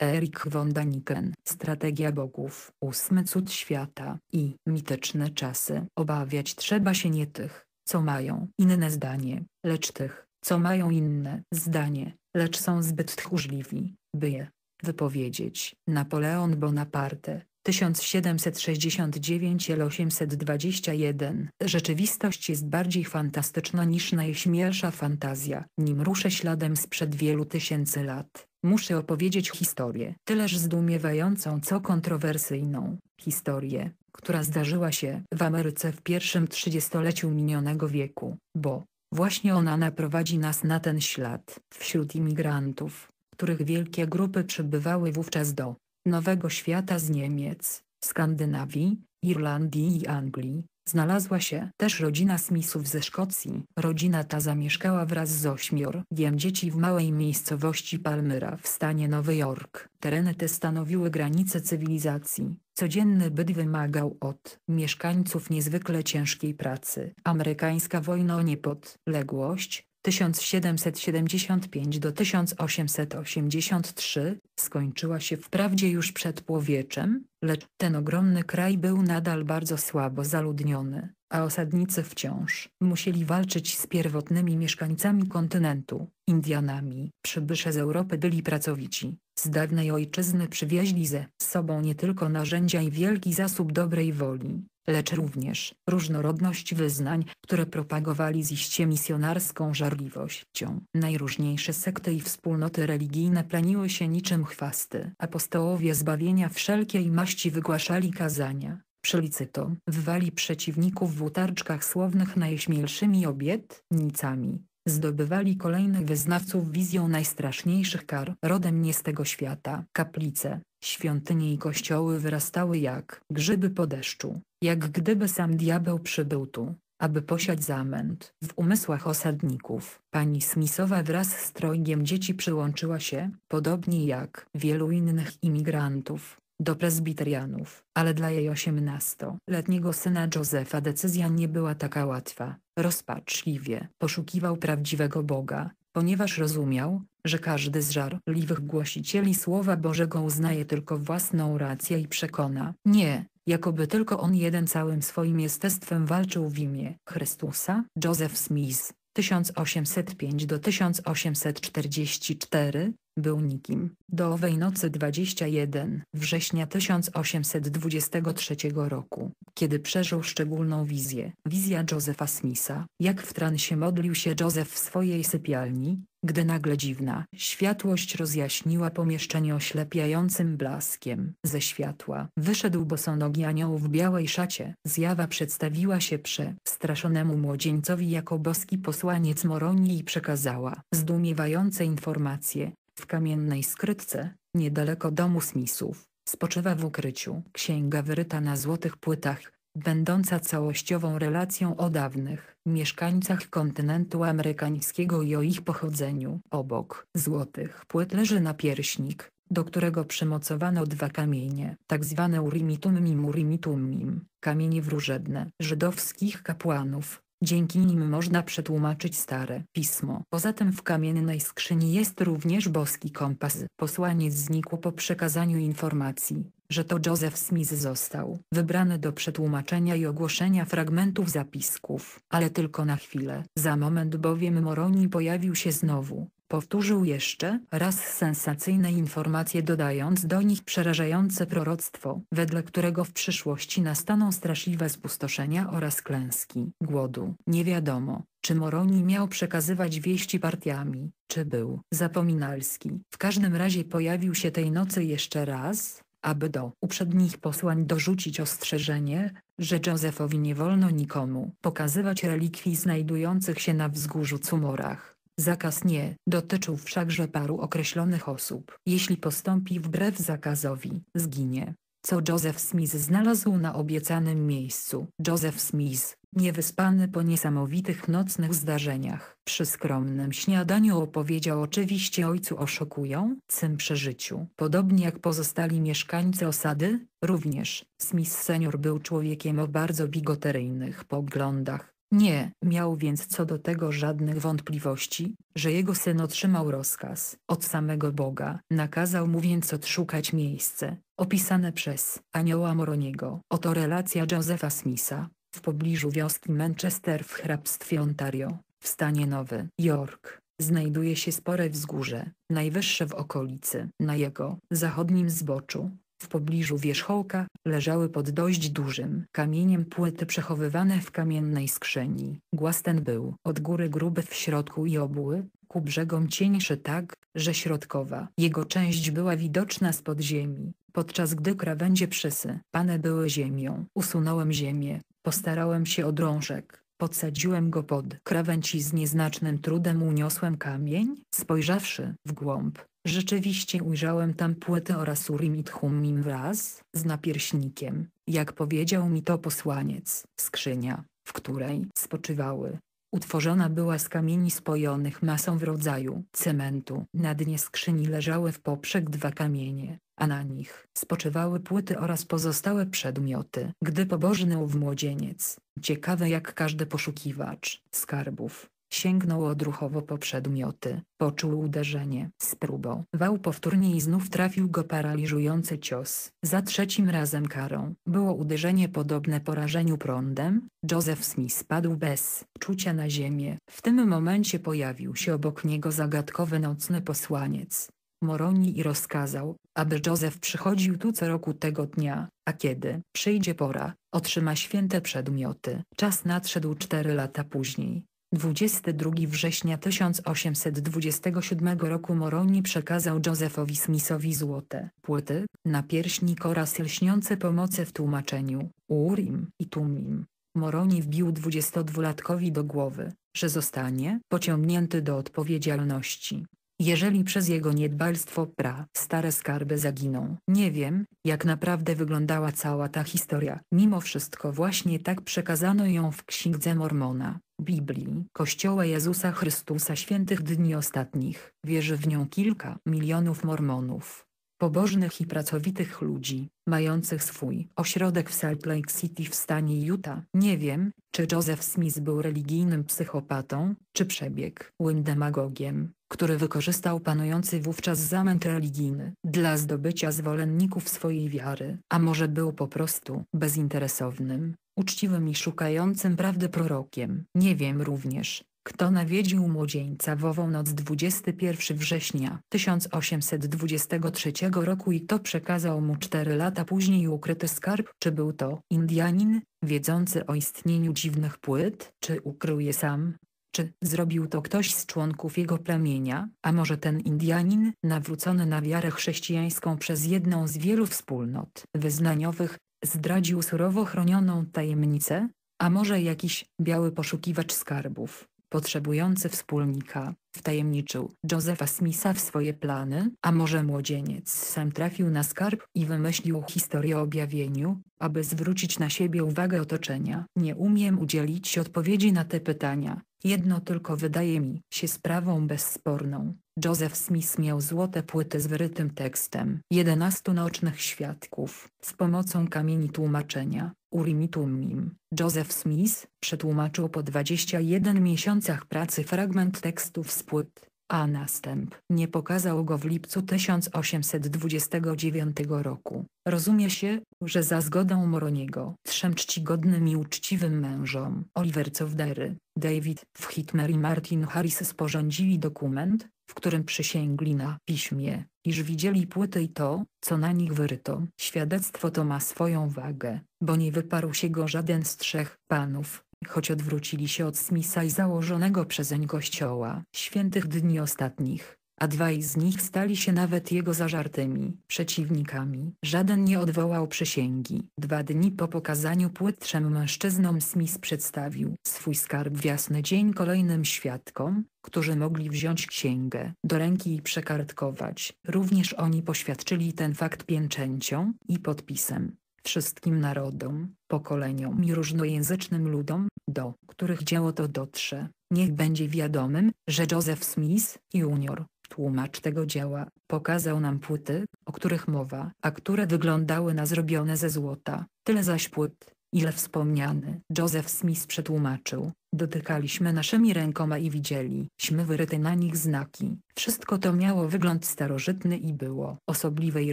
Erik von Daniken, Strategia Bogów, Ósmy Cud Świata i Mityczne Czasy. Obawiać trzeba się nie tych, co mają inne zdanie, lecz tych, co mają inne zdanie, lecz są zbyt tchórzliwi, by je wypowiedzieć. Napoleon Bonaparte, 1769-821 Rzeczywistość jest bardziej fantastyczna niż najśmielsza fantazja, nim ruszę śladem sprzed wielu tysięcy lat. Muszę opowiedzieć historię, tyleż zdumiewającą co kontrowersyjną, historię, która zdarzyła się w Ameryce w pierwszym trzydziestoleciu minionego wieku, bo właśnie ona naprowadzi nas na ten ślad. Wśród imigrantów, których wielkie grupy przybywały wówczas do Nowego Świata z Niemiec, Skandynawii, Irlandii i Anglii, Znalazła się też rodzina Smithów ze Szkocji. Rodzina ta zamieszkała wraz z ośmiorgiem dzieci w małej miejscowości Palmyra w stanie Nowy Jork. Tereny te stanowiły granice cywilizacji. Codzienny byt wymagał od mieszkańców niezwykle ciężkiej pracy. Amerykańska wojna o niepodległość 1775 do 1883 skończyła się wprawdzie już przed Płowieczem, lecz ten ogromny kraj był nadal bardzo słabo zaludniony, a osadnicy wciąż musieli walczyć z pierwotnymi mieszkańcami kontynentu, Indianami. Przybysze z Europy byli pracowici. Z dawnej ojczyzny przywieźli ze sobą nie tylko narzędzia i wielki zasób dobrej woli, lecz również różnorodność wyznań, które propagowali z iście misjonarską żarliwością. Najróżniejsze sekty i wspólnoty religijne planiły się niczym chwasty. Apostołowie zbawienia wszelkiej maści wygłaszali kazania, przylicyto, wywali przeciwników w utarczkach słownych najśmielszymi obietnicami, zdobywali kolejnych wyznawców wizją najstraszniejszych kar rodem nie z tego świata. Kaplice, Świątynie i kościoły wyrastały jak grzyby po deszczu, jak gdyby sam diabeł przybył tu, aby posiać zamęt. W umysłach osadników pani Smisowa wraz z trojgiem dzieci przyłączyła się, podobnie jak wielu innych imigrantów, do prezbiterianów, ale dla jej osiemnastoletniego syna Józefa decyzja nie była taka łatwa. Rozpaczliwie poszukiwał prawdziwego Boga, ponieważ rozumiał, że każdy z żarliwych głosicieli Słowa Bożego uznaje tylko własną rację i przekona, nie, jakoby tylko on jeden całym swoim jestestwem walczył w imię Chrystusa. Joseph Smith, 1805-1844, był nikim. Do owej nocy 21 września 1823 roku, kiedy przeżył szczególną wizję. Wizja Josepha Smitha, jak w transie modlił się Joseph w swojej sypialni, gdy nagle dziwna światłość rozjaśniła pomieszczenie oślepiającym blaskiem. Ze światła wyszedł bosonogi anioł w białej szacie. Zjawa przedstawiła się przestraszonemu młodzieńcowi jako boski posłaniec Moroni i przekazała zdumiewające informacje. W kamiennej skrytce, niedaleko domu Smithów, spoczywa w ukryciu księga wyryta na złotych płytach, będąca całościową relacją o dawnych mieszkańcach kontynentu amerykańskiego i o ich pochodzeniu. Obok złotych płyt leży napierśnik, do którego przymocowano dwa kamienie, tak zwane urimitumim urimitumim, kamienie wróżebne żydowskich kapłanów, Dzięki nim można przetłumaczyć Stare Pismo. Poza tym w kamiennej skrzyni jest również boski kompas. Posłaniec znikł po przekazaniu informacji, że to Joseph Smith został wybrany do przetłumaczenia i ogłoszenia fragmentów zapisków, ale tylko na chwilę. Za moment bowiem Moroni pojawił się znowu. Powtórzył jeszcze raz sensacyjne informacje dodając do nich przerażające proroctwo, wedle którego w przyszłości nastaną straszliwe spustoszenia oraz klęski głodu. Nie wiadomo, czy Moroni miał przekazywać wieści partiami, czy był zapominalski. W każdym razie pojawił się tej nocy jeszcze raz, aby do uprzednich posłań dorzucić ostrzeżenie, że Józefowi nie wolno nikomu pokazywać relikwii znajdujących się na wzgórzu Cumorach. Zakaz nie dotyczył wszakże paru określonych osób. Jeśli postąpi wbrew zakazowi, zginie. Co Joseph Smith znalazł na obiecanym miejscu? Joseph Smith, niewyspany po niesamowitych nocnych zdarzeniach, przy skromnym śniadaniu opowiedział oczywiście ojcu o szokującym przeżyciu. Podobnie jak pozostali mieszkańcy osady, również Smith senior był człowiekiem o bardzo bigoteryjnych poglądach nie miał więc co do tego żadnych wątpliwości, że jego syn otrzymał rozkaz od samego Boga. Nakazał mu więc odszukać miejsce, opisane przez anioła Moroniego. Oto relacja Josepha Smitha, w pobliżu wioski Manchester w hrabstwie Ontario, w stanie Nowy Jork. Znajduje się spore wzgórze, najwyższe w okolicy. Na jego zachodnim zboczu w pobliżu wierzchołka leżały pod dość dużym kamieniem płyty przechowywane w kamiennej skrzyni. Głaz ten był od góry gruby w środku i obły, ku brzegom cieńszy tak, że środkowa jego część była widoczna z podziemi, podczas gdy krawędzie przysy pane były ziemią. Usunąłem ziemię, postarałem się o drążek. Podsadziłem go pod krawędź i z nieznacznym trudem uniosłem kamień, spojrzawszy w głąb Rzeczywiście ujrzałem tam płytę oraz urim i tchumim wraz z napierśnikiem, jak powiedział mi to posłaniec, skrzynia, w której spoczywały. Utworzona była z kamieni spojonych masą w rodzaju cementu. Na dnie skrzyni leżały w poprzek dwa kamienie, a na nich spoczywały płyty oraz pozostałe przedmioty. Gdy pobożny ów młodzieniec, ciekawy jak każdy poszukiwacz skarbów, Sięgnął odruchowo po przedmioty. Poczuł uderzenie. Spróbował powtórnie i znów trafił go paraliżujący cios. Za trzecim razem karą. Było uderzenie podobne porażeniu prądem. Joseph Smith spadł bez czucia na ziemię. W tym momencie pojawił się obok niego zagadkowy nocny posłaniec. Moroni i rozkazał, aby Józef przychodził tu co roku tego dnia, a kiedy przyjdzie pora, otrzyma święte przedmioty. Czas nadszedł cztery lata później. 22 września 1827 roku Moroni przekazał Józefowi Smithowi złote płyty, napierśnik oraz lśniące pomoce w tłumaczeniu, Urim i Tumim. Moroni wbił 22-latkowi do głowy, że zostanie pociągnięty do odpowiedzialności jeżeli przez jego niedbalstwo pra stare skarby zaginą. Nie wiem, jak naprawdę wyglądała cała ta historia. Mimo wszystko właśnie tak przekazano ją w Księdze Mormona. Biblii, Kościoła Jezusa Chrystusa świętych dni ostatnich. Wierzy w nią kilka milionów Mormonów. Pobożnych i pracowitych ludzi, mających swój ośrodek w Salt Lake City w stanie Utah. Nie wiem, czy Joseph Smith był religijnym psychopatą, czy przebieg demagogiem, który wykorzystał panujący wówczas zamęt religijny dla zdobycia zwolenników swojej wiary, a może był po prostu bezinteresownym, uczciwym i szukającym prawdy prorokiem. Nie wiem również, kto nawiedził młodzieńca w ową noc 21 września 1823 roku i to przekazał mu cztery lata później ukryty skarb. Czy był to Indianin, wiedzący o istnieniu dziwnych płyt, czy ukrył je sam, czy zrobił to ktoś z członków jego plemienia, a może ten Indianin, nawrócony na wiarę chrześcijańską przez jedną z wielu wspólnot wyznaniowych, zdradził surowo chronioną tajemnicę, a może jakiś biały poszukiwacz skarbów, potrzebujący wspólnika, wtajemniczył Josepha Smitha w swoje plany, a może młodzieniec sam trafił na skarb i wymyślił historię o objawieniu, aby zwrócić na siebie uwagę otoczenia. Nie umiem udzielić odpowiedzi na te pytania, Jedno tylko wydaje mi się sprawą bezsporną. Joseph Smith miał złote płyty z wyrytym tekstem 11 nocnych świadków z pomocą kamieni tłumaczenia. Urimitumim. Joseph Smith przetłumaczył po 21 miesiącach pracy fragment tekstów z płyt a następ nie pokazał go w lipcu 1829 roku. Rozumie się, że za zgodą Moroniego trzem czcigodnym i uczciwym mężom Oliver Cowdery, David w Hitmer i Martin Harris sporządzili dokument, w którym przysięgli na piśmie, iż widzieli płyty i to, co na nich wyryto. Świadectwo to ma swoją wagę, bo nie wyparł się go żaden z trzech panów, choć odwrócili się od Smitha i założonego przezeń kościoła świętych dni ostatnich, a dwaj z nich stali się nawet jego zażartymi przeciwnikami. Żaden nie odwołał przysięgi. Dwa dni po pokazaniu płyt mężczyznom Smith przedstawił swój skarb w jasny dzień kolejnym świadkom, którzy mogli wziąć księgę do ręki i przekartkować. Również oni poświadczyli ten fakt pięczęcią i podpisem wszystkim narodom, pokoleniom i różnojęzycznym ludom, do których dzieło to dotrze. Niech będzie wiadomym, że Joseph Smith Jr., tłumacz tego dzieła, pokazał nam płyty, o których mowa, a które wyglądały na zrobione ze złota. Tyle zaś płyt, Ile wspomniany Joseph Smith przetłumaczył, dotykaliśmy naszymi rękoma i widzieliśmy wyryte na nich znaki. Wszystko to miało wygląd starożytny i było osobliwej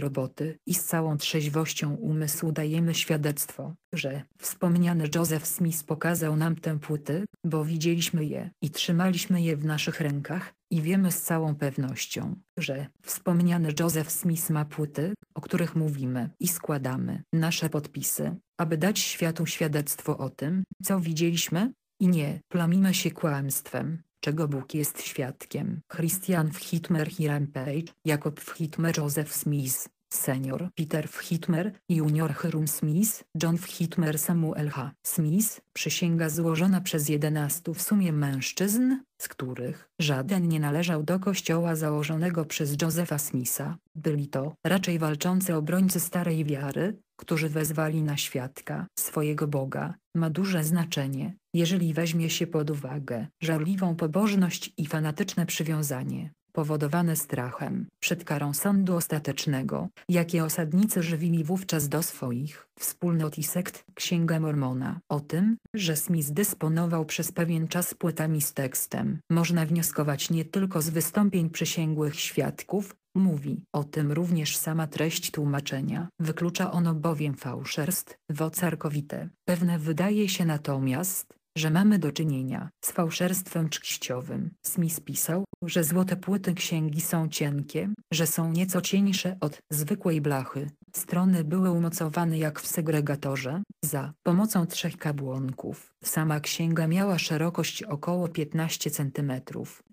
roboty i z całą trzeźwością umysłu dajemy świadectwo, że wspomniany Joseph Smith pokazał nam tę płyty, bo widzieliśmy je i trzymaliśmy je w naszych rękach, i wiemy z całą pewnością, że wspomniany Joseph Smith ma płyty, o których mówimy i składamy nasze podpisy, aby dać światu świadectwo o tym, co widzieliśmy, i nie plamimy się kłamstwem, czego Bóg jest świadkiem. Christian w Hitmer i Jakob w Hitmer Joseph Smith, senior Peter F. Hitmer, junior Hiram Smith, John F. Hitmer Samuel H. Smith, przysięga złożona przez 11 w sumie mężczyzn, z których żaden nie należał do kościoła założonego przez Josepha Smitha, byli to raczej walczący obrońcy starej wiary, którzy wezwali na świadka swojego Boga, ma duże znaczenie, jeżeli weźmie się pod uwagę żarliwą pobożność i fanatyczne przywiązanie powodowane strachem przed karą sądu ostatecznego, jakie osadnicy żywili wówczas do swoich wspólnot i sekt. Księga Mormona. O tym, że Smith dysponował przez pewien czas płytami z tekstem, można wnioskować nie tylko z wystąpień przysięgłych świadków, Mówi o tym również sama treść tłumaczenia. Wyklucza ono bowiem fałszerstwo carkowite. Pewne wydaje się natomiast, że mamy do czynienia z fałszerstwem czciowym. Smith pisał, że złote płyty księgi są cienkie, że są nieco cieńsze od zwykłej blachy, Strony były umocowane jak w segregatorze, za pomocą trzech kabłonków. Sama księga miała szerokość około 15 cm,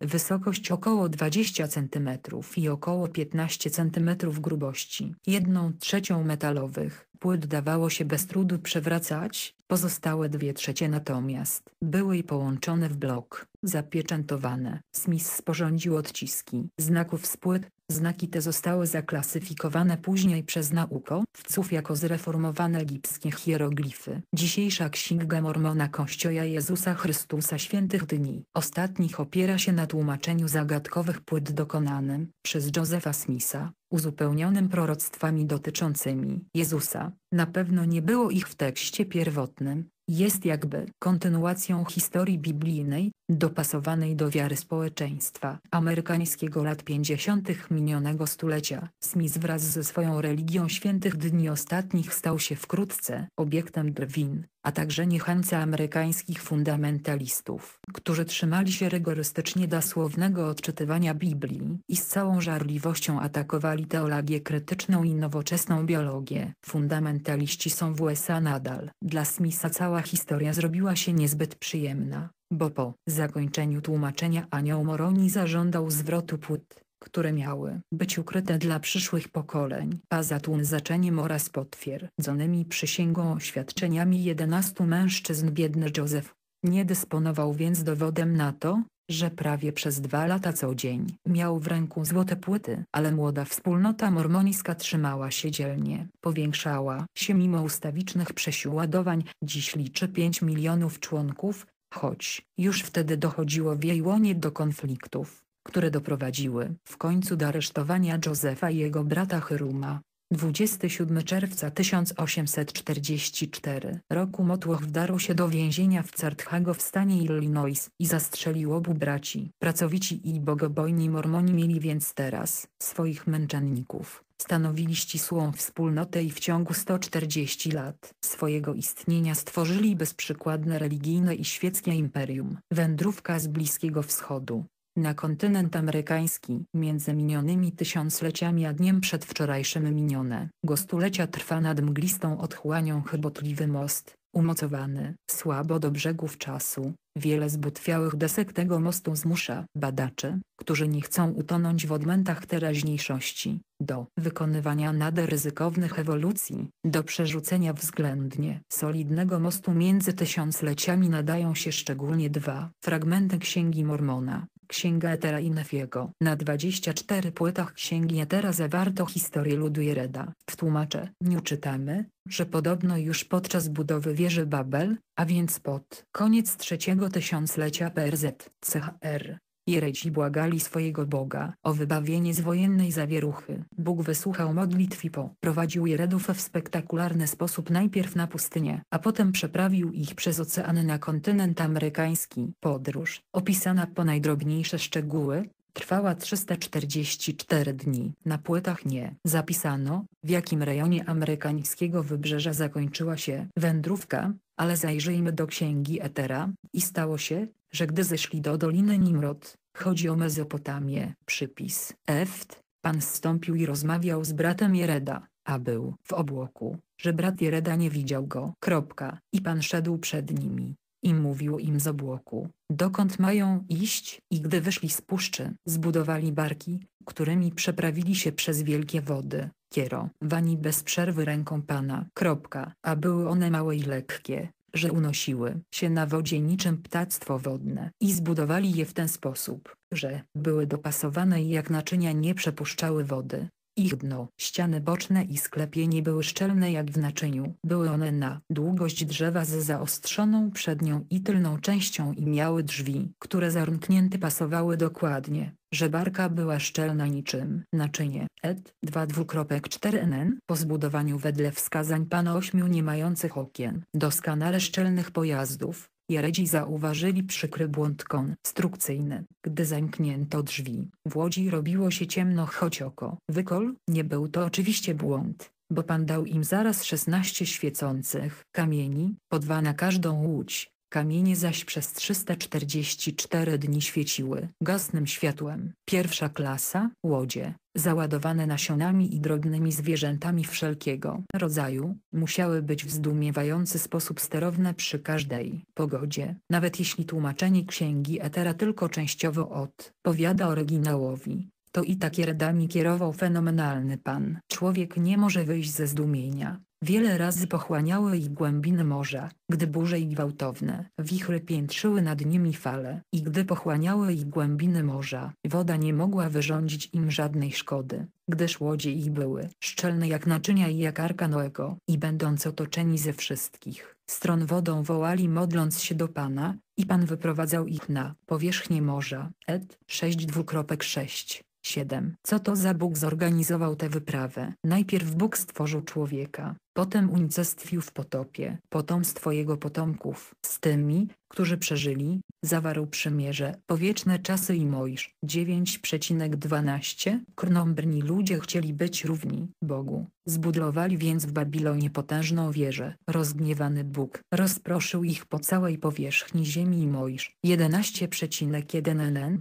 wysokość około 20 cm i około 15 cm grubości. Jedną trzecią metalowych płyt dawało się bez trudu przewracać, pozostałe dwie trzecie natomiast były połączone w blok, zapieczętowane. Smith sporządził odciski znaków z płyt, Znaki te zostały zaklasyfikowane później przez naukowców jako zreformowane egipskie hieroglify. Dzisiejsza Księga Mormona Kościoła Jezusa Chrystusa Świętych Dni. Ostatnich opiera się na tłumaczeniu zagadkowych płyt dokonanym przez Josepha Smitha, uzupełnionym proroctwami dotyczącymi Jezusa. Na pewno nie było ich w tekście pierwotnym, jest jakby kontynuacją historii biblijnej, dopasowanej do wiary społeczeństwa amerykańskiego lat 50. minionego stulecia. Smith wraz ze swoją religią świętych dni ostatnich stał się wkrótce obiektem drwin, a także niechęce amerykańskich fundamentalistów, którzy trzymali się rygorystycznie dosłownego odczytywania Biblii i z całą żarliwością atakowali teologię krytyczną i nowoczesną biologię. Fundamentaliści są w USA nadal. Dla Smitha cała historia zrobiła się niezbyt przyjemna, bo po zakończeniu tłumaczenia anioł Moroni zażądał zwrotu płyt które miały być ukryte dla przyszłych pokoleń, poza tłumaczeniem oraz potwierdzonymi przysięgą oświadczeniami 11 mężczyzn biedny Józef. Nie dysponował więc dowodem na to, że prawie przez dwa lata co dzień miał w ręku złote płyty, ale młoda wspólnota mormońska trzymała się dzielnie. Powiększała się mimo ustawicznych przesiładowań, dziś liczy 5 milionów członków, choć już wtedy dochodziło w jej łonie do konfliktów które doprowadziły w końcu do aresztowania Józefa i jego brata Hyruma. 27 czerwca 1844 roku Motłoch wdarł się do więzienia w Carthago w stanie Illinois i zastrzelił obu braci. Pracowici i bogobojni Mormoni mieli więc teraz swoich męczenników. Stanowili ścisłą wspólnotę i w ciągu 140 lat swojego istnienia stworzyli bezprzykładne religijne i świeckie imperium. Wędrówka z Bliskiego Wschodu na kontynent amerykański. Między minionymi tysiącleciami a dniem przedwczorajszym minione Gostulecia stulecia trwa nad mglistą otchłanią chybotliwy most, umocowany słabo do brzegów czasu. Wiele zbutwiałych desek tego mostu zmusza badaczy, którzy nie chcą utonąć w odmętach teraźniejszości, do wykonywania nader ryzykownych ewolucji, do przerzucenia względnie solidnego mostu między tysiącleciami nadają się szczególnie dwa fragmenty Księgi Mormona Księga Etera i Nefiego. Na 24 płytach Księgi Etera zawarto historię ludu Jereda. W tłumacze nie czytamy, że podobno już podczas budowy wieży Babel, a więc pod koniec trzeciego tysiąclecia PRZ, CHR, Jereci błagali swojego Boga o wybawienie z wojennej zawieruchy. Bóg wysłuchał modlitw i poprowadził Jeredów w spektakularny sposób najpierw na pustynię, a potem przeprawił ich przez ocean na kontynent amerykański. Podróż, opisana po najdrobniejsze szczegóły, trwała 344 dni. Na płytach nie zapisano, w jakim rejonie amerykańskiego wybrzeża zakończyła się wędrówka, ale zajrzyjmy do księgi Etera, i stało się, że gdy zeszli do Doliny Nimrod, Chodzi o Mezopotamię. Przypis. Eft, pan stąpił i rozmawiał z bratem Jereda, a był w obłoku, że brat Jereda nie widział go. Kropka. I pan szedł przed nimi. I mówił im z obłoku, dokąd mają iść, i gdy wyszli z puszczy, zbudowali barki, którymi przeprawili się przez wielkie wody. Kiero, wani bez przerwy ręką pana. Kropka. A były one małe i lekkie, że unosiły się na wodzie niczym ptactwo wodne i zbudowali je w ten sposób, że były dopasowane i jak naczynia nie przepuszczały wody, ich dno, ściany boczne i sklepienie były szczelne jak w naczyniu. Były one na długość drzewa z zaostrzoną przednią i tylną częścią i miały drzwi, które zarąknięte pasowały dokładnie. Żebarka była szczelna niczym naczynie ED 2.4NN po zbudowaniu wedle wskazań pana ośmiu nie mających okien. Doskonale szczelnych pojazdów, Jaredzi zauważyli przykry błąd konstrukcyjny. Gdy zamknięto drzwi, w Łodzi robiło się ciemno choć oko. Wykol? Nie był to oczywiście błąd, bo pan dał im zaraz 16 świecących kamieni, po dwa na każdą łódź. Kamienie zaś przez 344 dni świeciły gasnym światłem. Pierwsza klasa, łodzie, załadowane nasionami i drobnymi zwierzętami wszelkiego rodzaju, musiały być w zdumiewający sposób sterowne przy każdej pogodzie, nawet jeśli tłumaczenie księgi Etera tylko częściowo odpowiada oryginałowi. To i tak radami kierował fenomenalny pan. Człowiek nie może wyjść ze zdumienia, Wiele razy pochłaniały ich głębiny morza, gdy burze i gwałtowne wichry piętrzyły nad nimi fale, i gdy pochłaniały ich głębiny morza, woda nie mogła wyrządzić im żadnej szkody, gdyż łodzie ich były szczelne jak naczynia i jak arka Noego, i będąc otoczeni ze wszystkich stron wodą wołali modląc się do Pana, i Pan wyprowadzał ich na powierzchnię morza. Ed 6.2.6 7. Co to za Bóg zorganizował tę wyprawę? Najpierw Bóg stworzył człowieka, Potem unicestwił w potopie potomstwo jego potomków z tymi, którzy przeżyli, zawarł przymierze po wieczne czasy i Mojż 9,12 Krnąbrni ludzie chcieli być równi Bogu, zbudowali więc w Babilonie potężną wieżę. Rozgniewany Bóg rozproszył ich po całej powierzchni ziemi i Mojż 11,1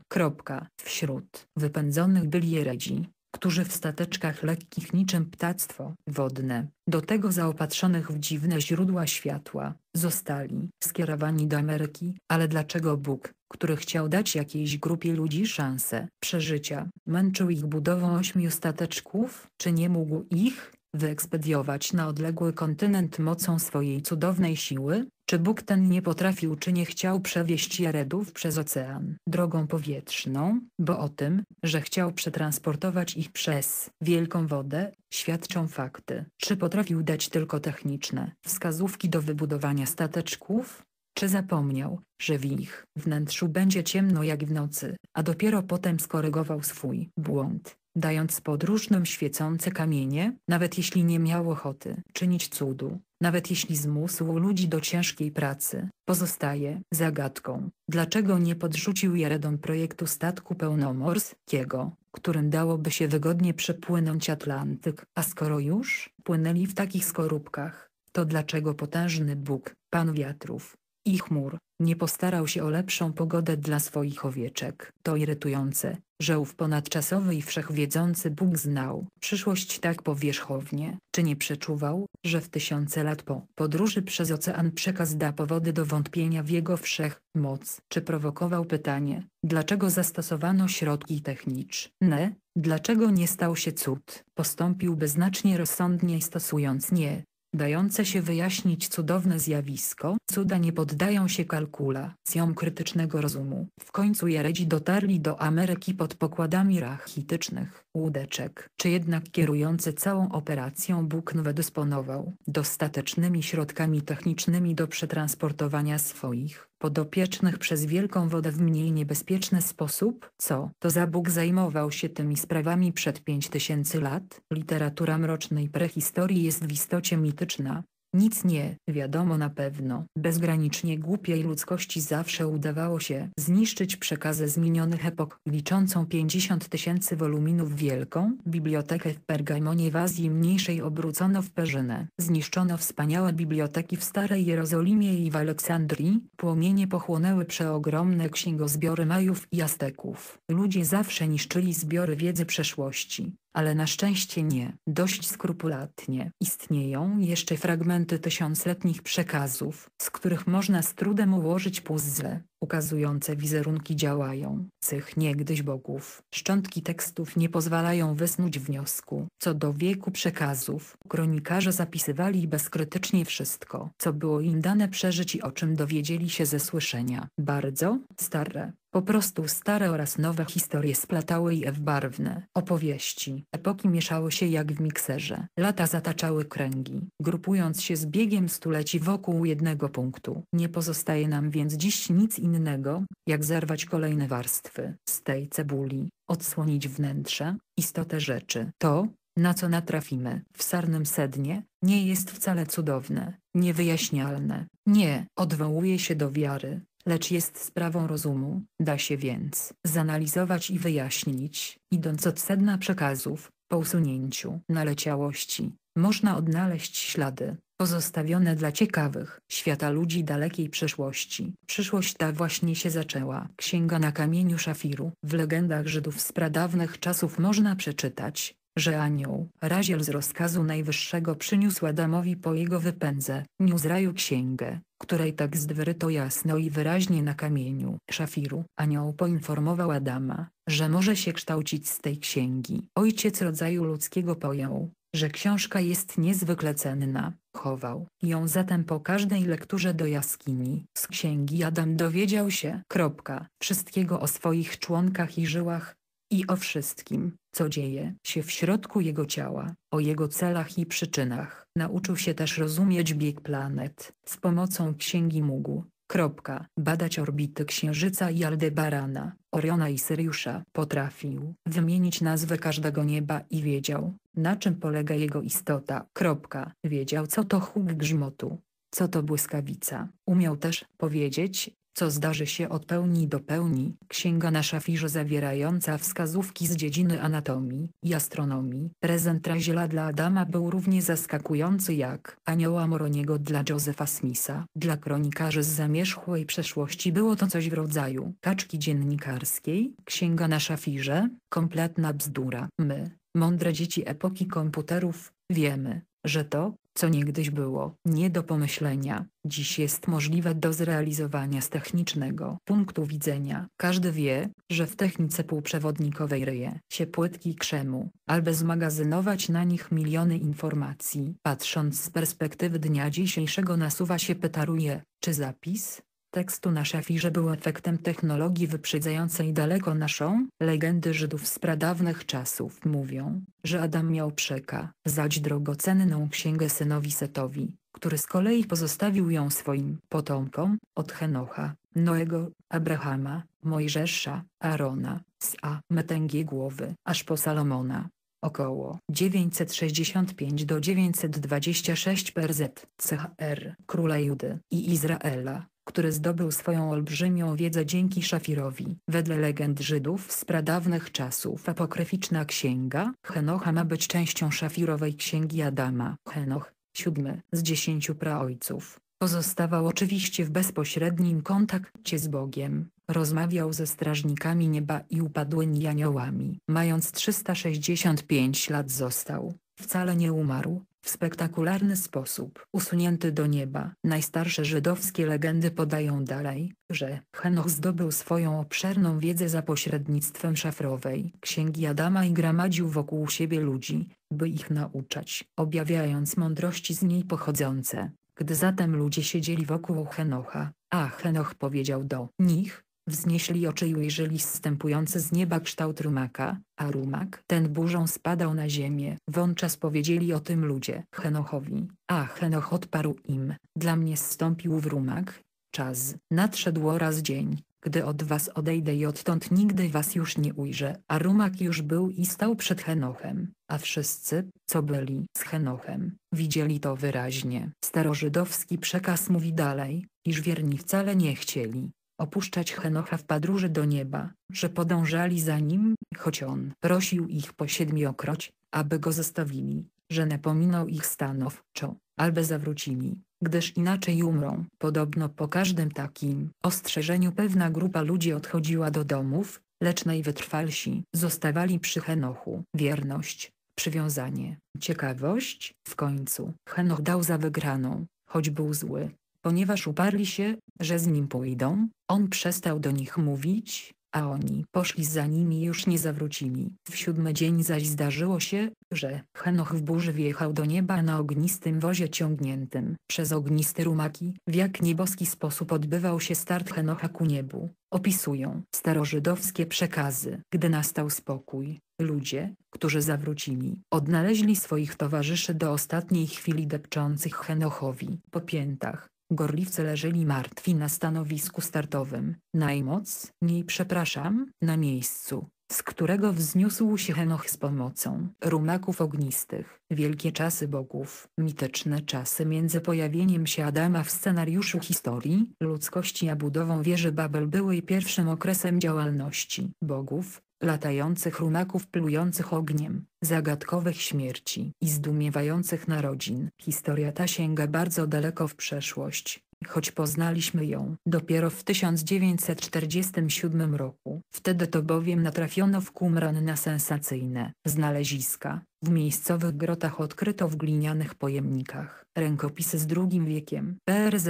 Wśród wypędzonych byli Jeredzi, którzy w stateczkach lekkich niczym ptactwo wodne, do tego zaopatrzonych w dziwne źródła światła, zostali skierowani do Ameryki, ale dlaczego Bóg, który chciał dać jakiejś grupie ludzi szansę przeżycia, męczył ich budową ośmiu stateczków, czy nie mógł ich, wyekspediować na odległy kontynent mocą swojej cudownej siły, czy Bóg ten nie potrafił czy nie chciał przewieźć Jaredów przez ocean drogą powietrzną, bo o tym, że chciał przetransportować ich przez wielką wodę, świadczą fakty. Czy potrafił dać tylko techniczne wskazówki do wybudowania stateczków? Czy zapomniał, że w ich wnętrzu będzie ciemno jak w nocy, a dopiero potem skorygował swój błąd? dając podróżnym świecące kamienie, nawet jeśli nie miał ochoty czynić cudu, nawet jeśli zmusił ludzi do ciężkiej pracy, pozostaje zagadką, dlaczego nie podrzucił Jaredom projektu statku pełnomorskiego, którym dałoby się wygodnie przepłynąć Atlantyk, a skoro już płynęli w takich skorupkach, to dlaczego potężny Bóg, Pan wiatrów i chmur, nie postarał się o lepszą pogodę dla swoich owieczek? To irytujące, że ów ponadczasowy i wszechwiedzący Bóg znał przyszłość tak powierzchownie, czy nie przeczuwał, że w tysiące lat po podróży przez ocean przekaz da powody do wątpienia w jego wszechmoc, czy prowokował pytanie, dlaczego zastosowano środki techniczne, dlaczego nie stał się cud, postąpiłby znacznie rozsądniej stosując nie dające się wyjaśnić cudowne zjawisko, cuda nie poddają się kalkulacjom krytycznego rozumu. W końcu Jaredzi dotarli do Ameryki pod pokładami rachitycznych łódeczek, czy jednak kierujący całą operacją Buknwe dysponował dostatecznymi środkami technicznymi do przetransportowania swoich podopiecznych przez Wielką Wodę w mniej niebezpieczny sposób, co to za Bóg zajmował się tymi sprawami przed pięć tysięcy lat. Literatura mrocznej prehistorii jest w istocie mityczna, nic nie wiadomo na pewno. Bezgranicznie głupiej ludzkości zawsze udawało się zniszczyć przekazy z minionych epok, liczącą 50 tysięcy woluminów wielką. Bibliotekę w Pergamonie w Azji Mniejszej obrócono w Perzynę. Zniszczono wspaniałe biblioteki w Starej Jerozolimie i w Aleksandrii. Płomienie pochłonęły przeogromne księgozbiory Majów i Azteków. Ludzie zawsze niszczyli zbiory wiedzy przeszłości ale na szczęście nie. Dość skrupulatnie istnieją jeszcze fragmenty tysiącletnich przekazów, z których można z trudem ułożyć puzzle ukazujące wizerunki działają, cych niegdyś bogów. Szczątki tekstów nie pozwalają wysnuć wniosku co do wieku przekazów. Kronikarze zapisywali bezkrytycznie wszystko, co było im dane przeżyć i o czym dowiedzieli się ze słyszenia. Bardzo stare. Po prostu stare oraz nowe historie splatały je w barwne opowieści. Epoki mieszały się jak w mikserze. Lata zataczały kręgi, grupując się z biegiem stuleci wokół jednego punktu. Nie pozostaje nam więc dziś nic innego innego, jak zerwać kolejne warstwy z tej cebuli, odsłonić wnętrze, istotę rzeczy. To, na co natrafimy w sarnym sednie, nie jest wcale cudowne, niewyjaśnialne, nie odwołuje się do wiary, lecz jest sprawą rozumu, da się więc zanalizować i wyjaśnić, idąc od sedna przekazów, po usunięciu naleciałości, można odnaleźć ślady pozostawione dla ciekawych, świata ludzi dalekiej przeszłości. Przyszłość ta właśnie się zaczęła. Księga na kamieniu szafiru. W legendach Żydów z pradawnych czasów można przeczytać, że anioł, raziel z rozkazu najwyższego przyniósł Adamowi po jego wypędze, raju księgę, której tak zdwyryto jasno i wyraźnie na kamieniu szafiru. Anioł poinformował Adama, że może się kształcić z tej księgi. Ojciec rodzaju ludzkiego pojął, że książka jest niezwykle cenna. Chował ją zatem po każdej lekturze do jaskini. Z księgi Adam dowiedział się kropka, wszystkiego o swoich członkach i żyłach, i o wszystkim, co dzieje się w środku jego ciała, o jego celach i przyczynach. Nauczył się też rozumieć bieg planet z pomocą księgi mógł. Kropka. Badać orbity Księżyca i Aldebarana, Oriona i Syriusza. Potrafił wymienić nazwy każdego nieba i wiedział, na czym polega jego istota. Kropka. Wiedział, co to huk grzmotu, co to błyskawica. Umiał też powiedzieć, co zdarzy się od pełni do pełni. Księga na szafirze zawierająca wskazówki z dziedziny anatomii i astronomii. Prezent Raziela dla Adama był równie zaskakujący jak Anioła Moroniego dla Josepha Smitha. Dla kronikarzy z zamierzchłej przeszłości było to coś w rodzaju kaczki dziennikarskiej. Księga na szafirze, kompletna bzdura. My, mądre dzieci epoki komputerów, wiemy, że to, co niegdyś było nie do pomyślenia, dziś jest możliwe do zrealizowania z technicznego punktu widzenia. Każdy wie, że w technice półprzewodnikowej ryje się płytki krzemu, albo zmagazynować na nich miliony informacji. Patrząc z perspektywy dnia dzisiejszego nasuwa się pytaruje, czy zapis, tekstu na szafirze był efektem technologii wyprzedzającej daleko naszą. Legendy Żydów z pradawnych czasów mówią, że Adam miał przeka, zać drogocenną księgę synowi Setowi, który z kolei pozostawił ją swoim potomkom, od Henocha, Noego, Abrahama, Mojżesza, Arona, z a Metęgie głowy, aż po Salomona około 965 do 926 PRZ, CHR, króla Judy i Izraela, który zdobył swoją olbrzymią wiedzę dzięki Szafirowi. Wedle legend Żydów z pradawnych czasów apokryficzna księga Henocha ma być częścią Szafirowej księgi Adama. Henoch, siódmy z dziesięciu praojców, pozostawał oczywiście w bezpośrednim kontakcie z Bogiem, rozmawiał ze strażnikami nieba i upadłymi aniołami. Mając 365 lat został, wcale nie umarł, w spektakularny sposób usunięty do nieba. Najstarsze żydowskie legendy podają dalej, że Henoch zdobył swoją obszerną wiedzę za pośrednictwem szafrowej księgi Adama i gromadził wokół siebie ludzi, by ich nauczać, objawiając mądrości z niej pochodzące. Gdy zatem ludzie siedzieli wokół Henocha, a Henoch powiedział do nich, Wznieśli oczy i ujrzeli zstępujący z nieba kształt rumaka, a rumak ten burzą spadał na ziemię. Wączas powiedzieli o tym ludzie Henochowi, a Henoch odparł im, dla mnie zstąpił w rumak. Czas, nadszedł raz dzień, gdy od was odejdę i odtąd nigdy was już nie ujrzę. A Rumak już był i stał przed Henochem, a wszyscy, co byli z Henochem, widzieli to wyraźnie. Starożydowski przekaz mówi dalej, iż wierni wcale nie chcieli, opuszczać Henocha w podróży do nieba, że podążali za nim, choć on prosił ich po siedmiokroć, aby go zostawili, że napominał ich stanowczo, albo zawrócili, gdyż inaczej umrą. Podobno po każdym takim ostrzeżeniu pewna grupa ludzi odchodziła do domów, lecz najwytrwalsi zostawali przy Henochu. Wierność, przywiązanie, ciekawość, w końcu Henoch dał za wygraną, choć był zły. Ponieważ uparli się, że z nim pójdą, on przestał do nich mówić, a oni poszli za nimi i już nie zawrócili. W siódmy dzień zaś zdarzyło się, że Henoch w burzy wjechał do nieba na ognistym wozie ciągniętym przez ogniste rumaki. W jak nieboski sposób odbywał się start Henocha ku niebu, opisują starożydowskie przekazy. Gdy nastał spokój, ludzie, którzy zawrócili, odnaleźli swoich towarzyszy do ostatniej chwili depczących Henochowi po piętach. Gorliwcy leżeli martwi na stanowisku startowym, najmocniej przepraszam, na miejscu, z którego wzniósł się Henoch z pomocą rumaków ognistych. Wielkie czasy bogów, mityczne czasy między pojawieniem się Adama w scenariuszu historii ludzkości a budową wieży Babel były pierwszym okresem działalności bogów, latających runaków plujących ogniem, zagadkowych śmierci i zdumiewających narodzin. Historia ta sięga bardzo daleko w przeszłość, choć poznaliśmy ją dopiero w 1947 roku. Wtedy to bowiem natrafiono w Qumran na sensacyjne znaleziska. W miejscowych grotach odkryto w glinianych pojemnikach rękopisy z II wiekiem. PRZ,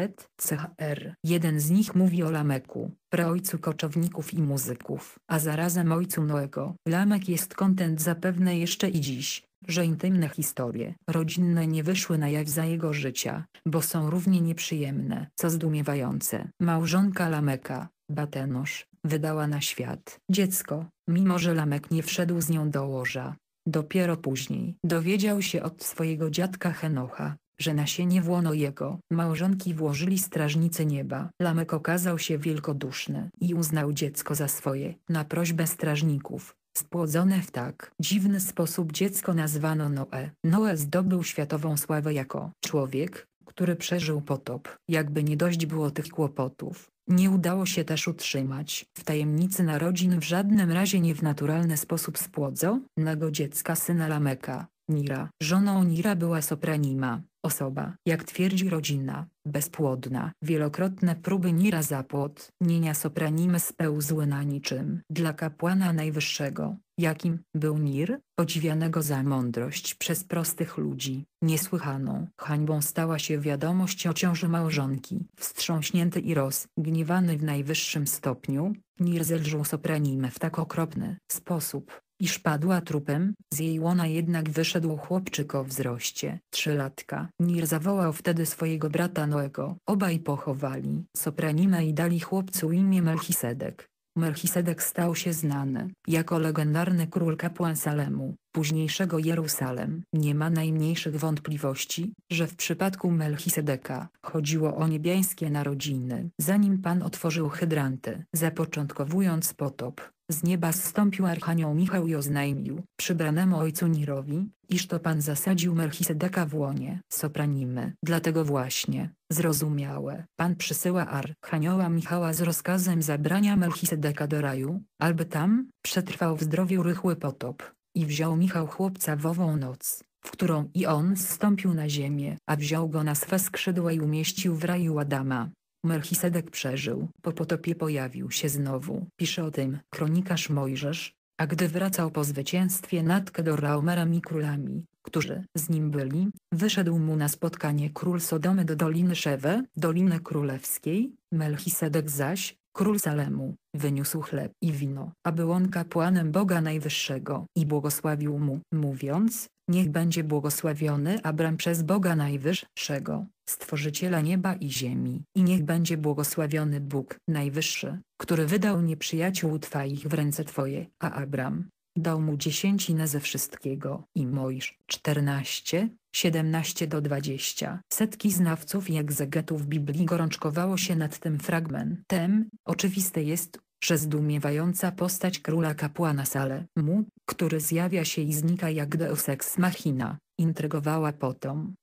Jeden z nich mówi o Lameku, preojcu koczowników i muzyków, a zarazem ojcu Noego. Lamek jest kontent zapewne jeszcze i dziś że intymne historie rodzinne nie wyszły na jaw za jego życia, bo są równie nieprzyjemne, co zdumiewające. Małżonka Lameka, Batenosz, wydała na świat dziecko, mimo że Lamek nie wszedł z nią do łoża. Dopiero później dowiedział się od swojego dziadka Henocha, że nasienie włono jego małżonki włożyli strażnicy nieba. Lamek okazał się wielkoduszny i uznał dziecko za swoje. Na prośbę strażników Spłodzone w tak dziwny sposób dziecko nazwano Noe. Noe zdobył światową sławę jako człowiek, który przeżył potop. Jakby nie dość było tych kłopotów, nie udało się też utrzymać w tajemnicy narodzin w żadnym razie nie w naturalny sposób spłodzonego dziecka syna Lameka. Nira. Żoną Nira była Sopranima, osoba, jak twierdzi rodzina, bezpłodna. Wielokrotne próby Nira zapłod, nienia Sopranimy spełzły na niczym. Dla kapłana najwyższego, jakim był Nir, podziwianego za mądrość przez prostych ludzi, niesłychaną hańbą stała się wiadomość o ciąży małżonki. Wstrząśnięty i rozgniewany w najwyższym stopniu, Nir zelżył Sopranimę w tak okropny sposób, Iż padła trupem, z jej łona jednak wyszedł chłopczyk o wzroście trzylatka. Nir zawołał wtedy swojego brata Noego. Obaj pochowali Sopranimę i dali chłopcu imię Melchisedek. Melchisedek stał się znany jako legendarny król kapłan Salemu, późniejszego Jerusalem. Nie ma najmniejszych wątpliwości, że w przypadku Melchisedeka chodziło o niebiańskie narodziny. Zanim Pan otworzył hydranty, zapoczątkowując potop, z nieba zstąpił Archanioł Michał i oznajmił, przybranemu ojcu Nirowi, iż to pan zasadził Melchisedeka w łonie. Sopranimy. Dlatego właśnie, zrozumiałe, pan przysyła Archanioła Michała z rozkazem zabrania Melchisedeka do raju, aby tam, przetrwał w zdrowiu rychły potop. I wziął Michał chłopca w ową noc, w którą i on zstąpił na ziemię, a wziął go na swe skrzydła i umieścił w raju Adama. Melchisedek przeżył. Po potopie pojawił się znowu. Pisze o tym kronikarz Mojżesz, a gdy wracał po zwycięstwie nad Kedorlaomerem i królami, którzy z nim byli, wyszedł mu na spotkanie król Sodomy do Doliny Szewe, Doliny Królewskiej, Melchisedek zaś, Król Salemu, wyniósł chleb i wino, a był on kapłanem Boga Najwyższego i błogosławił mu, mówiąc, niech będzie błogosławiony Abram przez Boga Najwyższego, Stworzyciela nieba i ziemi, i niech będzie błogosławiony Bóg Najwyższy, który wydał nieprzyjaciół Twoich w ręce Twoje, a Abram, dał mu dziesięcinę ze wszystkiego. I Mojż czternaście. 17 do 20. Setki znawców i egzegetów Biblii gorączkowało się nad tym fragmentem. Oczywiste jest, że zdumiewająca postać króla kapłana Sale, mu, który zjawia się i znika jak deus ex machina, intrygowała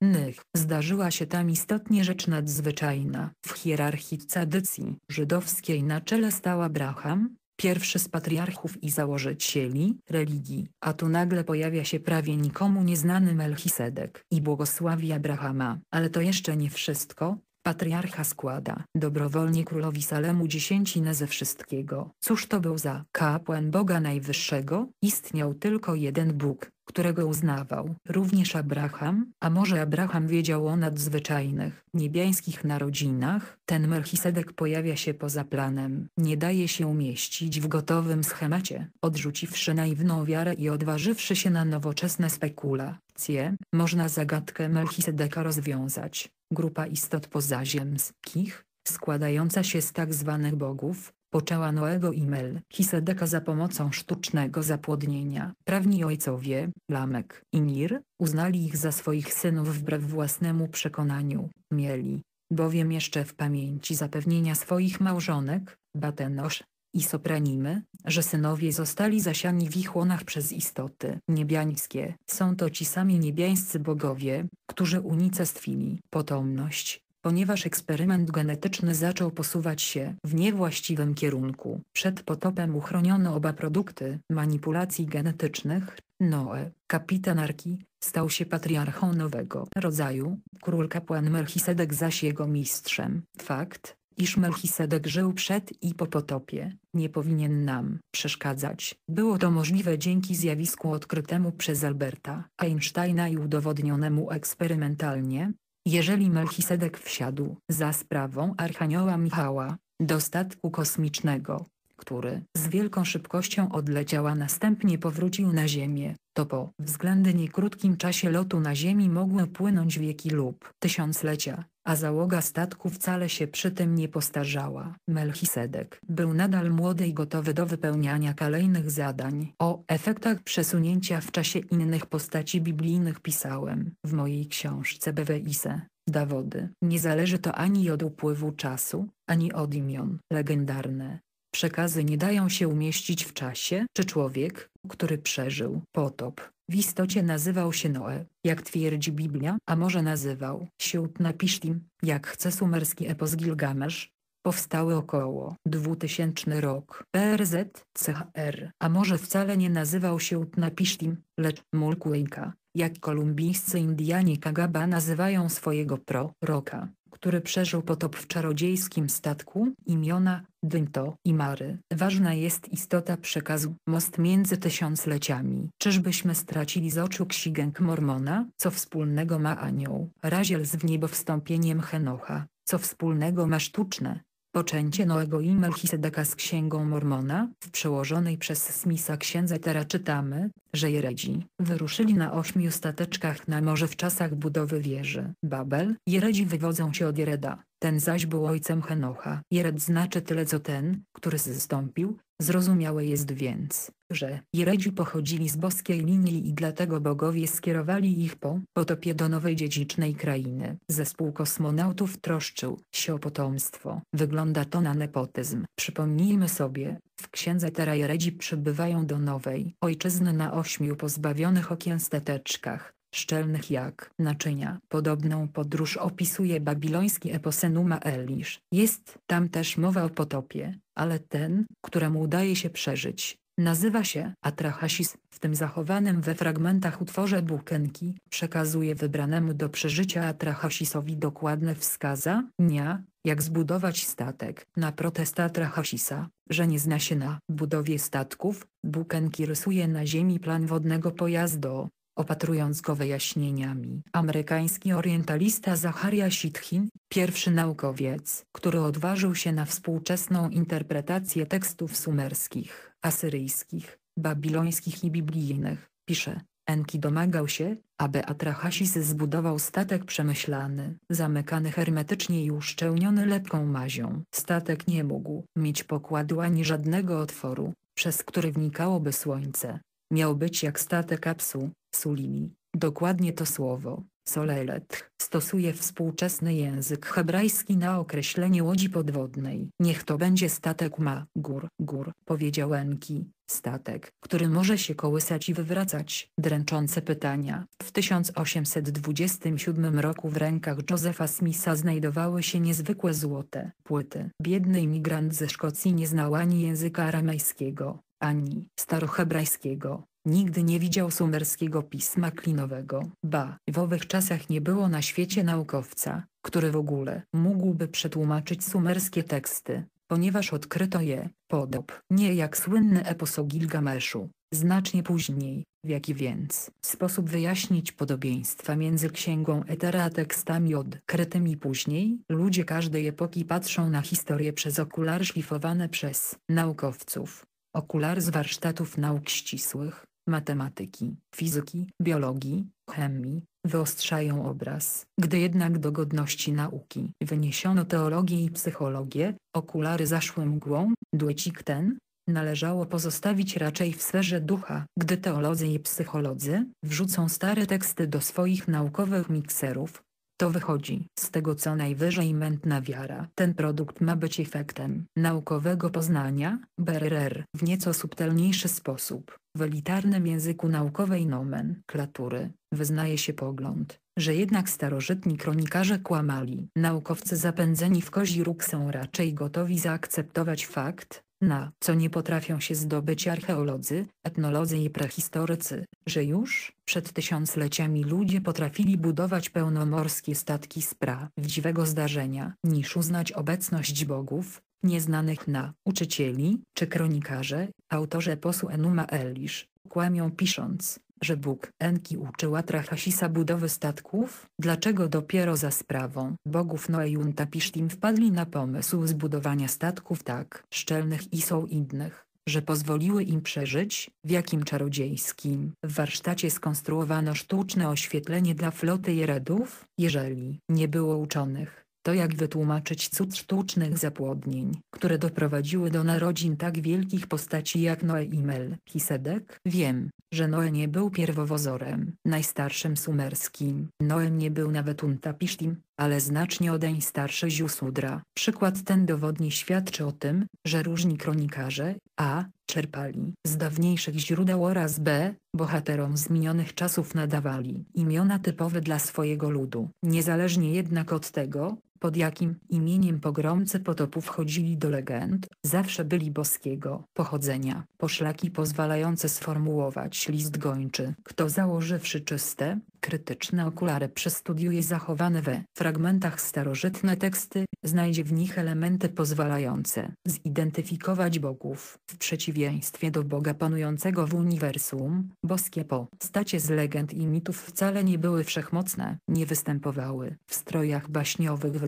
Nych, Zdarzyła się tam istotnie rzecz nadzwyczajna. W hierarchii tradycji żydowskiej na czele stała Braham, pierwszy z patriarchów i założycieli religii, a tu nagle pojawia się prawie nikomu nieznany Melchisedek i błogosławi Abrahama. Ale to jeszcze nie wszystko, Patriarcha składa dobrowolnie królowi Salemu dziesięcinę ze wszystkiego. Cóż to był za kapłan Boga Najwyższego? Istniał tylko jeden Bóg, którego uznawał również Abraham, a może Abraham wiedział o nadzwyczajnych niebiańskich narodzinach, ten Melchisedek pojawia się poza planem, nie daje się umieścić w gotowym schemacie, odrzuciwszy naiwną wiarę i odważywszy się na nowoczesne spekula, można zagadkę Melchisedeka rozwiązać. Grupa istot pozaziemskich, składająca się z tak zwanych bogów, poczęła Noego i Melchisedeka za pomocą sztucznego zapłodnienia. Prawni ojcowie, Lamek i Nir, uznali ich za swoich synów wbrew własnemu przekonaniu. Mieli bowiem jeszcze w pamięci zapewnienia swoich małżonek, Batenosz, i sopranimy, że synowie zostali zasiani w ich łonach przez istoty niebiańskie. Są to ci sami niebiańscy bogowie, którzy unicestwili potomność, ponieważ eksperyment genetyczny zaczął posuwać się w niewłaściwym kierunku. Przed potopem uchroniono oba produkty manipulacji genetycznych. Noe, kapitan Arki, stał się patriarchą nowego rodzaju, król kapłan Melchisedek zaś jego mistrzem. Fakt, iż Melchisedek żył przed i po potopie, nie powinien nam przeszkadzać. Było to możliwe dzięki zjawisku odkrytemu przez Alberta Einsteina i udowodnionemu eksperymentalnie, jeżeli Melchisedek wsiadł za sprawą Archanioła Michała do statku kosmicznego, który z wielką szybkością odleciał, a następnie powrócił na Ziemię, to po względnie krótkim czasie lotu na Ziemi mogły płynąć wieki lub tysiąclecia, a załoga statku wcale się przy tym nie postarzała. Melchisedek był nadal młody i gotowy do wypełniania kolejnych zadań. O efektach przesunięcia w czasie innych postaci biblijnych pisałem w mojej książce Beweise. Dawody. Nie zależy to ani od upływu czasu, ani od imion. Legendarne Przekazy nie dają się umieścić w czasie, czy człowiek, który przeżył potop, w istocie nazywał się Noe, jak twierdzi Biblia, a może nazywał się Utnapishtim, jak chce sumerski epos Gilgamesz, powstały około 2000 rok PRZCHR, a może wcale nie nazywał się Utnapishtim, lecz Mulkuinka, jak kolumbijscy Indianie Kagaba nazywają swojego proroka który przeżył potop w czarodziejskim statku, imiona Dynto i Mary. Ważna jest istota przekazu, most między tysiącleciami. Czyżbyśmy stracili z oczu ksigęk Mormona? Co wspólnego ma anioł? Raziel z wniebowstąpieniem Henocha. Co wspólnego ma sztuczne, Poczęcie Noego i Melchisedeka z Księgą Mormona, w przełożonej przez Smitha księdze Tera czytamy, że Jeredzi wyruszyli na ośmiu stateczkach na morze w czasach budowy wieży. Babel, Jeredzi wywodzą się od Jereda, ten zaś był ojcem Henocha. Jered znaczy tyle co ten, który zstąpił, Zrozumiałe jest więc, że Jeredzi pochodzili z boskiej linii i dlatego bogowie skierowali ich po potopie do nowej dziedzicznej krainy. Zespół kosmonautów troszczył się o potomstwo. Wygląda to na nepotyzm. Przypomnijmy sobie, w księdze Tera Jeredzi przybywają do nowej ojczyzny na ośmiu pozbawionych okien stateczkach szczelnych jak naczynia. Podobną podróż opisuje babiloński eposenuma Elisz. Jest tam też mowa o potopie, ale ten, któremu udaje się przeżyć, nazywa się atrahasis. W tym zachowanym we fragmentach utworze Bukenki przekazuje wybranemu do przeżycia atrahasisowi dokładne wskazania, jak zbudować statek. Na protest atrahasisa, że nie zna się na budowie statków, Bukenki rysuje na ziemi plan wodnego pojazdu, Opatrując go wyjaśnieniami, amerykański orientalista Zacharia Sitchin, pierwszy naukowiec, który odważył się na współczesną interpretację tekstów sumerskich, asyryjskich, babilońskich i biblijnych, pisze, Enki domagał się, aby Atrahasis zbudował statek przemyślany, zamykany hermetycznie i uszczelniony lepką mazią. Statek nie mógł mieć pokładu ani żadnego otworu, przez który wnikałoby słońce. Miał być jak statek Apsu, Sulimi, dokładnie to słowo, Solelet, stosuje współczesny język hebrajski na określenie łodzi podwodnej. Niech to będzie statek ma, gór, gór, powiedział Enki, statek, który może się kołysać i wywracać. Dręczące pytania. W 1827 roku w rękach Josepha Smitha znajdowały się niezwykłe złote płyty. Biedny imigrant ze Szkocji nie znał ani języka aramejskiego, ani starohebrajskiego, Nigdy nie widział sumerskiego pisma klinowego, ba, w owych czasach nie było na świecie naukowca, który w ogóle mógłby przetłumaczyć sumerskie teksty, ponieważ odkryto je, podobnie jak słynny epos o Gilgameszu, znacznie później, w jaki więc sposób wyjaśnić podobieństwa między księgą Etera a tekstami odkrytymi później? Ludzie każdej epoki patrzą na historię przez okular szlifowane przez naukowców, okulary z warsztatów nauk ścisłych, matematyki, fizyki, biologii, chemii, wyostrzają obraz. Gdy jednak do godności nauki wyniesiono teologię i psychologię, okulary zaszły mgłą, duecik ten, należało pozostawić raczej w sferze ducha, gdy teolodzy i psycholodzy wrzucą stare teksty do swoich naukowych mikserów, to wychodzi z tego co najwyżej mętna wiara. Ten produkt ma być efektem naukowego poznania, BRR, w nieco subtelniejszy sposób. W elitarnym języku naukowej nomenklatury wyznaje się pogląd, że jednak starożytni kronikarze kłamali. Naukowcy zapędzeni w kozi róg są raczej gotowi zaakceptować fakt, na co nie potrafią się zdobyć archeolodzy, etnolodzy i prehistorycy, że już przed tysiącleciami ludzie potrafili budować pełnomorskie statki z prawdziwego zdarzenia, niż uznać obecność bogów, nieznanych na uczycieli czy kronikarze, autorze posu Enuma Elish, kłamią pisząc, że Bóg Enki uczyła Trachasisa budowy statków? Dlaczego dopiero za sprawą bogów Noe i Untapishtim wpadli na pomysł zbudowania statków tak szczelnych i są innych? że pozwoliły im przeżyć, w jakim czarodziejskim w warsztacie skonstruowano sztuczne oświetlenie dla floty Jeredów, jeżeli nie było uczonych, to jak wytłumaczyć cud sztucznych zapłodnień, które doprowadziły do narodzin tak wielkich postaci jak Noe i Melchisedek? Wiem, że Noe nie był pierwowozorem, najstarszym sumerskim. Noe nie był nawet Untapishtim, ale znacznie odeń starszy Ziusudra. Przykład ten dowodnie świadczy o tym, że różni kronikarze, a, czerpali z dawniejszych źródeł oraz b, bohaterom z minionych czasów nadawali imiona typowe dla swojego ludu. Niezależnie jednak od tego, pod jakim imieniem pogromcy potopu wchodzili do legend, zawsze byli boskiego pochodzenia, poszlaki pozwalające sformułować list gończy. Kto założywszy czyste, krytyczne okulary przestudiuje zachowane we fragmentach starożytne teksty, znajdzie w nich elementy pozwalające zidentyfikować bogów. W przeciwieństwie do Boga panującego w uniwersum, boskie postacie z legend i mitów wcale nie były wszechmocne, nie występowały w strojach baśniowych w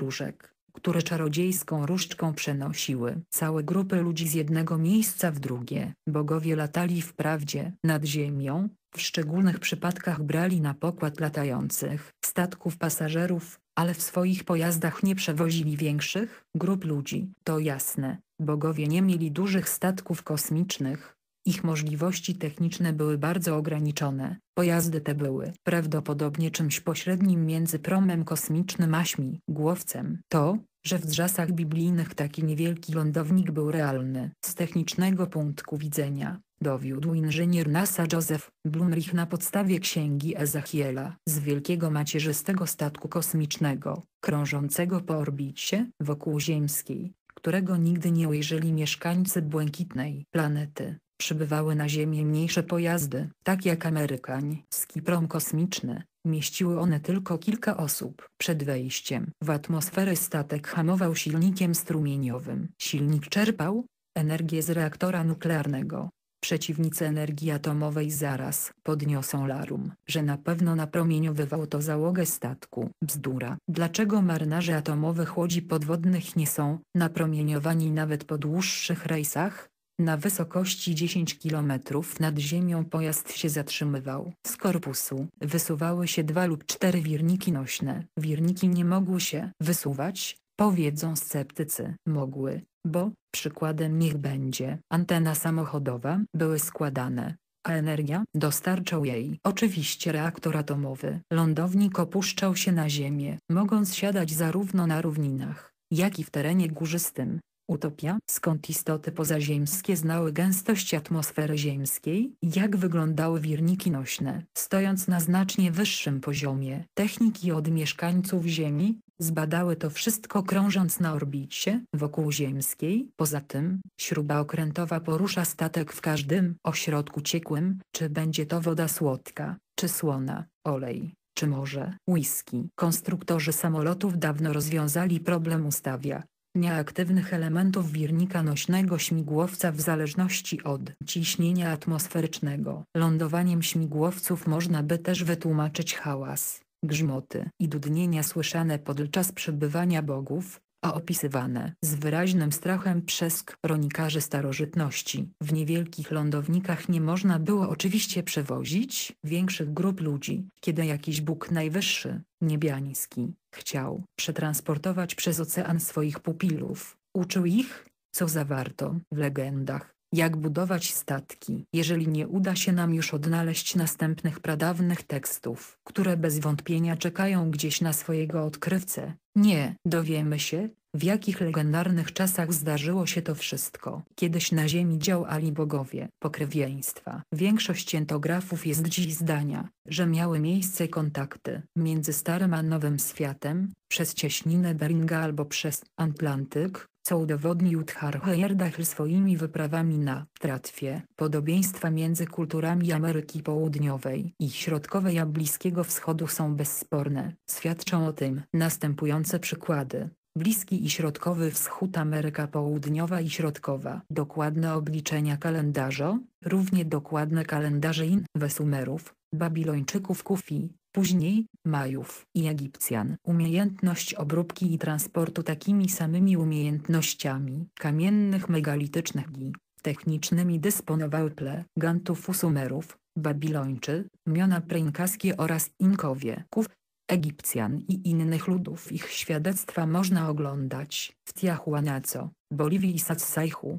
które czarodziejską różdżką przenosiły całe grupy ludzi z jednego miejsca w drugie. Bogowie latali wprawdzie nad ziemią, w szczególnych przypadkach brali na pokład latających statków pasażerów, ale w swoich pojazdach nie przewozili większych grup ludzi. To jasne, bogowie nie mieli dużych statków kosmicznych, ich możliwości techniczne były bardzo ograniczone. Pojazdy te były prawdopodobnie czymś pośrednim między promem kosmicznym a głowcem. To, że w drzasach biblijnych taki niewielki lądownik był realny. Z technicznego punktu widzenia, dowiódł inżynier NASA Joseph Blumrich na podstawie księgi Ezachiela z wielkiego macierzystego statku kosmicznego, krążącego po orbicie wokół ziemskiej, którego nigdy nie ujrzeli mieszkańcy błękitnej planety. Przybywały na Ziemię mniejsze pojazdy, tak jak amerykański Skiprom kosmiczny, Mieściły one tylko kilka osób. Przed wejściem w atmosferę statek hamował silnikiem strumieniowym. Silnik czerpał energię z reaktora nuklearnego. Przeciwnicy energii atomowej zaraz podniosą larum, że na pewno napromieniowywał to załogę statku. Bzdura. Dlaczego marynarze atomowych łodzi podwodnych nie są napromieniowani nawet po dłuższych rejsach? Na wysokości 10 km nad ziemią pojazd się zatrzymywał. Z korpusu wysuwały się dwa lub cztery wirniki nośne. Wirniki nie mogły się wysuwać, powiedzą sceptycy. Mogły, bo, przykładem niech będzie, antena samochodowa były składane, a energia dostarczał jej oczywiście reaktor atomowy. Lądownik opuszczał się na ziemię, mogąc siadać zarówno na równinach, jak i w terenie górzystym. Utopia, skąd istoty pozaziemskie znały gęstość atmosfery ziemskiej, jak wyglądały wirniki nośne, stojąc na znacznie wyższym poziomie. Techniki od mieszkańców Ziemi, Zbadały to wszystko krążąc na orbicie wokół ziemskiej. Poza tym, śruba okrętowa porusza statek w każdym ośrodku ciekłym, czy będzie to woda słodka, czy słona, olej, czy może whisky. Konstruktorzy samolotów dawno rozwiązali problem ustawia, Nieaktywnych elementów wirnika nośnego śmigłowca w zależności od ciśnienia atmosferycznego. Lądowaniem śmigłowców można by też wytłumaczyć hałas, grzmoty i dudnienia słyszane podczas przebywania bogów, a opisywane z wyraźnym strachem przez kronikarzy starożytności. W niewielkich lądownikach nie można było oczywiście przewozić większych grup ludzi, kiedy jakiś Bóg Najwyższy, niebiański, chciał przetransportować przez ocean swoich pupilów. Uczył ich, co zawarto w legendach jak budować statki, jeżeli nie uda się nam już odnaleźć następnych pradawnych tekstów, które bez wątpienia czekają gdzieś na swojego odkrywcę. Nie, dowiemy się, w jakich legendarnych czasach zdarzyło się to wszystko? Kiedyś na ziemi działali bogowie pokrewieństwa. Większość entografów jest dziś zdania, że miały miejsce kontakty między Starym a Nowym Światem, przez cieśninę Beringa albo przez Atlantyk, co udowodnił Tharheyerdachl swoimi wyprawami na tratwie. Podobieństwa między kulturami Ameryki Południowej i Środkowej a Bliskiego Wschodu są bezsporne. Świadczą o tym następujące przykłady. Bliski i Środkowy Wschód Ameryka Południowa i Środkowa. Dokładne obliczenia kalendarza, równie dokładne kalendarze in Wesumerów, Babilończyków Kufi, Później, Majów i Egipcjan. Umiejętność obróbki i transportu takimi samymi umiejętnościami kamiennych megalitycznych gi technicznymi dysponowały ple gantów fusumerów, Babilończy, miona preinkaskie oraz Inkowie, Kuf, Egipcjan i innych ludów. Ich świadectwa można oglądać w Tiahuanaco, Boliwii i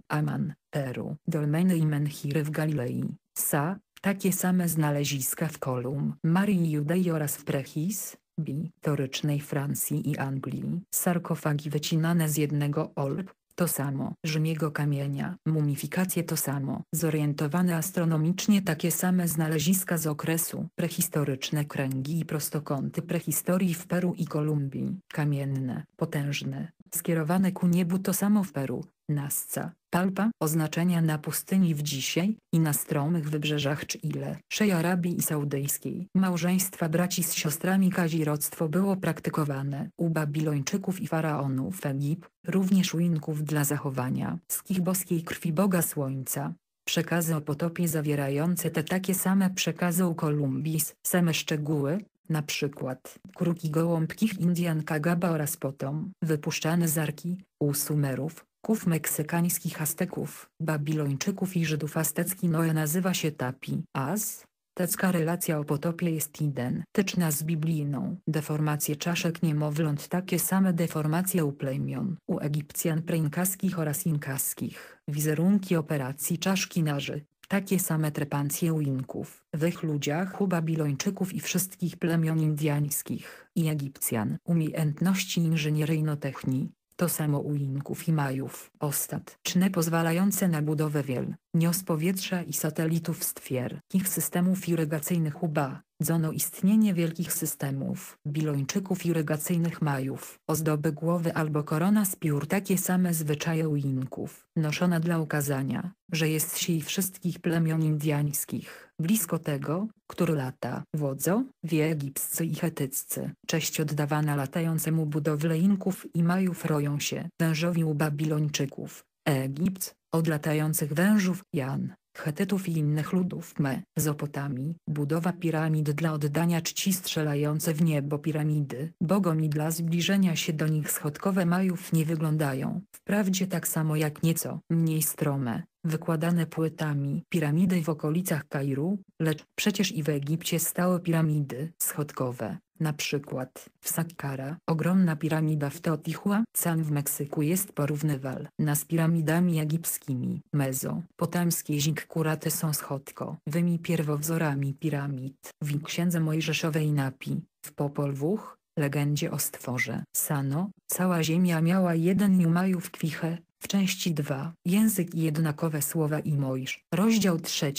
Aman, Peru, Dolmeny i Menhiry w Galilei, Sa, takie same znaleziska w Kolum, Marii Judei oraz w Prechis, Bi, torycznej Francji i Anglii, sarkofagi wycinane z jednego olb, to samo. Rzymiego kamienia, mumifikacje to samo. Zorientowane astronomicznie takie same znaleziska z okresu, prehistoryczne kręgi i prostokąty prehistorii w Peru i Kolumbii, kamienne, potężne, skierowane ku niebu to samo w Peru, Nasca, palpa, oznaczenia na pustyni w dzisiaj i na stromych wybrzeżach Chile, szej Arabii i Saudyjskiej. Małżeństwa braci z siostrami kaziroctwo było praktykowane u Babilończyków i faraonów Egip, również u Inków dla zachowania skich boskiej krwi Boga Słońca. Przekazy o potopie zawierające te takie same przekazy u Kolumbis, same szczegóły, na przykład kruki gołąbkich Indian Kagaba oraz potom, wypuszczane zarki, u Sumerów, Ków meksykańskich Azteków, Babilończyków i Żydów aztecki Noe nazywa się Tapi. As. tecka relacja o potopie jest identyczna z biblijną. Deformacje czaszek niemowląt takie same deformacje u plemion, u Egipcjan preinkaskich oraz inkaskich. Wizerunki operacji czaszki narzy, takie same trepancje u Inków, wych ludziach u Babilończyków i wszystkich plemion indiańskich i Egipcjan. Umiejętności inżynieryjno technii. To samo u Inków i Majów. Ostad. pozwalające na budowę wiel nios powietrza i satelitów stwier, ich systemów irygacyjnych UBA, dzono istnienie wielkich systemów, bilończyków irygacyjnych Majów, ozdoby głowy albo korona z piór takie same zwyczaje u Inków, noszona dla ukazania, że jest siej wszystkich plemion indiańskich, blisko tego, który lata. Wodzo, wie egipscy i chetyccy, cześć oddawana latającemu budowle Inków i Majów roją się, wężowi uba bilończyków, Egipt, odlatających wężów Jan, Chetytów i innych ludów Me, Zopotami, budowa piramid dla oddania czci strzelające w niebo piramidy, bogom i dla zbliżenia się do nich schodkowe Majów nie wyglądają, wprawdzie tak samo jak nieco mniej strome, wykładane płytami, piramidy w okolicach Kairu, lecz przecież i w Egipcie stały piramidy schodkowe, na przykład w Saqqara. Ogromna piramida w Teotihuacan w Meksyku jest porównywalna z piramidami egipskimi. Mezo, potamskie kurate są schodkowymi pierwowzorami piramid. W Księdze Mojżeszowej Napi, w Popolwuch, legendzie o stworze Sano, cała ziemia miała jeden w kwiche, w części 2 Język i jednakowe słowa i Mojż, rozdział 3,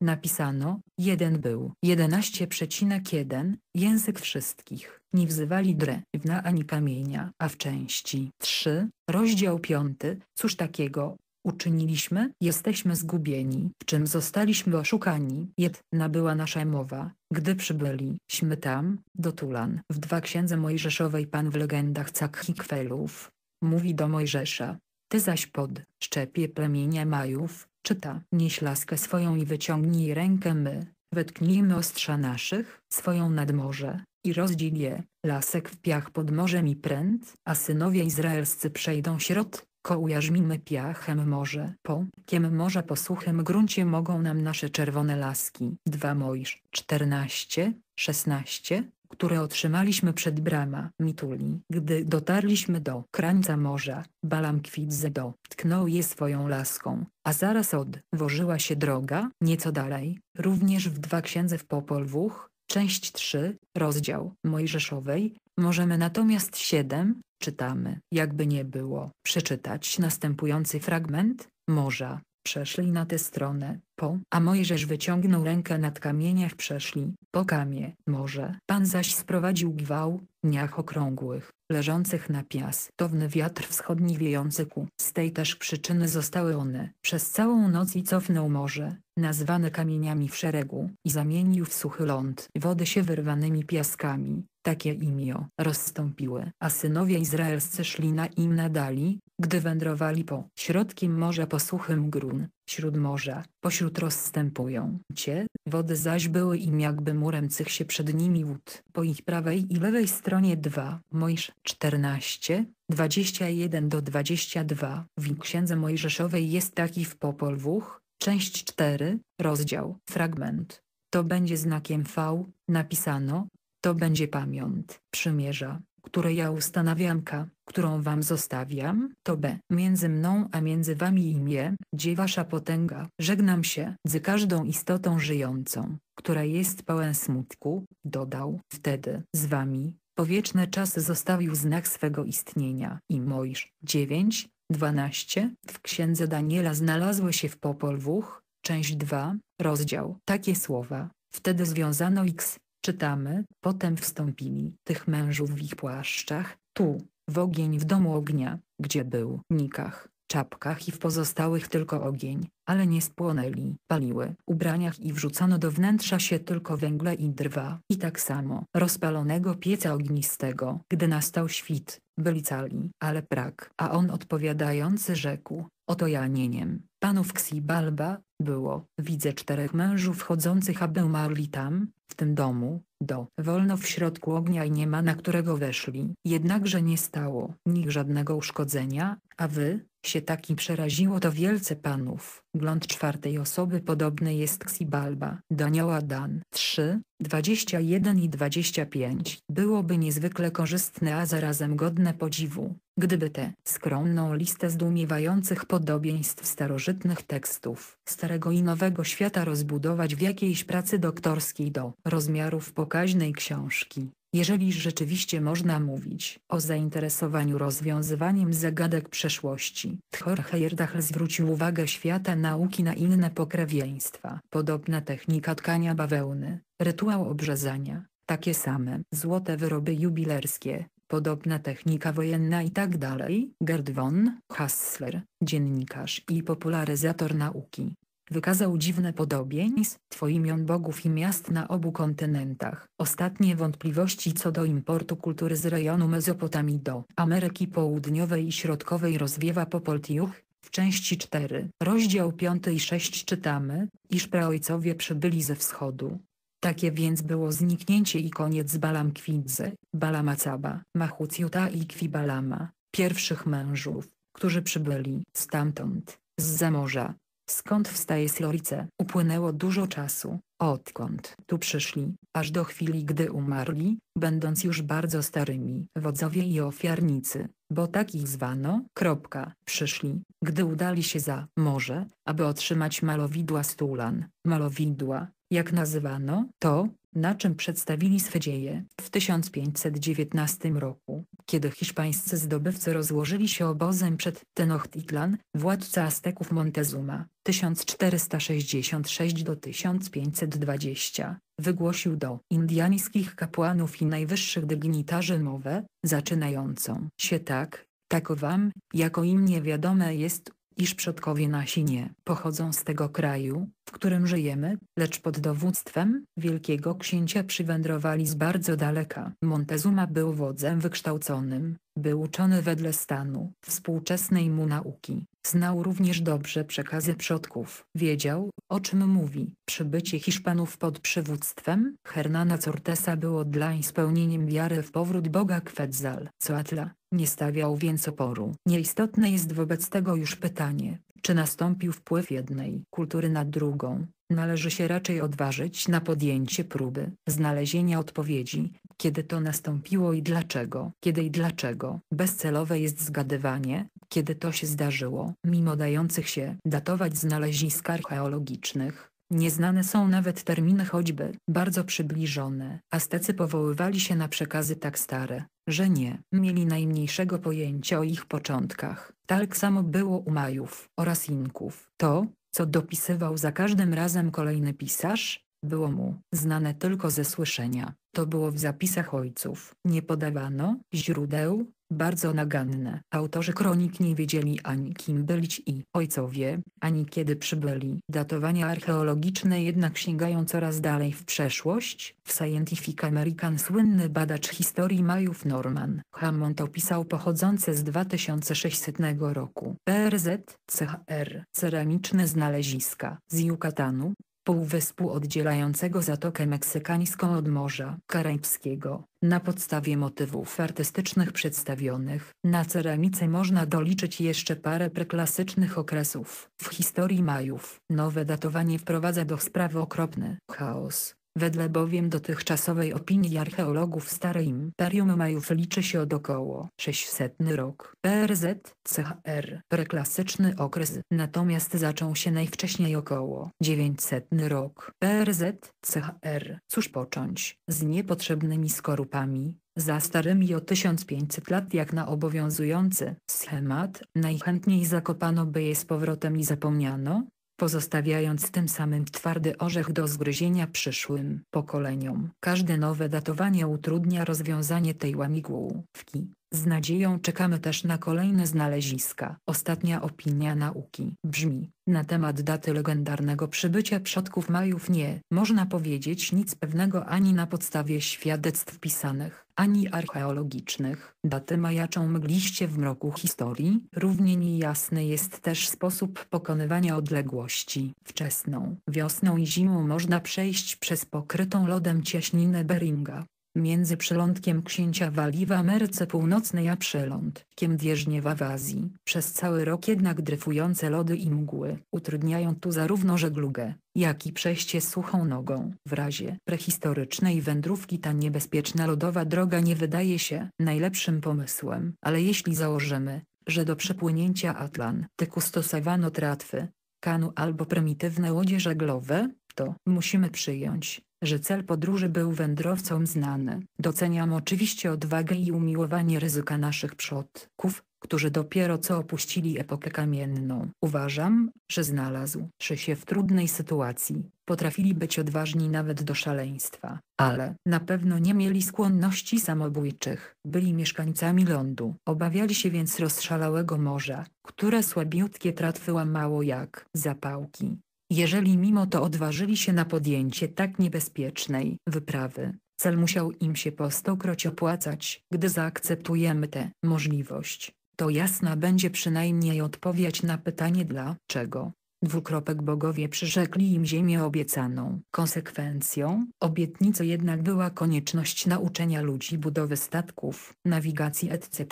napisano, jeden był 11,1 Język wszystkich, nie wzywali drewna ani kamienia. A w części 3, rozdział 5, cóż takiego, uczyniliśmy, jesteśmy zgubieni, w czym zostaliśmy oszukani. Jedna była nasza mowa, gdy przybyliśmy tam, do Tulan. W dwa księdze Mojżeszowej Pan w legendach Cakhikwelów mówi do Mojżesza, ty zaś pod szczepie plemienia Majów, czyta, nieś laskę swoją i wyciągnij rękę my, wetknijmy ostrza naszych, swoją nad morze, i rozdziel je, lasek w piach pod morzem i pręd, a synowie izraelscy przejdą środ, ko ujarzmimy piachem morze, po kiem morza po suchym gruncie mogą nam nasze czerwone laski. 2 Mojż 14, 16, które otrzymaliśmy przed brama, Mituli, Gdy dotarliśmy do krańca morza, Balam Kwidzedo tknął je swoją laską, a zaraz odwożyła się droga, nieco dalej, również w dwa księdze w Popolwuch, część 3, rozdział Mojżeszowej, możemy natomiast 7, czytamy, jakby nie było, przeczytać następujący fragment, morza, Przeszli na tę stronę, po, a Mojżesz wyciągnął rękę nad kamieniach przeszli, po kamie, morze. Pan zaś sprowadził gwał, dniach okrągłych, leżących na pias. Towny wiatr wschodni wiejący ku. Z tej też przyczyny zostały one. Przez całą noc i cofnął morze, nazwane kamieniami w szeregu, i zamienił w suchy ląd. Wody się wyrwanymi piaskami, takie imio, rozstąpiły. A synowie izraelscy szli na im nadali, gdy wędrowali po środkim morza po suchym grun, wśród morza, pośród rozstępują cię, wody zaś były im jakby murem cych się przed nimi łód, po ich prawej i lewej stronie dwa, Mojż 14, 21 do 22, w Księdze Mojżeszowej jest taki w popol wuch. część 4, rozdział, fragment. To będzie znakiem V, napisano, to będzie pamiąt, przymierza które ja ustanawiamka, którą wam zostawiam, to B. Między mną a między wami imię, gdzie wasza potęga. Żegnam się z każdą istotą żyjącą, która jest pełen smutku, dodał. Wtedy z wami, powieczne czasy zostawił znak swego istnienia. I Mojż 9, 12 w Księdze Daniela znalazły się w Popol Wóch, część 2, rozdział. Takie słowa. Wtedy związano X Czytamy, potem wstąpili tych mężów w ich płaszczach, tu, w ogień w domu ognia, gdzie był, nikach, czapkach i w pozostałych tylko ogień, ale nie spłonęli, paliły, ubraniach i wrzucano do wnętrza się tylko węgle i drwa. I tak samo, rozpalonego pieca ognistego, gdy nastał świt, byli cali, ale Prag, A on odpowiadający rzekł, oto ja nie niem, panów Xibalba, było, widzę czterech mężów chodzących aby umarli tam, w tym domu, do, wolno w środku ognia i nie ma na którego weszli. Jednakże nie stało nich żadnego uszkodzenia, a wy, się takim przeraziło to wielce panów. Gląd czwartej osoby podobny jest Ksibalba. Danioła Dan 3, 21 i 25. Byłoby niezwykle korzystne a zarazem godne podziwu, gdyby tę skromną listę zdumiewających podobieństw starożytnych tekstów Starego i Nowego Świata rozbudować w jakiejś pracy doktorskiej do rozmiarów pokaźnej książki. Jeżeli rzeczywiście można mówić o zainteresowaniu rozwiązywaniem zagadek przeszłości, Tchorheyerdahl zwrócił uwagę świata nauki na inne pokrewieństwa. Podobna technika tkania bawełny, rytuał obrzezania, takie same złote wyroby jubilerskie, podobna technika wojenna i tak dalej. Gerd von Hassler, dziennikarz i popularyzator nauki, Wykazał dziwne podobieństwo imion bogów i miast na obu kontynentach. Ostatnie wątpliwości co do importu kultury z rejonu Mezopotamii do Ameryki Południowej i Środkowej rozwiewa Popoltiuch, w części 4, rozdział 5 i 6 czytamy, iż praojcowie przybyli ze wschodu. Takie więc było zniknięcie i koniec Balam Kwidze, Balama Caba, Mahucjuta i Kwibalama, pierwszych mężów, którzy przybyli stamtąd, z zamorza, Skąd wstaje Slorice? Upłynęło dużo czasu, odkąd tu przyszli, aż do chwili gdy umarli, będąc już bardzo starymi. Wodzowie i ofiarnicy, bo tak ich zwano, kropka, przyszli, gdy udali się za morze, aby otrzymać malowidła stulan. Malowidła, jak nazywano to, na czym przedstawili swe dzieje. W 1519 roku, kiedy hiszpańscy zdobywcy rozłożyli się obozem przed Tenochtitlan, władca Azteków Montezuma, 1466-1520, wygłosił do indyjskich kapłanów i najwyższych dygnitarzy mowę, zaczynającą się tak, tako wam, jako im niewiadome jest iż przodkowie nasi nie pochodzą z tego kraju, w którym żyjemy, lecz pod dowództwem wielkiego księcia przywędrowali z bardzo daleka. Montezuma był wodzem wykształconym, był uczony wedle stanu współczesnej mu nauki. Znał również dobrze przekazy przodków. Wiedział, o czym mówi. Przybycie Hiszpanów pod przywództwem Hernana Cortesa było dlań spełnieniem wiary w powrót Boga Quetzal. Coatla nie stawiał więc oporu. Nieistotne jest wobec tego już pytanie, czy nastąpił wpływ jednej kultury na drugą. Należy się raczej odważyć na podjęcie próby znalezienia odpowiedzi, kiedy to nastąpiło i dlaczego, kiedy i dlaczego. Bezcelowe jest zgadywanie, kiedy to się zdarzyło, mimo dających się datować znalezisk archeologicznych. Nieznane są nawet terminy choćby bardzo przybliżone. stacy powoływali się na przekazy tak stare, że nie mieli najmniejszego pojęcia o ich początkach. Tak samo było u Majów oraz Inków. To, co dopisywał za każdym razem kolejny pisarz, było mu znane tylko ze słyszenia, to było w zapisach ojców. Nie podawano źródeł, bardzo naganne. Autorzy kronik nie wiedzieli ani kim byli ci ojcowie, ani kiedy przybyli. Datowania archeologiczne jednak sięgają coraz dalej w przeszłość. W Scientific American słynny badacz historii Majów Norman Hammond opisał pochodzące z 2600 roku PRZ, CHR, ceramiczne znaleziska z Jukatanu, półwyspu oddzielającego Zatokę Meksykańską od Morza Karaibskiego. Na podstawie motywów artystycznych przedstawionych na ceramice można doliczyć jeszcze parę preklasycznych okresów w historii Majów. Nowe datowanie wprowadza do sprawy okropny chaos Wedle bowiem dotychczasowej opinii archeologów Stare Imperium Majów liczy się od około 600 rok. PRZ, CHR, preklasyczny okres, natomiast zaczął się najwcześniej około 900 rok. PRZ, CHR, cóż począć z niepotrzebnymi skorupami, za starymi o 1500 lat jak na obowiązujący schemat, najchętniej zakopano by je z powrotem i zapomniano, pozostawiając tym samym twardy orzech do zgryzienia przyszłym pokoleniom. Każde nowe datowanie utrudnia rozwiązanie tej łamigłówki. Z nadzieją czekamy też na kolejne znaleziska. Ostatnia opinia nauki brzmi: Na temat daty legendarnego przybycia przodków Majów nie można powiedzieć nic pewnego ani na podstawie świadectw pisanych, ani archeologicznych. Daty majaczą mgliście w mroku historii. Równie niejasny jest też sposób pokonywania odległości. Wczesną wiosną i zimą można przejść przez pokrytą lodem cieśninę Beringa. Między przylądkiem księcia Waliwa Merce Północnej a przylądkiem Wierzniewa w Azji, przez cały rok jednak dryfujące lody i mgły utrudniają tu zarówno żeglugę, jak i przejście suchą nogą. W razie prehistorycznej wędrówki ta niebezpieczna lodowa droga nie wydaje się najlepszym pomysłem, ale jeśli założymy, że do przepłynięcia Atlantyku stosowano tratwy, kanu albo prymitywne łodzie żeglowe, to musimy przyjąć, że cel podróży był wędrowcom znany. Doceniam oczywiście odwagę i umiłowanie ryzyka naszych przodków, którzy dopiero co opuścili epokę kamienną. Uważam, że znalazł się w trudnej sytuacji, potrafili być odważni nawet do szaleństwa, ale na pewno nie mieli skłonności samobójczych. Byli mieszkańcami lądu, obawiali się więc rozszalałego morza, które słabiutkie tratwy łamało jak zapałki. Jeżeli mimo to odważyli się na podjęcie tak niebezpiecznej wyprawy, cel musiał im się po stokroć opłacać. Gdy zaakceptujemy tę możliwość, to jasna będzie przynajmniej odpowiedź na pytanie dlaczego. Dwukropek bogowie przyrzekli im ziemię obiecaną. Konsekwencją obietnicy jednak była konieczność nauczenia ludzi budowy statków, nawigacji etc.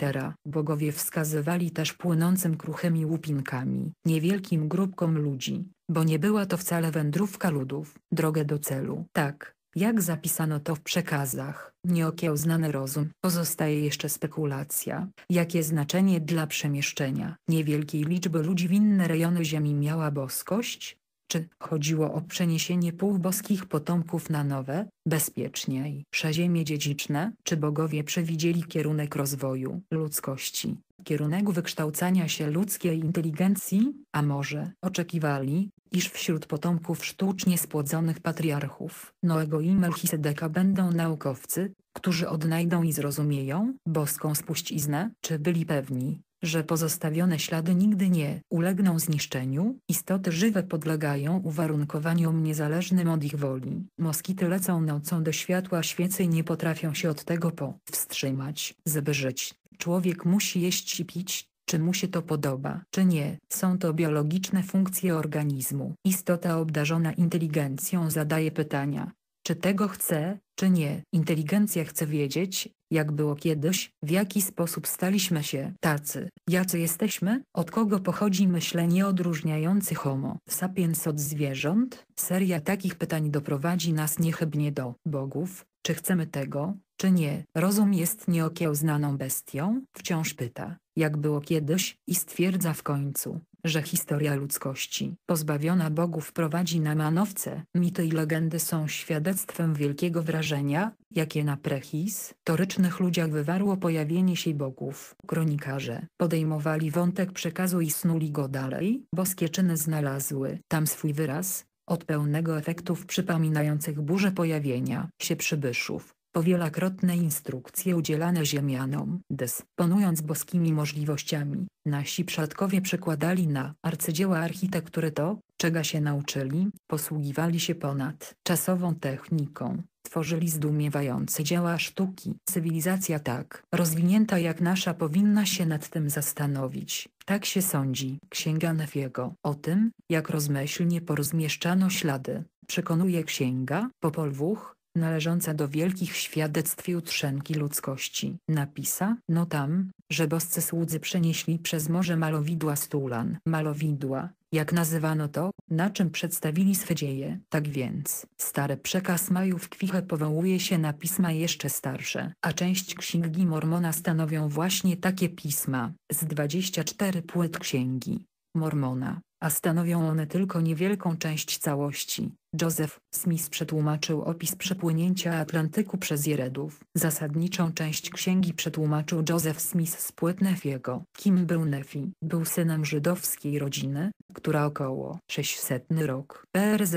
Bogowie wskazywali też płynącym kruchymi łupinkami, niewielkim grupkom ludzi, bo nie była to wcale wędrówka ludów, drogę do celu. Tak, jak zapisano to w przekazach, nieokiełznany rozum, pozostaje jeszcze spekulacja, jakie znaczenie dla przemieszczenia niewielkiej liczby ludzi w inne rejony ziemi miała boskość, czy chodziło o przeniesienie półboskich potomków na nowe, bezpieczniejsze, ziemie przeziemie dziedziczne, czy bogowie przewidzieli kierunek rozwoju ludzkości, kierunek wykształcania się ludzkiej inteligencji, a może oczekiwali, iż wśród potomków sztucznie spłodzonych patriarchów Noego i Melchisedeka będą naukowcy, którzy odnajdą i zrozumieją boską spuściznę, czy byli pewni, że pozostawione ślady nigdy nie ulegną zniszczeniu, istoty żywe podlegają uwarunkowaniom niezależnym od ich woli. Moskity lecą nocą do światła świecy i nie potrafią się od tego powstrzymać. Żeby żyć, człowiek musi jeść i pić, czy mu się to podoba, czy nie. Są to biologiczne funkcje organizmu. Istota obdarzona inteligencją zadaje pytania, czy tego chce, czy nie. Inteligencja chce wiedzieć, jak było kiedyś, w jaki sposób staliśmy się tacy, jacy jesteśmy, od kogo pochodzi myślenie odróżniające homo sapiens od zwierząt. Seria takich pytań doprowadzi nas niechybnie do bogów, czy chcemy tego, czy nie. Rozum jest nieokiełznaną bestią, wciąż pyta, jak było kiedyś, i stwierdza w końcu, że historia ludzkości, pozbawiona bogów, prowadzi na manowce. Mity i legendy są świadectwem wielkiego wrażenia, jakie na prehistorycznych ludziach wywarło pojawienie się bogów. Kronikarze podejmowali wątek przekazu i snuli go dalej. Boskie czyny znalazły tam swój wyraz, od pełnego efektów przypominających burzę pojawienia się przybyszów, po wielokrotne instrukcje udzielane ziemianom. Dysponując boskimi możliwościami, nasi przodkowie przekładali na arcydzieła architektury to, czego się nauczyli, posługiwali się ponad czasową techniką, tworzyli zdumiewające dzieła sztuki. Cywilizacja tak rozwinięta jak nasza powinna się nad tym zastanowić. Tak się sądzi. Księga Nefiego o tym, jak rozmyślnie porozmieszczano ślady, przekonuje księga Popol Vuh należąca do wielkich świadectw jutrzenki ludzkości. Napisa, no tam, że boscy słudzy przenieśli przez morze malowidła stulan. Malowidła, jak nazywano to, na czym przedstawili swe dzieje. Tak więc, stary przekaz Majów Kwiche powołuje się na pisma jeszcze starsze, a część Księgi Mormona stanowią właśnie takie pisma, z 24 płyt Księgi Mormona a stanowią one tylko niewielką część całości. Joseph Smith przetłumaczył opis przepłynięcia Atlantyku przez Jeredów. Zasadniczą część księgi przetłumaczył Joseph Smith z płyt Nefiego. Kim był Nefi? Był synem żydowskiej rodziny, która około 600 rok PRZ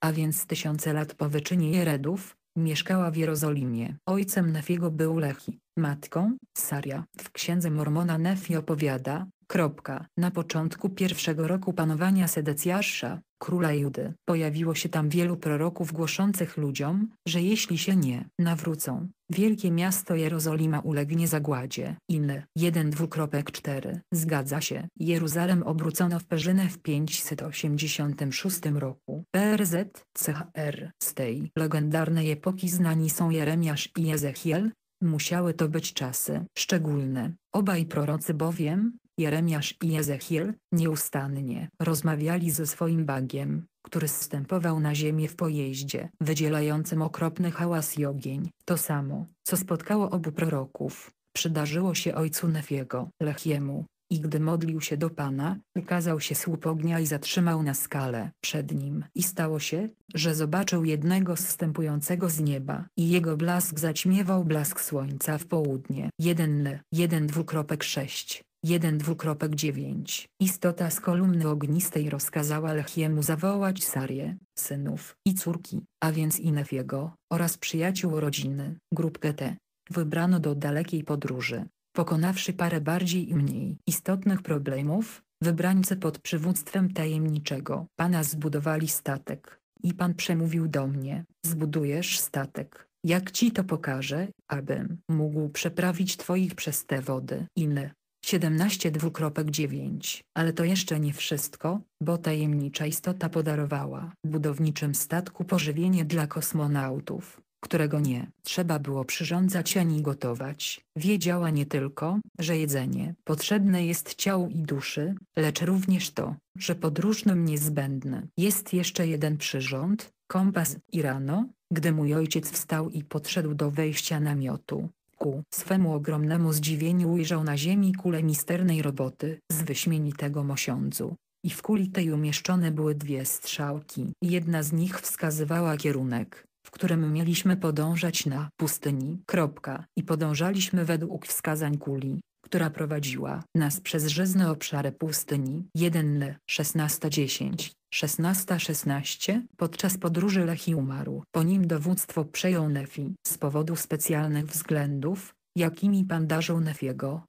a więc tysiące lat po wyczynie Jeredów, mieszkała w Jerozolimie. Ojcem Nefiego był Lehi, matką Saria. W Księdze Mormona Nefi opowiada, Kropka. Na początku pierwszego roku panowania Sedecjasza, króla Judy, pojawiło się tam wielu proroków głoszących ludziom, że jeśli się nie nawrócą, wielkie miasto Jerozolima ulegnie zagładzie. Inny 4 Zgadza się. Jeruzalem obrócono w Perzynę w 586 roku. PRZ, CHR. Z tej legendarnej epoki znani są Jeremiasz i Ezechiel, Musiały to być czasy szczególne, obaj prorocy bowiem, Jeremiasz i Ezechiel, nieustannie rozmawiali ze swoim bagiem, który zstępował na ziemię w pojeździe, wydzielającym okropny hałas i ogień. To samo, co spotkało obu proroków, przydarzyło się ojcu Nefiego, Lechiemu, i gdy modlił się do Pana, ukazał się słup ognia i zatrzymał na skalę przed nim. I stało się, że zobaczył jednego zstępującego z nieba i jego blask zaćmiewał blask słońca w południe. 1 1 2.6 1.2.9 Istota z kolumny ognistej rozkazała Lechiemu zawołać Sarię, synów i córki, a więc i Nefiego, oraz przyjaciół rodziny, grupkę T. Wybrano do dalekiej podróży. Pokonawszy parę bardziej i mniej istotnych problemów, wybrańcy pod przywództwem tajemniczego pana zbudowali statek. I pan przemówił do mnie, zbudujesz statek, jak ci to pokażę, abym mógł przeprawić twoich przez te wody. Inne 17.2.9. Ale to jeszcze nie wszystko, bo tajemnicza istota podarowała budowniczym statku pożywienie dla kosmonautów którego nie trzeba było przyrządzać ani gotować. Wiedziała nie tylko, że jedzenie potrzebne jest ciału i duszy, lecz również to, że podróżnym niezbędny jest jeszcze jeden przyrząd, kompas i rano, gdy mój ojciec wstał i podszedł do wejścia namiotu, Ku swemu ogromnemu zdziwieniu ujrzał na ziemi kulę misternej roboty z wyśmienitego mosiądzu. I w kuli tej umieszczone były dwie strzałki. Jedna z nich wskazywała kierunek, w którym mieliśmy podążać na pustyni. Kropka. I podążaliśmy według wskazań kuli, która prowadziła nas przez żyzne obszary pustyni 1 Le 16:10, 16:16 Podczas podróży Lehi umarł. Po nim dowództwo przejął Nefi z powodu specjalnych względów, jakimi pan darzył Nefiego.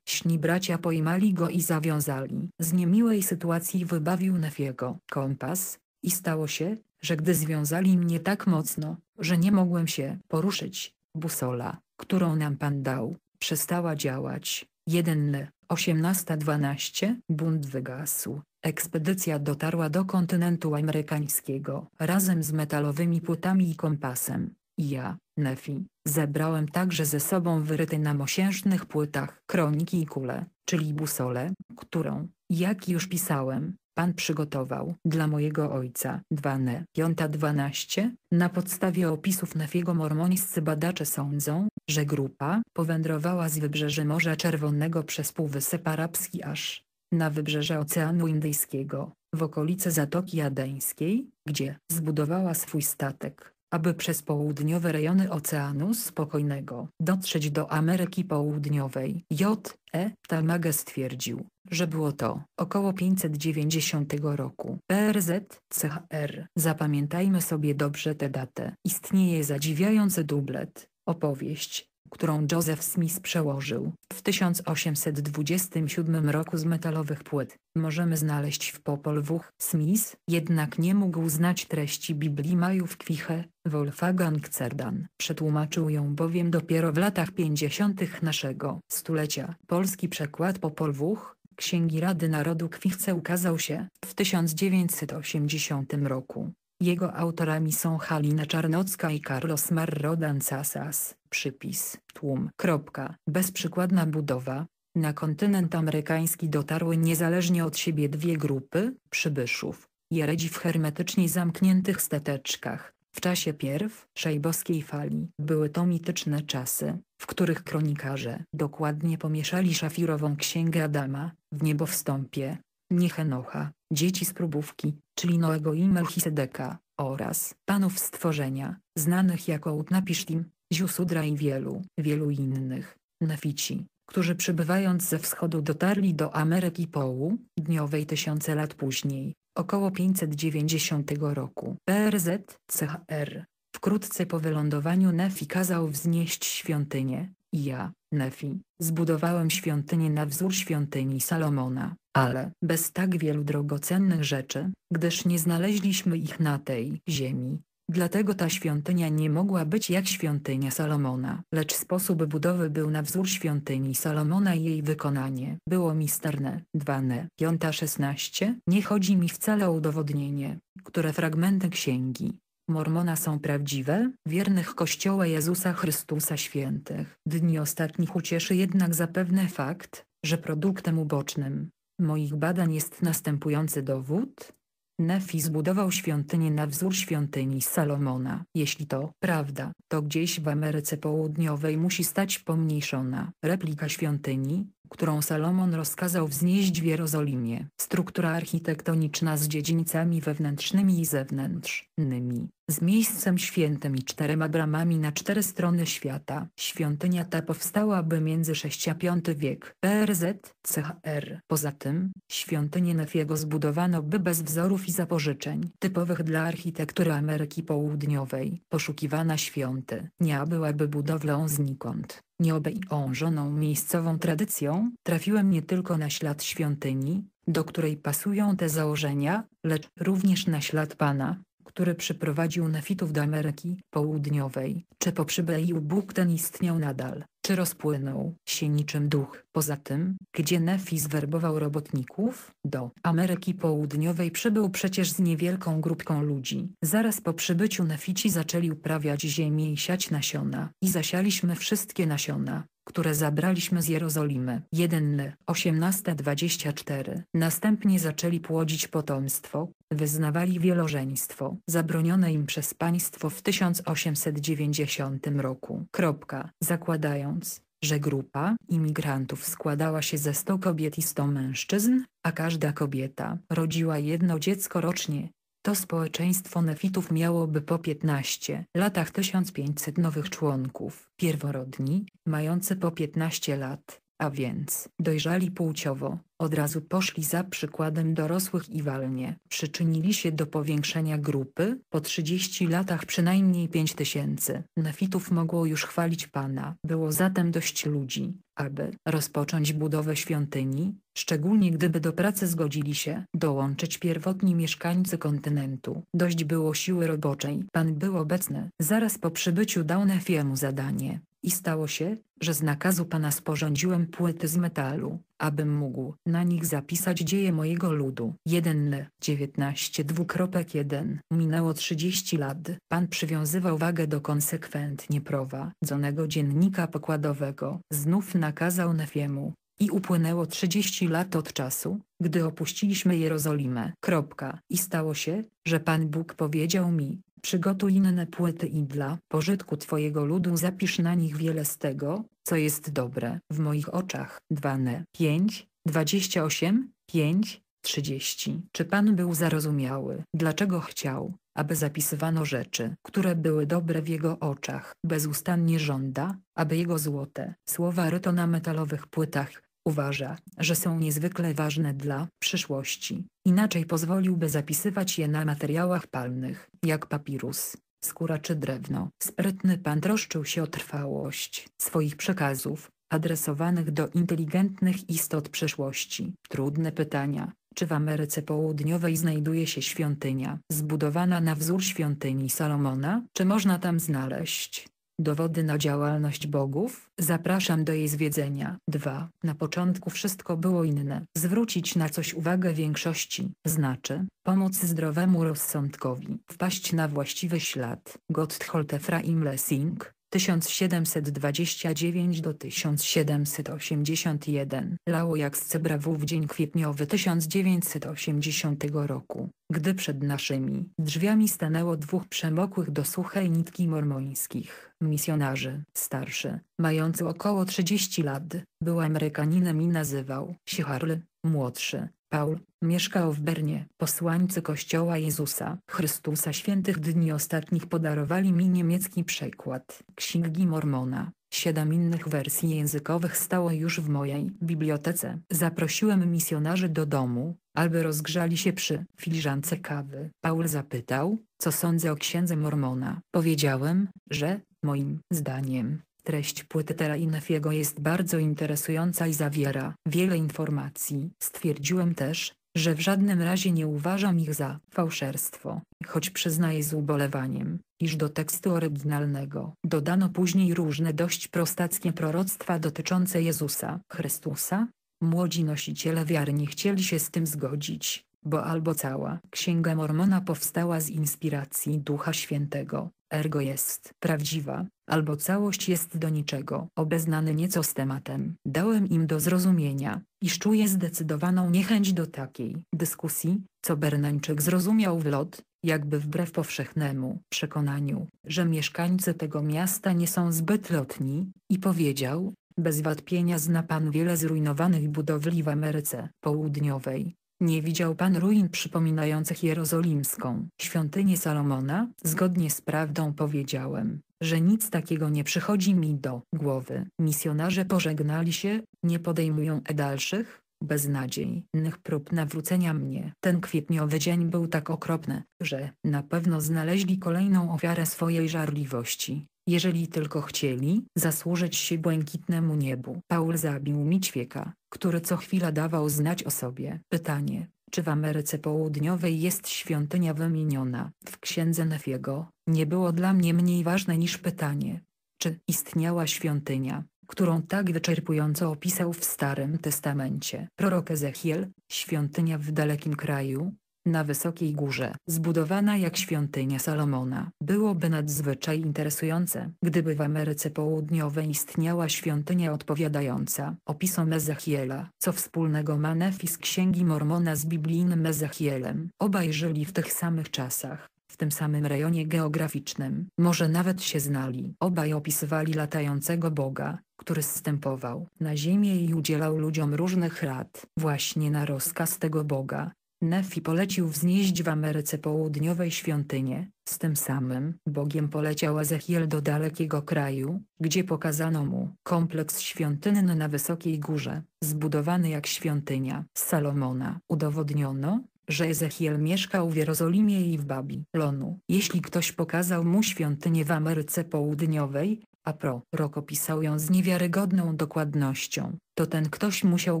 śni bracia pojmali go i zawiązali. Z niemiłej sytuacji wybawił Nefiego kompas i stało się, że gdy związali mnie tak mocno, że nie mogłem się poruszyć, busola, którą nam Pan dał, przestała działać. 1. 1812 bunt wygasł. Ekspedycja dotarła do kontynentu amerykańskiego razem z metalowymi płytami i kompasem. Ja, Nefi, zebrałem także ze sobą wyryte na mosiężnych płytach kroniki i kule, czyli busolę, którą, jak już pisałem, Pan przygotował dla mojego ojca. 2n. 5.12. Na podstawie opisów Nefiego mormońscy badacze sądzą, że grupa powędrowała z wybrzeży Morza Czerwonego przez Półwysep Arabski aż na wybrzeże Oceanu Indyjskiego, w okolice Zatoki Adeńskiej, gdzie zbudowała swój statek aby przez południowe rejony Oceanu Spokojnego dotrzeć do Ameryki Południowej. J. E. Talmage stwierdził, że było to około 590 roku. PRZ CHR. Zapamiętajmy sobie dobrze tę datę. Istnieje zadziwiający dublet. Opowieść, którą Joseph Smith przełożył w 1827 roku z metalowych płyt, możemy znaleźć w popolwuch. Smith jednak nie mógł znać treści Biblii Majów Kwiche, Wolfgang Cerdan przetłumaczył ją bowiem dopiero w latach 50. naszego stulecia. Polski przekład popolwuch Księgi Rady Narodu Kwichce ukazał się w 1980 roku. Jego autorami są Halina Czarnocka i Carlos Marrodan Sasas. Przypis tłum. Kropka. Bezprzykładna budowa. Na kontynent amerykański dotarły niezależnie od siebie dwie grupy przybyszów. Jeredzi w hermetycznie zamkniętych stateczkach. W czasie pierw szejbowskiej fali były to mityczne czasy, w których kronikarze dokładnie pomieszali szafirową księgę Adama, w niebowstąpie, nie Henocha, dzieci z próbówki, czyli Noego i Melchisedeka, oraz panów stworzenia, znanych jako Utnapishtim, Ziusudra i wielu, wielu innych, Nefici, którzy przybywając ze wschodu dotarli do Ameryki Połu, dniowej tysiące lat później, około 590 roku. PRZ, CHR. Wkrótce po wylądowaniu Nefi kazał wznieść świątynię, i ja, Nefi, zbudowałem świątynię na wzór świątyni Salomona ale bez tak wielu drogocennych rzeczy, gdyż nie znaleźliśmy ich na tej ziemi. Dlatego ta świątynia nie mogła być jak świątynia Salomona, lecz sposób budowy był na wzór świątyni Salomona i jej wykonanie było misterne. 2 ne. 5-16 Nie chodzi mi wcale o udowodnienie, które fragmenty księgi Mormona są prawdziwe, wiernych Kościoła Jezusa Chrystusa świętych. Dni ostatnich ucieszy jednak zapewne fakt, że produktem ubocznym moich badań jest następujący dowód. Nefi zbudował świątynię na wzór świątyni Salomona. Jeśli to prawda, to gdzieś w Ameryce Południowej musi stać pomniejszona replika świątyni, którą Salomon rozkazał wznieść w Jerozolimie. Struktura architektoniczna z dziedzińcami wewnętrznymi i zewnętrznymi, z miejscem świętym i czterema bramami na cztery strony świata. Świątynia ta powstałaby między 6 a 5 wiek PRZ, CHR. Poza tym, świątynię Nefiego zbudowano by bez wzorów i zapożyczeń, typowych dla architektury Ameryki Południowej. Poszukiwana świątynia byłaby budowlą znikąd. Nieobejrzoną miejscową tradycją trafiłem nie tylko na ślad świątyni, do której pasują te założenia, lecz również na ślad Pana, który przyprowadził nefitów do Ameryki Południowej. Czy po przybyciu Bóg ten istniał nadal? Czy rozpłynął się niczym duch? Poza tym, gdzie Nefis werbował robotników, do Ameryki Południowej przybył przecież z niewielką grupką ludzi. Zaraz po przybyciu Nefici zaczęli uprawiać ziemię i siać nasiona. I zasialiśmy wszystkie nasiona, które zabraliśmy z Jerozolimy. 1 1824. Następnie zaczęli płodzić potomstwo, wyznawali wielożeństwo, zabronione im przez państwo w 1890 roku. Kropka. Zakładają, wiedząc, że grupa imigrantów składała się ze 100 kobiet i 100 mężczyzn, a każda kobieta rodziła jedno dziecko rocznie. To społeczeństwo nefitów miałoby po 15 latach 1500 nowych członków, pierworodni, mający po 15 lat, a więc, dojrzali płciowo, od razu poszli za przykładem dorosłych i walnie przyczynili się do powiększenia grupy, po 30 latach przynajmniej 5 tysięcy. Nafitów mogło już chwalić Pana. Było zatem dość ludzi, aby rozpocząć budowę świątyni, szczególnie gdyby do pracy zgodzili się dołączyć pierwotni mieszkańcy kontynentu. Dość było siły roboczej. Pan był obecny. Zaraz po przybyciu dał Nefiemu zadanie, i stało się, że z nakazu pana sporządziłem płyty z metalu, abym mógł na nich zapisać dzieje mojego ludu. 1. 19. 2.1 Minęło 30 lat. Pan przywiązywał wagę do konsekwentnie prowadzonego dziennika pokładowego. Znów nakazał Nefiemu, i upłynęło 30 lat od czasu, gdy opuściliśmy Jerozolimę. Kropka. I stało się, że Pan Bóg powiedział mi, Przygotuj inne płyty i dla pożytku Twojego ludu zapisz na nich wiele z tego, co jest dobre. W moich oczach 2 ne 5, 28, 5, 30. Czy Pan był zarozumiały? Dlaczego chciał, aby zapisywano rzeczy, które były dobre w jego oczach? Bezustannie żąda, aby jego złote słowa ryto na metalowych płytach Uważa, że są niezwykle ważne dla przyszłości, inaczej pozwoliłby zapisywać je na materiałach palnych, jak papirus, skóra czy drewno. Sprytny pan troszczył się o trwałość swoich przekazów, adresowanych do inteligentnych istot przeszłości. Trudne pytania. Czy w Ameryce Południowej znajduje się świątynia, zbudowana na wzór świątyni Salomona? Czy można tam znaleźć Dowody na działalność bogów. Zapraszam do jej zwiedzenia. 2. Na początku wszystko było inne. Zwrócić na coś uwagę większości znaczy pomóc zdrowemu rozsądkowi, wpaść na właściwy ślad. Gotthold Efraim Lessing, 1729 do 1781. Lało jak z Cebrawu w dzień kwietniowy 1980 roku, gdy przed naszymi drzwiami stanęło dwóch przemokłych do suchej nitki mormońskich misjonarzy. Starszy, mający około 30 lat, był Amerykaninem i nazywał się Harl, młodszy, Paul, mieszkał w Bernie. Posłańcy Kościoła Jezusa Chrystusa świętych dni ostatnich podarowali mi niemiecki przekład Księgi Mormona. Siedem innych wersji językowych stało już w mojej bibliotece. Zaprosiłem misjonarzy do domu, aby rozgrzali się przy filiżance kawy. Paul zapytał, co sądzę o księdze Mormona. Powiedziałem, że, moim zdaniem, Treść płyty Terainafiego jest bardzo interesująca i zawiera wiele informacji. Stwierdziłem też, że w żadnym razie nie uważam ich za fałszerstwo, choć przyznaję z ubolewaniem, iż do tekstu oryginalnego dodano później różne dość prostackie proroctwa dotyczące Jezusa Chrystusa. Młodzi nosiciele wiary nie chcieli się z tym zgodzić, bo albo cała Księga Mormona powstała z inspiracji Ducha Świętego, ergo jest prawdziwa, albo całość jest do niczego. Obeznany nieco z tematem, dałem im do zrozumienia, iż czuję zdecydowaną niechęć do takiej dyskusji, co Bernańczyk zrozumiał w lot, jakby wbrew powszechnemu przekonaniu, że mieszkańcy tego miasta nie są zbyt lotni, i powiedział, bez wątpienia zna pan wiele zrujnowanych budowli w Ameryce Południowej. Nie widział pan ruin przypominających jerozolimską świątynię Salomona? Zgodnie z prawdą powiedziałem, że nic takiego nie przychodzi mi do głowy. Misjonarze pożegnali się, nie podejmują e dalszych, beznadziejnych prób nawrócenia mnie. Ten kwietniowy dzień był tak okropny, że na pewno znaleźli kolejną ofiarę swojej żarliwości. Jeżeli tylko chcieli zasłużyć się błękitnemu niebu. Paul zabił Mićwieka, który co chwila dawał znać o sobie. Pytanie, czy w Ameryce Południowej jest świątynia wymieniona w księdze Nefiego, nie było dla mnie mniej ważne niż pytanie, czy istniała świątynia, którą tak wyczerpująco opisał w Starym Testamencie prorok Ezechiel, świątynia w dalekim kraju, na wysokiej górze, zbudowana jak świątynia Salomona. Byłoby nadzwyczaj interesujące, gdyby w Ameryce Południowej istniała świątynia odpowiadająca opisom Ezechiela. Co wspólnego ma Nefis Księgi Mormona z biblijnym Ezechielem? Obaj żyli w tych samych czasach w tym samym rejonie geograficznym, może nawet się znali. Obaj opisywali latającego Boga, który zstępował na ziemię i udzielał ludziom różnych rad. Właśnie na rozkaz tego Boga, Nefi polecił wznieść w Ameryce Południowej świątynię, z tym samym Bogiem poleciał Ezechiel do dalekiego kraju, gdzie pokazano mu kompleks świątynny na wysokiej górze, zbudowany jak świątynia Salomona. Udowodniono, że Ezechiel mieszkał w Jerozolimie i w Babilonu. Jeśli ktoś pokazał mu świątynię w Ameryce Południowej, a pro, Rok opisał ją z niewiarygodną dokładnością. To ten ktoś musiał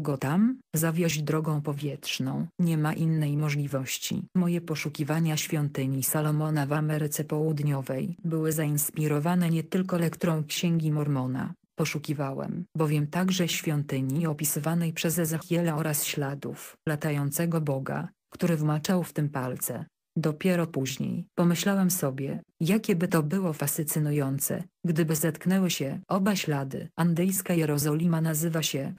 go tam, zawieźć drogą powietrzną. Nie ma innej możliwości. Moje poszukiwania świątyni Salomona w Ameryce Południowej były zainspirowane nie tylko lekturą Księgi Mormona, Poszukiwałem bowiem także świątyni opisywanej przez Ezechiela oraz śladów latającego Boga, który wmaczał w tym palce. Dopiero później pomyślałem sobie, jakie by to było fascynujące, gdyby zetknęły się oba ślady. Andyjska Jerozolima nazywa się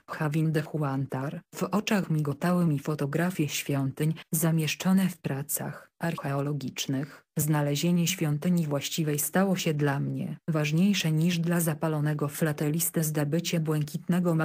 Huantar. W oczach migotały mi fotografie świątyń zamieszczone w pracach archeologicznych. Znalezienie świątyni właściwej stało się dla mnie ważniejsze niż dla zapalonego flatelisty zdobycie błękitnego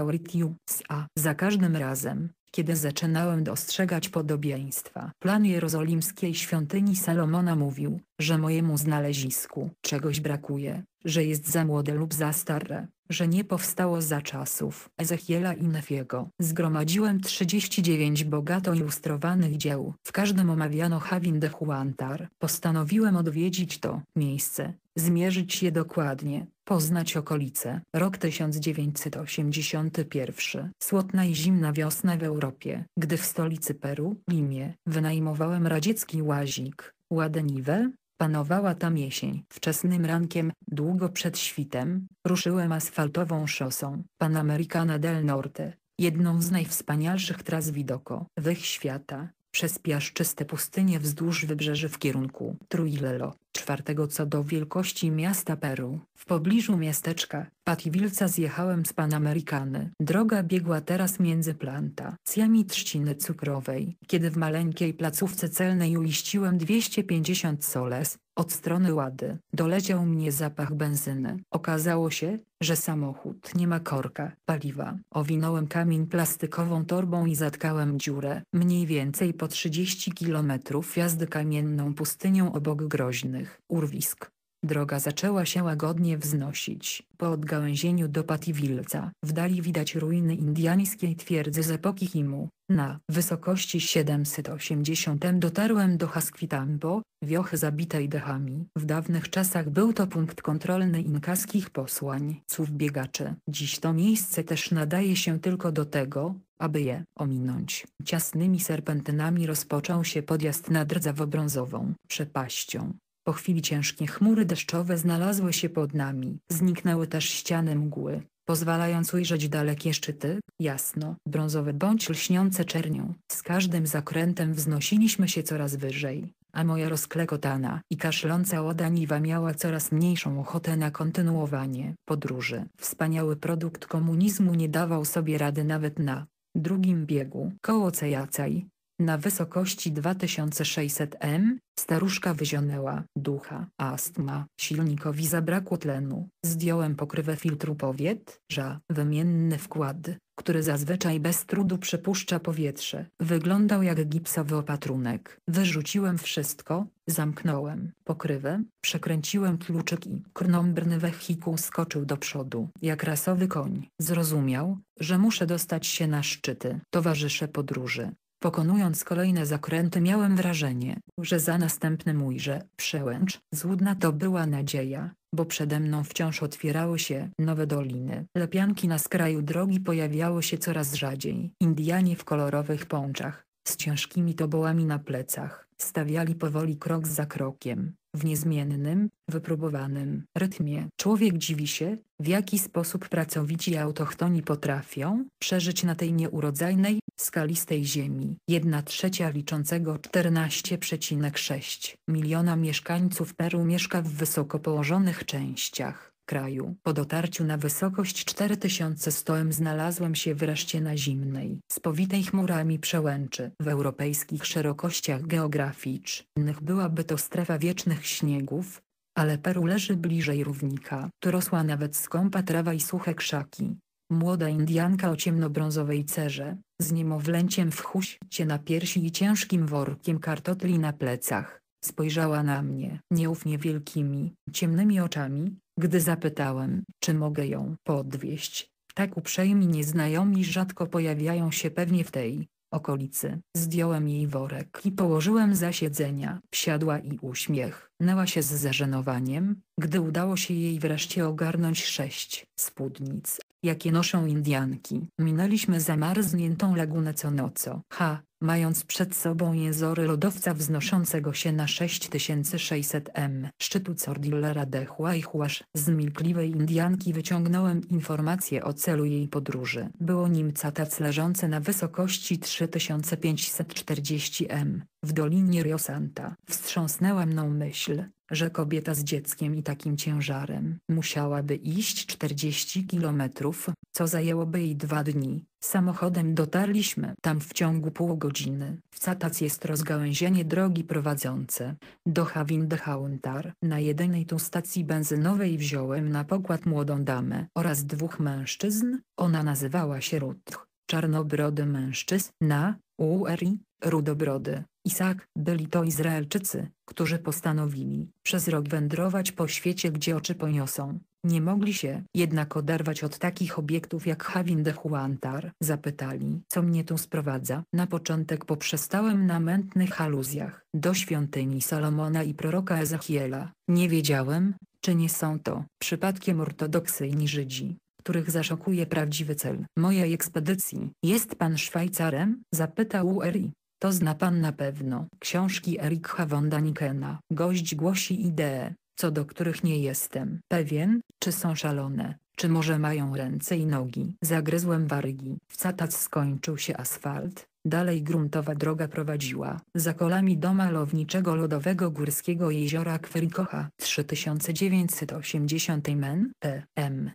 A Za każdym razem, kiedy zaczynałem dostrzegać podobieństwa, plan jerozolimskiej świątyni Salomona mówił, że mojemu znalezisku czegoś brakuje, że jest za młode lub za stare, że nie powstało za czasów Ezechiela i Nefiego. Zgromadziłem 39 bogato ilustrowanych dzieł. W każdym omawiano Havin de Huantar. Postanowiłem odwiedzić to miejsce, zmierzyć je dokładnie, Poznać okolice. Rok 1981. Słodna i zimna wiosna w Europie, gdy w stolicy Peru, Limie, wynajmowałem radziecki łazik, Ładeniwę, Panowała tam jesień. Wczesnym rankiem, długo przed świtem, ruszyłem asfaltową szosą Panamericana del Norte, jedną z najwspanialszych tras widoko wych świata, przez piaszczyste pustynie wzdłuż wybrzeży w kierunku Truilelo czwartego co do wielkości miasta Peru. W pobliżu miasteczka Patiwilca zjechałem z Panamerykany. Droga biegła teraz między plantacjami trzciny cukrowej. Kiedy w maleńkiej placówce celnej uiściłem 250 soles, od strony Łady, doleciał mnie zapach benzyny. Okazało się, że samochód nie ma korka, paliwa. Owinąłem kamień plastikową torbą i zatkałem dziurę. Mniej więcej po 30 kilometrów jazdy kamienną pustynią obok Groźny zielonych urwisk. Droga zaczęła się łagodnie wznosić. Po odgałęzieniu do Patiwilca w dali widać ruiny indiańskiej twierdzy z epoki Himu. Na wysokości 780 dotarłem do Haskwitambo, wiochy zabitej dechami. W dawnych czasach był to punkt kontrolny inkaskich posłańców biegaczy. Dziś to miejsce też nadaje się tylko do tego, aby je ominąć. Ciasnymi serpentynami rozpoczął się podjazd nad rdzawą brązową przepaścią. Po chwili ciężkie chmury deszczowe znalazły się pod nami, zniknęły też ściany mgły, pozwalając ujrzeć dalekie szczyty, jasno, brązowe bądź lśniące czernią. Z każdym zakrętem wznosiliśmy się coraz wyżej, a moja rozklekotana i kaszląca łodaniwa miała coraz mniejszą ochotę na kontynuowanie podróży. Wspaniały produkt komunizmu nie dawał sobie rady nawet na drugim biegu koło Cejacaj, na wysokości 2600 m staruszka wyzionęła. Ducha, astma, silnikowi zabrakło tlenu. Zdjąłem pokrywę filtru powietrza, wymienny wkład, który zazwyczaj bez trudu przepuszcza powietrze. Wyglądał jak gipsowy opatrunek. Wyrzuciłem wszystko, zamknąłem pokrywę, przekręciłem kluczyk i krnąbrny wehikuł skoczył do przodu, jak rasowy koń. Zrozumiał, że muszę dostać się na szczyty. Towarzysze podróży, Pokonując kolejne zakręty miałem wrażenie, że za następnym ujrzę przełęcz. Złudna to była nadzieja, bo przede mną wciąż otwierały się nowe doliny. Lepianki na skraju drogi pojawiało się coraz rzadziej. Indianie w kolorowych pączach, z ciężkimi tobołami na plecach, stawiali powoli krok za krokiem, w niezmiennym, wypróbowanym rytmie człowiek dziwi się, w jaki sposób pracowici autochtoni potrafią przeżyć na tej nieurodzajnej, skalistej ziemi. Jedna trzecia liczącego 14,6 miliona mieszkańców Peru mieszka w wysoko położonych częściach kraju. Po dotarciu na wysokość 4000 m znalazłem się wreszcie na zimnej, spowitej chmurami przełęczy. W europejskich szerokościach geograficznych byłaby to strefa wiecznych śniegów, ale Peru leży bliżej równika. Tu rosła nawet skąpa trawa i suche krzaki. Młoda Indianka o ciemnobrązowej cerze, z niemowlęciem w huście na piersi i ciężkim workiem kartotli na plecach Spojrzała na mnie nieufnie wielkimi, ciemnymi oczami, gdy zapytałem, czy mogę ją podwieźć. Tak uprzejmi nieznajomi rzadko pojawiają się pewnie w tej okolicy. Zdjąłem jej worek i położyłem za siedzenia. Wsiadła i uśmiech. Nęła się z zażenowaniem, gdy udało się jej wreszcie ogarnąć sześć spódnic, jakie noszą Indianki. Minęliśmy zamarzniętą lagunę co noco. Ha, mając przed sobą jezory lodowca wznoszącego się na 6600 m. Szczytu Cordillera de Huayhuasz z milkliwej Indianki wyciągnąłem informację o celu jej podróży. Było nim catac leżące na wysokości 3540 m. W dolinie Rio Santa wstrząsnęła mną myśl, że kobieta z dzieckiem i takim ciężarem musiałaby iść 40 kilometrów, co zajęłoby jej dwa dni. Samochodem dotarliśmy tam w ciągu pół godziny. W Catac jest rozgałęzienie drogi prowadzące do Havin de Hauntar. Na jedynej tu stacji benzynowej wziąłem na pokład młodą damę oraz dwóch mężczyzn. Ona nazywała się Ruth. Czarnobrody mężczyzna, URI, Rudobrody, Isaac, byli to Izraelczycy, którzy postanowili przez rok wędrować po świecie gdzie oczy poniosą. Nie mogli się jednak oderwać od takich obiektów jak Havin de Huantar. Zapytali, co mnie tu sprowadza. Na początek poprzestałem na mętnych aluzjach do świątyni Salomona i proroka Ezechiela. Nie wiedziałem, czy nie są to przypadkiem ortodoksyjni Żydzi, których zaszokuje prawdziwy cel mojej ekspedycji. Jest pan Szwajcarem? zapytał Uri. To zna pan na pewno. Książki Erikha von Danikena. Gość głosi idee, co do których nie jestem pewien, czy są szalone, czy może mają ręce i nogi. Zagryzłem wargi. W Catac skończył się asfalt, Dalej gruntowa droga prowadziła, za kolami do malowniczego lodowego górskiego jeziora Kwerikocha 3980 men Pm. m.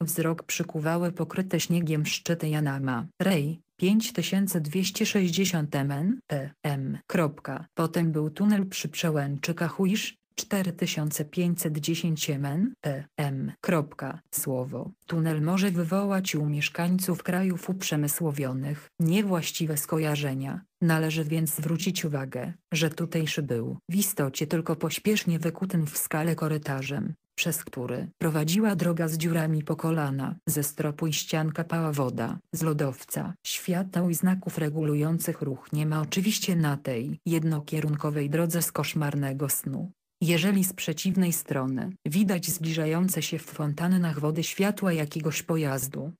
Wzrok przykuwały pokryte śniegiem szczyty Janama. Rej, 5260 mn, Potem był tunel przy przełęczy Kachuisz, 4510 mn, Słowo. Tunel może wywołać u mieszkańców krajów uprzemysłowionych niewłaściwe skojarzenia. Należy więc zwrócić uwagę, że tutejszy był w istocie tylko pośpiesznie wykutym w skale korytarzem, przez który prowadziła droga z dziurami po kolana, ze stropu i ścian kapała woda, z lodowca. Świateł i znaków regulujących ruch nie ma oczywiście na tej jednokierunkowej drodze z koszmarnego snu. Jeżeli z przeciwnej strony widać zbliżające się w fontannach wody światła jakiegoś pojazdu,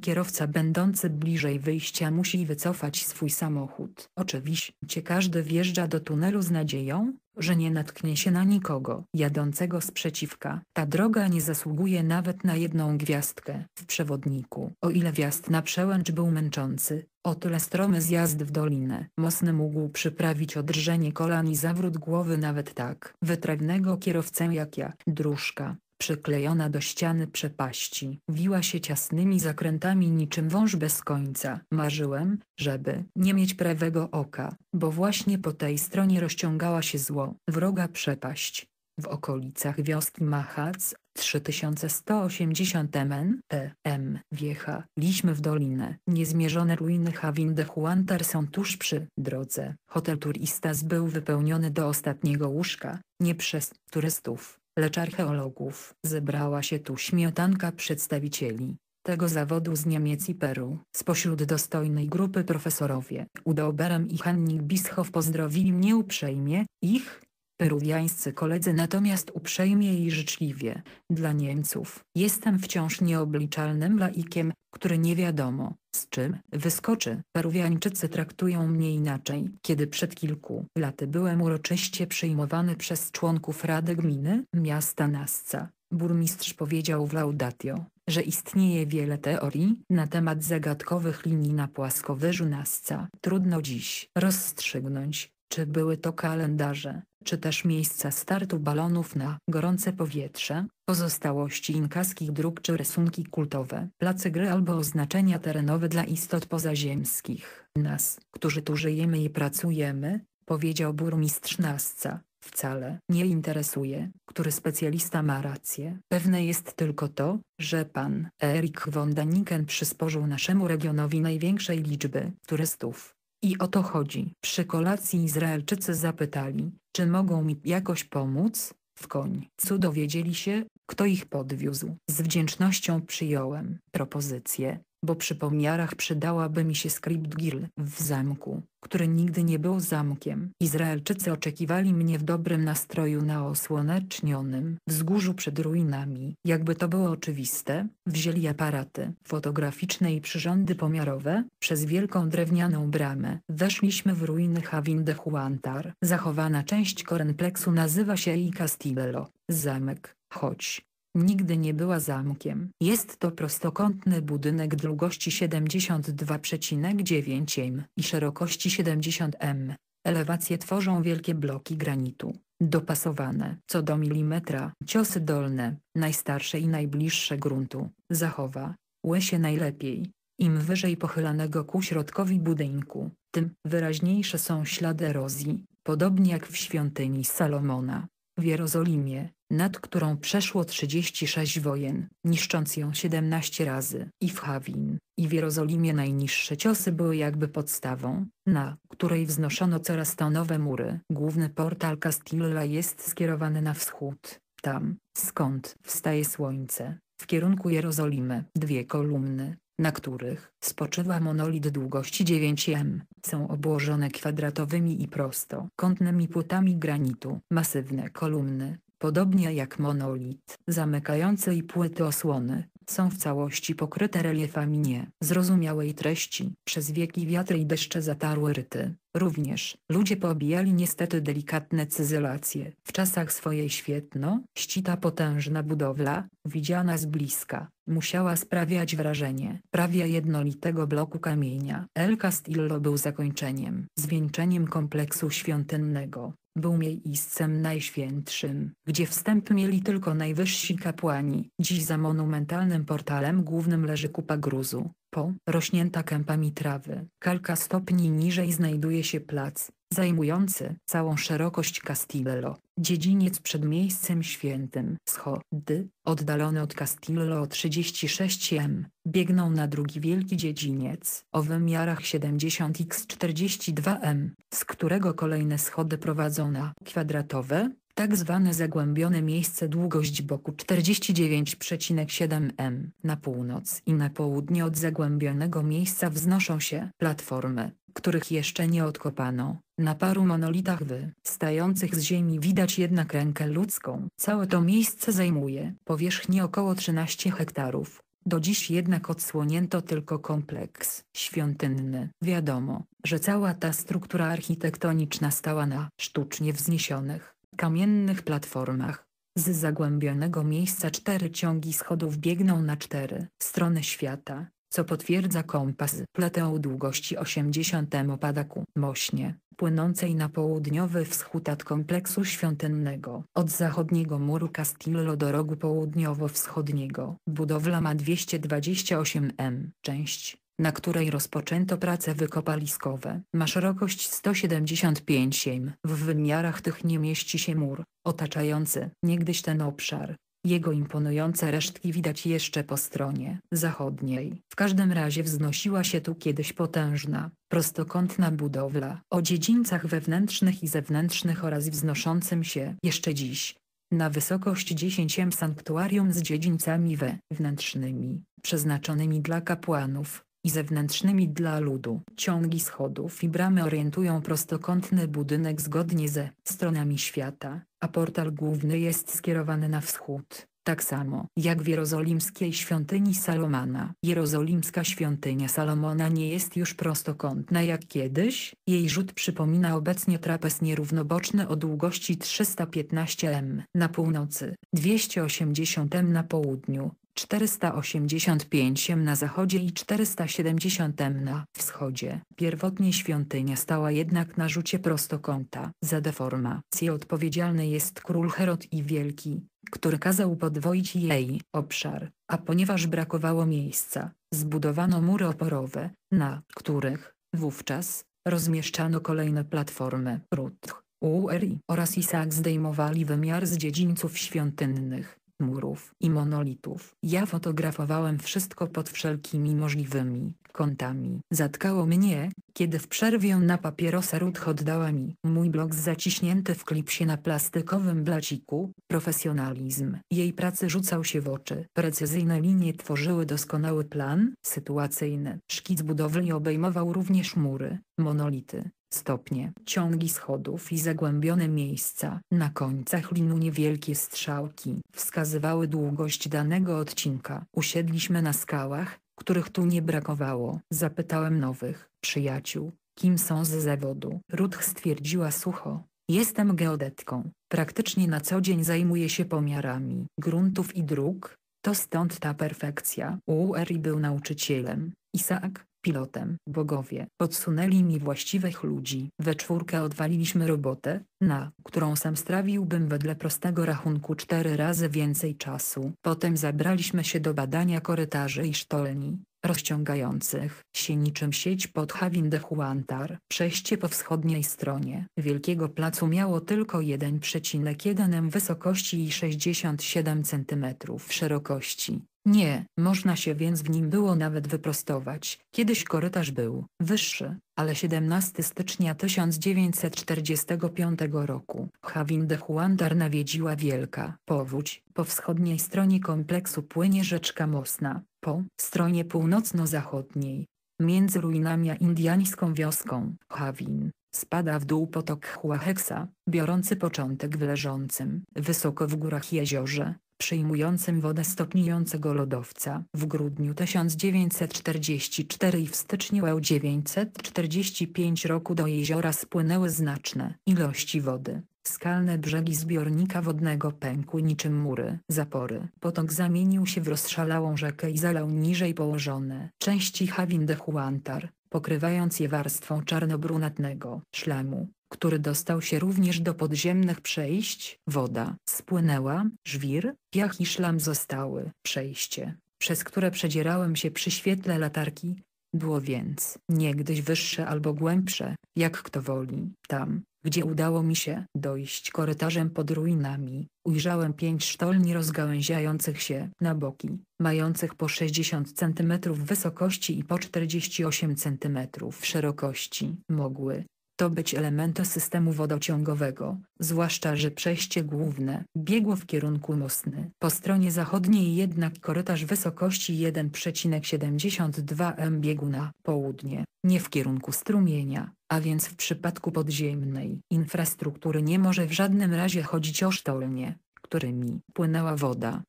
Kierowca będący bliżej wyjścia musi wycofać swój samochód. Oczywiście każdy wjeżdża do tunelu z nadzieją, że nie natknie się na nikogo jadącego z przeciwka. Ta droga nie zasługuje nawet na jedną gwiazdkę w przewodniku. O ile wjazd na przełęcz był męczący, o tyle stromy zjazd w dolinę. Mocny mógł przyprawić odrżenie kolan i zawrót głowy nawet tak wytrawnego kierowcę jak ja. Dróżka, przyklejona do ściany przepaści. Wiła się ciasnymi zakrętami niczym wąż bez końca. Marzyłem, żeby nie mieć prawego oka, bo właśnie po tej stronie rozciągała się zło. Wroga przepaść. W okolicach wioski Machac, 3180 mn, m, wjechaliśmy w dolinę. Niezmierzone ruiny Havin de Huantar są tuż przy drodze. Hotel Turistas był wypełniony do ostatniego łóżka, nie przez turystów lecz archeologów. Zebrała się tu śmietanka przedstawicieli tego zawodu z Niemiec i Peru. Spośród dostojnej grupy profesorowie Udo Berem i Henning Bischoff pozdrowili mnie uprzejmie, ich, Peruwiańscy koledzy natomiast uprzejmie i życzliwie, dla Niemców. Jestem wciąż nieobliczalnym laikiem, który nie wiadomo, z czym wyskoczy. Peruwiańczycy traktują mnie inaczej. Kiedy przed kilku laty byłem uroczyście przyjmowany przez członków Rady Gminy miasta Nasca, burmistrz powiedział w laudatio, że istnieje wiele teorii na temat zagadkowych linii na płaskowyżu Nasca. Trudno dziś rozstrzygnąć, czy były to kalendarze, czy też miejsca startu balonów na gorące powietrze, pozostałości inkaskich dróg czy rysunki kultowe, place gry albo oznaczenia terenowe dla istot pozaziemskich. Nas, którzy tu żyjemy i pracujemy, powiedział burmistrz Nasca, wcale nie interesuje, który specjalista ma rację. Pewne jest tylko to, że pan Erik von Daniken przysporzył naszemu regionowi największej liczby turystów. I o to chodzi. Przy kolacji Izraelczycy zapytali, czy mogą mi jakoś pomóc, w końcu dowiedzieli się, kto ich podwiózł. Z wdzięcznością przyjąłem propozycję, bo przy pomiarach przydałaby mi się Gil w zamku, który nigdy nie był zamkiem. Izraelczycy oczekiwali mnie w dobrym nastroju na osłonecznionym wzgórzu przed ruinami. Jakby to było oczywiste, wzięli aparaty fotograficzne i przyrządy pomiarowe, przez wielką drewnianą bramę. Weszliśmy w ruiny Havin de Huantar. Zachowana część korenpleksu nazywa się Castillo, zamek, choć nigdy nie była zamkiem. Jest to prostokątny budynek długości 72,9 m i szerokości 70 m. Elewacje tworzą wielkie bloki granitu, dopasowane co do milimetra. Ciosy dolne, najstarsze i najbliższe gruntu, zachowa, się najlepiej. Im wyżej pochylanego ku środkowi budynku, tym wyraźniejsze są ślady erozji, podobnie jak w świątyni Salomona w Jerozolimie nad którą przeszło 36 wojen, niszcząc ją 17 razy. I w Hawin, i w Jerozolimie najniższe ciosy były jakby podstawą, na której wznoszono coraz to nowe mury. Główny portal Castilla jest skierowany na wschód, tam, skąd wstaje słońce, w kierunku Jerozolimy. Dwie kolumny, na których spoczywa monolit długości 9 m, są obłożone kwadratowymi i prostokątnymi płytami granitu. Masywne kolumny, podobnie jak monolit zamykające i płyty osłony, są w całości pokryte reliefami niezrozumiałej treści. Przez wieki wiatry i deszcze zatarły ryty. Również ludzie poobijali niestety delikatne cyzelacje. W czasach swojej świetno, ścita potężna budowla, widziana z bliska, musiała sprawiać wrażenie prawie jednolitego bloku kamienia. El Castillo był zakończeniem, zwieńczeniem kompleksu świątynnego, był miejscem najświętszym, gdzie wstęp mieli tylko najwyżsi kapłani. Dziś za monumentalnym portalem głównym leży kupa gruzu, po rośnięta kępami trawy, kalka stopni niżej znajduje się plac, zajmujący całą szerokość Castillo, dziedziniec przed miejscem świętym. Schody, oddalone od Castillo o 36 m, biegną na drugi wielki dziedziniec o wymiarach 70 x 42 m, z którego kolejne schody prowadzą na kwadratowe, tak zwane zagłębione miejsce długość boku 49,7 m. Na północ i na południe od zagłębionego miejsca wznoszą się platformy, których jeszcze nie odkopano. Na paru monolitach wystających z ziemi widać jednak rękę ludzką. Całe to miejsce zajmuje powierzchnię około 13 hektarów. Do dziś jednak odsłonięto tylko kompleks świątynny. Wiadomo, że cała ta struktura architektoniczna stała na sztucznie wzniesionych kamiennych platformach. Z zagłębionego miejsca cztery ciągi schodów biegną na cztery strony świata, co potwierdza kompas plateau długości 80 m ku Mośnie, płynącej na południowy wschód od kompleksu świątynnego. Od zachodniego muru Castillo do rogu południowo-wschodniego. Budowla ma 228 m. Część na której rozpoczęto prace wykopaliskowe. Ma szerokość 175 siem. W wymiarach tych nie mieści się mur, otaczający niegdyś ten obszar. Jego imponujące resztki widać jeszcze po stronie zachodniej. W każdym razie wznosiła się tu kiedyś potężna, prostokątna budowla. O dziedzińcach wewnętrznych i zewnętrznych oraz wznoszącym się jeszcze dziś na wysokość 10 sanktuarium z dziedzińcami wewnętrznymi, przeznaczonymi dla kapłanów, i zewnętrznymi dla ludu. Ciągi schodów i bramy orientują prostokątny budynek zgodnie ze stronami świata, a portal główny jest skierowany na wschód. Tak samo jak w jerozolimskiej świątyni Salomana. Jerozolimska świątynia Salomona nie jest już prostokątna jak kiedyś, jej rzut przypomina obecnie trapez nierównoboczny o długości 315 m na północy, 280 m na południu, 485 na zachodzie i 470 na wschodzie. Pierwotnie świątynia stała jednak na rzucie prostokąta. Za deformację odpowiedzialny jest król Herod i Wielki, który kazał podwoić jej obszar, a ponieważ brakowało miejsca, zbudowano mury oporowe, na których wówczas rozmieszczano kolejne platformy. Ruth, Uri oraz Isaac zdejmowali wymiar z dziedzińców świątynnych murów i monolitów. Ja fotografowałem wszystko pod wszelkimi możliwymi, kątami. Zatkało mnie, kiedy w przerwie na papierosa Ruth oddała mi mój blok zaciśnięty w klipsie na plastikowym blaciku, profesjonalizm. Jej pracy rzucał się w oczy. Precyzyjne linie tworzyły doskonały plan sytuacyjny. Szkic budowli obejmował również mury, monolity, stopnie, ciągi schodów i zagłębione miejsca. Na końcach linu niewielkie strzałki wskazywały długość danego odcinka. Usiedliśmy na skałach, których tu nie brakowało. Zapytałem nowych przyjaciół, kim są z zawodu. Ruth stwierdziła sucho. Jestem geodetką. Praktycznie na co dzień zajmuję się pomiarami gruntów i dróg. To stąd ta perfekcja. U.R.I. był nauczycielem. Isaac, pilotem. Bogowie, podsunęli mi właściwych ludzi. We czwórkę odwaliliśmy robotę, na którą sam strawiłbym wedle prostego rachunku cztery razy więcej czasu. Potem zabraliśmy się do badania korytarzy i sztolni, rozciągających się niczym sieć pod Havin de Huantar. Przejście po wschodniej stronie Wielkiego Placu miało tylko 1,1 m wysokości i 67 cm szerokości. Nie, można się więc w nim było nawet wyprostować. Kiedyś korytarz był wyższy, ale 17 stycznia 1945 roku Havin de Huantar nawiedziła wielka powódź. Po wschodniej stronie kompleksu płynie rzeczka Mosna, po stronie północno-zachodniej. Między ruinami a indiańską wioską Havin spada w dół potok Huahexa, biorący początek w leżącym wysoko w górach jeziorze, przyjmującym wodę stopniującego lodowca. W grudniu 1944 i w styczniu 1945 roku do jeziora spłynęły znaczne ilości wody. Skalne brzegi zbiornika wodnego pękły niczym mury, zapory. Potok zamienił się w rozszalałą rzekę i zalał niżej położone części Hawin de Huantar, pokrywając je warstwą czarnobrunatnego szlamu który dostał się również do podziemnych przejść. Woda spłynęła, żwir, piach i szlam zostały. Przejście, przez które przedzierałem się przy świetle latarki, było więc niegdyś wyższe albo głębsze, jak kto woli. Tam, gdzie udało mi się dojść korytarzem pod ruinami, ujrzałem pięć sztolni rozgałęziających się na boki, mających po 60 cm wysokości i po 48 cm szerokości. Mogły to być elementem systemu wodociągowego, zwłaszcza że przejście główne biegło w kierunku mostny. Po stronie zachodniej jednak korytarz wysokości 1,72 m biegł na południe, nie w kierunku strumienia, a więc w przypadku podziemnej infrastruktury nie może w żadnym razie chodzić o sztolnie, którymi płynęła woda.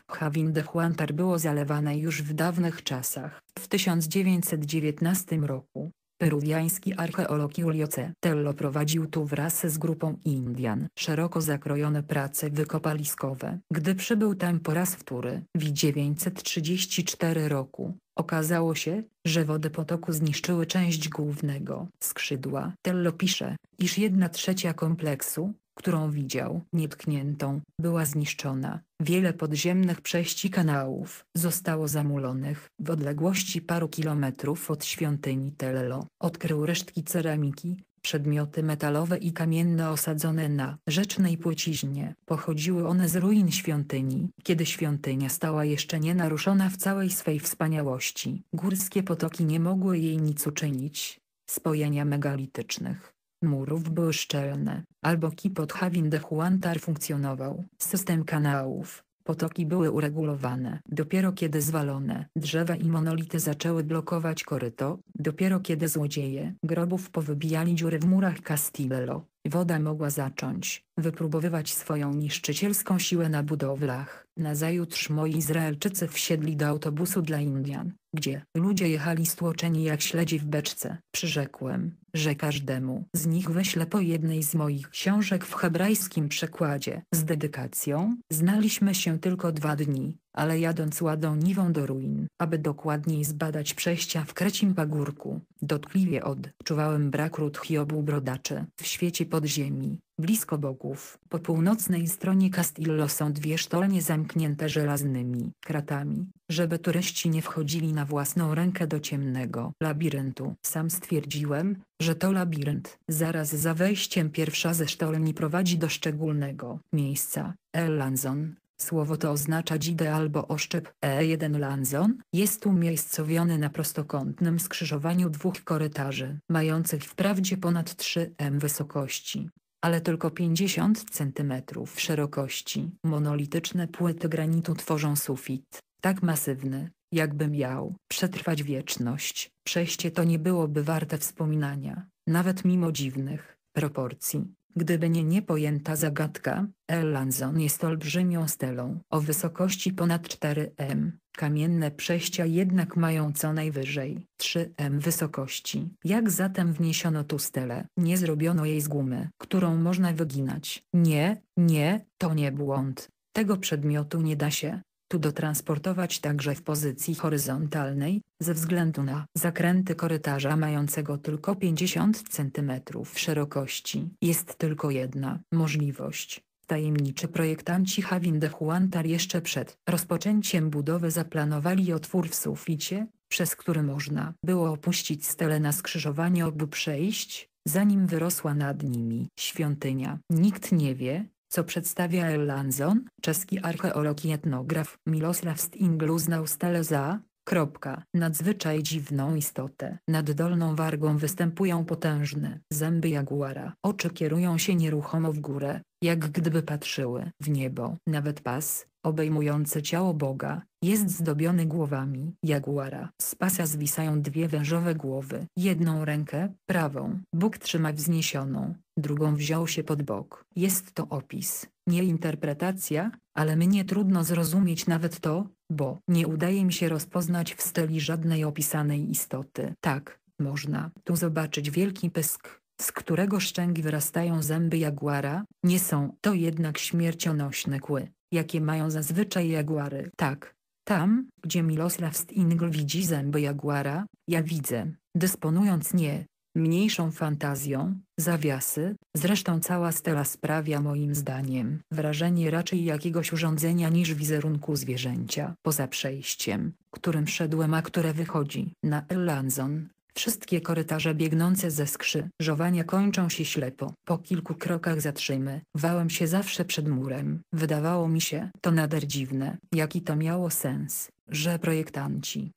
de Huantar było zalewane już w dawnych czasach. W 1919 roku Peruwiański archeolog Julio C. prowadził tu wraz z grupą Indian szeroko zakrojone prace wykopaliskowe. Gdy przybył tam po raz wtóry, w 934 roku, Okazało się, że wody potoku zniszczyły część głównego skrzydła. Tello pisze, iż jedna trzecia kompleksu, którą widział, nietkniętą, była zniszczona. Wiele podziemnych przejść i kanałów zostało zamulonych. W odległości paru kilometrów od świątyni Telelo odkrył resztki ceramiki, Przedmioty metalowe i kamienne osadzone na rzecznej płociźnie. pochodziły one z ruin świątyni, kiedy świątynia stała jeszcze nienaruszona w całej swej wspaniałości. Górskie potoki nie mogły jej nic uczynić. Spojenia megalitycznych murów były szczelne, albo kipot Havindehuantar funkcjonował. System kanałów, potoki były uregulowane. Dopiero kiedy zwalone drzewa i monolity zaczęły blokować koryto, dopiero kiedy złodzieje grobów powybijali dziury w murach Castillo, Woda mogła zacząć wypróbowywać swoją niszczycielską siłę na budowlach. Nazajutrz moi Izraelczycy wsiedli do autobusu dla Indian, gdzie ludzie jechali stłoczeni jak śledzi w beczce. Przyrzekłem, że każdemu z nich wyślę po jednej z moich książek w hebrajskim przekładzie. Z dedykacją znaliśmy się tylko dwa dni, ale jadąc ładą niwą do ruin, aby dokładniej zbadać przejścia w Krecim Pagórku, dotkliwie odczuwałem brak rudch i obu brodaczy w świecie podziemi. Blisko bogów, po północnej stronie Castillo są dwie sztolnie zamknięte żelaznymi kratami, żeby turyści nie wchodzili na własną rękę do ciemnego labiryntu. Sam stwierdziłem, że to labirynt. Zaraz za wejściem pierwsza ze sztolni prowadzi do szczególnego miejsca, El Lanzon, Słowo to oznacza dzidę albo oszczep. E1 Lanzon jest umiejscowiony na prostokątnym skrzyżowaniu dwóch korytarzy, mających wprawdzie ponad 3 m wysokości, ale tylko 50 cm szerokości. Monolityczne płyty granitu tworzą sufit, tak masywny, jakby miał przetrwać wieczność. Przejście to nie byłoby warte wspominania, nawet mimo dziwnych proporcji. Gdyby nie niepojęta zagadka, Ellanzon jest olbrzymią stelą o wysokości ponad 4 m. Kamienne przejścia jednak mają co najwyżej 3 m wysokości. Jak zatem wniesiono tu stelę? Nie zrobiono jej z gumy, którą można wyginać. Nie, nie, to nie błąd. Tego przedmiotu nie da się, tu dotransportować także w pozycji horyzontalnej, ze względu na zakręty korytarza mającego tylko 50 cm szerokości. Jest tylko jedna możliwość. Tajemniczy projektanci Havin de Huantar jeszcze przed rozpoczęciem budowy zaplanowali otwór w suficie, przez który można było opuścić stele na skrzyżowanie obu przejść, zanim wyrosła nad nimi świątynia. Nikt nie wie, co przedstawia Ellanzon, czeski archeolog i etnograf Miloslav Stinglu znał stale za Kropka. Nadzwyczaj dziwną istotę. Nad dolną wargą występują potężne zęby jaguara. Oczy kierują się nieruchomo w górę, jak gdyby patrzyły w niebo. Nawet pas, Obejmujące ciało Boga, jest zdobiony głowami jaguara. Z pasa zwisają dwie wężowe głowy. Jedną rękę, prawą, Bóg trzyma wzniesioną, drugą wziął się pod bok. Jest to opis, nie interpretacja, ale mnie trudno zrozumieć nawet to, bo nie udaje mi się rozpoznać w steli żadnej opisanej istoty. Tak, można tu zobaczyć wielki pysk, z którego szczęki wyrastają zęby jaguara, nie są to jednak śmiercionośne kły jakie mają zazwyczaj jaguary. Tak, tam, gdzie Milosław Stingl widzi zęby jaguara, ja widzę, dysponując nie, mniejszą fantazją, zawiasy, zresztą cała stela sprawia moim zdaniem wrażenie raczej jakiegoś urządzenia niż wizerunku zwierzęcia. Poza przejściem, którym szedłem a które wychodzi na Elanzon, Wszystkie korytarze biegnące ze skrzyżowania kończą się ślepo. Po kilku krokach zatrzymy. Wałem się zawsze przed murem. Wydawało mi się to nader dziwne, jaki to miało sens że projektanci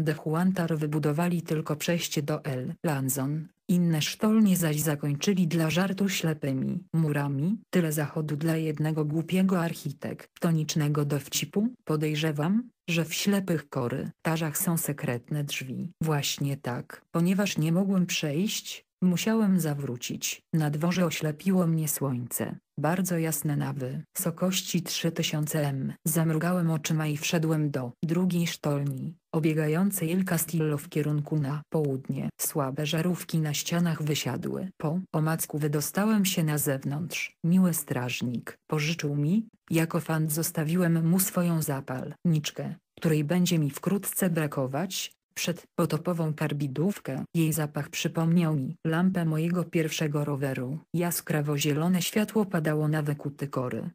de Huantar wybudowali tylko przejście do El Lanzon, inne sztolnie zaś zakończyli dla żartu ślepymi murami. Tyle zachodu dla jednego głupiego architektonicznego dowcipu. Podejrzewam, że w ślepych korytarzach są sekretne drzwi. Właśnie tak, ponieważ nie mogłem przejść, musiałem zawrócić. Na dworze oślepiło mnie słońce. Bardzo jasne nawy. Wysokości 3000 m. Zamrugałem oczyma i wszedłem do drugiej sztolni, obiegającej ilka Castillo w kierunku na południe. Słabe żarówki na ścianach wysiadły. Po omacku wydostałem się na zewnątrz. Miły strażnik pożyczył mi, jako fan zostawiłem mu swoją zapalniczkę której będzie mi wkrótce brakować, przed potopową karbidówkę. Jej zapach przypomniał mi lampę mojego pierwszego roweru. Jaskrawo-zielone światło padało na wykuty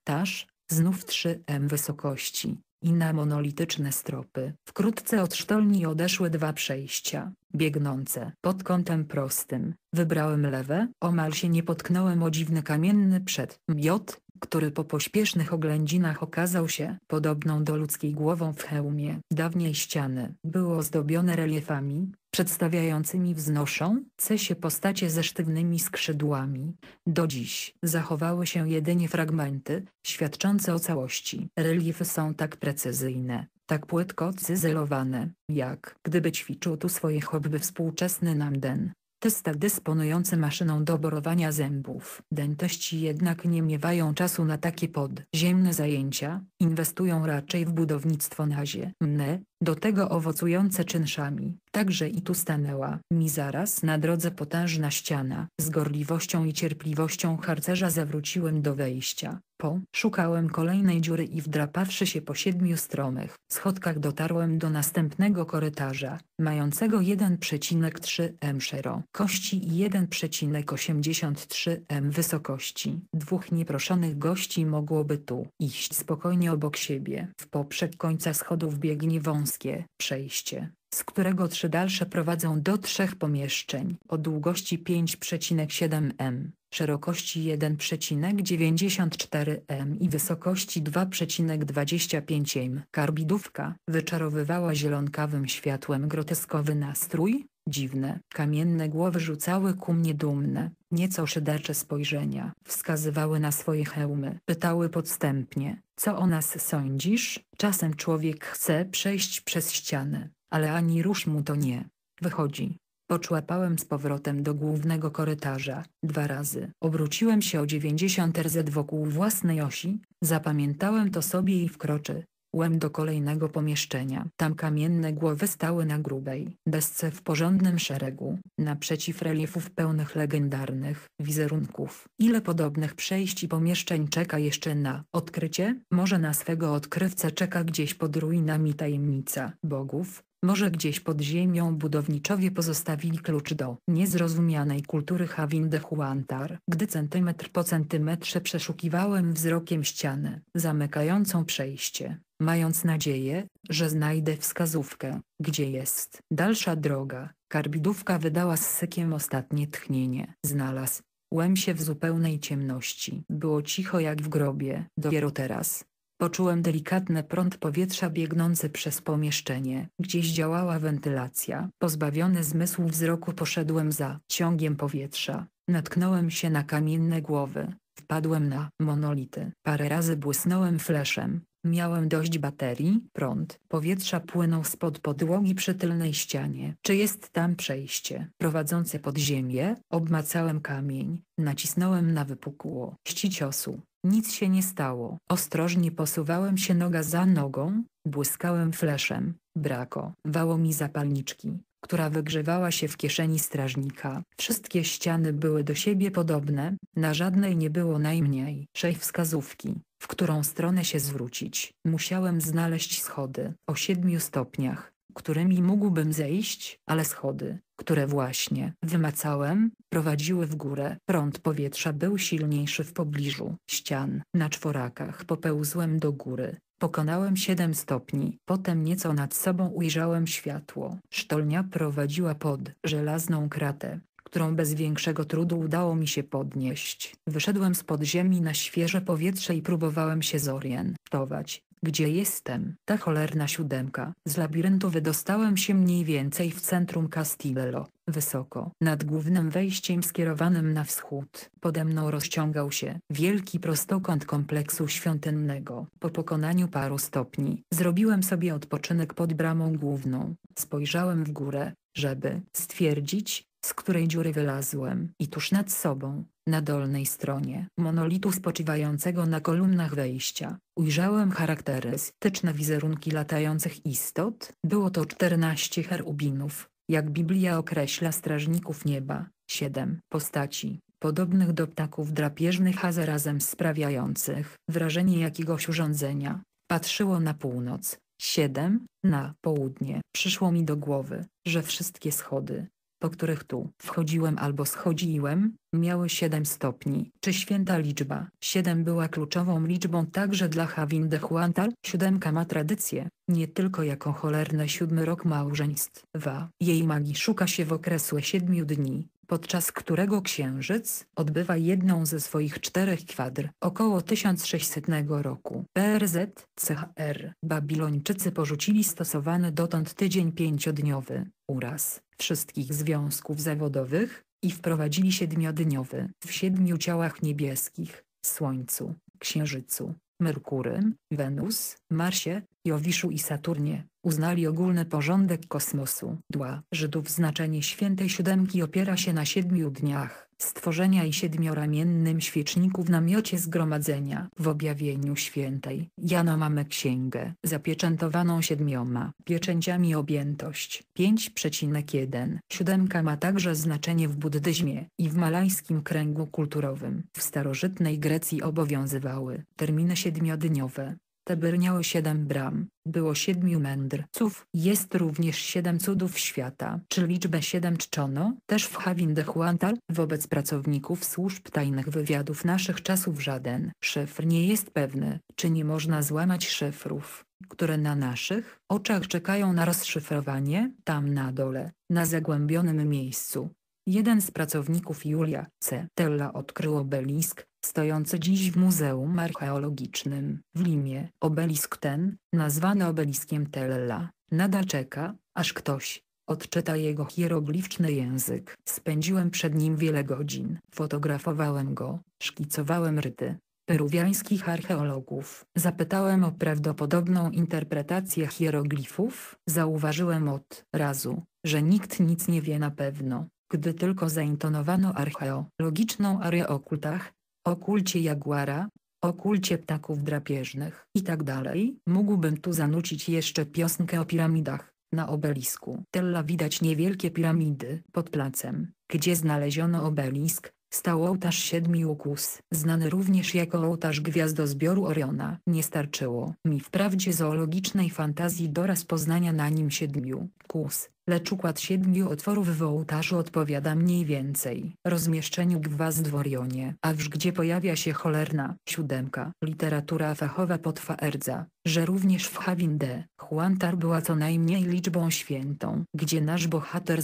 Taż, znów 3 m wysokości i na monolityczne stropy. Wkrótce od sztolni odeszły dwa przejścia, biegnące pod kątem prostym. Wybrałem lewe, omal się nie potknąłem o dziwny kamienny przedmiot, który po pośpiesznych oględzinach okazał się podobną do ludzkiej głową w hełmie. Dawniej ściany było ozdobione reliefami, przedstawiającymi wznoszą się postacie ze sztywnymi skrzydłami. Do dziś zachowały się jedynie fragmenty, świadczące o całości. Reliefy są tak precyzyjne, tak płytko cyzelowane, jak gdyby ćwiczył tu swoje hobby współczesny Namden. Testa dysponujący maszyną do borowania zębów. Dentyści jednak nie miewają czasu na takie podziemne zajęcia, inwestują raczej w budownictwo na Mne, do tego owocujące czynszami. Także i tu stanęła mi zaraz na drodze potężna ściana. Z gorliwością i cierpliwością harcerza zawróciłem do wejścia. Po, szukałem kolejnej dziury i wdrapawszy się po siedmiu stromych schodkach dotarłem do następnego korytarza, mającego 1,3 m szerokości i 1,83 m wysokości. Dwóch nieproszonych gości mogłoby tu iść spokojnie obok siebie. W poprzek końca schodów biegnie wąskie przejście, z którego trzy dalsze prowadzą do trzech pomieszczeń o długości 5,7 m, szerokości 1,94 m i wysokości 2,25 m. Karbidówka wyczarowywała zielonkawym światłem groteskowy nastrój, dziwne, kamienne głowy rzucały ku mnie dumne, nieco szydercze spojrzenia, wskazywały na swoje hełmy, pytały podstępnie, co o nas sądzisz? Czasem człowiek chce przejść przez ścianę ale ani rusz mu to nie wychodzi. Poczłapałem z powrotem do głównego korytarza, dwa razy. Obróciłem się o 90 RZ wokół własnej osi, zapamiętałem to sobie i wkroczy. Łem do kolejnego pomieszczenia. Tam kamienne głowy stały na grubej desce w porządnym szeregu, naprzeciw reliefów pełnych legendarnych wizerunków. Ile podobnych przejść i pomieszczeń czeka jeszcze na odkrycie? Może na swego odkrywcę czeka gdzieś pod ruinami tajemnica bogów, może gdzieś pod ziemią budowniczowie pozostawili klucz do niezrozumianej kultury Havin de Huantar. Gdy centymetr po centymetrze przeszukiwałem wzrokiem ścianę, zamykającą przejście, mając nadzieję, że znajdę wskazówkę, gdzie jest dalsza droga, karbidówka wydała z sykiem ostatnie tchnienie. Znalazł. Łem się w zupełnej ciemności. Było cicho jak w grobie. Dopiero teraz, Poczułem delikatny prąd powietrza biegnący przez pomieszczenie. Gdzieś działała wentylacja. Pozbawiony zmysłu wzroku poszedłem za ciągiem powietrza. Natknąłem się na kamienne głowy. Wpadłem na monolity. Parę razy błysnąłem fleszem. Miałem dość baterii, prąd, powietrza płynął spod podłogi przy tylnej ścianie. Czy jest tam przejście prowadzące pod ziemię? Obmacałem kamień, nacisnąłem na wypukło Ściciosu. Nic się nie stało. Ostrożnie posuwałem się noga za nogą, błyskałem fleszem. Brako. Wało mi zapalniczki, która wygrzewała się w kieszeni strażnika. Wszystkie ściany były do siebie podobne, na żadnej nie było najmniej Sześć wskazówki, w którą stronę się zwrócić. Musiałem znaleźć schody o siedmiu stopniach którymi mógłbym zejść, ale schody, które właśnie wymacałem, prowadziły w górę. Prąd powietrza był silniejszy w pobliżu ścian. Na czworakach popełzłem do góry. Pokonałem siedem stopni, potem nieco nad sobą ujrzałem światło. Sztolnia prowadziła pod żelazną kratę, którą bez większego trudu udało mi się podnieść. Wyszedłem z podziemi na świeże powietrze i próbowałem się zorientować, gdzie jestem? Ta cholerna siódemka. Z labiryntu wydostałem się mniej więcej w centrum Castillo, wysoko. Nad głównym wejściem skierowanym na wschód, pode mną rozciągał się wielki prostokąt kompleksu świątynnego. Po pokonaniu paru stopni, zrobiłem sobie odpoczynek pod bramą główną. Spojrzałem w górę, żeby stwierdzić, z której dziury wylazłem. I tuż nad sobą, na dolnej stronie monolitu spoczywającego na kolumnach wejścia ujrzałem charakterystyczne wizerunki latających istot. Było to 14 cherubinów, jak Biblia określa strażników nieba, siedem postaci, podobnych do ptaków drapieżnych a zarazem sprawiających wrażenie jakiegoś urządzenia. Patrzyło na północ, siedem, na południe. Przyszło mi do głowy, że wszystkie schody, po których tu wchodziłem albo schodziłem, miały 7 stopni. Czy święta liczba 7 była kluczową liczbą także dla Havin de Huantal? Siódemka ma tradycję, nie tylko jako cholerny siódmy rok małżeństwa. Jej magii szuka się w okresie siedmiu dni, podczas którego Księżyc odbywa jedną ze swoich czterech kwadr. Około 1600 roku PRZ, CHR, Babilończycy porzucili stosowany dotąd tydzień pięciodniowy, uraz, wszystkich związków zawodowych, i wprowadzili siedmiodniowy w siedmiu ciałach niebieskich, Słońcu, Księżycu, Merkurym, Wenus, Marsie, Jowiszu i Saturnie uznali ogólny porządek kosmosu. Dła Żydów znaczenie świętej siódemki opiera się na siedmiu dniach stworzenia i siedmioramiennym świeczniku w namiocie zgromadzenia. W objawieniu świętej Jana mamy księgę zapieczętowaną siedmioma pieczęciami objętość 5,1. Siódemka ma także znaczenie w buddyzmie i w malajskim kręgu kulturowym. W starożytnej Grecji obowiązywały terminy siedmiodniowe. Teberniało siedem bram, było siedmiu mędrców, jest również siedem cudów świata, czy liczbę siedem czczono, też w Hawindehuantal, wobec pracowników służb tajnych wywiadów naszych czasów żaden szyfr nie jest pewny, czy nie można złamać szyfrów, które na naszych oczach czekają na rozszyfrowanie, tam na dole, na zagłębionym miejscu. Jeden z pracowników Julia C. Tella odkrył obelisk, stojące dziś w Muzeum Archeologicznym w Limie. Obelisk ten, nazwany obeliskiem Tella, nadal czeka, aż ktoś odczyta jego hieroglificzny język. Spędziłem przed nim wiele godzin. Fotografowałem go, szkicowałem ryty, peruwiańskich archeologów. Zapytałem o prawdopodobną interpretację hieroglifów. Zauważyłem od razu, że nikt nic nie wie na pewno, gdy tylko zaintonowano archeologiczną arię o kultach, o kulcie jaguara, o kulcie ptaków drapieżnych i tak dalej. Mógłbym tu zanucić jeszcze piosenkę o piramidach. Na obelisku Tella widać niewielkie piramidy. Pod placem, gdzie znaleziono obelisk, stał ołtarz siedmiu kus, znany również jako ołtarz gwiazdozbioru Oriona. Nie starczyło mi wprawdzie zoologicznej fantazji do rozpoznania na nim siedmiu kus, lecz układ siedmiu otworów w ołtarzu odpowiada mniej więcej rozmieszczeniu gwazd w Orionie. A wż gdzie pojawia się cholerna siódemka. Literatura fachowa potwierdza, że również w Hawinde Huantar była co najmniej liczbą świętą, gdzie nasz bohater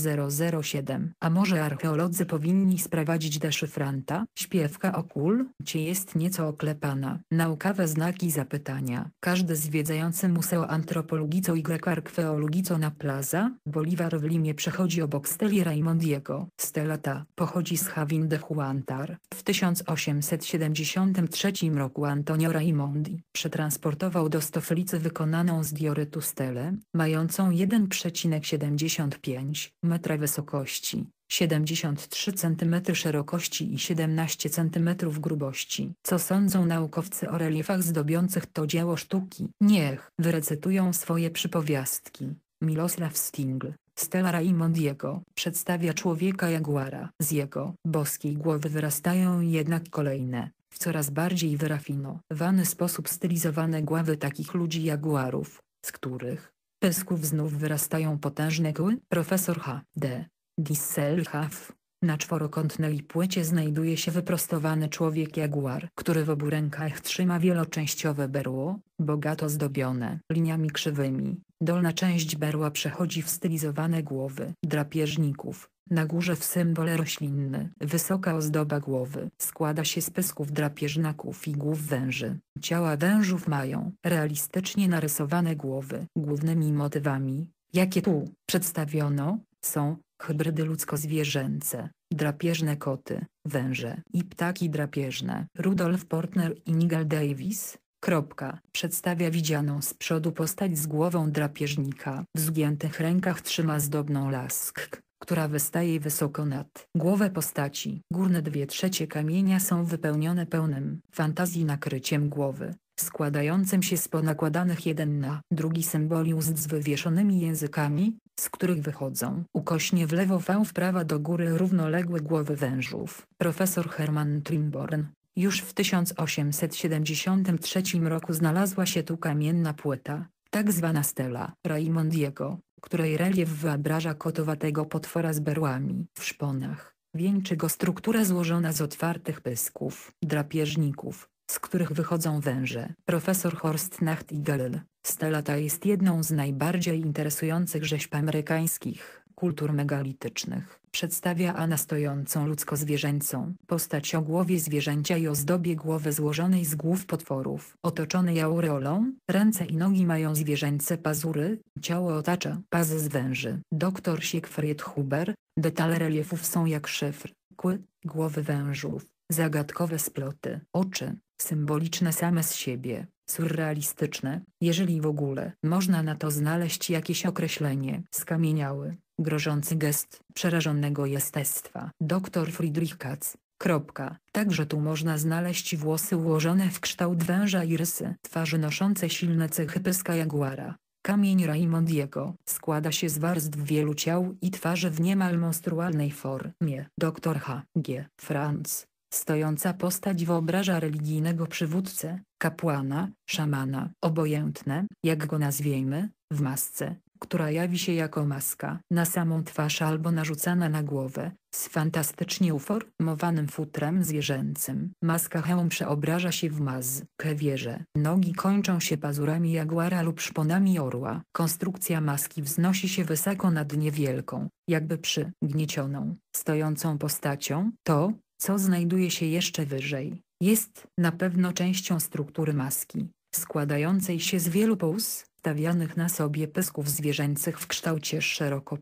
007, a może archeolodzy powinni sprowadzić deszyfranta, śpiewka okul, gdzie jest nieco oklepana. Naukawe znaki zapytania. Każdy zwiedzający museo antropologico i grekarkweologico na plaza, boli Bolivar w Limie przechodzi obok Steli Raimondiego. Stela ta pochodzi z Javin de Huantar. W 1873 roku Antonio Raimondi przetransportował do stofelicę wykonaną z diorytu stelę, mającą 1,75 metra wysokości. 73 cm szerokości i 17 cm grubości. Co sądzą naukowcy o reliefach zdobiących to dzieło sztuki? Niech wyrecytują swoje przypowiastki. Milosław Stingl Stella Raimondiego przedstawia człowieka jaguara. Z jego boskiej głowy wyrastają jednak kolejne, w coraz bardziej wyrafinowany sposób stylizowane głowy takich ludzi jaguarów, z których pysków znów wyrastają potężne głowy. Profesor H. D. Disselhaf. Na czworokątnej płycie znajduje się wyprostowany człowiek jaguar, który w obu rękach trzyma wieloczęściowe berło, bogato zdobione liniami krzywymi, Dolna część berła przechodzi w stylizowane głowy drapieżników. Na górze w symbole roślinny. Wysoka ozdoba głowy składa się z pysków drapieżników i głów węży. Ciała wężów mają realistycznie narysowane głowy. Głównymi motywami, jakie tu przedstawiono, są hybrydy ludzko-zwierzęce, drapieżne koty, węże i ptaki drapieżne. Rudolf Portner i Nigel Davis Kropka. Przedstawia widzianą z przodu postać z głową drapieżnika. W zgiętych rękach trzyma zdobną laskę która wystaje wysoko nad głowę postaci. Górne dwie trzecie kamienia są wypełnione pełnym fantazji nakryciem głowy, składającym się z ponakładanych jeden na drugi symboli ust z wywieszonymi językami, z których wychodzą ukośnie w lewo V w prawo do góry równoległe głowy wężów. Profesor Herman Trimborn, już w 1873 roku znalazła się tu kamienna płyta, tak zwana stela Raimondiego, której relief wyobraża kotowatego potwora z berłami w szponach. Wieńczy go struktura złożona z otwartych pysków, drapieżników, z których wychodzą węże. Profesor Horst Nachtigall, stela ta jest jedną z najbardziej interesujących rzeźb amerykańskich kultur megalitycznych. Przedstawia anastojącą stojącą ludzko-zwierzęcą postać o głowie zwierzęcia i ozdobie głowy złożonej z głów potworów. Otoczony aureolą, ręce i nogi mają zwierzęce pazury, ciało otacza pas z węży. Doktor Siegfried Huber, detale reliefów są jak szyfr, kły, głowy wężów, zagadkowe sploty, oczy, symboliczne same z siebie surrealistyczne, jeżeli w ogóle można na to znaleźć jakieś określenie. Skamieniały, grożący gest przerażonego jestestwa. Dr Friedrich Katz. Kropka. Także tu można znaleźć włosy ułożone w kształt węża i rysy twarzy noszące silne cechy pyska jaguara. Kamień Raimondiego składa się z warstw wielu ciał i twarzy w niemal monstrualnej formie. Dr H. G. Franz. Stojąca postać wyobraża religijnego przywódcę, kapłana, szamana, obojętne, jak go nazwiemy, w masce, która jawi się jako maska, na samą twarz albo narzucana na głowę, z fantastycznie uformowanym futrem zwierzęcym. Maska hełm przeobraża się w maz, kewierze. Nogi kończą się pazurami jaguara lub szponami orła. Konstrukcja maski wznosi się wysoko nad niewielką, jakby przygniecioną, stojącą postacią. To, co znajduje się jeszcze wyżej, jest na pewno częścią struktury maski, składającej się z wielu pus, stawianych na sobie pysków zwierzęcych w kształcie szeroko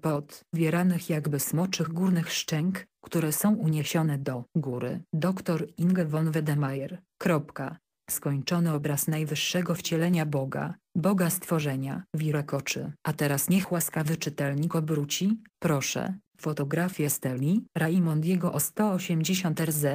wieranych jakby smoczych górnych szczęk, które są uniesione do góry. Dr Inge von Wedemeyer. Kropka. Skończony obraz najwyższego wcielenia Boga, Boga stworzenia, wirakoczy. A teraz niech łaskawy czytelnik obróci, proszę, fotografię Steli, Raimondiego o 180 RZ,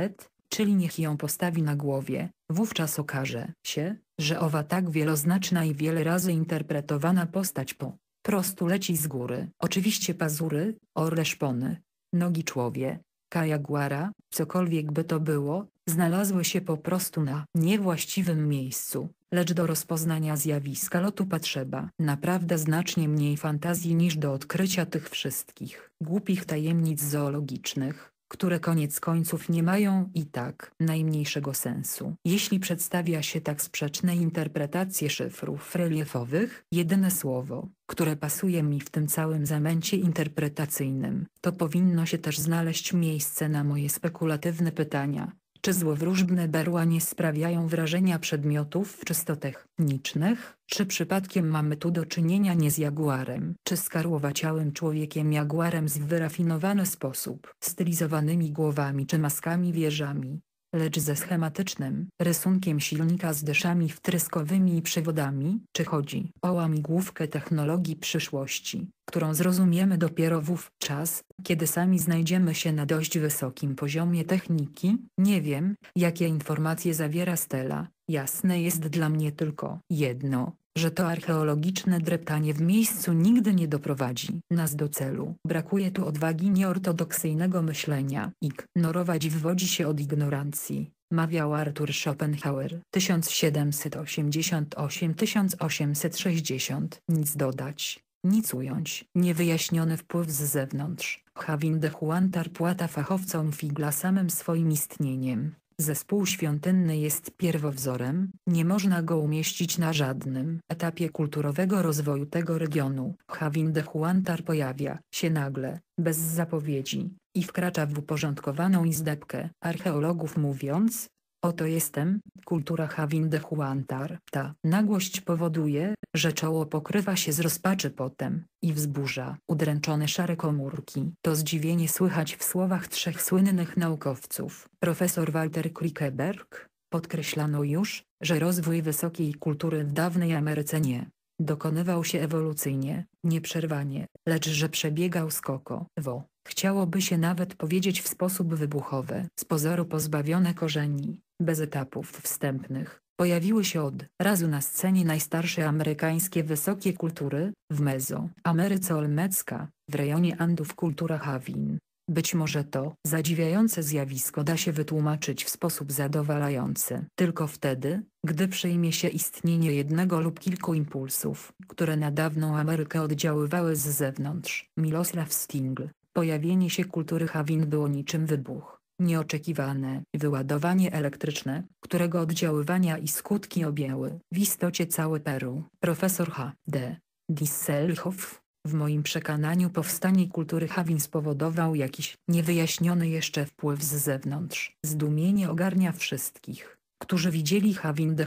czyli niech ją postawi na głowie, wówczas okaże się, że owa tak wieloznaczna i wiele razy interpretowana postać po prostu leci z góry. Oczywiście pazury, orle szpony, nogi człowie, kajaguara, cokolwiek by to było, znalazły się po prostu na niewłaściwym miejscu, lecz do rozpoznania zjawiska lotu potrzeba naprawdę znacznie mniej fantazji niż do odkrycia tych wszystkich głupich tajemnic zoologicznych które koniec końców nie mają i tak najmniejszego sensu. Jeśli przedstawia się tak sprzeczne interpretacje szyfrów reliefowych, jedyne słowo, które pasuje mi w tym całym zamęcie interpretacyjnym, to powinno się też znaleźć miejsce na moje spekulatywne pytania, czy złowróżbne berła nie sprawiają wrażenia przedmiotów czysto technicznych? Czy przypadkiem mamy tu do czynienia nie z jaguarem? Czy z karłowaciałym człowiekiem jaguarem z w wyrafinowany sposób? Stylizowanymi głowami czy maskami wieżami? lecz ze schematycznym rysunkiem silnika z dyszami wtryskowymi i przewodami, czy chodzi o łamigłówkę technologii przyszłości, którą zrozumiemy dopiero wówczas, kiedy sami znajdziemy się na dość wysokim poziomie techniki, nie wiem, jakie informacje zawiera Stella. jasne jest dla mnie tylko jedno, że to archeologiczne dreptanie w miejscu nigdy nie doprowadzi nas do celu. Brakuje tu odwagi nieortodoksyjnego myślenia. Ignorować wywodzi się od ignorancji mawiał Arthur Schopenhauer 1788-1860, nic dodać, nic ująć, niewyjaśniony wpływ z zewnątrz. Havin de Huantar płata fachowcom figla samym swoim istnieniem, Zespół świątynny jest pierwowzorem, nie można go umieścić na żadnym etapie kulturowego rozwoju tego regionu. de Huantar pojawia się nagle, bez zapowiedzi, i wkracza w uporządkowaną izdebkę archeologów mówiąc, Oto jestem, kultura Huantar. Ta nagłość powoduje, że czoło pokrywa się z rozpaczy potem i wzburza udręczone szare komórki. To zdziwienie słychać w słowach trzech słynnych naukowców. Profesor Walter Krickeberg, podkreślano już, że rozwój wysokiej kultury w dawnej Ameryce nie dokonywał się ewolucyjnie, nieprzerwanie, lecz że przebiegał skokowo chciałoby się nawet powiedzieć w sposób wybuchowy, z pozoru pozbawione korzeni, bez etapów wstępnych, pojawiły się od razu na scenie najstarsze amerykańskie wysokie kultury, w Mezo, Ameryce Olmecka, w rejonie Andów kultura Hawin. Być może to zadziwiające zjawisko da się wytłumaczyć w sposób zadowalający tylko wtedy, gdy przyjmie się istnienie jednego lub kilku impulsów, które na dawną Amerykę oddziaływały z zewnątrz. Milosław Stingl, pojawienie się kultury Hawin było niczym wybuch Nieoczekiwane wyładowanie elektryczne, którego oddziaływania i skutki objęły w istocie cały Peru. Profesor H. D. Disselhoff w moim przekonaniu powstanie kultury Hawin spowodował jakiś niewyjaśniony jeszcze wpływ z zewnątrz. Zdumienie ogarnia wszystkich którzy widzieli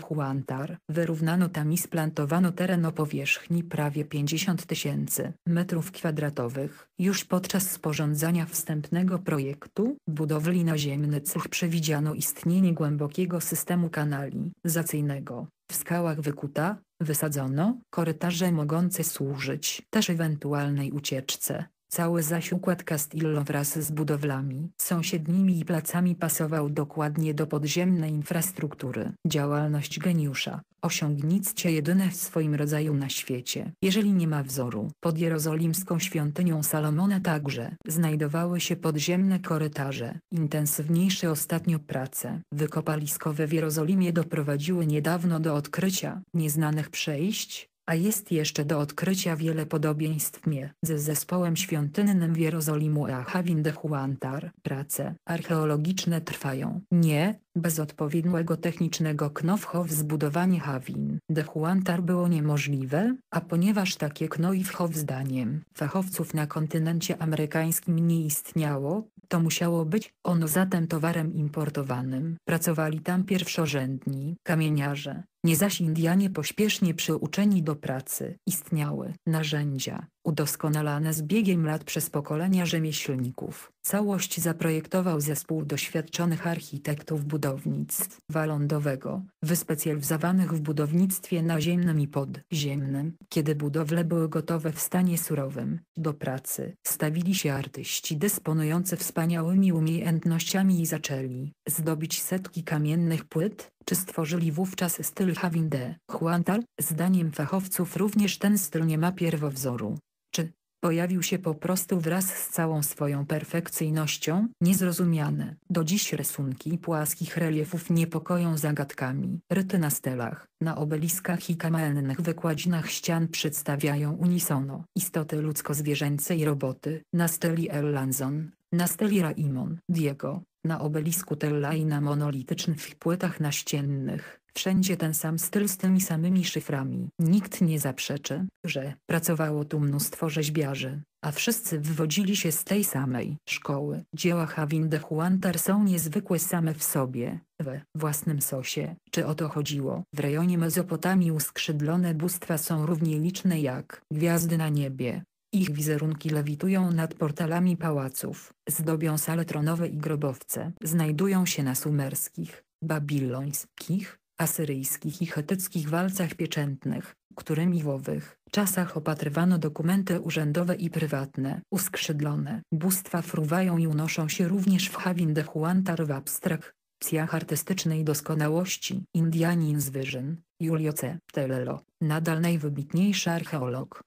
Huantar, wyrównano tam i splantowano teren o powierzchni prawie 50 tysięcy metrów kwadratowych. Już podczas sporządzania wstępnego projektu budowli naziemny cech przewidziano istnienie głębokiego systemu kanalizacyjnego. W skałach wykuta, wysadzono korytarze mogące służyć też ewentualnej ucieczce Cały zaś układ Castillo wraz z budowlami sąsiednimi i placami pasował dokładnie do podziemnej infrastruktury. Działalność geniusza, osiągniccie jedyne w swoim rodzaju na świecie. Jeżeli nie ma wzoru, pod jerozolimską świątynią Salomona także znajdowały się podziemne korytarze. Intensywniejsze ostatnio prace wykopaliskowe w Jerozolimie doprowadziły niedawno do odkrycia nieznanych przejść, a jest jeszcze do odkrycia wiele podobieństw między zespołem świątynnym w Jerozolimu a Havindehuantar. Prace archeologiczne trwają. Nie, bez odpowiedniego technicznego knofhof zbudowanie Hawin de Huantar było niemożliwe, a ponieważ takie knofhof zdaniem fachowców na kontynencie amerykańskim nie istniało, to musiało być ono zatem towarem importowanym. Pracowali tam pierwszorzędni kamieniarze, nie zaś Indianie pośpiesznie przyuczeni do pracy. Istniały narzędzia, udoskonalane z biegiem lat przez pokolenia rzemieślników. Całość zaprojektował zespół doświadczonych architektów budownictwa lądowego, wyspecjalizowanych w budownictwie naziemnym i podziemnym. Kiedy budowle były gotowe w stanie surowym, do pracy stawili się artyści dysponujący wspaniałymi umiejętnościami i zaczęli zdobić setki kamiennych płyt, czy stworzyli wówczas styl Havinde. Huantal, zdaniem fachowców również ten styl nie ma pierwowzoru. Pojawił się po prostu wraz z całą swoją perfekcyjnością, niezrozumiane. Do dziś rysunki płaskich reliefów niepokoją zagadkami. Ryty na stelach, na obeliskach i kamiennych wykładzinach ścian przedstawiają unisono istoty ludzko-zwierzęcej roboty. Na steli Ellanson, na steli Raimon, Diego, na obelisku Tella i na monolitycznych płytach naściennych Wszędzie ten sam styl z tymi samymi szyframi. Nikt nie zaprzeczy, że pracowało tu mnóstwo rzeźbiarzy, a wszyscy wywodzili się z tej samej szkoły. Dzieła Havinde Huantar są niezwykłe same w sobie, we własnym sosie. Czy o to chodziło? W rejonie Mezopotamii uskrzydlone bóstwa są równie liczne jak gwiazdy na niebie. Ich wizerunki lewitują nad portalami pałaców, zdobią sale tronowe i grobowce. Znajdują się na sumerskich, babilońskich, asyryjskich i chetyckich walcach pieczętnych, którymi w owych czasach opatrywano dokumenty urzędowe i prywatne. Uskrzydlone bóstwa fruwają i unoszą się również w Havindehuantar w abstrakcjach artystycznej doskonałości. Indianin z Wyżyn, Julio C. Telelo, nadal najwybitniejszy archeolog,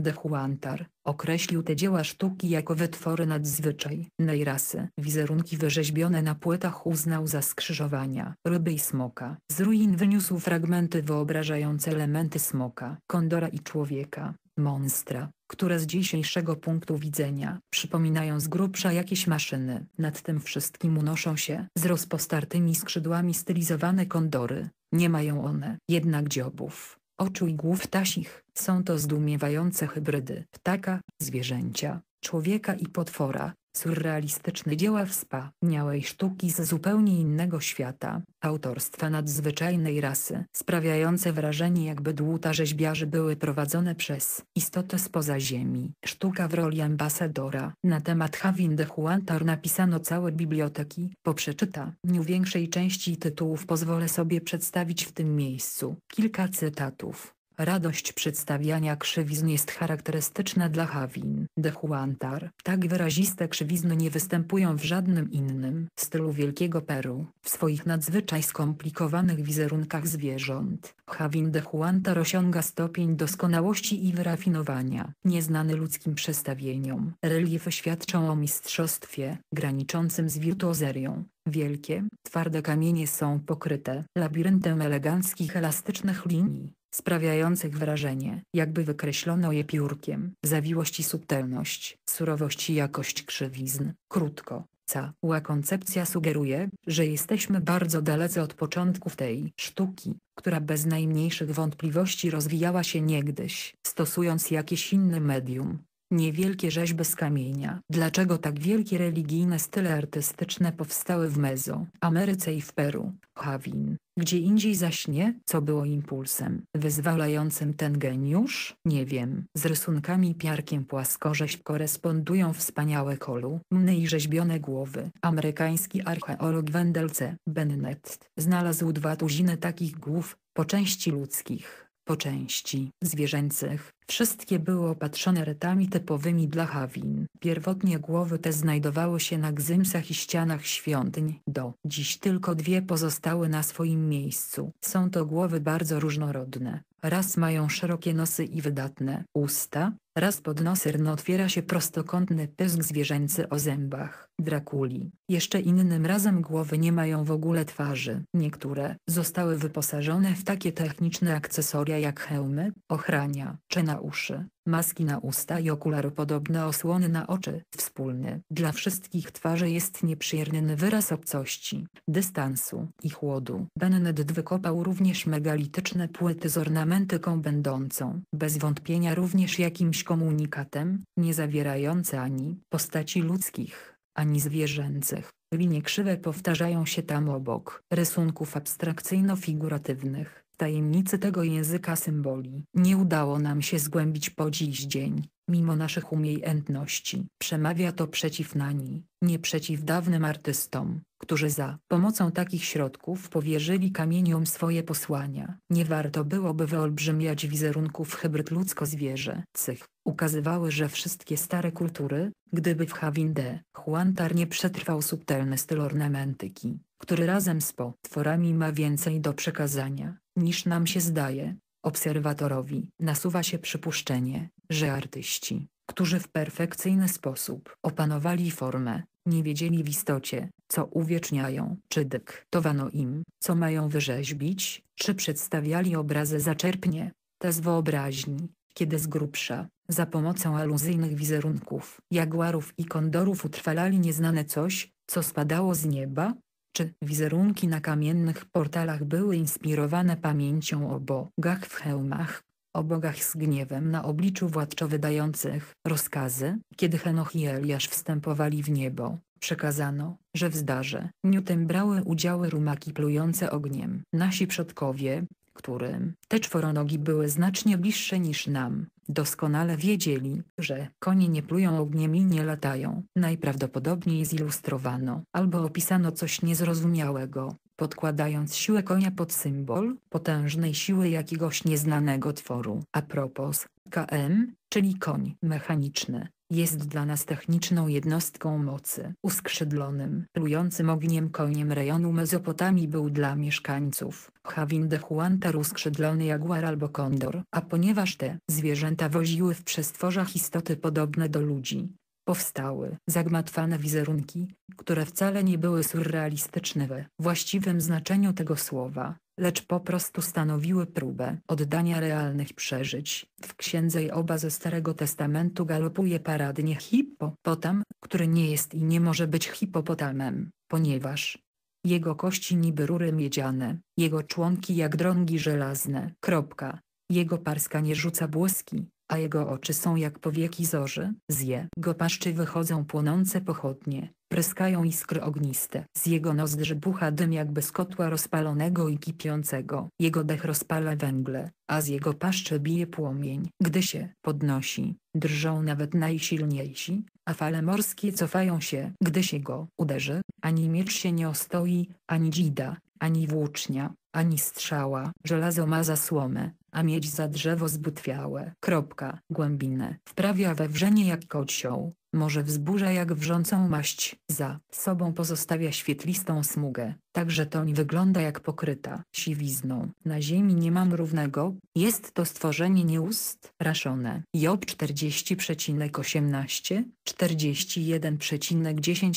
de Huantar, określił te dzieła sztuki jako wytwory nadzwyczajnej no rasy, Wizerunki wyrzeźbione na płytach uznał za skrzyżowania, ryby i smoka. Z ruin wyniósł fragmenty wyobrażające elementy smoka, kondora i człowieka monstra, które z dzisiejszego punktu widzenia przypominają z grubsza jakieś maszyny. Nad tym wszystkim unoszą się z rozpostartymi skrzydłami stylizowane kondory, nie mają one jednak dziobów. Oczu i głów tasich są to zdumiewające hybrydy ptaka, zwierzęcia, człowieka i potwora, surrealistyczne dzieła wspaniałej sztuki z zupełnie innego świata, autorstwa nadzwyczajnej rasy, sprawiające wrażenie jakby dłuta rzeźbiarzy były prowadzone przez istotę spoza ziemi. Sztuka w roli ambasadora. Na temat Havin de Huantar napisano całe biblioteki. Po przeczytaniu większej części tytułów pozwolę sobie przedstawić w tym miejscu kilka cytatów. Radość przedstawiania krzywizn jest charakterystyczna dla Hawin. De Huantar. Tak wyraziste krzywizny nie występują w żadnym innym stylu Wielkiego Peru. W swoich nadzwyczaj skomplikowanych wizerunkach zwierząt, Hawin de Huantar osiąga stopień doskonałości i wyrafinowania, nieznany ludzkim przestawieniom. Reliefy świadczą o mistrzostwie, graniczącym z wirtuozerią. Wielkie, twarde kamienie są pokryte labiryntem eleganckich elastycznych linii sprawiających wrażenie, jakby wykreślono je piórkiem. Zawiłość i subtelność, surowość i jakość krzywizn. Krótko, cała koncepcja sugeruje, że jesteśmy bardzo dalece od początków tej sztuki, która bez najmniejszych wątpliwości rozwijała się niegdyś, stosując jakieś inne medium, niewielkie rzeźby z kamienia. Dlaczego tak wielkie religijne style artystyczne powstały w Mezo, Ameryce i w Peru, Hawin, gdzie indziej zaś nie? Co było impulsem wyzwalającym ten geniusz? Nie wiem. Z rysunkami piarkiem płaskorzeźb korespondują wspaniałe kolu, mny i rzeźbione głowy. Amerykański archeolog Wendel C. Bennett znalazł dwa tuziny takich głów, po części ludzkich po części zwierzęcych, Wszystkie były opatrzone retami typowymi dla Hawin. Pierwotnie głowy te znajdowały się na gzymsach i ścianach świątyń. Do dziś tylko dwie pozostały na swoim miejscu. Są to głowy bardzo różnorodne. Raz mają szerokie nosy i wydatne usta, raz pod rno otwiera się prostokątny pysk zwierzęcy o zębach, drakuli. Jeszcze innym razem głowy nie mają w ogóle twarzy. Niektóre zostały wyposażone w takie techniczne akcesoria jak hełmy, ochrania czy na na uszy, maski na usta i okulary podobne osłony na oczy. Wspólny dla wszystkich twarzy jest nieprzyjemny wyraz obcości, dystansu i chłodu. Bennet wykopał również megalityczne płyty z ornamentyką będącą, bez wątpienia również jakimś komunikatem, nie zawierające ani postaci ludzkich, ani zwierzęcych. Linie krzywe powtarzają się tam obok rysunków abstrakcyjno-figuratywnych Tajemnicy tego języka symboli nie udało nam się zgłębić po dziś dzień, mimo naszych umiejętności. Przemawia to przeciw nani, nie przeciw dawnym artystom, którzy za pomocą takich środków powierzyli kamieniom swoje posłania. Nie warto byłoby wyolbrzymiać wizerunków hybryd ludzko-zwierzęcych. Ukazywały, że wszystkie stare kultury, gdyby w Hawinde, Huantar nie przetrwał subtelny styl ornamentyki, który razem z potworami ma więcej do przekazania niż nam się zdaje. Obserwatorowi nasuwa się przypuszczenie, że artyści, którzy w perfekcyjny sposób opanowali formę, nie wiedzieli w istocie, co uwieczniają, czy dyktowano im, co mają wyrzeźbić, czy przedstawiali obrazy zaczerpnie, te z wyobraźni, kiedy z grubsza, za pomocą aluzyjnych wizerunków, jaguarów i kondorów utrwalali nieznane coś, co spadało z nieba, czy wizerunki na kamiennych portalach były inspirowane pamięcią o bogach w hełmach, o bogach z gniewem na obliczu władczo wydających rozkazy, kiedy Henoch i Eliasz wstępowali w niebo. Przekazano, że w zdarze niutem brały udziały rumaki plujące ogniem. Nasi przodkowie, którym te czworonogi były znacznie bliższe niż nam, doskonale wiedzieli, że konie nie plują ogniem i nie latają. Najprawdopodobniej zilustrowano albo opisano coś niezrozumiałego, podkładając siłę konia pod symbol potężnej siły jakiegoś nieznanego tworu. A propos, KM, czyli koń mechaniczny, jest dla nas techniczną jednostką mocy. Uskrzydlonym, plującym ogniem koniem rejonu Mezopotamii był dla mieszkańców Chavin de Huantar uskrzydlony jaguar albo kondor. A ponieważ te zwierzęta woziły w przestworzach istoty podobne do ludzi, powstały zagmatwane wizerunki, które wcale nie były surrealistyczne we właściwym znaczeniu tego słowa lecz po prostu stanowiły próbę oddania realnych przeżyć. W Księdze oba ze Starego Testamentu galopuje paradnie hipopotam, który nie jest i nie może być hipopotamem, ponieważ jego kości niby rury miedziane, jego członki jak drągi żelazne. Kropka. Jego parska nie rzuca błyski, a jego oczy są jak powieki zorzy. Z jego paszczy wychodzą płonące pochodnie, Pryskają iskry ogniste. Z jego nozdrzy bucha dym jakby z kotła rozpalonego i kipiącego. Jego dech rozpala węgle, a z jego paszczy bije płomień. Gdy się podnosi, drżą nawet najsilniejsi, a fale morskie cofają się. Gdy się go uderzy, ani miecz się nie ostoi, ani dzida, ani włócznia, ani strzała. Żelazo ma zasłomę, a mieć za drzewo zbutwiałe. Kropka. Głębinę. Wprawia we wrzenie jak kocioł, może wzburza jak wrzącą maść. Za sobą pozostawia świetlistą smugę, Także to toń wygląda jak pokryta siwizną. Na ziemi nie mam równego, jest to stworzenie nieust, raszone. Job 40,18, 41,10,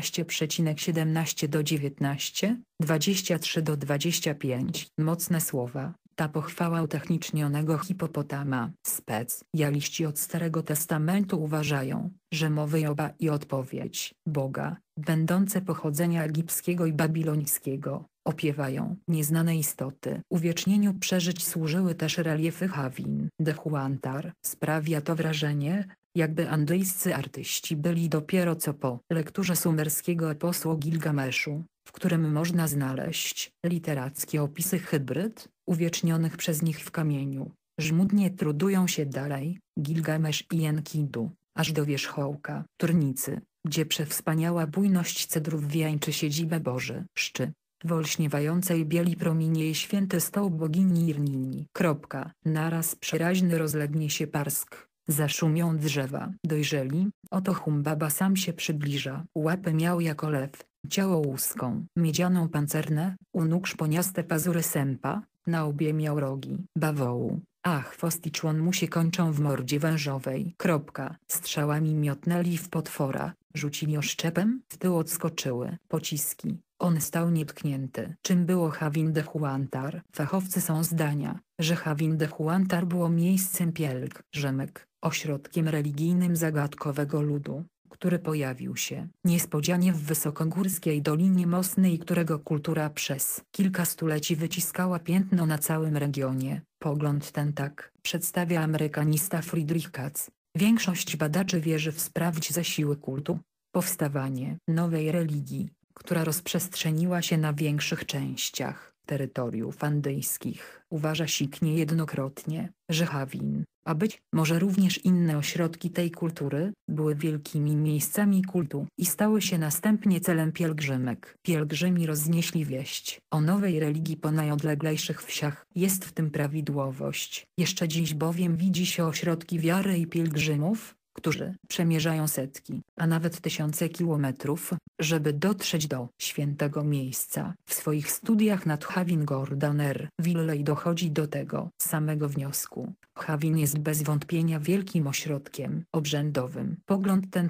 13,17 do 19, 23 do 25. Mocne słowa. Ta pochwała utechnicznionego hipopotama. Spec. Jaliści od Starego Testamentu uważają, że mowy Joba i odpowiedź Boga, będące pochodzenia egipskiego i babilońskiego, opiewają nieznane istoty. Uwiecznieniu przeżyć służyły też reliefy Hawin. De Huantar. Sprawia to wrażenie, jakby andyjscy artyści byli dopiero co po lekturze sumerskiego eposu Gilgameszu, w którym można znaleźć literackie opisy hybryd, uwiecznionych przez nich w kamieniu. Żmudnie trudują się dalej, Gilgamesz i Enkidu, aż do wierzchołka, turnicy, gdzie przewspaniała bujność cedrów wieńczy siedzibę Boży, szczy. W olśniewającej bieli promienieje święty stoł bogini Irnini. Kropka. Naraz przeraźny rozlegnie się parsk. Zaszumią drzewa. Dojrzeli, oto Humbaba sam się przybliża. Łapy miał jako lew, ciało łuską, miedzianą pancerne, u nóg szponiaste pazury sępa, na obie miał rogi, bawołu, Ach, chwost i człon mu się kończą w mordzie wężowej. Kropka. Strzałami miotnęli w potwora, rzucili oszczepem, w tył odskoczyły. Pociski. On stał nietknięty. Czym było Havin de Huantar? Fachowcy są zdania, że Havin de Huantar było miejscem pielg, rzemek, ośrodkiem religijnym zagadkowego ludu, który pojawił się niespodzianie w wysokogórskiej Dolinie Mosny i którego kultura przez kilka stuleci wyciskała piętno na całym regionie. Pogląd ten tak przedstawia amerykanista Friedrich Katz. Większość badaczy wierzy w sprawdź siły kultu, powstawanie nowej religii, która rozprzestrzeniła się na większych częściach terytoriów andyjskich, uważa Sik niejednokrotnie, że Hawin, a być może również inne ośrodki tej kultury, były wielkimi miejscami kultu i stały się następnie celem pielgrzymek. Pielgrzymi roznieśli wieść o nowej religii po najodleglejszych wsiach. Jest w tym prawidłowość. Jeszcze dziś bowiem widzi się ośrodki wiary i pielgrzymów, którzy przemierzają setki, a nawet tysiące kilometrów, żeby dotrzeć do świętego miejsca. W swoich studiach nad Havin Gordaner Willey dochodzi do tego samego wniosku. Havin jest bez wątpienia wielkim ośrodkiem obrzędowym. Pogląd ten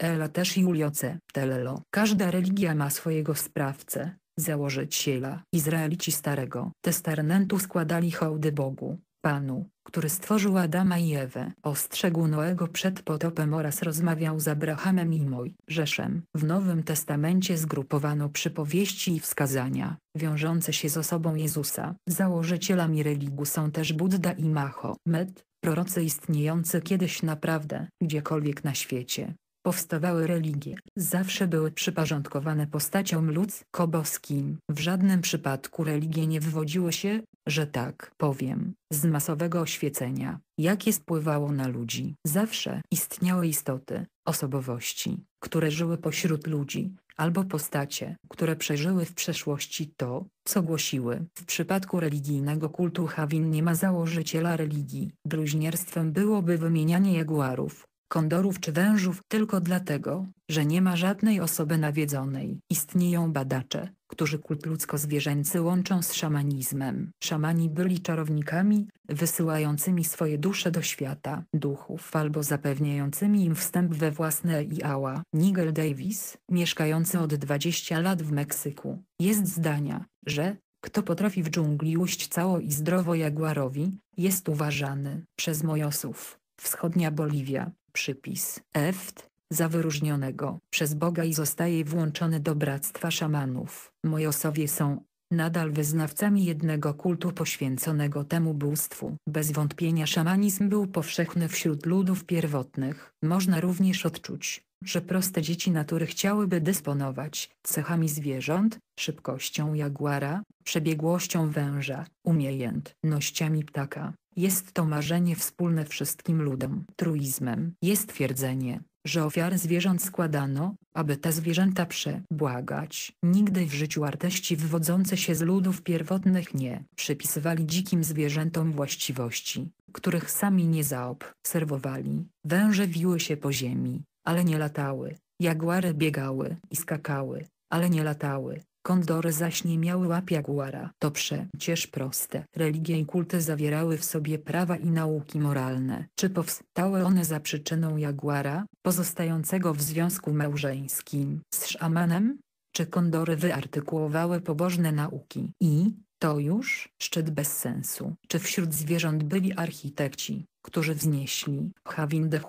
Ela też Julio C. Telelo. Każda religia ma swojego sprawcę, założyciela. Izraelici Starego Testamentu składali hołdy Bogu, Panu, który stworzył Adama i Ewę, ostrzegł Noego przed potopem oraz rozmawiał z Abrahamem i Mojżeszem. W Nowym Testamencie zgrupowano przypowieści i wskazania, wiążące się z osobą Jezusa. Założycielami religii są też Buddha i Mahomet, prorocy istniejący kiedyś naprawdę, gdziekolwiek na świecie. Powstawały religie, zawsze były przyporządkowane postaciom ludzko-boskim. W żadnym przypadku religie nie wywodziły się że tak powiem, z masowego oświecenia, jakie spływało na ludzi. Zawsze istniały istoty, osobowości, które żyły pośród ludzi, albo postacie, które przeżyły w przeszłości to, co głosiły. W przypadku religijnego kultu Hawin nie ma założyciela religii. Bluźnierstwem byłoby wymienianie jaguarów, kondorów czy wężów tylko dlatego, że nie ma żadnej osoby nawiedzonej. Istnieją badacze, którzy kult ludzko-zwierzęcy łączą z szamanizmem. Szamani byli czarownikami, wysyłającymi swoje dusze do świata duchów albo zapewniającymi im wstęp we własne iała. Nigel Davis, mieszkający od 20 lat w Meksyku, jest zdania, że kto potrafi w dżungli uść cało i zdrowo jaguarowi, jest uważany przez mojosów. Wschodnia Boliwia, przypis. Eft, za wyróżnionego przez Boga i zostaje włączony do bractwa szamanów. Mojosowie są nadal wyznawcami jednego kultu poświęconego temu bóstwu. Bez wątpienia szamanizm był powszechny wśród ludów pierwotnych. Można również odczuć, że proste dzieci natury chciałyby dysponować cechami zwierząt, szybkością jaguara, przebiegłością węża, umiejętnościami ptaka. Jest to marzenie wspólne wszystkim ludom. Truizmem jest twierdzenie, że ofiar zwierząt składano, aby te zwierzęta przebłagać. Nigdy w życiu artyści wywodzący się z ludów pierwotnych nie przypisywali dzikim zwierzętom właściwości, których sami nie zaobserwowali. Węże wiły się po ziemi, ale nie latały. Jaguary biegały i skakały, ale nie latały. Kondory zaś nie miały łap jaguara. To przecież proste. Religie i kulty zawierały w sobie prawa i nauki moralne. Czy powstały one za przyczyną jaguara, pozostającego w związku małżeńskim z szamanem? Czy kondory wyartykułowały pobożne nauki? I, to już szczyt bez sensu. Czy wśród zwierząt byli architekci, którzy wznieśli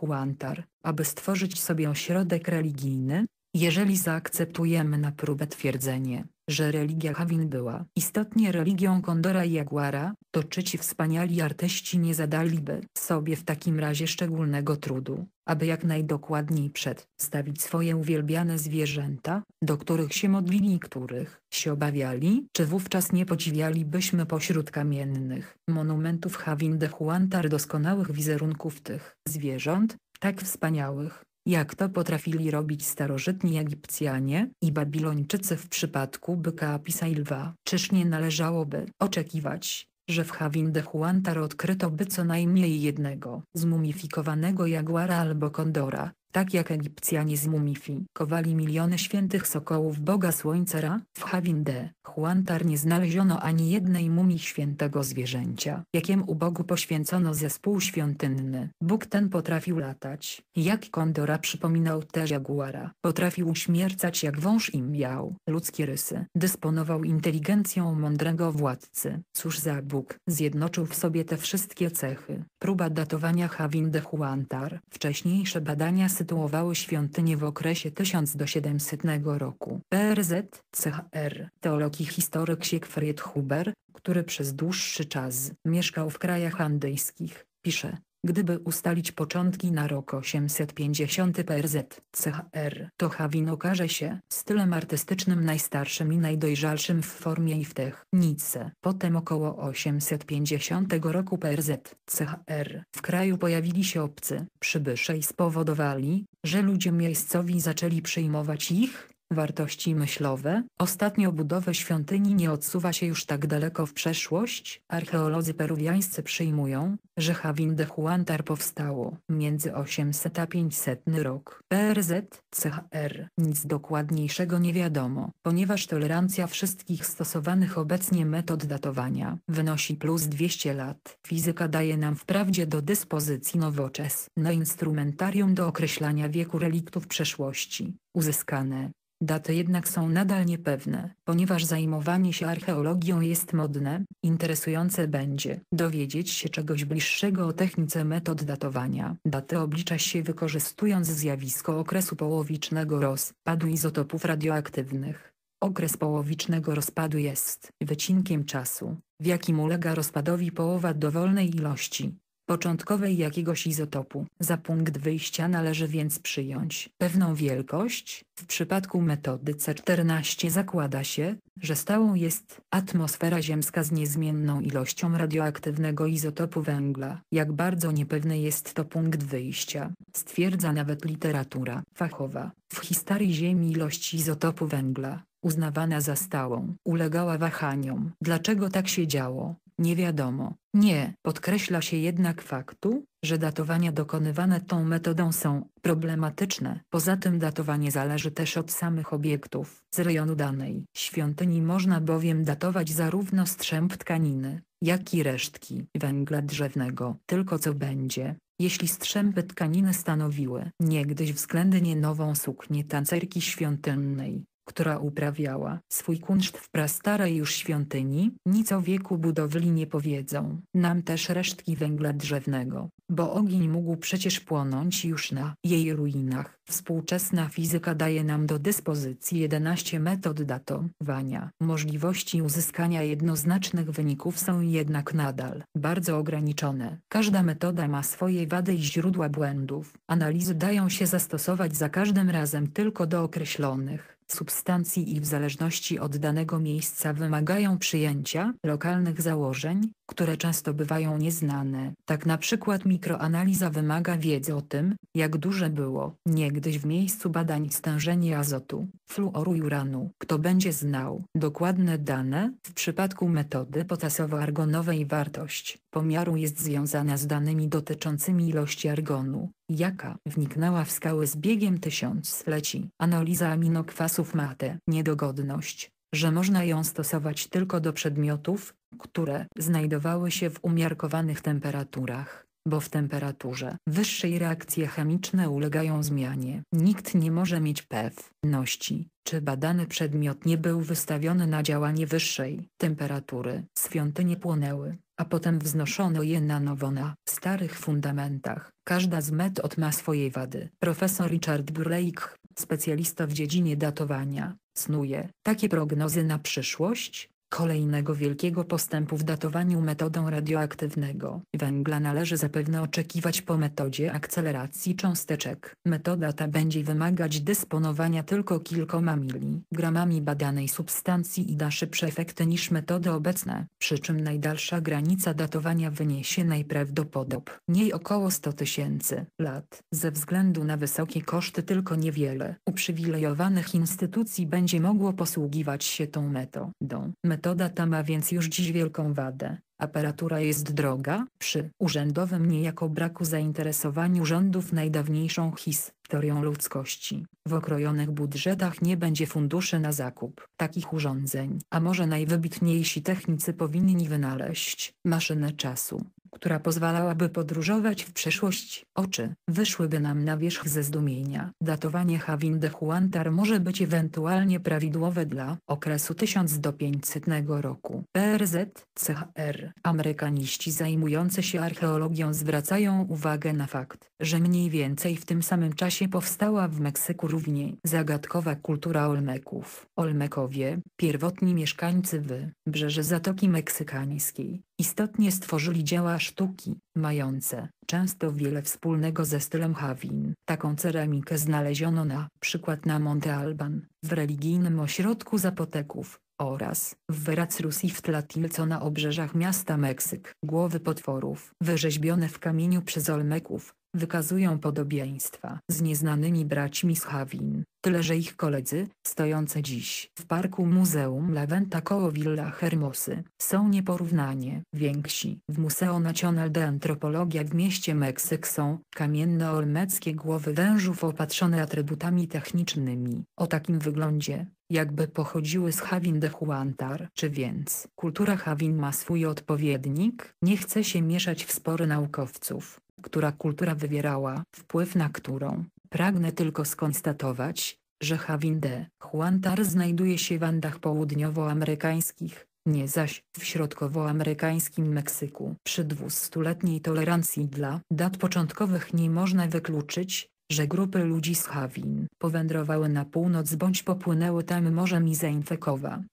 Huantar, aby stworzyć sobie ośrodek religijny, jeżeli zaakceptujemy na próbę twierdzenie, że religia Hawin była istotnie religią Kondora i Jaguara, to czy ci wspaniali artyści nie zadaliby sobie w takim razie szczególnego trudu, aby jak najdokładniej przedstawić swoje uwielbiane zwierzęta, do których się modlili i których się obawiali, czy wówczas nie podziwialibyśmy pośród kamiennych monumentów Hawin de Huantar doskonałych wizerunków tych zwierząt, tak wspaniałych, jak to potrafili robić starożytni Egipcjanie i Babilończycy w przypadku byka Apisa i lwa. Czyż nie należałoby oczekiwać, że w Havin de Huantar odkryto by co najmniej jednego zmumifikowanego jaguara albo kondora, tak jak Egipcjanie zmumifikowali miliony świętych sokołów Boga Słońca Ra, w Hawinde, Huantar nie znaleziono ani jednej mumii świętego zwierzęcia, u Bogu poświęcono zespół świątynny. Bóg ten potrafił latać, jak kondora przypominał też jaguara, potrafił uśmiercać jak wąż i miał ludzkie rysy. Dysponował inteligencją mądrego władcy. Cóż za Bóg, zjednoczył w sobie te wszystkie cechy. Próba datowania Hawinde Huantar, wcześniejsze badania sytuacji konstytuowały świątynię w okresie do 700 roku. PRZ, CHR, teolog i historyk Siegfried Huber, który przez dłuższy czas mieszkał w krajach andyjskich, pisze, Gdyby ustalić początki na rok 850 PRZ CHR, to Hawin okaże się stylem artystycznym najstarszym i najdojrzalszym w formie i w technice. Potem około 850 roku PRZ CHR w kraju pojawili się obcy przybysze i spowodowali, że ludzie miejscowi zaczęli przyjmować ich, Wartości myślowe. Ostatnio budowę świątyni nie odsuwa się już tak daleko w przeszłość. Archeolodzy peruwiańscy przyjmują, że Havin de Huantar powstało między 800 a 500 rok. PRZ, CHR. Nic dokładniejszego nie wiadomo, ponieważ tolerancja wszystkich stosowanych obecnie metod datowania wynosi plus 200 lat. Fizyka daje nam wprawdzie do dyspozycji nowoczesne instrumentarium do określania wieku reliktów przeszłości, uzyskane Daty jednak są nadal niepewne, ponieważ zajmowanie się archeologią jest modne, interesujące będzie dowiedzieć się czegoś bliższego o technice metod datowania. Daty oblicza się wykorzystując zjawisko okresu połowicznego rozpadu izotopów radioaktywnych. Okres połowicznego rozpadu jest wycinkiem czasu, w jakim ulega rozpadowi połowa dowolnej ilości początkowej jakiegoś izotopu. Za punkt wyjścia należy więc przyjąć pewną wielkość. W przypadku metody C14 zakłada się, że stałą jest atmosfera ziemska z niezmienną ilością radioaktywnego izotopu węgla. Jak bardzo niepewny jest to punkt wyjścia, stwierdza nawet literatura fachowa. W historii Ziemi ilość izotopu węgla uznawana za stałą, ulegała wahaniom. Dlaczego tak się działo? Nie wiadomo. Nie, podkreśla się jednak faktu, że datowania dokonywane tą metodą są problematyczne. Poza tym datowanie zależy też od samych obiektów. Z rejonu danej świątyni można bowiem datować zarówno strzęp tkaniny, jak i resztki węgla drzewnego. Tylko co będzie, jeśli strzępy tkaniny stanowiły niegdyś względnie nową suknię tancerki świątynnej, która uprawiała swój kunszt w prastarej już świątyni, nic o wieku budowli nie powiedzą. Nam też resztki węgla drzewnego, bo ogień mógł przecież płonąć już na jej ruinach. Współczesna fizyka daje nam do dyspozycji 11 metod datowania. Możliwości uzyskania jednoznacznych wyników są jednak nadal bardzo ograniczone. Każda metoda ma swoje wady i źródła błędów. Analizy dają się zastosować za każdym razem tylko do określonych substancji i w zależności od danego miejsca wymagają przyjęcia lokalnych założeń, które często bywają nieznane. Tak na przykład mikroanaliza wymaga wiedzy o tym, jak duże było niegdyś w miejscu badań stężenie azotu, fluoru i uranu. Kto będzie znał dokładne dane? W przypadku metody potasowo-argonowej wartość pomiaru jest związana z danymi dotyczącymi ilości argonu, jaka wniknęła w skałę z biegiem tysiącleci. Analiza aminokwasów ma tę Niedogodność że można ją stosować tylko do przedmiotów, które znajdowały się w umiarkowanych temperaturach, bo w temperaturze wyższej reakcje chemiczne ulegają zmianie. Nikt nie może mieć pewności, czy badany przedmiot nie był wystawiony na działanie wyższej temperatury. Świątynie płonęły, a potem wznoszono je na nowo na starych fundamentach. Każda z metod ma swoje wady. Profesor Richard Brake Specjalista w dziedzinie datowania snuje takie prognozy na przyszłość, Kolejnego wielkiego postępu w datowaniu metodą radioaktywnego węgla należy zapewne oczekiwać po metodzie akceleracji cząsteczek. Metoda ta będzie wymagać dysponowania tylko kilkoma miligramami badanej substancji i da szybsze efekty niż metody obecne, przy czym najdalsza granica datowania wyniesie najprawdopodobniej około 100 tysięcy lat. Ze względu na wysokie koszty tylko niewiele uprzywilejowanych instytucji będzie mogło posługiwać się tą metodą Metoda ta ma więc już dziś wielką wadę. Aparatura jest droga, przy urzędowym niejako braku zainteresowaniu rządów najdawniejszą historią ludzkości. W okrojonych budżetach nie będzie funduszy na zakup takich urządzeń, a może najwybitniejsi technicy powinni wynaleźć maszynę czasu, która pozwalałaby podróżować w przeszłość. Oczy wyszłyby nam na wierzch ze zdumienia. Datowanie Havin de Huantar może być ewentualnie prawidłowe dla okresu 1000 do 500 roku. PRZ, CHR. Amerykaniści zajmujący się archeologią zwracają uwagę na fakt, że mniej więcej w tym samym czasie powstała w Meksyku równie zagadkowa kultura Olmeków. Olmekowie, pierwotni mieszkańcy wybrzeży Zatoki Meksykańskiej, Istotnie stworzyli dzieła sztuki, mające często wiele wspólnego ze stylem Hawin. Taką ceramikę znaleziono na przykład na Monte Alban, w religijnym ośrodku Zapoteków oraz w Veracruz i w Tlatilco na obrzeżach miasta Meksyk. Głowy potworów, wyrzeźbione w kamieniu przez Olmeków, wykazują podobieństwa z nieznanymi braćmi z Hawin, tyle że ich koledzy, stojące dziś w parku Muzeum Venta koło Villa Hermosy, są nieporównanie więksi. W Museo Nacional de Antropologia w mieście Meksyk są kamienne olmeckie głowy wężów opatrzone atrybutami technicznymi. O takim wyglądzie, jakby pochodziły z Hawin de Huantar. Czy więc kultura Hawin ma swój odpowiednik? Nie chce się mieszać w spory naukowców która kultura wywierała wpływ na którą. Pragnę tylko skonstatować, że Hawinde Huantar znajduje się w Andach południowoamerykańskich, nie zaś w środkowoamerykańskim Meksyku. Przy dwustuletniej tolerancji dla dat początkowych nie można wykluczyć, że grupy ludzi z Hawin powędrowały na północ bądź popłynęły tam morzem i zainfekowa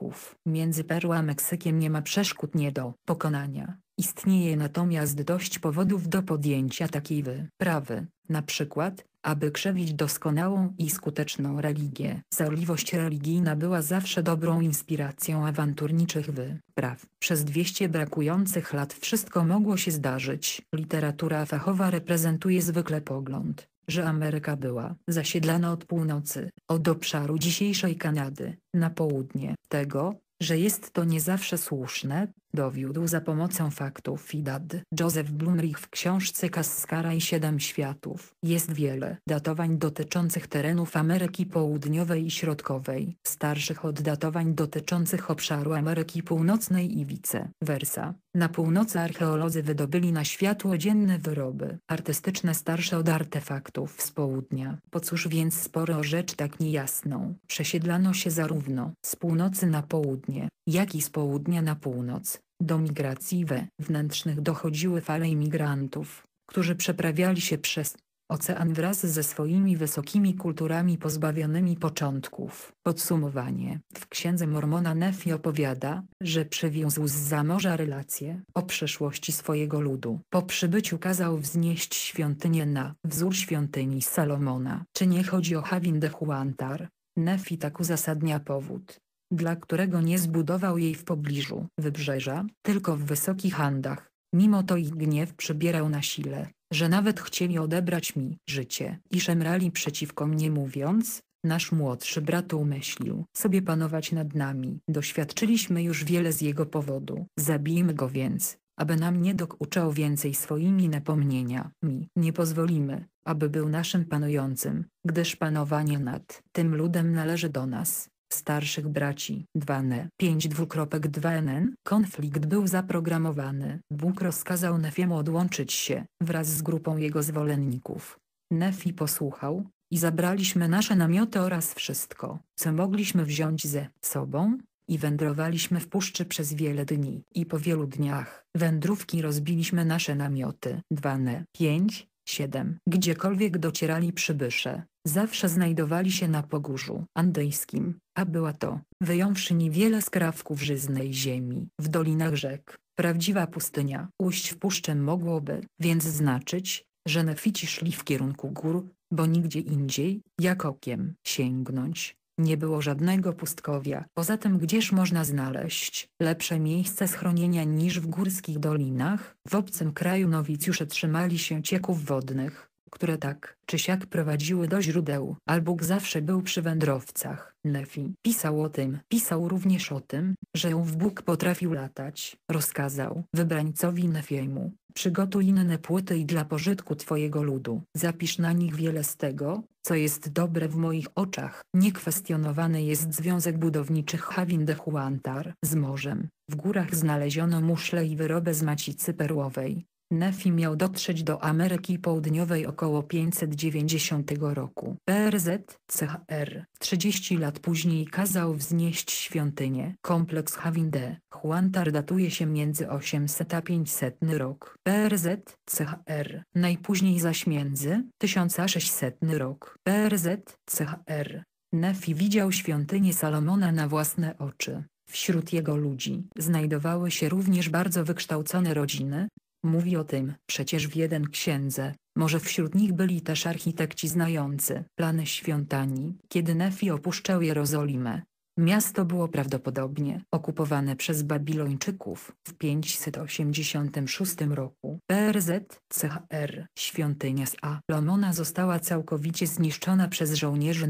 u Między Peru a Meksykiem nie ma przeszkód nie do pokonania. Istnieje natomiast dość powodów do podjęcia takiej wyprawy, na przykład, aby krzewić doskonałą i skuteczną religię. Zorliwość religijna była zawsze dobrą inspiracją awanturniczych wypraw. Przez 200 brakujących lat wszystko mogło się zdarzyć. Literatura fachowa reprezentuje zwykle pogląd, że Ameryka była zasiedlana od północy, od obszaru dzisiejszej Kanady, na południe. Tego, że jest to nie zawsze słuszne, dowiódł za pomocą faktów i dat. Joseph Blumrich w książce Kaskara i Siedem Światów. Jest wiele datowań dotyczących terenów Ameryki Południowej i Środkowej, starszych od datowań dotyczących obszaru Ameryki Północnej i vice versa. Na północy archeolodzy wydobyli na światło dzienne wyroby artystyczne starsze od artefaktów z południa. Po cóż więc sporo o rzecz tak niejasną. Przesiedlano się zarówno z północy na południe, jak i z południa na północ. Do migracji wewnętrznych dochodziły fale imigrantów, którzy przeprawiali się przez ocean wraz ze swoimi wysokimi kulturami pozbawionymi początków. Podsumowanie. W Księdze Mormona Nefi opowiada, że przywiózł z morza relacje o przeszłości swojego ludu. Po przybyciu kazał wznieść świątynię na wzór świątyni Salomona. Czy nie chodzi o Havin de Huantar? Nefi tak uzasadnia powód dla którego nie zbudował jej w pobliżu wybrzeża, tylko w wysokich handach. Mimo to ich gniew przybierał na sile, że nawet chcieli odebrać mi życie i szemrali przeciwko mnie mówiąc, Nasz młodszy brat umyślił sobie panować nad nami. Doświadczyliśmy już wiele z jego powodu. Zabijmy go więc, aby nam nie dokuczał więcej swoimi napomnieniami. Nie pozwolimy, aby był naszym panującym, gdyż panowanie nad tym ludem należy do nas starszych braci. 2N. 5.2n. E, konflikt był zaprogramowany. Bóg rozkazał Nefiemu odłączyć się, wraz z grupą jego zwolenników. Nefi posłuchał, i zabraliśmy nasze namioty oraz wszystko, co mogliśmy wziąć ze sobą, i wędrowaliśmy w puszczy przez wiele dni. I po wielu dniach wędrówki rozbiliśmy nasze namioty. 2 5, 7. Gdziekolwiek docierali przybysze, zawsze znajdowali się na pogórzu andyjskim, a była to, wyjąwszy niewiele skrawków żyznej ziemi, w dolinach rzek, prawdziwa pustynia. Ujść w puszczę mogłoby więc znaczyć, że nefici szli w kierunku gór, bo nigdzie indziej, jak okiem, sięgnąć. Nie było żadnego pustkowia, poza tym gdzież można znaleźć lepsze miejsce schronienia niż w górskich dolinach. W obcym kraju nowicjusze trzymali się cieków wodnych, które tak czy siak prowadziły do źródeł. Albuk zawsze był przy wędrowcach. Nefi pisał o tym. Pisał również o tym, że ów Bóg potrafił latać. Rozkazał wybrańcowi Nefiemu, przygotuj inne płyty i dla pożytku Twojego ludu. Zapisz na nich wiele z tego, co jest dobre w moich oczach. Niekwestionowany jest związek budowniczych Havin de Huantar z morzem. W górach znaleziono muszle i wyroby z macicy perłowej. Nefi miał dotrzeć do Ameryki Południowej około 590 roku. PRZ-CHR 30 lat później kazał wznieść świątynię. Kompleks Havinde Huantar datuje się między 800 a 500 rok. PRZ-CHR najpóźniej zaś między 1600 rok. PRZ-CHR Nefi widział świątynię Salomona na własne oczy. Wśród jego ludzi znajdowały się również bardzo wykształcone rodziny, Mówi o tym przecież w jeden księdze, może wśród nich byli też architekci znający plany świątani, kiedy Nefi opuszczał Jerozolimę. Miasto było prawdopodobnie okupowane przez Babilończyków w 586 roku. prz świątynia z Alomona została całkowicie zniszczona przez żołnierzy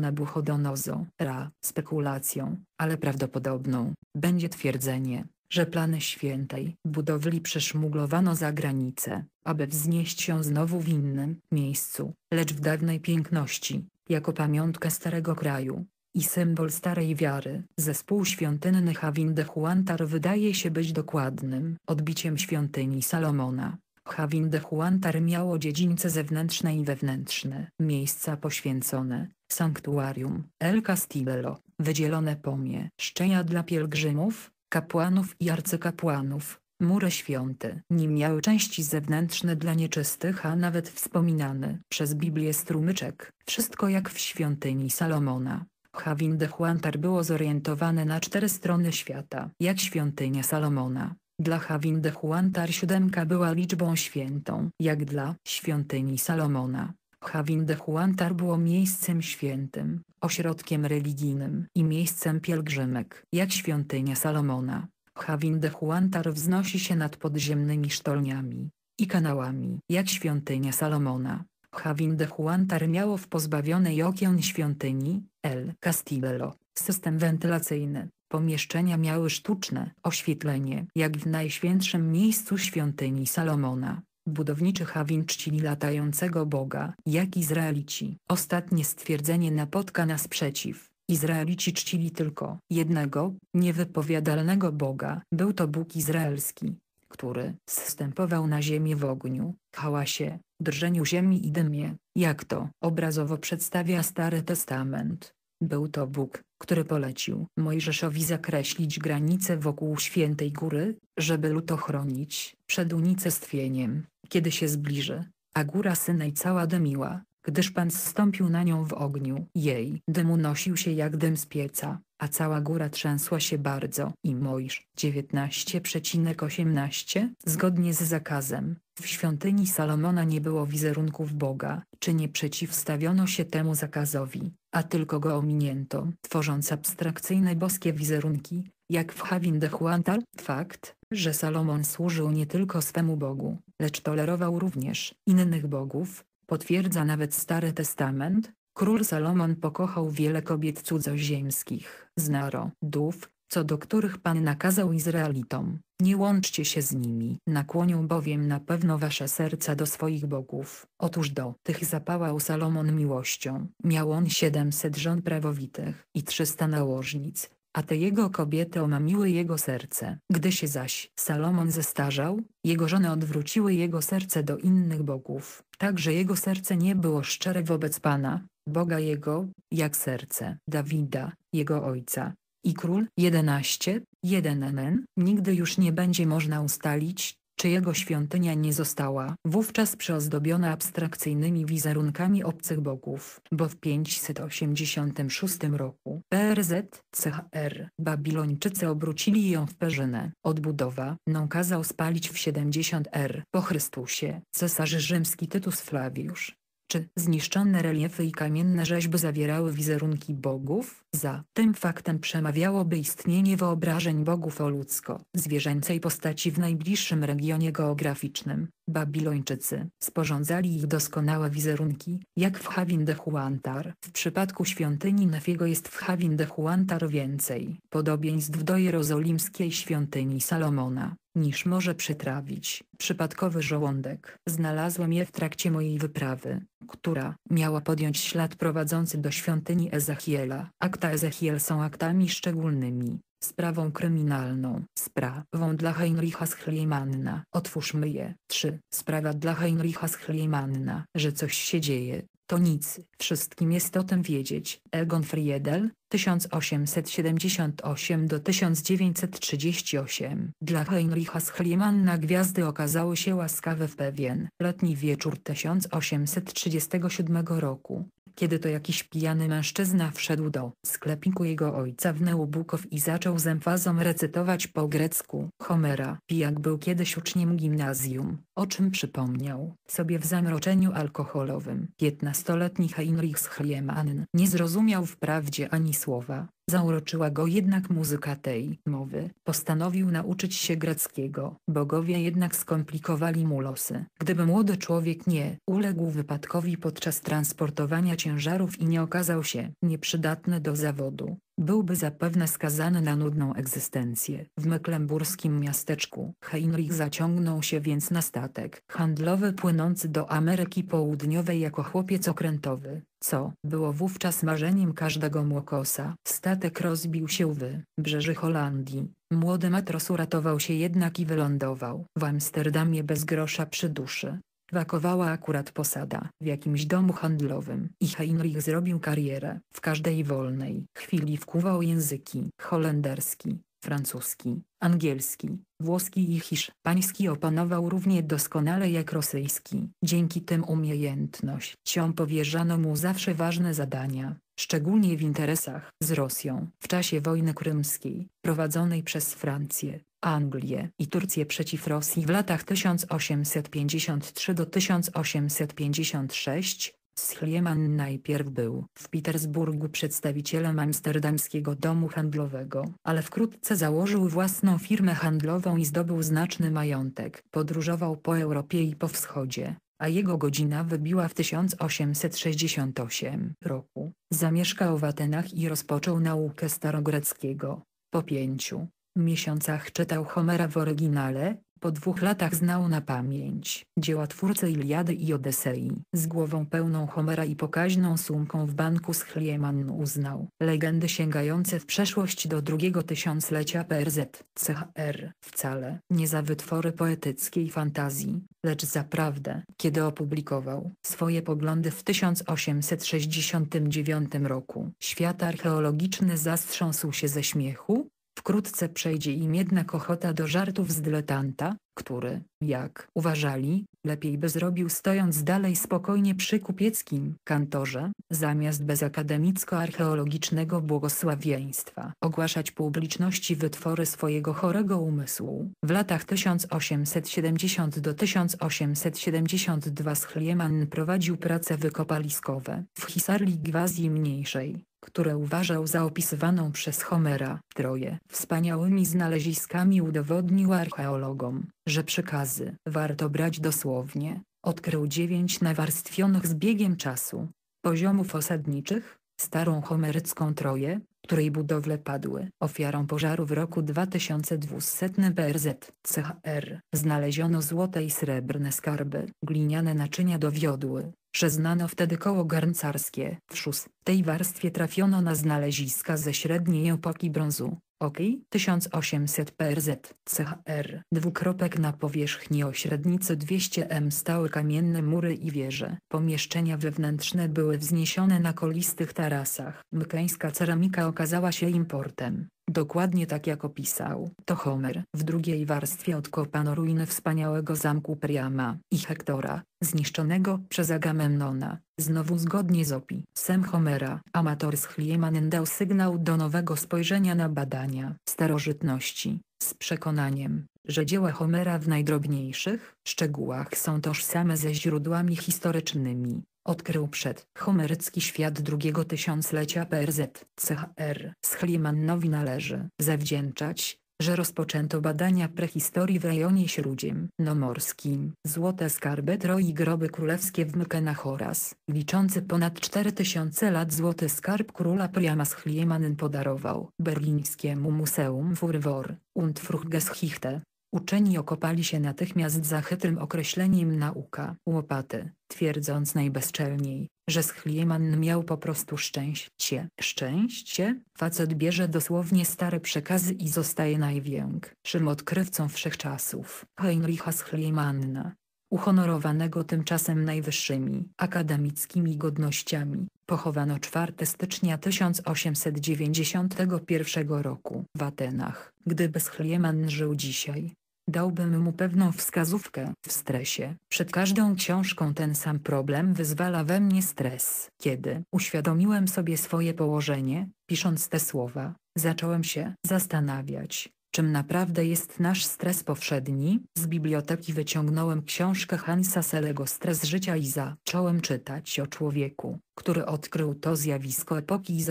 Ra, spekulacją, ale prawdopodobną, będzie twierdzenie, że plany świętej budowli przeszmuglowano za granicę, aby wznieść się znowu w innym miejscu, lecz w dawnej piękności, jako pamiątkę starego kraju i symbol starej wiary. Zespół świątynny Hawin de Huantar wydaje się być dokładnym odbiciem świątyni Salomona. Hawin de Huantar miało dziedzińce zewnętrzne i wewnętrzne, miejsca poświęcone, sanktuarium, El Castillo, wydzielone pomie, szczenia dla pielgrzymów, kapłanów i arcykapłanów, mury świąty. Nie miały części zewnętrzne dla nieczystych, a nawet wspominany przez Biblię strumyczek. Wszystko jak w świątyni Salomona. Havin de Huantar było zorientowane na cztery strony świata, jak świątynia Salomona. Dla Havin de Huantar siódemka była liczbą świętą, jak dla świątyni Salomona. Havin de Huantar było miejscem świętym, ośrodkiem religijnym i miejscem pielgrzymek, jak świątynia Salomona. Chavin de Huantar wznosi się nad podziemnymi sztolniami i kanałami, jak świątynia Salomona. Chavin de Huantar miało w pozbawionej okien świątyni, El Castillo, system wentylacyjny. Pomieszczenia miały sztuczne oświetlenie, jak w najświętszym miejscu świątyni Salomona. Budowniczy Hawin czcili latającego Boga, jak Izraelici. Ostatnie stwierdzenie napotka na sprzeciw. Izraelici czcili tylko jednego, niewypowiadalnego Boga. Był to Bóg izraelski, który zstępował na ziemię w ogniu, hałasie, drżeniu ziemi i dymie, jak to obrazowo przedstawia Stary Testament. Był to Bóg, który polecił Mojżeszowi zakreślić granice wokół Świętej Góry, żeby lud ochronić przed unicestwieniem, kiedy się zbliży, a góra Synej cała dymiła, gdyż Pan zstąpił na nią w ogniu. Jej dym nosił się jak dym z pieca, a cała góra trzęsła się bardzo i Mojż 19,18 zgodnie z zakazem. W świątyni Salomona nie było wizerunków Boga, czy nie przeciwstawiono się temu zakazowi, a tylko go ominięto, tworząc abstrakcyjne boskie wizerunki, jak w Havin de Huantal. Fakt, że Salomon służył nie tylko swemu Bogu, lecz tolerował również innych bogów, potwierdza nawet Stary Testament, Król Salomon pokochał wiele kobiet cudzoziemskich, z narodów, co do których Pan nakazał Izraelitom, nie łączcie się z nimi. Nakłonią bowiem na pewno wasze serca do swoich bogów. Otóż do tych zapałał Salomon miłością. Miał on siedemset żon prawowitych i trzysta nałożnic, a te jego kobiety omamiły jego serce. Gdy się zaś Salomon zestarzał, jego żony odwróciły jego serce do innych bogów. Także jego serce nie było szczere wobec Pana, Boga jego, jak serce Dawida, jego ojca. I król 11, 1 nigdy już nie będzie można ustalić, czy jego świątynia nie została wówczas przyozdobiona abstrakcyjnymi wizerunkami obcych bogów, bo w 586 roku PRZ-CHR Babilończycy obrócili ją w Perzynę. Odbudowaną kazał spalić w 70 r po Chrystusie cesarz rzymski Tytus Flawiusz czy zniszczone reliefy i kamienne rzeźby zawierały wizerunki bogów. Za tym faktem przemawiałoby istnienie wyobrażeń bogów o ludzko-zwierzęcej postaci w najbliższym regionie geograficznym. Babilończycy sporządzali ich doskonałe wizerunki, jak w Havin de Huantar. W przypadku świątyni Nefiego jest w Havin de Huantar więcej podobieństw do jerozolimskiej świątyni Salomona niż może przytrawić. Przypadkowy żołądek. Znalazłem je w trakcie mojej wyprawy, która miała podjąć ślad prowadzący do świątyni Ezechiela. Akta Ezechiel są aktami szczególnymi. Sprawą kryminalną. Sprawą dla Heinricha z Schliemanna. Otwórzmy je. 3. Sprawa dla Heinricha z Schliemanna. Że coś się dzieje, to nic. Wszystkim jest o tym wiedzieć. Egon Friedel, 1878 do 1938. Dla Heinricha Schliemanna gwiazdy okazały się łaskawe w pewien letni wieczór 1837 roku, kiedy to jakiś pijany mężczyzna wszedł do sklepiku jego ojca w Neubukow i zaczął z emfazą recytować po grecku Homera. Pijak był kiedyś uczniem gimnazjum, o czym przypomniał sobie w zamroczeniu alkoholowym. Piętnastoletni Heinrich Schliemann nie zrozumiał wprawdzie ani słowa. Zauroczyła go jednak muzyka tej mowy. Postanowił nauczyć się greckiego. Bogowie jednak skomplikowali mu losy. Gdyby młody człowiek nie uległ wypadkowi podczas transportowania ciężarów i nie okazał się nieprzydatny do zawodu, byłby zapewne skazany na nudną egzystencję. W meklemburskim miasteczku Heinrich zaciągnął się więc na statek handlowy płynący do Ameryki Południowej jako chłopiec okrętowy, co było wówczas marzeniem każdego młokosa. Statek rozbił się w brzeży Holandii. Młody matros uratował się jednak i wylądował w Amsterdamie bez grosza przy duszy. Wakowała akurat posada w jakimś domu handlowym i Heinrich zrobił karierę. W każdej wolnej chwili wkuwał języki holenderski, francuski, angielski, włoski i hiszpański opanował równie doskonale jak rosyjski. Dzięki tym umiejętnościom powierzano mu zawsze ważne zadania, szczególnie w interesach z Rosją w czasie wojny krymskiej, prowadzonej przez Francję, Anglię i Turcję przeciw Rosji w latach 1853-1856, Schliemann najpierw był w Petersburgu przedstawicielem amsterdamskiego domu handlowego, ale wkrótce założył własną firmę handlową i zdobył znaczny majątek. Podróżował po Europie i po wschodzie, a jego godzina wybiła w 1868 roku. Zamieszkał w Atenach i rozpoczął naukę starogreckiego. Po pięciu miesiącach czytał Homera w oryginale, po dwóch latach znał na pamięć dzieła twórcy Iliady i Odesei. Z głową pełną Homera i pokaźną sumką w banku z Chlieman uznał legendy sięgające w przeszłość do drugiego tysiąclecia PRZ. CHR wcale nie za wytwory poetyckiej fantazji, lecz za prawdę. Kiedy opublikował swoje poglądy w 1869 roku, świat archeologiczny zastrząsł się ze śmiechu, Wkrótce przejdzie im jednak ochota do żartów z dyletanta, który, jak uważali, lepiej by zrobił stojąc dalej spokojnie przy kupieckim kantorze, zamiast bez akademicko-archeologicznego błogosławieństwa ogłaszać publiczności wytwory swojego chorego umysłu. W latach 1870-1872 Schliemann prowadził prace wykopaliskowe w Hisarli Gwazji Mniejszej, które uważał za opisywaną przez Homera Troje, Wspaniałymi znaleziskami udowodnił archeologom, że przekazy frazy warto brać dosłownie, odkrył dziewięć nawarstwionych z biegiem czasu, poziomów osadniczych, starą homerycką Troję, której budowle padły ofiarą pożaru w roku 2200 BRZ. CHR znaleziono złote i srebrne skarby, gliniane naczynia dowiodły, że znano wtedy koło garncarskie. W szóstej warstwie trafiono na znaleziska ze średniej epoki brązu, OK 1800 PRZ CHR dwukropek na powierzchni o średnicy 200 m stały kamienne mury i wieże. Pomieszczenia wewnętrzne były wzniesione na kolistych tarasach. Mykańska ceramika okazała się importem. Dokładnie tak jak opisał to Homer. W drugiej warstwie odkopano ruiny wspaniałego zamku Priama i Hektora, zniszczonego przez Agamemnona, znowu zgodnie z opisem Homera. Amator z Hliemanen dał sygnał do nowego spojrzenia na badania starożytności, z przekonaniem, że dzieła Homera w najdrobniejszych szczegółach są tożsame ze źródłami historycznymi. Odkrył przed homerycki świat drugiego tysiąclecia PRZ. CHR Schliemannowi należy zawdzięczać, że rozpoczęto badania prehistorii w rejonie śródziemnomorskim. Złote skarby troi groby królewskie w Mykenach oraz, liczący ponad 4000 lat złoty skarb króla Priama Schliemann podarował berlińskiemu Museum für Vor- und Fruchgeschichte. Uczeni okopali się natychmiast za chytrym określeniem nauka łopaty, twierdząc najbezczelniej, że Schliemann miał po prostu szczęście. Szczęście? Facet bierze dosłownie stare przekazy i zostaje największym odkrywcą wszechczasów. Heinricha Schliemanna uhonorowanego tymczasem najwyższymi akademickimi godnościami, pochowano 4 stycznia 1891 roku w Atenach. Gdyby Schliemann żył dzisiaj, Dałbym mu pewną wskazówkę. W stresie. Przed każdą książką ten sam problem wyzwala we mnie stres. Kiedy uświadomiłem sobie swoje położenie, pisząc te słowa, zacząłem się zastanawiać, czym naprawdę jest nasz stres powszedni. Z biblioteki wyciągnąłem książkę Hansa Selego Stres życia i zacząłem czytać o człowieku, który odkrył to zjawisko epoki i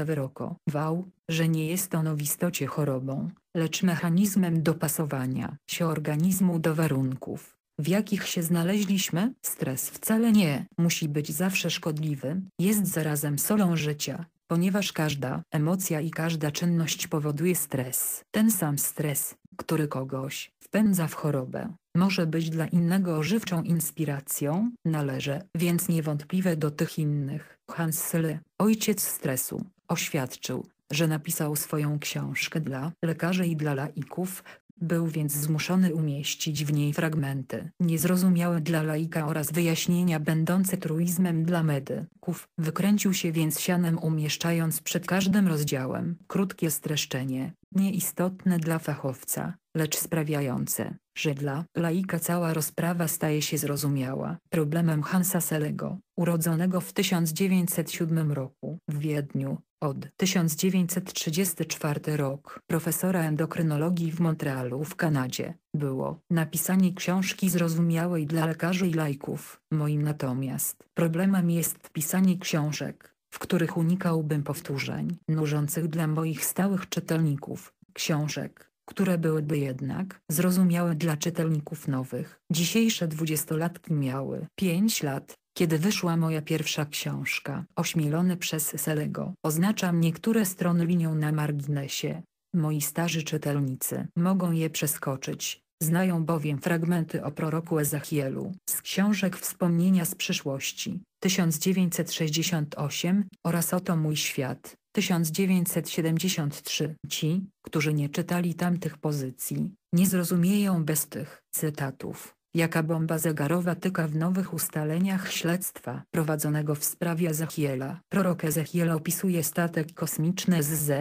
Wał, że nie jest ono w istocie chorobą, lecz mechanizmem dopasowania się organizmu do warunków, w jakich się znaleźliśmy. Stres wcale nie musi być zawsze szkodliwy, jest zarazem solą życia, ponieważ każda emocja i każda czynność powoduje stres. Ten sam stres, który kogoś wpędza w chorobę, może być dla innego żywczą inspiracją, należy więc niewątpliwie do tych innych. Hans Syle, ojciec stresu, oświadczył, że napisał swoją książkę dla lekarzy i dla laików, był więc zmuszony umieścić w niej fragmenty niezrozumiałe dla laika oraz wyjaśnienia będące truizmem dla medyków. Wykręcił się więc sianem umieszczając przed każdym rozdziałem krótkie streszczenie nieistotne dla fachowca, lecz sprawiające, że dla laika cała rozprawa staje się zrozumiała. Problemem Hansa Selego, urodzonego w 1907 roku w Wiedniu, od 1934 rok profesora endokrynologii w Montrealu w Kanadzie, było napisanie książki zrozumiałej dla lekarzy i laików. Moim natomiast problemem jest pisanie książek w których unikałbym powtórzeń nużących dla moich stałych czytelników, książek, które byłyby jednak zrozumiałe dla czytelników nowych. Dzisiejsze dwudziestolatki miały 5 lat, kiedy wyszła moja pierwsza książka, Ośmielony przez Selego. Oznaczam niektóre strony linią na marginesie. Moi starzy czytelnicy mogą je przeskoczyć, Znają bowiem fragmenty o proroku Ezachielu z książek Wspomnienia z przyszłości 1968 oraz Oto mój świat 1973. Ci, którzy nie czytali tamtych pozycji, nie zrozumieją bez tych cytatów jaka bomba zegarowa tyka w nowych ustaleniach śledztwa prowadzonego w sprawie Ezechiela. Prorok Ezechiel opisuje statek kosmiczny SZ.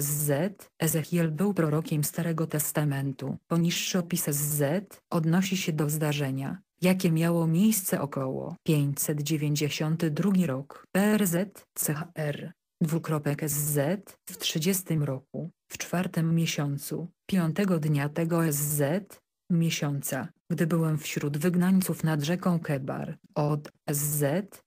SZ, Ezechiel był prorokiem Starego Testamentu. Poniższy opis SZ odnosi się do zdarzenia, jakie miało miejsce około 592 rok. PRZ, CHR. SZ w 30 roku, w czwartym miesiącu, piątego dnia tego SZ, miesiąca, gdy byłem wśród wygnańców nad rzeką Kebar, od SZ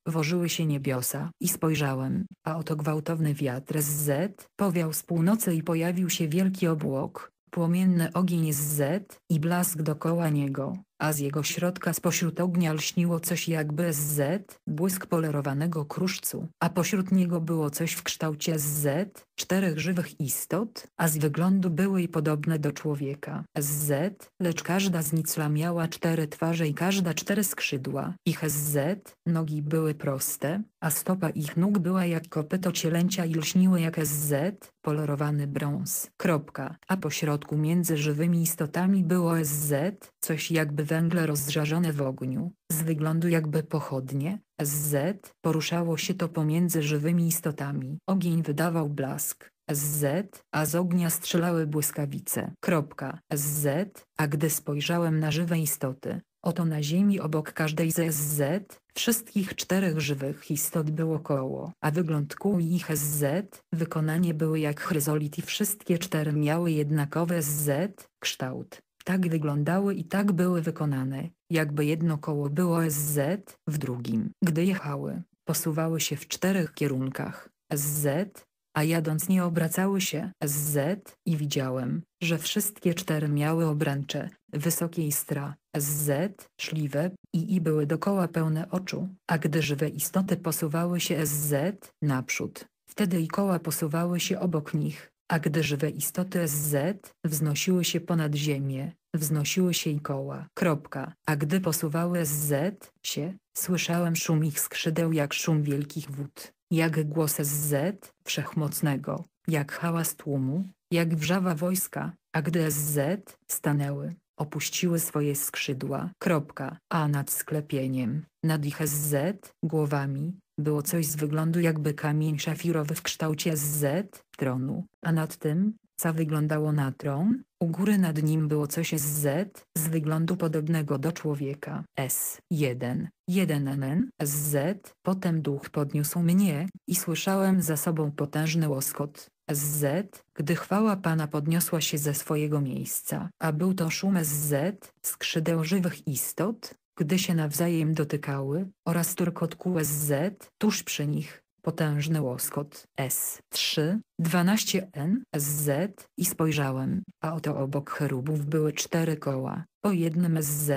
wożyły się niebiosa i spojrzałem, a oto gwałtowny wiatr SZ powiał z północy i pojawił się wielki obłok, płomienny ogień SZ i blask dokoła niego, a z jego środka spośród ognia lśniło coś jak SZ, błysk polerowanego kruszcu, a pośród niego było coś w kształcie Z, czterech żywych istot, a z wyglądu były i podobne do człowieka. Z, lecz każda z nicla miała cztery twarze i każda cztery skrzydła. Ich Z, nogi były proste, a stopa ich nóg była jak kopyto cielęcia i lśniły jak Z, polerowany brąz. Kropka. A pośrodku między żywymi istotami było SZ, coś jakby węgle rozżarzone w ogniu, z wyglądu jakby pochodnie, SZ, poruszało się to pomiędzy żywymi istotami. Ogień wydawał blask, SZ, a z ognia strzelały błyskawice. Kropka. SZ, a gdy spojrzałem na żywe istoty, oto na ziemi obok każdej z SZ, wszystkich czterech żywych istot było koło, a wygląd kół i ich SZ, wykonanie były jak chryzolit i wszystkie cztery miały jednakowy SZ, kształt tak wyglądały i tak były wykonane, jakby jedno koło było SZ w drugim. Gdy jechały, posuwały się w czterech kierunkach SZ, a jadąc nie obracały się SZ i widziałem, że wszystkie cztery miały obręcze, wysokie istra, SZ, szliwe i i były dokoła pełne oczu, a gdy żywe istoty posuwały się SZ naprzód, wtedy i koła posuwały się obok nich, a gdy żywe istoty SZ wznosiły się ponad ziemię, wznosiły się i koła. Kropka. A gdy posuwały SZ się, słyszałem szum ich skrzydeł jak szum wielkich wód, jak głos SZ wszechmocnego, jak hałas tłumu, jak wrzawa wojska, a gdy SZ stanęły, opuściły swoje skrzydła, kropka, a nad sklepieniem, nad ich SZ, głowami, było coś z wyglądu jakby kamień szafirowy w kształcie SZ, tronu, a nad tym, co wyglądało na tron, u góry nad nim było coś SZ, z wyglądu podobnego do człowieka. S1, 1NN, SZ, potem duch podniósł mnie, i słyszałem za sobą potężny łoskot. SZ, gdy chwała Pana podniosła się ze swojego miejsca, a był to szum SZ, skrzydeł żywych istot, gdy się nawzajem dotykały, oraz turkot QSZ tuż przy nich, potężny łoskot S3, 12N, SZ i spojrzałem, a oto obok cherubów były cztery koła, po jednym SZ,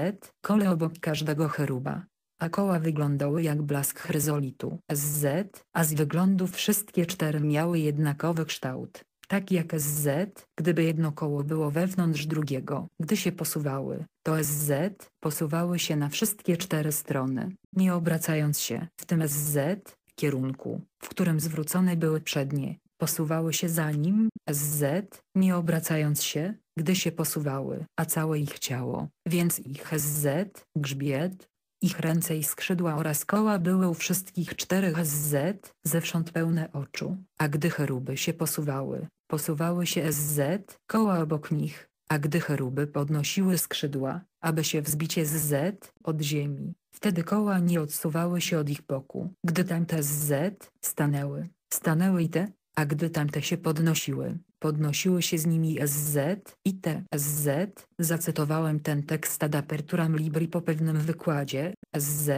kole obok każdego cheruba a koła wyglądały jak blask chryzolitu SZ, a z wyglądu wszystkie cztery miały jednakowy kształt tak jak SZ, gdyby jedno koło było wewnątrz drugiego. Gdy się posuwały, to SZ posuwały się na wszystkie cztery strony, nie obracając się, w tym SZ, kierunku, w którym zwrócone były przednie, posuwały się za nim, SZ, nie obracając się, gdy się posuwały, a całe ich ciało, więc ich SZ, grzbiet, ich ręce i skrzydła oraz koła były u wszystkich czterech SZ, zewsząd pełne oczu, a gdy cheruby się posuwały, posuwały się z Z, koła obok nich, a gdy cheruby podnosiły skrzydła, aby się wzbicie z Z od ziemi, wtedy koła nie odsuwały się od ich boku. Gdy tamte z Z stanęły, stanęły i te, a gdy tamte się podnosiły, podnosiły się z nimi SZ i te SZ. Zacytowałem ten tekst ad aperturam libri po pewnym wykładzie, SZ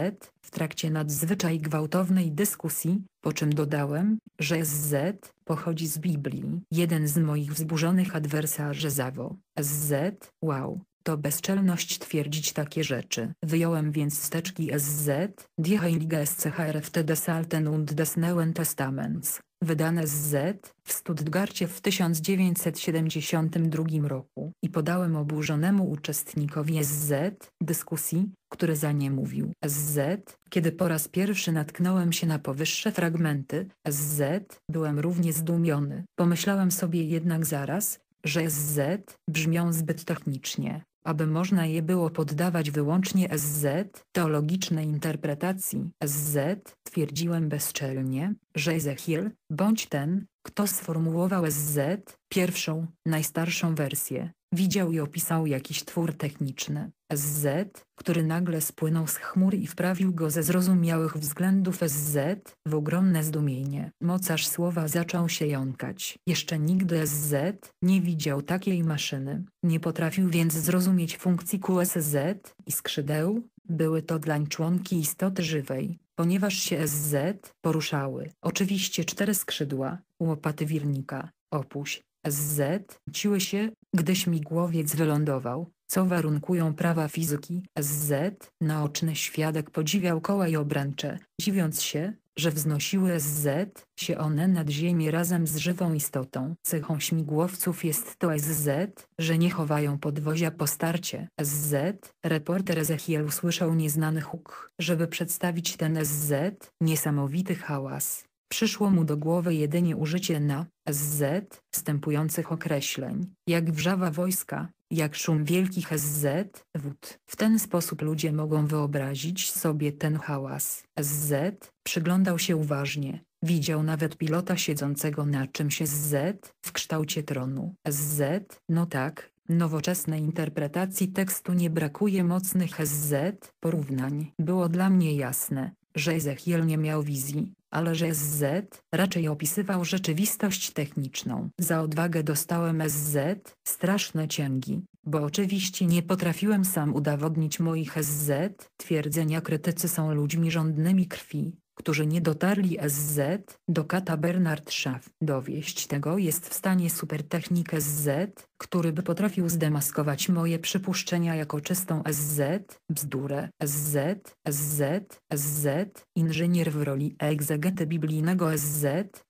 w trakcie nadzwyczaj gwałtownej dyskusji, po czym dodałem, że SZ pochodzi z Biblii. Jeden z moich wzburzonych adwersarzy zawo. SZ, wow, to bezczelność twierdzić takie rzeczy. Wyjąłem więc steczki SZ, Die Heilige SCHRFT des Alten und des Neuen Testaments, wydane S.Z. w Stuttgarcie w 1972 roku i podałem oburzonemu uczestnikowi SZ dyskusji, który za nie mówił. SZ, kiedy po raz pierwszy natknąłem się na powyższe fragmenty, SZ, byłem równie zdumiony. Pomyślałem sobie jednak zaraz, że SZ brzmią zbyt technicznie, aby można je było poddawać wyłącznie SZ, teologicznej interpretacji. SZ, twierdziłem bezczelnie, że Ezechiel, bądź ten, kto sformułował SZ, pierwszą, najstarszą wersję, widział i opisał jakiś twór techniczny, SZ, który nagle spłynął z chmur i wprawił go ze zrozumiałych względów SZ w ogromne zdumienie. Mocarz słowa zaczął się jąkać. Jeszcze nigdy SZ nie widział takiej maszyny, nie potrafił więc zrozumieć funkcji QSZ i skrzydeł, były to dlań członki istoty żywej, ponieważ się SZ poruszały. Oczywiście cztery skrzydła, łopaty wirnika, opuś, SZ, ciły się, gdy śmigłowiec wylądował, co warunkują prawa fizyki. SZ, naoczny świadek podziwiał koła i obręcze, dziwiąc się, że wznosiły SZ się one nad ziemię razem z żywą istotą. Cechą śmigłowców jest to SZ, że nie chowają podwozia po starcie. SZ, reporter Ezechiel usłyszał nieznany huk, żeby przedstawić ten SZ, niesamowity hałas przyszło mu do głowy jedynie użycie na, sz, wstępujących określeń, jak wrzawa wojska, jak szum wielkich sz, wód. W ten sposób ludzie mogą wyobrazić sobie ten hałas. Sz, przyglądał się uważnie, Widział nawet pilota siedzącego na czymś SZ w kształcie tronu. SZ, no tak, nowoczesnej interpretacji tekstu nie brakuje mocnych SZ porównań. Było dla mnie jasne, że Ezechiel nie miał wizji, ale że SZ raczej opisywał rzeczywistość techniczną. Za odwagę dostałem SZ, straszne cięgi, bo oczywiście nie potrafiłem sam udowodnić moich SZ. Twierdzenia krytycy są ludźmi rządnymi krwi, którzy nie dotarli SZ do kata Bernard Schaff. Dowieść tego jest w stanie supertechnik SZ, który by potrafił zdemaskować moje przypuszczenia jako czystą SZ, bzdurę, SZ, SZ, SZ, inżynier w roli egzegety biblijnego SZ,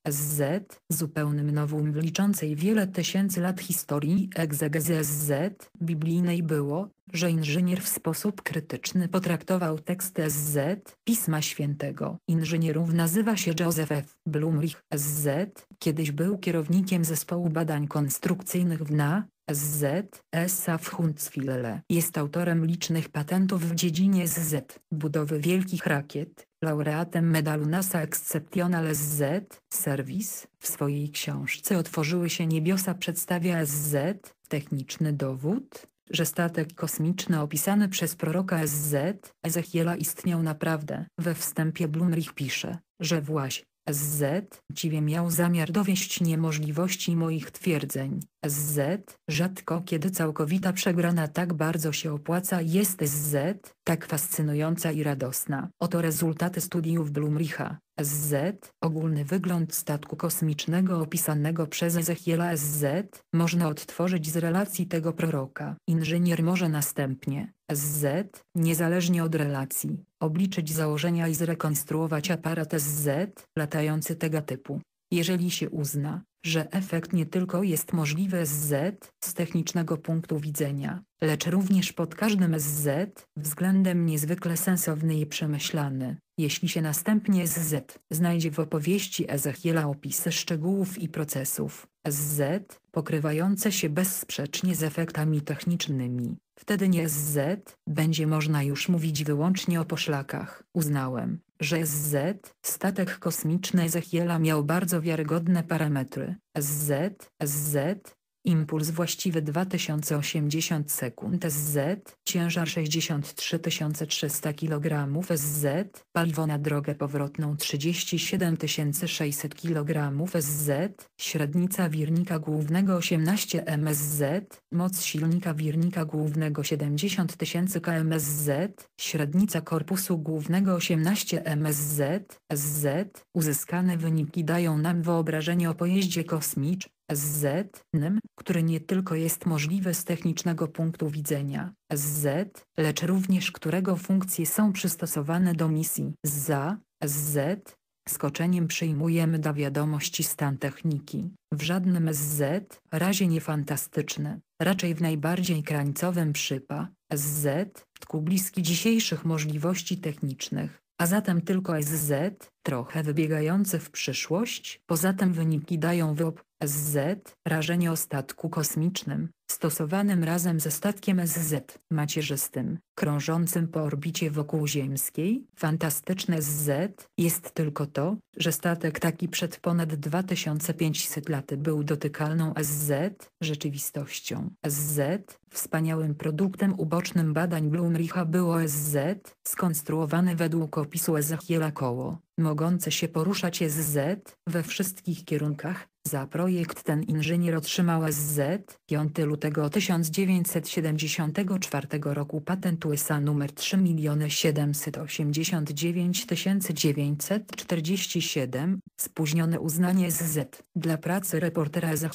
SZ, zupełnym nowum w liczącej wiele tysięcy lat historii egzegezy SZ, biblijnej było, że inżynier w sposób krytyczny potraktował tekst SZ, Pisma Świętego. Inżynierów nazywa się Joseph F. Blumrich SZ, kiedyś był kierownikiem zespołu badań konstrukcyjnych w NA, SZ, ESA w Huntsville. Jest autorem licznych patentów w dziedzinie SZ, budowy wielkich rakiet, laureatem medalu NASA Exceptional SZ, Service. W swojej książce Otworzyły się niebiosa przedstawia SZ, techniczny dowód, że statek kosmiczny opisany przez proroka SZ, Ezechiela istniał naprawdę. We wstępie Blumrich pisze, że właśnie z. Ciebie miał zamiar dowieść niemożliwości moich twierdzeń. Z, Rzadko kiedy całkowita przegrana tak bardzo się opłaca jest Z, tak fascynująca i radosna. Oto rezultaty studiów Blumricha. SZ, ogólny wygląd statku kosmicznego opisanego przez Ezechiela SZ, można odtworzyć z relacji tego proroka. Inżynier może następnie, SZ, niezależnie od relacji, obliczyć założenia i zrekonstruować aparat SZ, latający tego typu. Jeżeli się uzna, że efekt nie tylko jest możliwy SZ, z technicznego punktu widzenia, lecz również pod każdym sz względem niezwykle sensowny i przemyślany. Jeśli się następnie sz znajdzie w opowieści Ezechiela opisy szczegółów i procesów, sz pokrywające się bezsprzecznie z efektami technicznymi, wtedy nie sz będzie można już mówić wyłącznie o poszlakach. Uznałem, że SZ, statek kosmiczny Ezechiela miał bardzo wiarygodne parametry. SZ, SZ Impuls właściwy 2080 sekund SZ, ciężar 63300 kg SZ, paliwo na drogę powrotną 37600 kg SZ, średnica wirnika głównego 18 MSZ, moc silnika wirnika głównego 70 000 KMSZ, średnica korpusu głównego 18 MSZ, SZ. Uzyskane wyniki dają nam wyobrażenie o pojeździe kosmicznym SZ, który nie tylko jest możliwy z technicznego punktu widzenia z, lecz również którego funkcje są przystosowane do misji. Za z, skoczeniem przyjmujemy do wiadomości stan techniki. W żadnym z, razie nie fantastyczny, raczej w najbardziej krańcowym przypa SZ, tku bliski dzisiejszych możliwości technicznych a zatem tylko SZ, trochę wybiegający w przyszłość. Poza tym wyniki dają WOP, SZ, rażenie o statku kosmicznym, stosowanym razem ze statkiem SZ macierzystym, krążącym po orbicie wokół ziemskiej. Fantastyczne SZ jest tylko to, że statek taki przed ponad 2500 laty był dotykalną SZ rzeczywistością. SZ, wspaniałym produktem ubocznym badań Blumricha było SZ, skonstruowane według opisu Ezechiela koło, mogące się poruszać SZ we wszystkich kierunkach, za projekt ten inżynier otrzymał SZ 5 lutego 1974 roku patent USA nr 3 789 947, spóźnione uznanie SZ dla pracy reportera z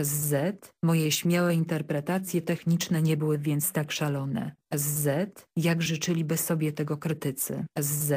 SZ, moje śmiałe interpretacje techniczne nie były więc tak szalone. SZ, jak życzyliby sobie tego krytycy. SZ,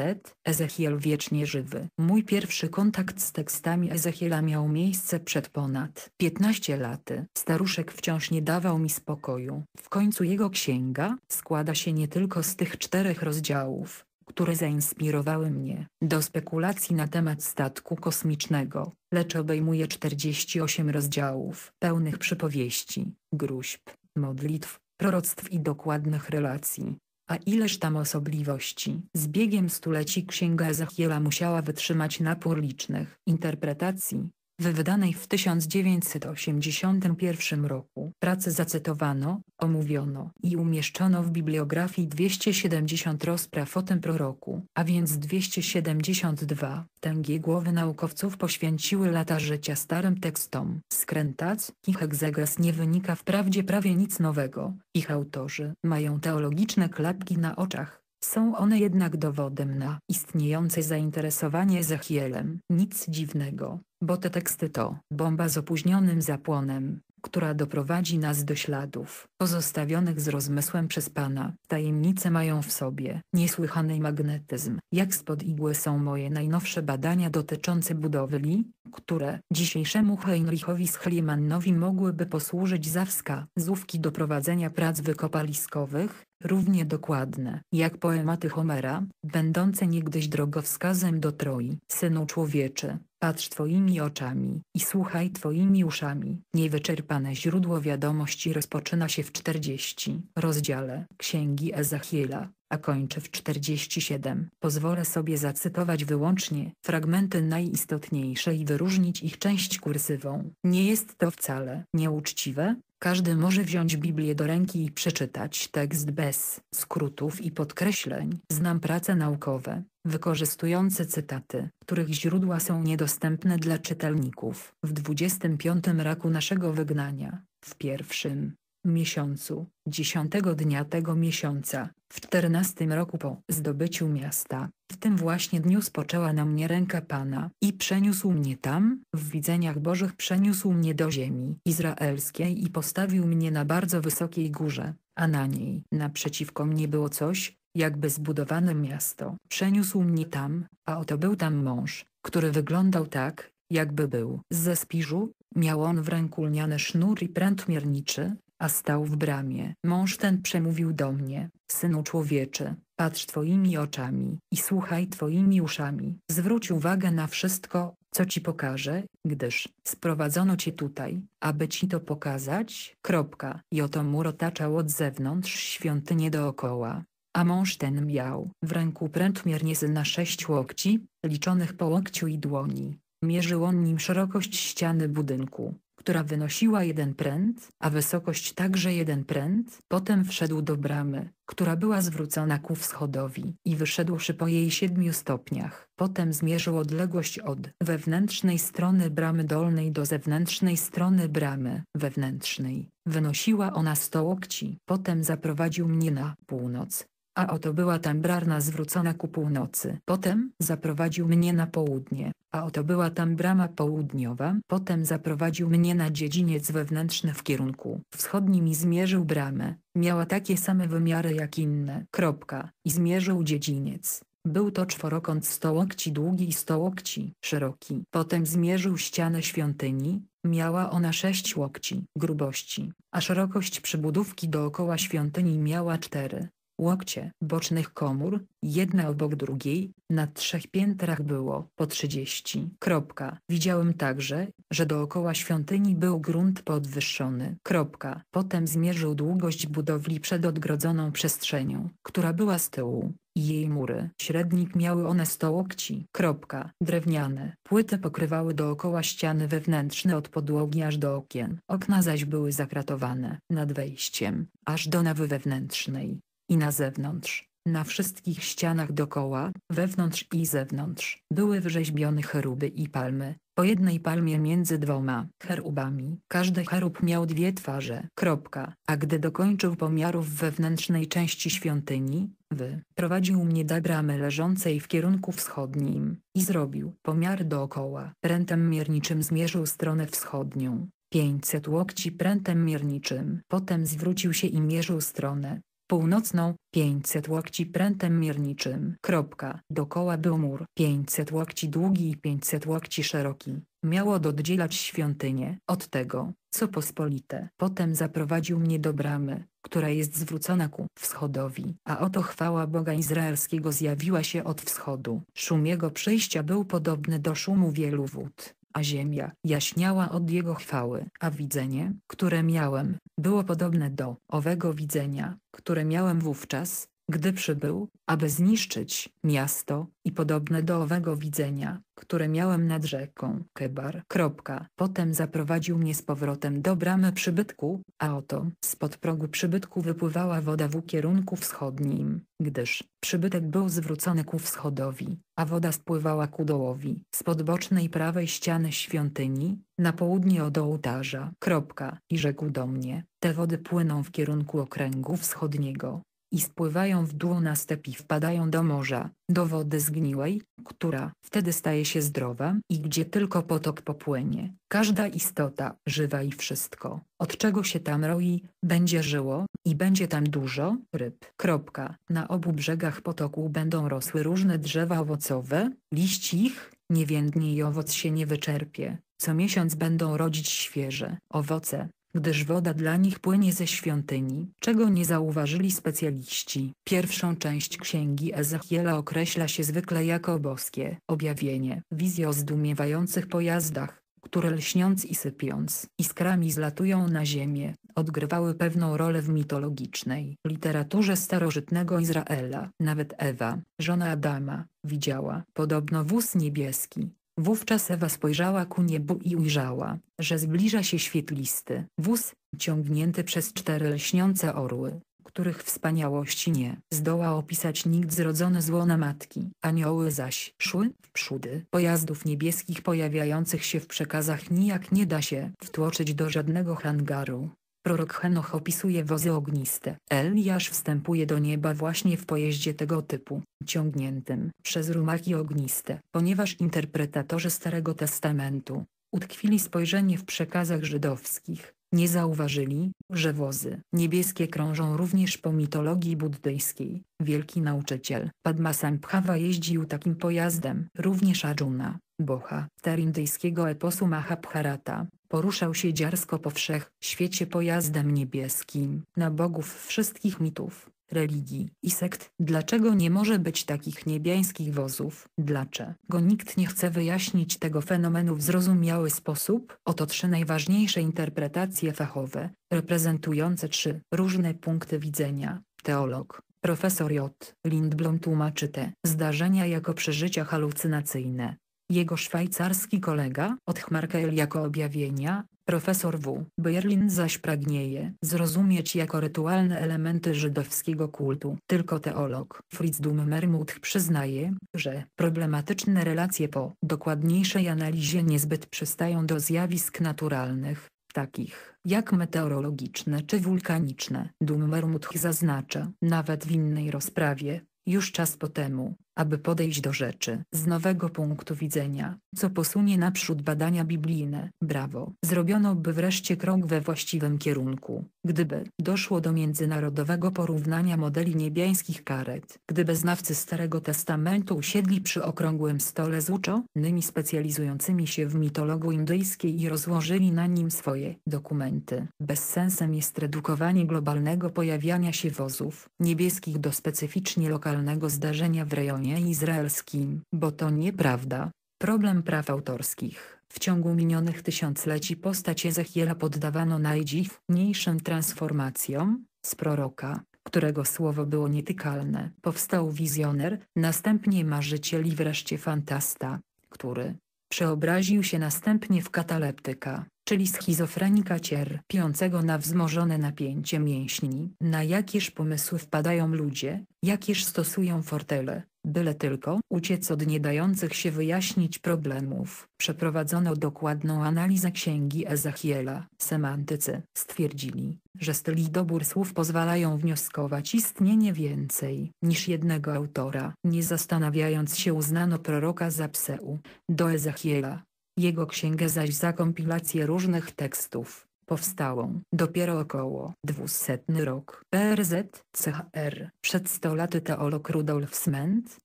Ezechiel wiecznie żywy. Mój pierwszy kontakt z tekstami Ezechiela miał miejsce przed ponad 15 laty. Staruszek wciąż nie dawał mi spokoju. W końcu jego księga składa się nie tylko z tych czterech rozdziałów, które zainspirowały mnie do spekulacji na temat statku kosmicznego, lecz obejmuje 48 rozdziałów pełnych przypowieści, gruźb, modlitw, proroctw i dokładnych relacji. A ileż tam osobliwości. Z biegiem stuleci księga Ezechiela musiała wytrzymać napór licznych interpretacji, w wydanej w 1981 roku pracy zacytowano, omówiono i umieszczono w bibliografii 270 rozpraw o tym proroku, a więc 272. Tęgie głowy naukowców poświęciły lata życia starym tekstom. Skrętac, ich egzeges nie wynika wprawdzie prawie nic nowego, ich autorzy mają teologiczne klapki na oczach są one jednak dowodem na istniejące zainteresowanie Zachielem. Nic dziwnego, bo te teksty to bomba z opóźnionym zapłonem, która doprowadzi nas do śladów, pozostawionych z rozmysłem przez Pana. Tajemnice mają w sobie niesłychany magnetyzm. Jak spod igły są moje najnowsze badania dotyczące budowli, które dzisiejszemu Heinrichowi Schliemannowi mogłyby posłużyć za wskazówki do prowadzenia prac wykopaliskowych, równie dokładne jak poematy Homera, będące niegdyś drogowskazem do Troi. Synu człowieczy, Patrz Twoimi oczami i słuchaj Twoimi uszami. Niewyczerpane źródło wiadomości rozpoczyna się w 40 rozdziale Księgi Ezachiela, a kończy w 47. Pozwolę sobie zacytować wyłącznie fragmenty najistotniejsze i wyróżnić ich część kursywą. Nie jest to wcale nieuczciwe, każdy może wziąć Biblię do ręki i przeczytać tekst bez skrótów i podkreśleń. Znam prace naukowe, wykorzystujące cytaty, których źródła są niedostępne dla czytelników. W 25 roku naszego wygnania, w pierwszym miesiącu, dziesiątego dnia tego miesiąca, w czternastym roku po zdobyciu miasta, w tym właśnie dniu spoczęła na mnie ręka Pana i przeniósł mnie tam, w widzeniach Bożych przeniósł mnie do ziemi izraelskiej i postawił mnie na bardzo wysokiej górze, a na niej naprzeciwko mnie było coś, jakby zbudowane miasto. Przeniósł mnie tam, a oto był tam mąż, który wyglądał tak, jakby był ze spiżu, miał on w ręku lniany sznur i pręt mierniczy, a stał w bramie. Mąż ten przemówił do mnie, synu człowieczy, patrz twoimi oczami i słuchaj twoimi uszami. Zwróć uwagę na wszystko, co ci pokażę, gdyż sprowadzono cię tutaj, aby ci to pokazać. Kropka. I oto mur otaczał od zewnątrz świątynię dookoła. A mąż ten miał w ręku pręt miernicy na sześć łokci, liczonych po łokciu i dłoni. Mierzył on nim szerokość ściany budynku, która wynosiła jeden pręt, a wysokość także jeden pręt, potem wszedł do bramy, która była zwrócona ku wschodowi, i wyszedłszy po jej siedmiu stopniach, potem zmierzył odległość od wewnętrznej strony bramy dolnej do zewnętrznej strony bramy wewnętrznej. Wynosiła ona sto łokci. Potem zaprowadził mnie na północ, a oto była tam brarna zwrócona ku północy. Potem zaprowadził mnie na południe, a oto była tam brama południowa. Potem zaprowadził mnie na dziedziniec wewnętrzny w kierunku wschodnim i zmierzył bramę. Miała takie same wymiary jak inne. Kropka. I zmierzył dziedziniec. Był to czworokąt stołokci długi i stołokci szeroki. Potem zmierzył ścianę świątyni, Miała ona sześć łokci grubości, a szerokość przybudówki dookoła świątyni miała cztery łokcie bocznych komór, jedna obok drugiej, na trzech piętrach było po trzydzieści. Kropka. Widziałem także, że dookoła świątyni był grunt podwyższony. Kropka. Potem zmierzył długość budowli przed odgrodzoną przestrzenią, która była z tyłu. I jej mury. Średnik miały one sto Kropka. Drewniane. Płyty pokrywały dookoła ściany wewnętrzne od podłogi aż do okien. Okna zaś były zakratowane. Nad wejściem, aż do nawy wewnętrznej, i na zewnątrz. Na wszystkich ścianach dokoła, wewnątrz i zewnątrz, były wrzeźbione cheruby i palmy, po jednej palmie między dwoma cherubami. Każdy cherub miał dwie twarze. Kropka. A gdy dokończył pomiarów wewnętrznej części świątyni, wyprowadził mnie do bramy leżącej w kierunku wschodnim i zrobił pomiar dookoła. Prętem mierniczym zmierzył stronę wschodnią. 500 łokci prętem mierniczym. Potem zwrócił się i mierzył stronę północną, 500 łokci prętem mierniczym. Kropka. Dokoła był mur, 500 łokci długi i 500 łokci szeroki. Miało oddzielać świątynię od tego, co pospolite. Potem zaprowadził mnie do bramy, która jest zwrócona ku wschodowi, a oto chwała Boga Izraelskiego zjawiła się od wschodu. Szum jego przejścia był podobny do szumu wielu wód a ziemia jaśniała od jego chwały. A widzenie, które miałem, było podobne do owego widzenia, które miałem wówczas, gdy przybył, aby zniszczyć miasto i podobne do owego widzenia, które miałem nad rzeką Kebar. Kropka. Potem zaprowadził mnie z powrotem do bramy przybytku, a oto spod progu przybytku wypływała woda w kierunku wschodnim, gdyż przybytek był zwrócony ku wschodowi, a woda spływała ku dołowi. Spod bocznej prawej ściany świątyni, na południe od ołtarza. Kropka. I rzekł do mnie, te wody płyną w kierunku okręgu wschodniego, i spływają w dół na step i wpadają do morza, do wody zgniłej, która wtedy staje się zdrowa i gdzie tylko potok popłynie. Każda istota, żywa i wszystko, od czego się tam roi, będzie żyło i będzie tam dużo ryb. Kropka. Na obu brzegach potoku będą rosły różne drzewa owocowe, liść ich niewiędnie i owoc się nie wyczerpie. Co miesiąc będą rodzić świeże owoce, gdyż woda dla nich płynie ze świątyni, czego nie zauważyli specjaliści. Pierwszą część księgi Ezechiela określa się zwykle jako boskie objawienie, wizja o zdumiewających pojazdach, które lśniąc i sypiąc, iskrami zlatują na ziemię, odgrywały pewną rolę w mitologicznej literaturze starożytnego Izraela. Nawet Ewa, żona Adama, widziała podobno wóz niebieski, Wówczas Ewa spojrzała ku niebu i ujrzała, że zbliża się świetlisty wóz, ciągnięty przez cztery lśniące orły, których wspaniałości nie zdoła opisać nikt zrodzony z łona matki. Anioły zaś szły w przódy pojazdów niebieskich pojawiających się w przekazach nijak nie da się wtłoczyć do żadnego hangaru, Prorok Henoch opisuje wozy ogniste. Eliasz wstępuje do nieba właśnie w pojeździe tego typu, ciągniętym przez rumaki ogniste, ponieważ interpretatorzy Starego Testamentu utkwili spojrzenie w przekazach żydowskich, nie zauważyli, że wozy niebieskie krążą również po mitologii buddyjskiej. Wielki nauczyciel Padmasambhava jeździł takim pojazdem, również Arjuna, boha, indyjskiego eposu Mahabharata, Poruszał się dziarsko po wszech świecie pojazdem niebieskim, na bogów wszystkich mitów, religii i sekt. Dlaczego nie może być takich niebiańskich wozów? Dlaczego nikt nie chce wyjaśnić tego fenomenu w zrozumiały sposób? Oto trzy najważniejsze interpretacje fachowe, reprezentujące trzy różne punkty widzenia. Teolog, Profesor J. Lindblom tłumaczy te zdarzenia jako przeżycia halucynacyjne, jego szwajcarski kolega od Hmarkel jako objawienia, profesor W. Berlin zaś pragnieje zrozumieć jako rytualne elementy żydowskiego kultu. Tylko teolog Fritz Dummermuth przyznaje, że problematyczne relacje po dokładniejszej analizie niezbyt przystają do zjawisk naturalnych, takich jak meteorologiczne czy wulkaniczne. Dummermuth zaznacza, nawet w innej rozprawie, już czas po temu, aby podejść do rzeczy z nowego punktu widzenia, co posunie naprzód badania biblijne. Brawo! Zrobiono by wreszcie krok we właściwym kierunku, gdyby doszło do międzynarodowego porównania modeli niebiańskich karet, gdyby znawcy Starego Testamentu usiedli przy okrągłym stole z uczonymi specjalizującymi się w mitologii indyjskiej i rozłożyli na nim swoje dokumenty. Bezsensem jest redukowanie globalnego pojawiania się wozów niebieskich do specyficznie lokalnego zdarzenia w rejonie stronie izraelskim, bo to nieprawda. Problem praw autorskich. W ciągu minionych tysiącleci postać Ezechiela poddawano najdziwniejszym transformacjom, z proroka, którego słowo było nietykalne, powstał wizjoner, następnie marzyciel i wreszcie fantasta, który przeobraził się następnie w kataleptyka, czyli schizofrenika cierpiącego na wzmożone napięcie mięśni. Na jakież pomysły wpadają ludzie, jakież stosują fortele, Byle tylko uciec od nie dających się wyjaśnić problemów. Przeprowadzono dokładną analizę księgi Ezachiela. Semantycy stwierdzili, że styl i dobór słów pozwalają wnioskować istnienie więcej niż jednego autora. Nie zastanawiając się uznano proroka za pseu, do Ezachiela, jego księgę zaś za kompilację różnych tekstów powstałą dopiero około 200 rok. PRZ-CHR przed 100 laty teolog Rudolf Sment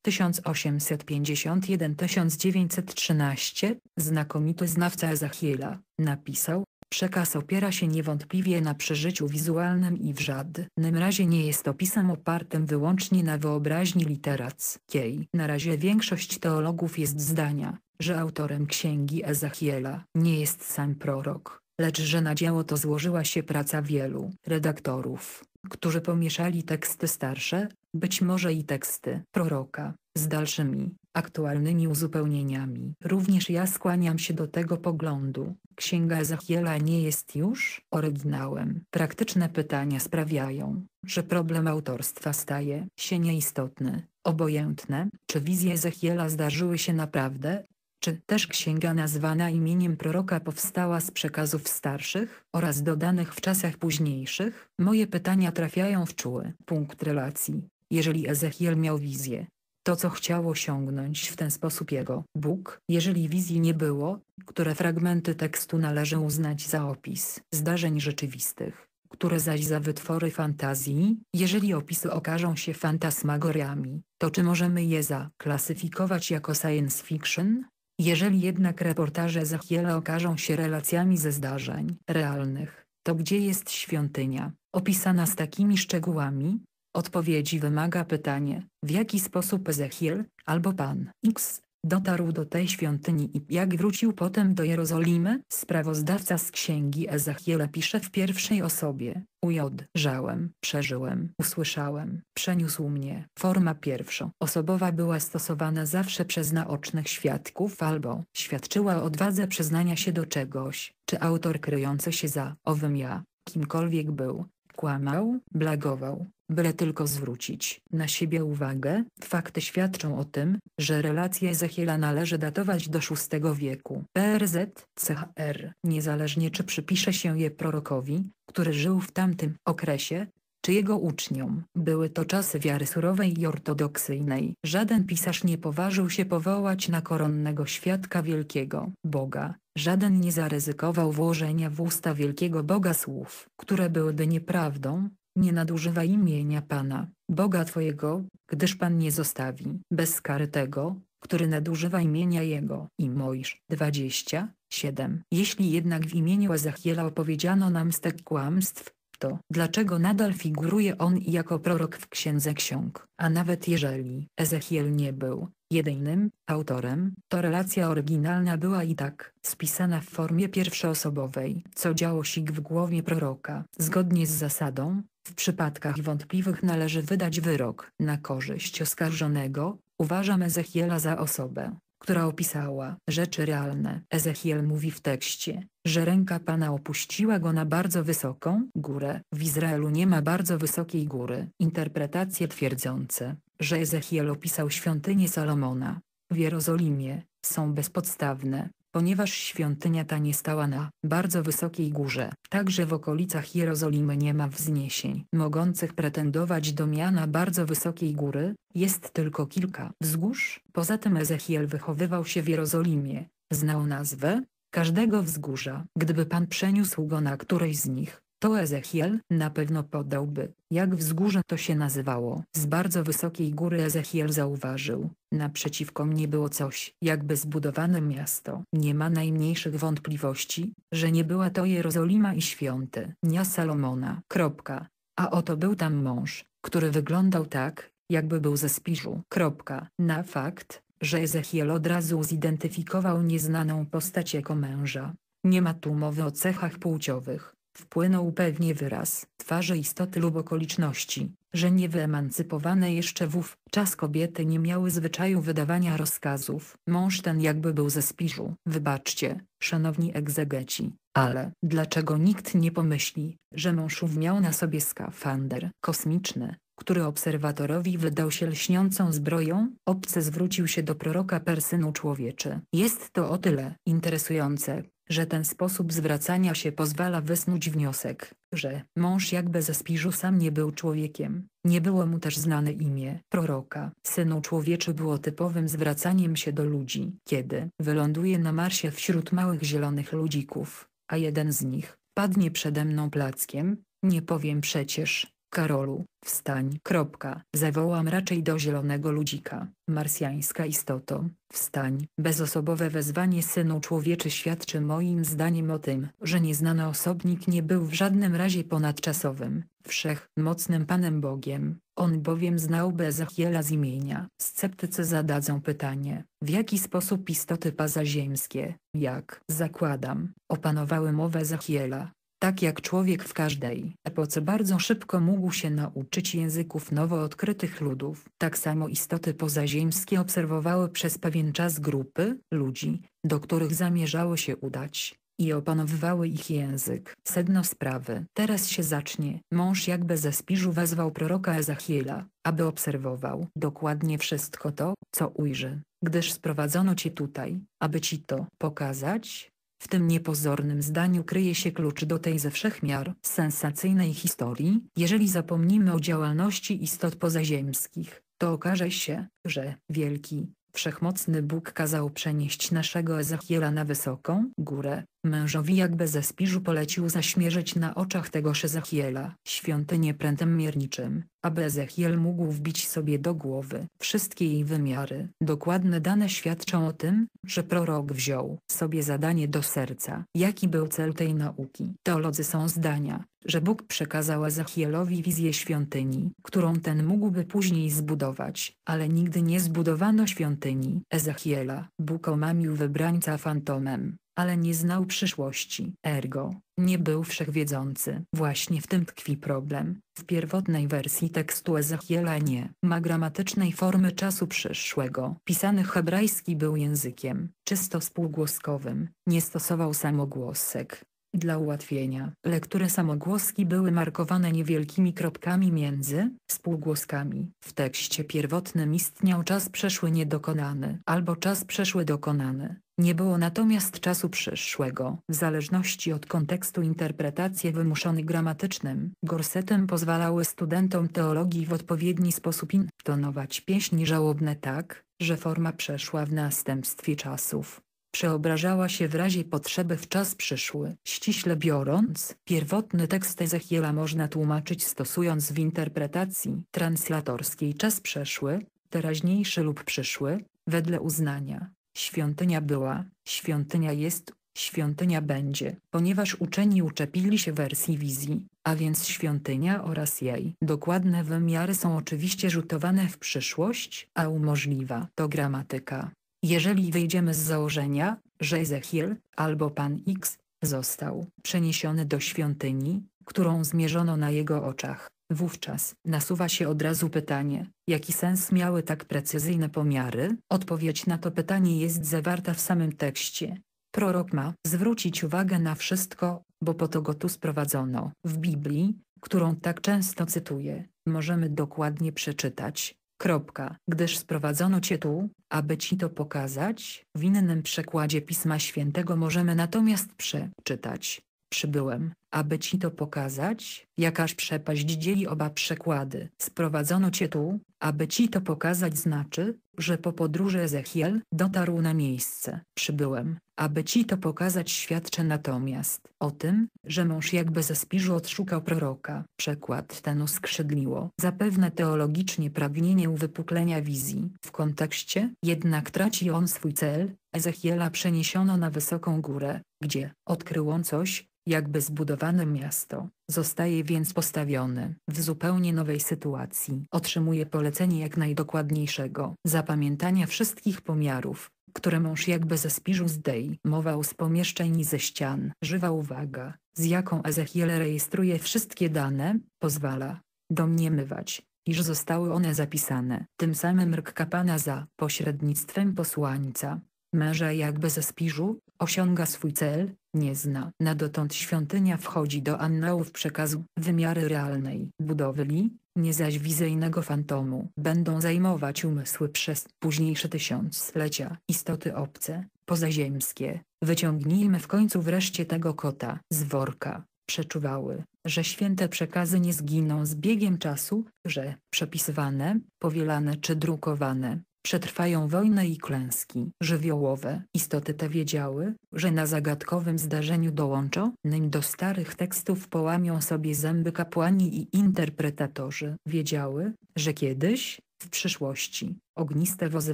1851-1913, znakomity znawca Ezachiela, napisał, Przekaz opiera się niewątpliwie na przeżyciu wizualnym i w żadnym razie nie jest opisem opartym wyłącznie na wyobraźni literackiej. Na razie większość teologów jest zdania, że autorem księgi Ezachiela nie jest sam prorok, lecz że na dzieło to złożyła się praca wielu redaktorów, którzy pomieszali teksty starsze, być może i teksty proroka, z dalszymi, aktualnymi uzupełnieniami. Również ja skłaniam się do tego poglądu. Księga Ezechiela nie jest już oryginałem. Praktyczne pytania sprawiają, że problem autorstwa staje się nieistotny. Obojętne, czy wizje Ezechiela zdarzyły się naprawdę, czy też księga nazwana imieniem proroka powstała z przekazów starszych oraz dodanych w czasach późniejszych, moje pytania trafiają w czuły punkt relacji. Jeżeli Ezechiel miał wizję, to co chciał osiągnąć w ten sposób jego Bóg, jeżeli wizji nie było, które fragmenty tekstu należy uznać za opis zdarzeń rzeczywistych, które zaś za wytwory fantazji, jeżeli opisy okażą się fantasmagoriami, to czy możemy je zaklasyfikować jako science fiction? Jeżeli jednak reportaże Zachiela okażą się relacjami ze zdarzeń realnych, to gdzie jest świątynia, opisana z takimi szczegółami? Odpowiedzi wymaga pytanie, w jaki sposób Ezechiel, albo Pan X, Dotarł do tej świątyni i jak wrócił potem do Jerozolimy, sprawozdawca z księgi Ezechiela pisze w pierwszej osobie, Ujod. Żałem, przeżyłem, usłyszałem, przeniósł mnie. Forma pierwsza, osobowa, była stosowana zawsze przez naocznych świadków albo świadczyła o odwadze przyznania się do czegoś, czy autor kryjący się za owym ja, kimkolwiek był, kłamał, blagował, byle tylko zwrócić na siebie uwagę. Fakty świadczą o tym, że relacje Ezechiela należy datować do VI wieku. PRZ, CHR, niezależnie czy przypisze się je prorokowi, który żył w tamtym okresie, czy jego uczniom. Były to czasy wiary surowej i ortodoksyjnej. Żaden pisarz nie poważył się powołać na koronnego świadka wielkiego Boga, żaden nie zaryzykował włożenia w usta wielkiego Boga słów, które byłyby nieprawdą, nie nadużywa imienia Pana, Boga Twojego, gdyż Pan nie zostawi bez kary tego, który nadużywa imienia Jego. I Mojż 27. Jeśli jednak w imieniu Ezechiela opowiedziano nam stek kłamstw, to dlaczego nadal figuruje on jako prorok w Księdze Ksiąg? A nawet jeżeli Ezechiel nie był jedynym autorem, to relacja oryginalna była i tak spisana w formie pierwszoosobowej. Co działo się w głowie proroka? Zgodnie z zasadą, w przypadkach wątpliwych należy wydać wyrok na korzyść oskarżonego, uważam Ezechiela za osobę, która opisała rzeczy realne. Ezechiel mówi w tekście, że ręka Pana opuściła go na bardzo wysoką górę. W Izraelu nie ma bardzo wysokiej góry. Interpretacje twierdzące, że Ezechiel opisał świątynię Salomona w Jerozolimie, są bezpodstawne ponieważ świątynia ta nie stała na bardzo wysokiej górze. Także w okolicach Jerozolimy nie ma wzniesień mogących pretendować do miana bardzo wysokiej góry, jest tylko kilka wzgórz. Poza tym Ezechiel wychowywał się w Jerozolimie, znał nazwę każdego wzgórza. Gdyby Pan przeniósł go na której z nich, to Ezechiel na pewno podałby, jak wzgórze to się nazywało. Z bardzo wysokiej góry Ezechiel zauważył, naprzeciwko mnie było coś, jakby zbudowane miasto. Nie ma najmniejszych wątpliwości, że nie była to Jerozolima i świątynia Salomona. Kropka. A oto był tam mąż, który wyglądał tak, jakby był ze Spiżu. Kropka. Na fakt, że Ezechiel od razu zidentyfikował nieznaną postać jako męża. Nie ma tu mowy o cechach płciowych wpłynął pewnie wyraz twarzy istoty lub okoliczności, że niewyemancypowane jeszcze wówczas kobiety nie miały zwyczaju wydawania rozkazów. Mąż ten jakby był ze spiżu. Wybaczcie, szanowni egzegeci, ale dlaczego nikt nie pomyśli, że mążów miał na sobie skafander kosmiczny, który obserwatorowi wydał się lśniącą zbroją, obce zwrócił się do proroka Persynu człowieczy. Jest to o tyle interesujące, że ten sposób zwracania się pozwala wysnuć wniosek, że mąż jakby ze spiżu sam nie był człowiekiem, nie było mu też znane imię proroka. Synu człowieczy było typowym zwracaniem się do ludzi, kiedy wyląduje na Marsie wśród małych zielonych ludzików, a jeden z nich padnie przede mną plackiem, nie powiem przecież, Karolu, wstań. Kropka. Zawołam raczej do zielonego ludzika. Marsjańska istoto, wstań. Bezosobowe wezwanie synu człowieczy świadczy moim zdaniem o tym, że nieznany osobnik nie był w żadnym razie ponadczasowym, wszechmocnym Panem Bogiem. On bowiem znał Bezachiela z imienia. Sceptycy zadadzą pytanie, w jaki sposób istoty pazaziemskie, jak zakładam, opanowały mowę Zachiela, tak jak człowiek w każdej epoce bardzo szybko mógł się nauczyć języków nowo odkrytych ludów, tak samo istoty pozaziemskie obserwowały przez pewien czas grupy ludzi, do których zamierzało się udać, i opanowywały ich język. Sedno sprawy. Teraz się zacznie. Mąż jakby ze spiżu wezwał proroka Ezachiela, aby obserwował dokładnie wszystko to, co ujrzy, gdyż sprowadzono cię tutaj, aby ci to pokazać, w tym niepozornym zdaniu kryje się klucz do tej ze wszechmiar sensacyjnej historii. Jeżeli zapomnimy o działalności istot pozaziemskich, to okaże się, że wielki, wszechmocny Bóg kazał przenieść naszego Ezechiela na wysoką górę, Mężowi jakby ze espiżu polecił zaśmierzyć na oczach tego Ezechiela świątynię prętem mierniczym, aby Ezechiel mógł wbić sobie do głowy wszystkie jej wymiary. Dokładne dane świadczą o tym, że prorok wziął sobie zadanie do serca. Jaki był cel tej nauki? Teolodzy są zdania, że Bóg przekazał Ezechielowi wizję świątyni, którą ten mógłby później zbudować, ale nigdy nie zbudowano świątyni. Ezechiela Bóg omamił wybrańca fantomem, ale nie znał przyszłości. Ergo, nie był wszechwiedzący. Właśnie w tym tkwi problem. W pierwotnej wersji tekstu Ezechiela nie ma gramatycznej formy czasu przyszłego. Pisany hebrajski był językiem czysto spółgłoskowym, nie stosował samogłosek. Dla ułatwienia, lektury samogłoski były markowane niewielkimi kropkami między spółgłoskami. W tekście pierwotnym istniał czas przeszły niedokonany albo czas przeszły dokonany. Nie było natomiast czasu przyszłego. W zależności od kontekstu interpretacje wymuszone gramatycznym gorsetem pozwalały studentom teologii w odpowiedni sposób intonować pieśni żałobne tak, że forma przeszła w następstwie czasów. Przeobrażała się w razie potrzeby w czas przyszły. Ściśle biorąc, pierwotny tekst Ezechiela można tłumaczyć stosując w interpretacji translatorskiej czas przeszły, teraźniejszy lub przyszły, wedle uznania. Świątynia była, świątynia jest, świątynia będzie, ponieważ uczeni uczepili się wersji wizji, a więc świątynia oraz jej dokładne wymiary są oczywiście rzutowane w przyszłość, a umożliwa to gramatyka. Jeżeli wyjdziemy z założenia, że Ezechiel, albo Pan X, został przeniesiony do świątyni, którą zmierzono na jego oczach, Wówczas nasuwa się od razu pytanie, jaki sens miały tak precyzyjne pomiary? Odpowiedź na to pytanie jest zawarta w samym tekście. Prorok ma zwrócić uwagę na wszystko, bo po to go tu sprowadzono. W Biblii, którą tak często cytuję, możemy dokładnie przeczytać, Kropka. Gdyż sprowadzono cię tu, aby ci to pokazać, w innym przekładzie Pisma Świętego możemy natomiast przeczytać. Przybyłem, aby ci to pokazać, jakaż przepaść dzieli oba przekłady. Sprowadzono cię tu, aby ci to pokazać znaczy, że po podróży Ezechiel dotarł na miejsce. Przybyłem, aby ci to pokazać Świadczę natomiast o tym, że mąż jakby ze spiżu odszukał proroka. Przekład ten uskrzydliło zapewne teologicznie pragnienie uwypuklenia wizji. W kontekście jednak traci on swój cel, Ezechiela przeniesiono na wysoką górę, gdzie odkrył on coś, jakby zbudowane zbudowane miasto, zostaje więc postawiony w zupełnie nowej sytuacji. Otrzymuje polecenie jak najdokładniejszego zapamiętania wszystkich pomiarów, które mąż jakby ze spiżu zdej, mował z pomieszczeń i ze ścian. Żywa uwaga, z jaką Ezechiel rejestruje wszystkie dane, pozwala domniemywać, iż zostały one zapisane. Tym samym Rkkapana za pośrednictwem posłańca, męża jakby ze spiżu, osiąga swój cel, nie zna. na dotąd świątynia wchodzi do annałów przekazu wymiary realnej budowy li, nie zaś wizyjnego fantomu. Będą zajmować umysły przez późniejsze tysiąclecia. Istoty obce, pozaziemskie, wyciągnijmy w końcu wreszcie tego kota z worka. Przeczuwały, że święte przekazy nie zginą z biegiem czasu, że przepisywane, powielane czy drukowane, Przetrwają wojnę i klęski żywiołowe. Istoty te wiedziały, że na zagadkowym zdarzeniu dołączonym do starych tekstów połamią sobie zęby kapłani i interpretatorzy. Wiedziały, że kiedyś, w przyszłości, ogniste wozy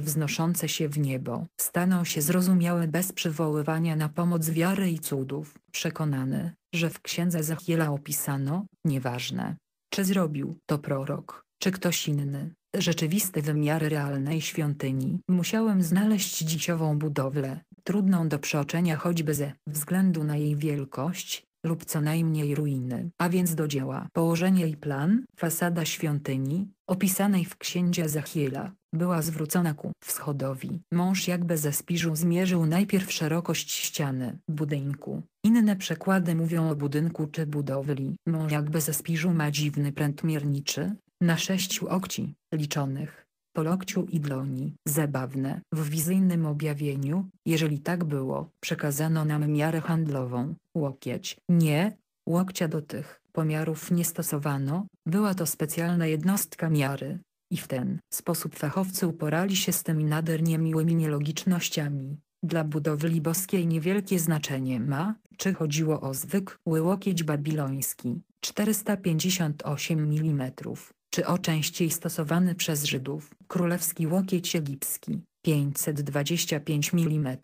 wznoszące się w niebo staną się zrozumiałe bez przywoływania na pomoc wiary i cudów. Przekonany, że w księdze Zachiela opisano, nieważne, czy zrobił to prorok, czy ktoś inny, rzeczywiste wymiary realnej świątyni. Musiałem znaleźć dzisiową budowlę, trudną do przeoczenia choćby ze względu na jej wielkość, lub co najmniej ruiny, a więc do dzieła. Położenie i plan, fasada świątyni, opisanej w księcia Zachiela, była zwrócona ku wschodowi. Mąż jakby ze spiżu zmierzył najpierw szerokość ściany budynku. Inne przekłady mówią o budynku czy budowli. Mąż jakby ze spiżu ma dziwny pręt mierniczy, na sześciu okci, liczonych, po lokciu i dłoni. Zabawne, w wizyjnym objawieniu, jeżeli tak było, przekazano nam miarę handlową, łokieć. Nie, łokcia do tych pomiarów nie stosowano, była to specjalna jednostka miary. I w ten sposób fachowcy uporali się z tymi nader niemiłymi nielogicznościami. Dla budowli liboskiej niewielkie znaczenie ma, czy chodziło o zwykły łokieć babiloński, 458 mm, czy o częściej stosowany przez Żydów, królewski łokieć egipski, 525 mm.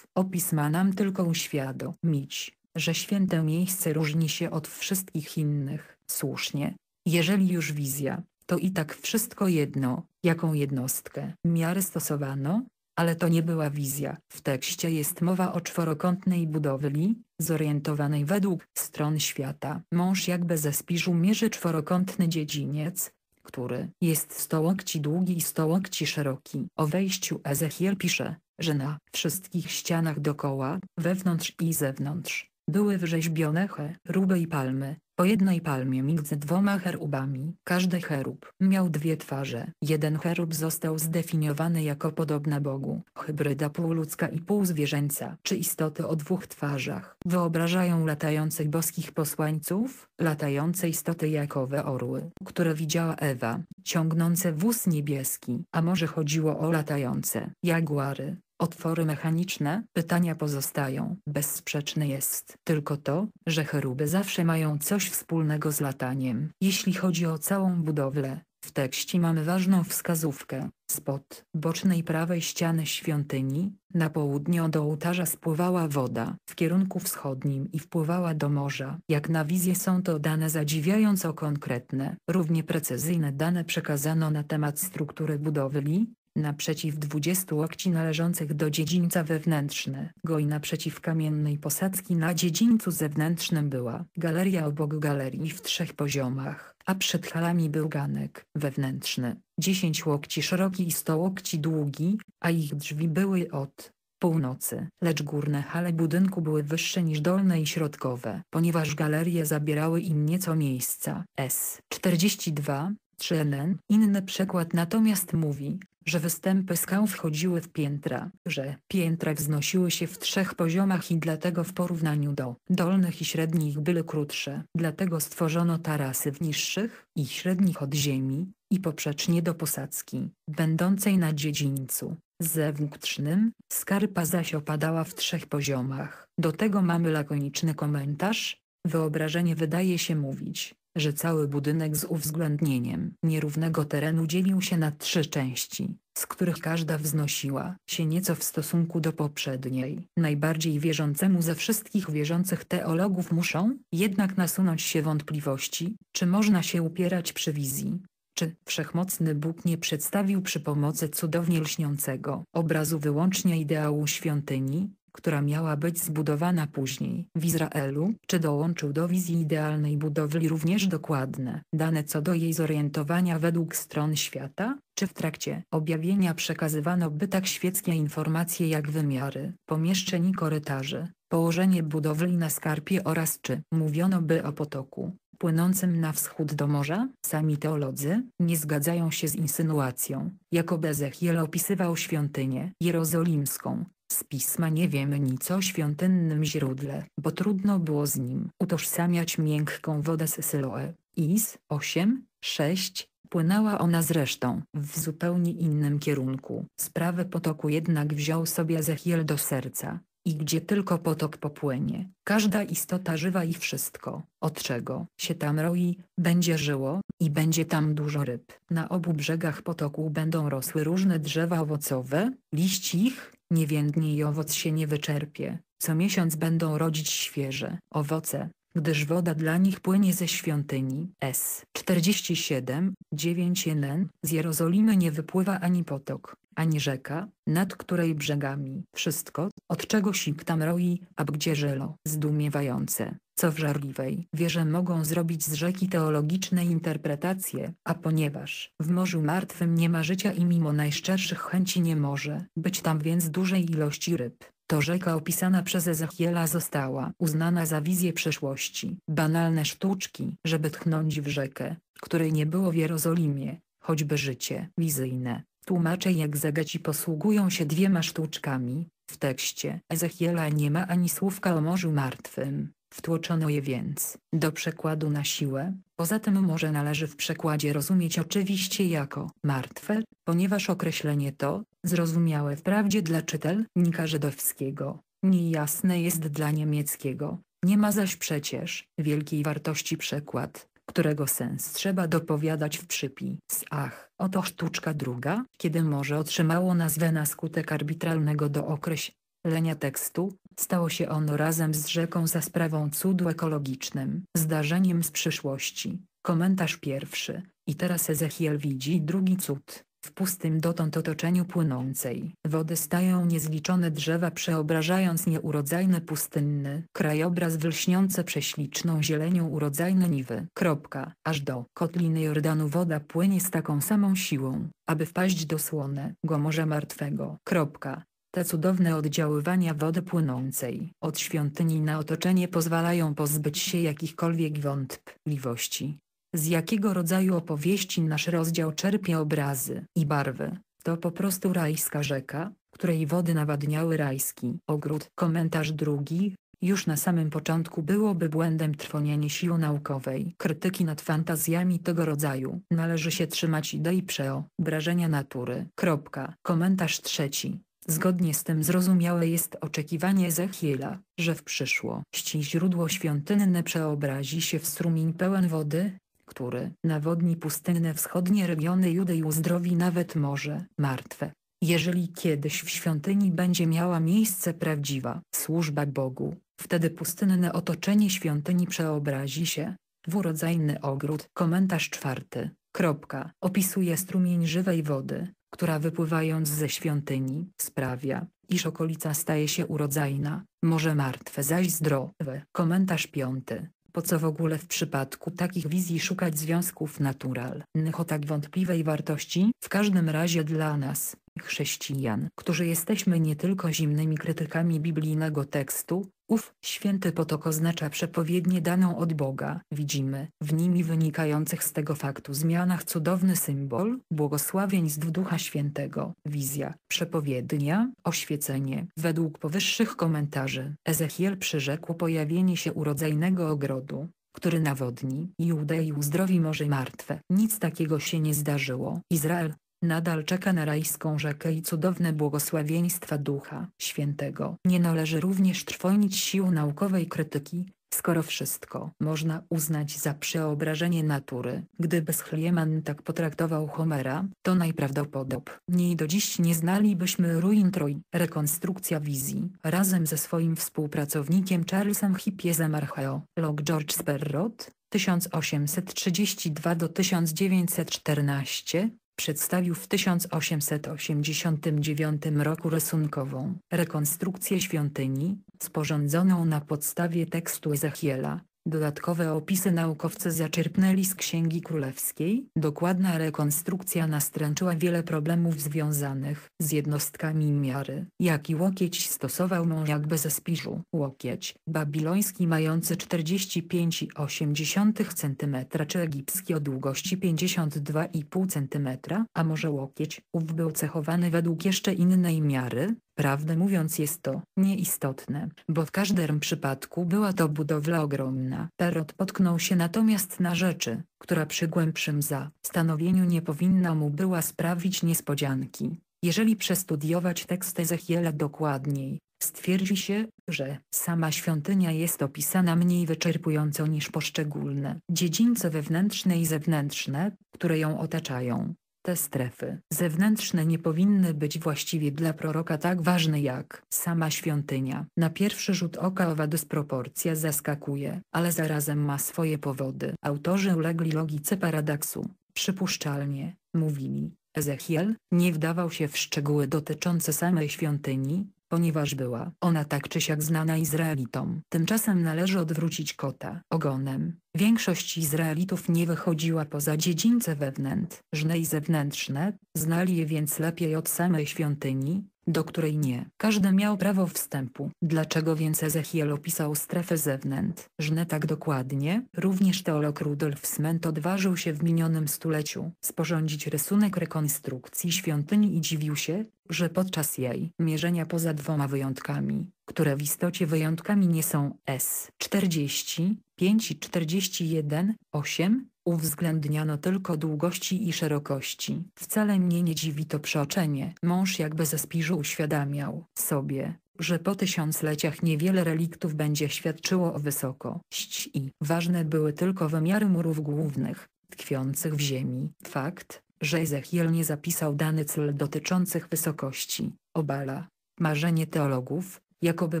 Opis ma nam tylko uświadomić, że święte miejsce różni się od wszystkich innych, słusznie. Jeżeli już wizja, to i tak wszystko jedno, jaką jednostkę miary stosowano, ale to nie była wizja. W tekście jest mowa o czworokątnej budowli, zorientowanej według stron świata. Mąż jakby ze spiżu mierzy czworokątny dziedziniec, który jest ci długi i ci szeroki. O wejściu Ezechiel pisze, że na wszystkich ścianach dokoła, wewnątrz i zewnątrz, były wrzeźbione he, rube i palmy, po jednej palmie między dwoma cherubami, każdy cherub miał dwie twarze. Jeden cherub został zdefiniowany jako podobna Bogu, hybryda półludzka i półzwierzęca. Czy istoty o dwóch twarzach wyobrażają latających boskich posłańców, latające istoty jakowe orły, które widziała Ewa, ciągnące wóz niebieski, a może chodziło o latające jaguary, Otwory mechaniczne, pytania pozostają. Bezsprzeczne jest tylko to, że cheruby zawsze mają coś wspólnego z lataniem. Jeśli chodzi o całą budowlę, w tekście mamy ważną wskazówkę. Spod bocznej prawej ściany świątyni, na południe do ołtarza spływała woda w kierunku wschodnim i wpływała do morza. Jak na wizję są to dane zadziwiająco konkretne. Równie precyzyjne dane przekazano na temat struktury budowli, naprzeciw 20 łokci należących do dziedzińca wewnętrznego i naprzeciw kamiennej posadzki na dziedzińcu zewnętrznym była galeria obok galerii w trzech poziomach, a przed halami był ganek wewnętrzny, 10 łokci szeroki i 100 łokci długi, a ich drzwi były od północy, lecz górne hale budynku były wyższe niż dolne i środkowe, ponieważ galerie zabierały im nieco miejsca. S. 42 3NN. Inny przykład natomiast mówi, że występy skał wchodziły w piętra, że piętra wznosiły się w trzech poziomach i dlatego w porównaniu do dolnych i średnich były krótsze. Dlatego stworzono tarasy w niższych i średnich od ziemi i poprzecznie do posadzki, będącej na dziedzińcu. Zewnętrznym, skarpa zaś opadała w trzech poziomach. Do tego mamy lakoniczny komentarz. Wyobrażenie wydaje się mówić, że cały budynek z uwzględnieniem nierównego terenu dzielił się na trzy części, z których każda wznosiła się nieco w stosunku do poprzedniej. Najbardziej wierzącemu ze wszystkich wierzących teologów muszą jednak nasunąć się wątpliwości, czy można się upierać przy wizji, czy wszechmocny Bóg nie przedstawił przy pomocy cudownie lśniącego obrazu wyłącznie ideału świątyni, która miała być zbudowana później w Izraelu, czy dołączył do wizji idealnej budowli również dokładne dane co do jej zorientowania według stron świata, czy w trakcie objawienia przekazywano by tak świeckie informacje jak wymiary, pomieszczeń i korytarzy, położenie budowli na skarpie oraz czy mówiono by o potoku, płynącym na wschód do morza? Sami teolodzy nie zgadzają się z insynuacją, jakoby Ezechiel opisywał świątynię jerozolimską z pisma nie wiemy nic o świątynnym źródle, bo trudno było z nim utożsamiać miękką wodę z Syloe. Is 8, 6, Płynęła ona zresztą w zupełnie innym kierunku. Sprawę potoku jednak wziął sobie Zechiel do serca. I gdzie tylko potok popłynie, każda istota żywa i wszystko, od czego się tam roi, będzie żyło, i będzie tam dużo ryb. Na obu brzegach potoku będą rosły różne drzewa owocowe, liść ich, nie więdnie i owoc się nie wyczerpie. Co miesiąc będą rodzić świeże owoce, gdyż woda dla nich płynie ze świątyni. S. 47, 9 Jenen. Z Jerozolimy nie wypływa ani potok, ani rzeka, nad której brzegami wszystko, od czego sik tam roi, a gdzie żelo, Zdumiewające, co w żarliwej wierze mogą zrobić z rzeki teologiczne interpretacje, a ponieważ w Morzu Martwym nie ma życia i mimo najszczerszych chęci nie może być tam więc dużej ilości ryb. To rzeka opisana przez Ezechiela została uznana za wizję przeszłości, Banalne sztuczki, żeby tchnąć w rzekę, której nie było w Jerozolimie, choćby życie wizyjne, Tłumacze jak zagaci posługują się dwiema sztuczkami. W tekście Ezechiela nie ma ani słówka o Morzu Martwym, wtłoczono je więc do przekładu na siłę. Poza tym morze należy w przekładzie rozumieć oczywiście jako martwe, ponieważ określenie to, zrozumiałe wprawdzie dla czytelnika żydowskiego, niejasne jest dla niemieckiego, nie ma zaś przecież wielkiej wartości przekład, którego sens trzeba dopowiadać w przypisach. Oto sztuczka druga, kiedy morze otrzymało nazwę na skutek arbitralnego dookreślenia tekstu, stało się ono razem z rzeką za sprawą cudu ekologicznym, zdarzeniem z przyszłości. Komentarz pierwszy. I teraz Ezechiel widzi drugi cud. W pustym dotąd otoczeniu płynącej wody stają niezliczone drzewa przeobrażając nieurodzajny pustynny krajobraz w prześliczną zielenią urodzajne niwy. Kropka. Aż do kotliny Jordanu woda płynie z taką samą siłą, aby wpaść do słonego Morza Martwego. Kropka. Te cudowne oddziaływania wody płynącej od świątyni na otoczenie pozwalają pozbyć się jakichkolwiek wątpliwości z jakiego rodzaju opowieści nasz rozdział czerpie obrazy i barwy. To po prostu rajska rzeka, której wody nawadniały rajski ogród. Komentarz drugi. Już na samym początku byłoby błędem trwonienie siły naukowej. Krytyki nad fantazjami tego rodzaju. Należy się trzymać idei przeobrażenia natury. Kropka. Komentarz trzeci. Zgodnie z tym zrozumiałe jest oczekiwanie Zechiela, że w przyszłości źródło świątynne przeobrazi się w strumień pełen wody, który nawodni pustynne wschodnie regiony Judei uzdrowi nawet morze martwe. Jeżeli kiedyś w świątyni będzie miała miejsce prawdziwa służba Bogu, wtedy pustynne otoczenie świątyni przeobrazi się w urodzajny ogród. Komentarz czwarty. Kropka. Opisuje strumień żywej wody, która wypływając ze świątyni sprawia, iż okolica staje się urodzajna, może martwe zaś zdrowe. Komentarz piąty. Po co w ogóle w przypadku takich wizji szukać związków naturalnych o tak wątpliwej wartości? W każdym razie dla nas, chrześcijan, którzy jesteśmy nie tylko zimnymi krytykami biblijnego tekstu, Ów święty potok oznacza przepowiednię daną od Boga. Widzimy w nimi wynikających z tego faktu zmianach cudowny symbol błogosławieństw Ducha Świętego, wizja, przepowiednia, oświecenie. Według powyższych komentarzy Ezechiel przyrzekł pojawienie się urodzajnego ogrodu, który nawodni i i uzdrowi morze martwe. Nic takiego się nie zdarzyło. Izrael, Nadal czeka na rajską rzekę i cudowne błogosławieństwa Ducha Świętego. Nie należy również trwonić sił naukowej krytyki, skoro wszystko można uznać za przeobrażenie natury. Gdyby Schliemann tak potraktował Homera, to najprawdopodobniej do dziś nie znalibyśmy ruin Troi. Rekonstrukcja wizji razem ze swoim współpracownikiem Charlesem Hippiesem Archeolog George Sperrot 1832-1914 przedstawił w 1889 roku rysunkową rekonstrukcję świątyni, sporządzoną na podstawie tekstu Ezechiela, Dodatkowe opisy naukowcy zaczerpnęli z Księgi Królewskiej. Dokładna rekonstrukcja nastręczyła wiele problemów związanych z jednostkami miary. Jaki łokieć stosował jakby ze spiżu? Łokieć babiloński mający 45,8 cm czy egipski o długości 52,5 cm, a może łokieć ów był cechowany według jeszcze innej miary? Prawdę mówiąc jest to nieistotne, bo w każdym przypadku była to budowla ogromna. Perot potknął się natomiast na rzeczy, która przy głębszym zastanowieniu nie powinna mu była sprawić niespodzianki. Jeżeli przestudiować tekst Ezechiela dokładniej, stwierdzi się, że sama świątynia jest opisana mniej wyczerpująco niż poszczególne dziedzińce wewnętrzne i zewnętrzne, które ją otaczają. Te strefy zewnętrzne nie powinny być właściwie dla proroka tak ważne jak sama świątynia. Na pierwszy rzut oka owa dysproporcja zaskakuje, ale zarazem ma swoje powody. Autorzy ulegli logice paradoksu. Przypuszczalnie, mówili, Ezechiel nie wdawał się w szczegóły dotyczące samej świątyni, ponieważ była ona tak czy siak znana Izraelitom. Tymczasem należy odwrócić kota ogonem. Większość Izraelitów nie wychodziła poza dziedzińce wewnętrzne i zewnętrzne, znali je więc lepiej od samej świątyni, do której nie każdy miał prawo wstępu. Dlaczego więc Ezechiel opisał strefę zewnętrzne tak dokładnie? Również teolog Rudolf Sment odważył się w minionym stuleciu sporządzić rysunek rekonstrukcji świątyni i dziwił się, że podczas jej mierzenia poza dwoma wyjątkami, które w istocie wyjątkami nie są S 40, 5 i 41, 8, Uwzględniano tylko długości i szerokości. Wcale mnie nie dziwi to przeoczenie. Mąż jakby ze spiżu uświadamiał sobie, że po tysiącleciach niewiele reliktów będzie świadczyło o wysokości i ważne były tylko wymiary murów głównych, tkwiących w ziemi. Fakt, że Ezechiel nie zapisał dany cel dotyczących wysokości, obala. Marzenie teologów, jakoby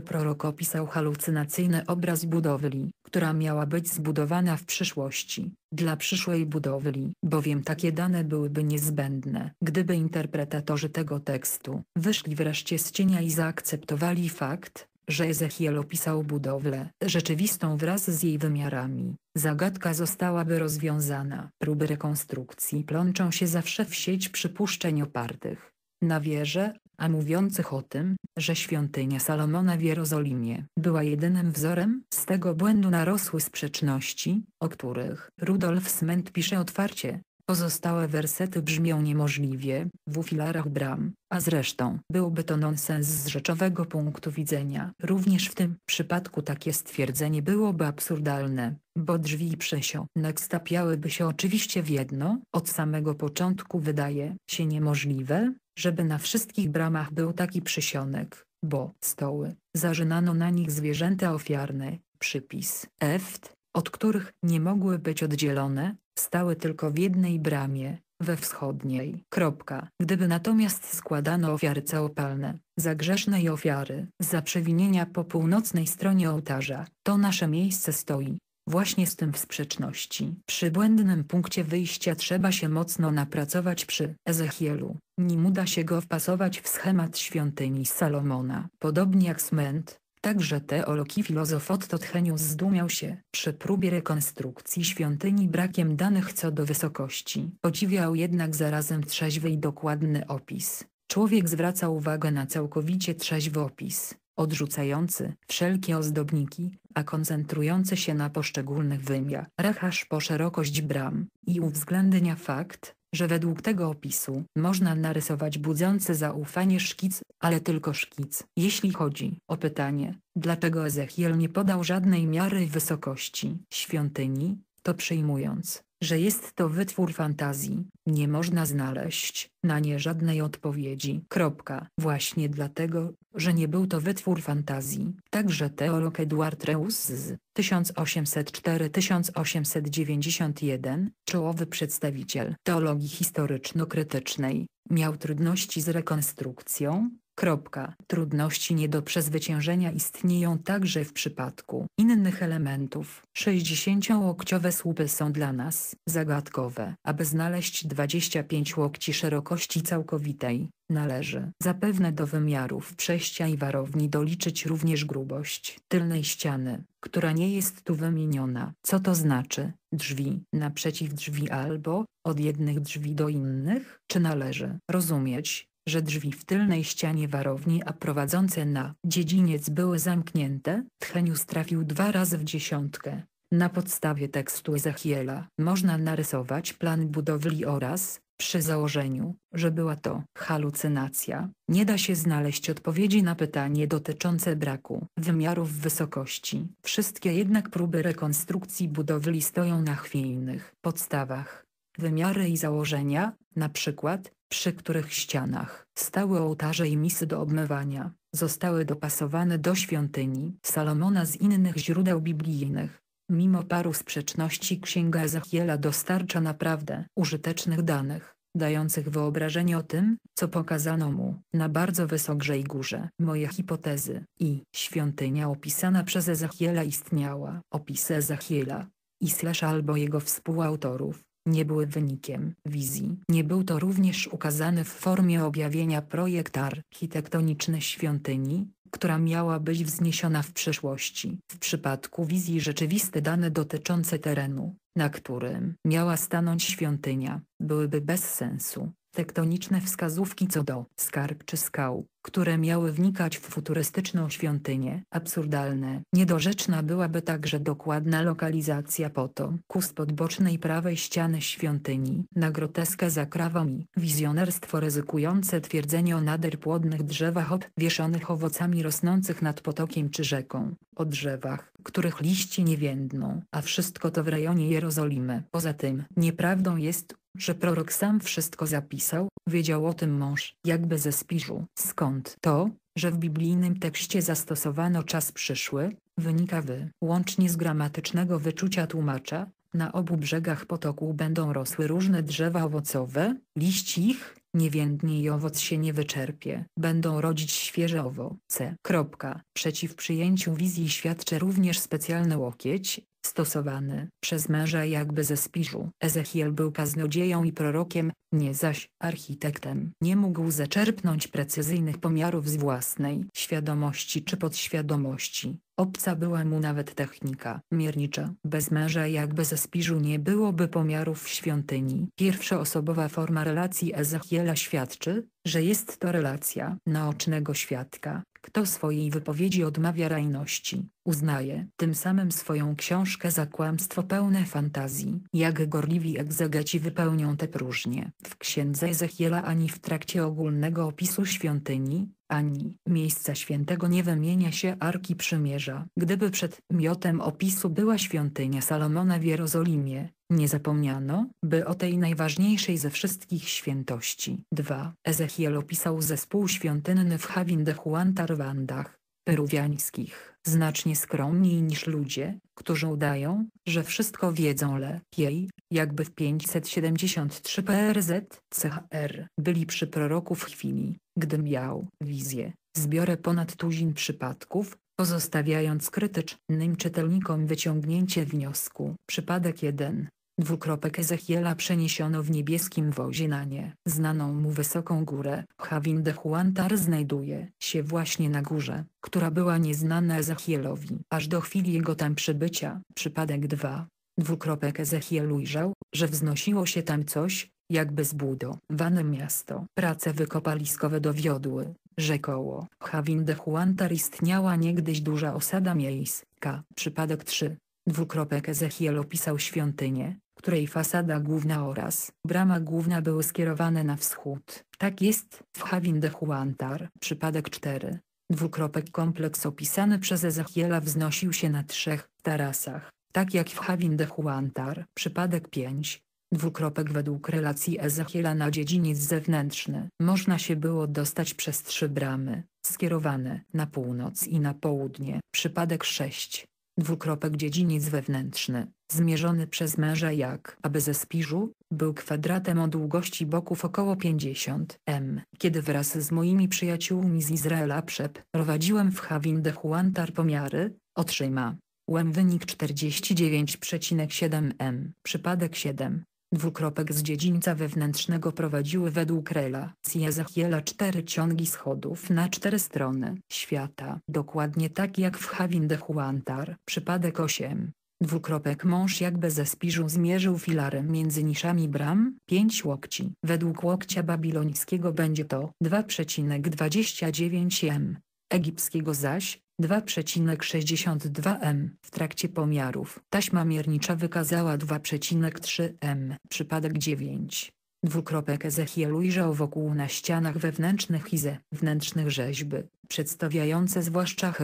prorok opisał halucynacyjny obraz budowli, która miała być zbudowana w przyszłości, dla przyszłej budowli, bowiem takie dane byłyby niezbędne, gdyby interpretatorzy tego tekstu wyszli wreszcie z cienia i zaakceptowali fakt, że Ezechiel opisał budowlę rzeczywistą wraz z jej wymiarami. Zagadka zostałaby rozwiązana. Próby rekonstrukcji plączą się zawsze w sieć przypuszczeń opartych na wierze, a mówiących o tym, że świątynia Salomona w Jerozolimie była jedynym wzorem, z tego błędu narosły sprzeczności, o których Rudolf Sment pisze otwarcie. Pozostałe wersety brzmią niemożliwie, w filarach bram, a zresztą byłby to nonsens z rzeczowego punktu widzenia. Również w tym przypadku takie stwierdzenie byłoby absurdalne, bo drzwi i przesionek stapiałyby się oczywiście w jedno. Od samego początku wydaje się niemożliwe, żeby na wszystkich bramach był taki przysionek, bo stoły, zarzynano na nich zwierzęta ofiarne, przypis, eft, od których nie mogły być oddzielone, stały tylko w jednej bramie, we wschodniej. Kropka. Gdyby natomiast składano ofiary całopalne, za grzesznej ofiary, za przewinienia po północnej stronie ołtarza, to nasze miejsce stoi, Właśnie z tym w sprzeczności. Przy błędnym punkcie wyjścia trzeba się mocno napracować przy Ezechielu, nim uda się go wpasować w schemat świątyni Salomona. Podobnie jak Sment, Także teolog i filozof Otto Henius zdumiał się przy próbie rekonstrukcji świątyni brakiem danych co do wysokości. Podziwiał jednak zarazem trzeźwy i dokładny opis. Człowiek zwraca uwagę na całkowicie trzeźwy opis odrzucający wszelkie ozdobniki, a koncentrujący się na poszczególnych wymiarach aż po szerokość bram i uwzględnia fakt, że według tego opisu można narysować budzący zaufanie szkic, ale tylko szkic. Jeśli chodzi o pytanie, dlaczego Ezechiel nie podał żadnej miary wysokości świątyni, to przyjmując, że jest to wytwór fantazji, nie można znaleźć na nie żadnej odpowiedzi. Kropka. Właśnie dlatego, że nie był to wytwór fantazji, także teolog Edward Reus z 1804-1891, czołowy przedstawiciel teologii historyczno-krytycznej, miał trudności z rekonstrukcją, Kropka. Trudności nie do przezwyciężenia istnieją także w przypadku innych elementów. 60-łokciowe słupy są dla nas zagadkowe. Aby znaleźć 25 łokci szerokości całkowitej, należy zapewne do wymiarów przejścia i warowni doliczyć również grubość tylnej ściany, która nie jest tu wymieniona. Co to znaczy? Drzwi naprzeciw drzwi albo od jednych drzwi do innych? Czy należy rozumieć, że drzwi w tylnej ścianie warowni, a prowadzące na dziedziniec były zamknięte, Tchenius trafił dwa razy w dziesiątkę. Na podstawie tekstu Ezechiela można narysować plan budowli oraz, przy założeniu, że była to halucynacja, nie da się znaleźć odpowiedzi na pytanie dotyczące braku wymiarów wysokości. Wszystkie jednak próby rekonstrukcji budowli stoją na chwiejnych podstawach. Wymiary i założenia, na przykład, przy których ścianach stały ołtarze i misy do obmywania, zostały dopasowane do świątyni Salomona z innych źródeł biblijnych. Mimo paru sprzeczności Księga Ezechiela dostarcza naprawdę użytecznych danych, dających wyobrażenie o tym, co pokazano mu na bardzo wysokrzej górze. Moje hipotezy i świątynia opisana przez Ezechiela istniała. Opisy Ezechiela, Islash albo jego współautorów nie były wynikiem wizji. Nie był to również ukazany w formie objawienia projekt architektoniczny świątyni, która miała być wzniesiona w przyszłości. W przypadku wizji rzeczywiste dane dotyczące terenu, na którym miała stanąć świątynia, byłyby bez sensu, tektoniczne wskazówki co do skarb czy skał, które miały wnikać w futurystyczną świątynię. Absurdalne. Niedorzeczna byłaby także dokładna lokalizacja potoku z podbocznej prawej ściany świątyni. Na groteskę zakrawa mi wizjonerstwo ryzykujące twierdzenie o nader płodnych drzewach obwieszonych owocami rosnących nad potokiem czy rzeką, o drzewach, których liści nie więdną, a wszystko to w rejonie Jerozolimy. Poza tym, nieprawdą jest że prorok sam wszystko zapisał, wiedział o tym mąż, jakby ze spiżu. Skąd to, że w biblijnym tekście zastosowano czas przyszły, wynika wy. Łącznie z gramatycznego wyczucia tłumacza, na obu brzegach potoku będą rosły różne drzewa owocowe, liść ich, niewiędnie i owoc się nie wyczerpie. Będą rodzić świeże owoce. Kropka. Przeciw przyjęciu wizji świadczy również specjalny łokieć, stosowany przez męża jakby ze spiżu. Ezechiel był kaznodzieją i prorokiem, nie zaś architektem. Nie mógł zaczerpnąć precyzyjnych pomiarów z własnej świadomości czy podświadomości. Obca była mu nawet technika miernicza. Bez męża jakby ze spiżu nie byłoby pomiarów w świątyni. Pierwsza osobowa forma relacji Ezechiela świadczy, że jest to relacja naocznego świadka, kto swojej wypowiedzi odmawia rajności Uznaje tym samym swoją książkę za kłamstwo pełne fantazji, jak gorliwi egzegeci wypełnią te próżnie. W księdze Ezechiela ani w trakcie ogólnego opisu świątyni, ani miejsca świętego nie wymienia się Arki Przymierza. Gdyby przedmiotem opisu była świątynia Salomona w Jerozolimie, nie zapomniano, by o tej najważniejszej ze wszystkich świętości. 2. Ezechiel opisał zespół świątynny w Hawin de Juan Tarwandach, peruwiańskich znacznie skromniej niż ludzie, którzy udają, że wszystko wiedzą lepiej, jakby w 573 PRZ CHR byli przy proroku w chwili, gdy miał wizję. Zbiorę ponad tuzin przypadków, pozostawiając krytycznym czytelnikom wyciągnięcie wniosku. Przypadek 1. Dwukropek Ezechiela przeniesiono w niebieskim wozie na nie. Znaną mu wysoką górę, Chavin de Huantar znajduje się właśnie na górze, która była nieznana Ezechielowi, aż do chwili jego tam przybycia. Przypadek 2. Dwukropek Ezechiel ujrzał, że wznosiło się tam coś, jakby zbudowane miasto. Prace wykopaliskowe dowiodły, że koło Chavin de Huantar istniała niegdyś duża osada miejska. Przypadek 3. Dwukropek Ezechiel opisał świątynię, której fasada główna oraz brama główna były skierowane na wschód. Tak jest w Havin de Huantar. Przypadek 4. Dwukropek kompleks opisany przez Ezechiela wznosił się na trzech tarasach, tak jak w Havin de Huantar. Przypadek 5. Dwukropek według relacji Ezechiela na dziedziniec zewnętrzny. Można się było dostać przez trzy bramy, skierowane na północ i na południe. Przypadek 6. Dwukropek dziedziniec wewnętrzny, zmierzony przez męża jak aby ze spiżu, był kwadratem o długości boków około 50 m. Kiedy wraz z moimi przyjaciółmi z Izraela przeprowadziłem w Havin de Huantar pomiary, otrzyma. Łem wynik 49,7 m. Przypadek 7. Dwukropek z dziedzińca wewnętrznego prowadziły według relacji Ezechiela cztery ciągi schodów na cztery strony świata. Dokładnie tak jak w Havindehuantar. Przypadek 8. Dwukropek mąż jakby ze spiżu zmierzył filarem między niszami bram, 5 łokci. Według łokcia babilońskiego będzie to 2,29 m egipskiego zaś 2,62 m. W trakcie pomiarów taśma miernicza wykazała 2,3 m. Przypadek 9. Dwukropek Ezechiel ujrzał wokół na ścianach wewnętrznych i zewnętrznych rzeźby, przedstawiające zwłaszcza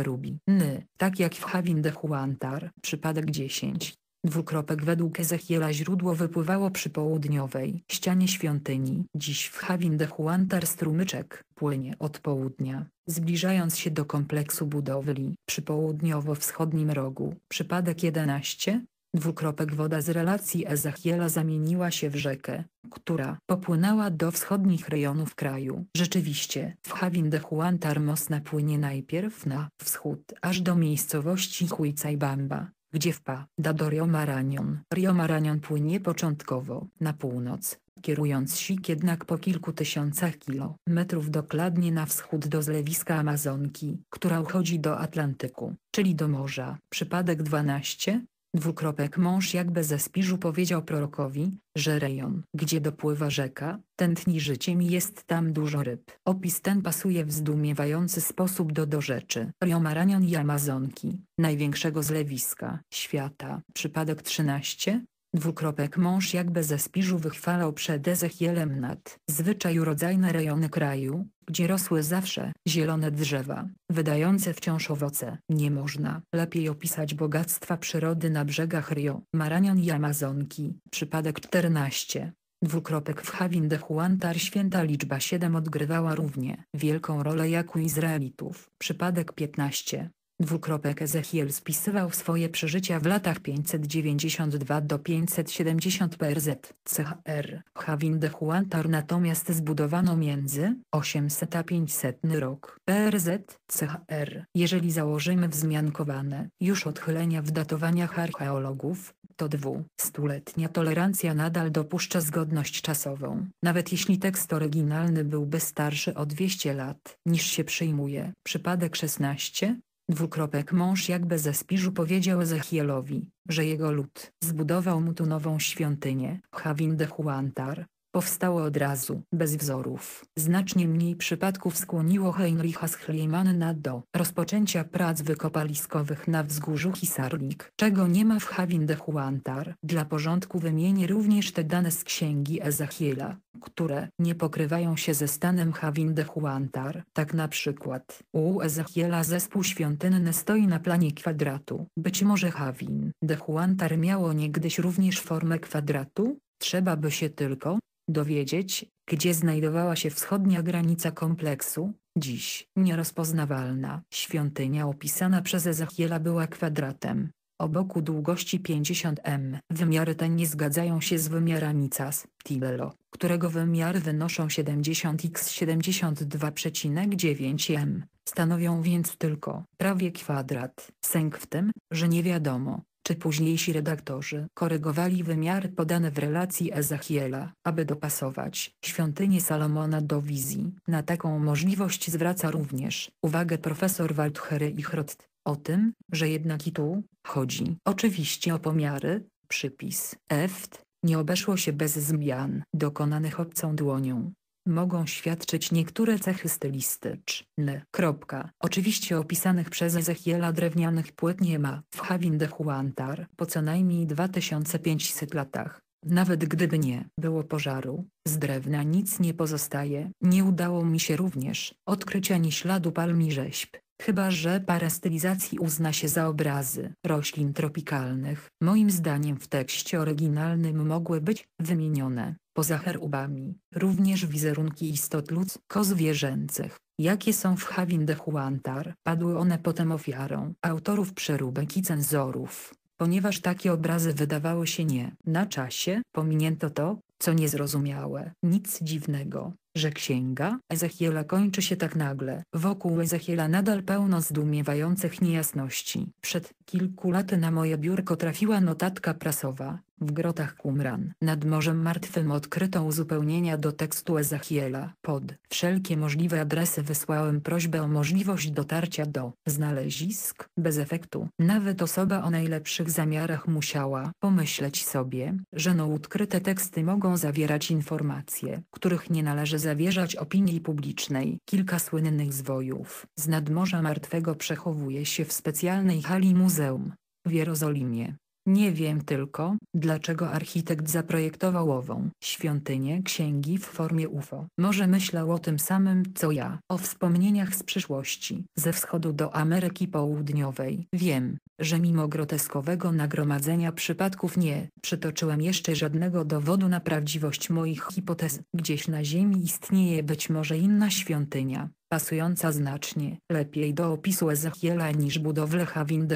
N. tak jak w Havin de Huantar. Przypadek 10. Dwukropek według Ezechiela źródło wypływało przy południowej ścianie świątyni. Dziś w Havindehuantar strumyczek płynie od południa, zbliżając się do kompleksu budowli. Przy południowo-wschodnim rogu przypadek 11. Dwukropek woda z relacji Ezechiela zamieniła się w rzekę, która popłynęła do wschodnich rejonów kraju. Rzeczywiście, w Havindehuantar mosna płynie najpierw na wschód aż do miejscowości Huicajbamba, gdzie wpada do Rio Maranion. Rio Maranion płynie początkowo na północ, kierując sik jednak po kilku tysiącach kilometrów dokładnie na wschód do zlewiska Amazonki, która uchodzi do Atlantyku, czyli do morza. Przypadek 12, Dwukropek mąż jakby ze spiżu powiedział prorokowi, że rejon, gdzie dopływa rzeka, tętni życiem i jest tam dużo ryb. Opis ten pasuje w zdumiewający sposób do do rzeczy Riomaranian i Amazonki, największego zlewiska świata. Przypadek 13, Dwukropek mąż jakby ze spiżu wychwalał przed Ezechielem nad zwyczaju rodzajne rejony kraju, gdzie rosły zawsze zielone drzewa, wydające wciąż owoce. Nie można lepiej opisać bogactwa przyrody na brzegach Rio, Maranian i Amazonki. Przypadek 14. Dwukropek w Havin de Huantar święta liczba 7 odgrywała równie wielką rolę jak u Izraelitów. Przypadek 15. Dwukropek Ezechiel spisywał swoje przeżycia w latach 592 do 570 PRZ. CHR Hawinde Huantar natomiast zbudowano między 800 a 500 rok. PRZ CHR Jeżeli założymy wzmiankowane już odchylenia w datowaniach archeologów, to dwustuletnia tolerancja nadal dopuszcza zgodność czasową, nawet jeśli tekst oryginalny byłby starszy o 200 lat niż się przyjmuje. Przypadek 16 Dwukropek mąż jakby ze spiżu powiedział Ezechielowi, że jego lud zbudował mu tu nową świątynię, Hawin de Huantar, Powstało od razu, bez wzorów. Znacznie mniej przypadków skłoniło Heinricha Schliemannena do rozpoczęcia prac wykopaliskowych na wzgórzu Hisarlik, czego nie ma w Huantar. Dla porządku wymienię również te dane z księgi Ezachiela, które nie pokrywają się ze stanem Huantar. Tak na przykład u Ezachiela zespół świątynny stoi na planie kwadratu. Być może Hawin Dehuantar miało niegdyś również formę kwadratu? Trzeba by się tylko dowiedzieć, gdzie znajdowała się wschodnia granica kompleksu, dziś nierozpoznawalna. Świątynia opisana przez Ezechiela była kwadratem, o boku długości 50 m. Wymiary te nie zgadzają się z wymiarami Cas, Tibelo, którego wymiary wynoszą 70 x 72,9 m, stanowią więc tylko prawie kwadrat. Sęk w tym, że nie wiadomo, czy późniejsi redaktorzy korygowali wymiary podane w relacji Ezachiela, aby dopasować świątynię Salomona do wizji. Na taką możliwość zwraca również uwagę profesor Waldhery i Hrotd. O tym, że jednak i tu chodzi oczywiście o pomiary, przypis EFT nie obeszło się bez zmian dokonanych obcą dłonią mogą świadczyć niektóre cechy stylistyczne. Kropka. Oczywiście opisanych przez Ezechiela drewnianych płyt nie ma w Havindehuantar po co najmniej 2500 latach. Nawet gdyby nie było pożaru, z drewna nic nie pozostaje. Nie udało mi się również odkryć ani śladu palmi rzeźb, Chyba, że parę stylizacji uzna się za obrazy roślin tropikalnych. Moim zdaniem w tekście oryginalnym mogły być wymienione, poza herbami, również wizerunki istot ludzko zwierzęcych jakie są w Havin de Huantar. Padły one potem ofiarą autorów przeróbek i cenzorów, ponieważ takie obrazy wydawały się nie na czasie, pominięto to, co niezrozumiałe. Nic dziwnego, że księga Ezechiela kończy się tak nagle. Wokół Ezechiela nadal pełno zdumiewających niejasności. Przed kilku laty na moje biurko trafiła notatka prasowa, w grotach Qumran. Nad Morzem Martwym odkryto uzupełnienia do tekstu Ezechiela. Pod wszelkie możliwe adresy wysłałem prośbę o możliwość dotarcia do znalezisk. Bez efektu. Nawet osoba o najlepszych zamiarach musiała pomyśleć sobie, że no odkryte teksty mogą zawierać informacje, których nie należy zawierzać opinii publicznej. Kilka słynnych zwojów z nadmorza martwego przechowuje się w specjalnej hali muzeum w Jerozolimie. Nie wiem tylko, dlaczego architekt zaprojektował ową świątynię księgi w formie UFO. Może myślał o tym samym co ja, o wspomnieniach z przyszłości, ze wschodu do Ameryki Południowej. Wiem, że mimo groteskowego nagromadzenia przypadków nie przytoczyłem jeszcze żadnego dowodu na prawdziwość moich hipotez. Gdzieś na Ziemi istnieje być może inna świątynia, pasująca znacznie lepiej do opisu Ezechiela niż budowle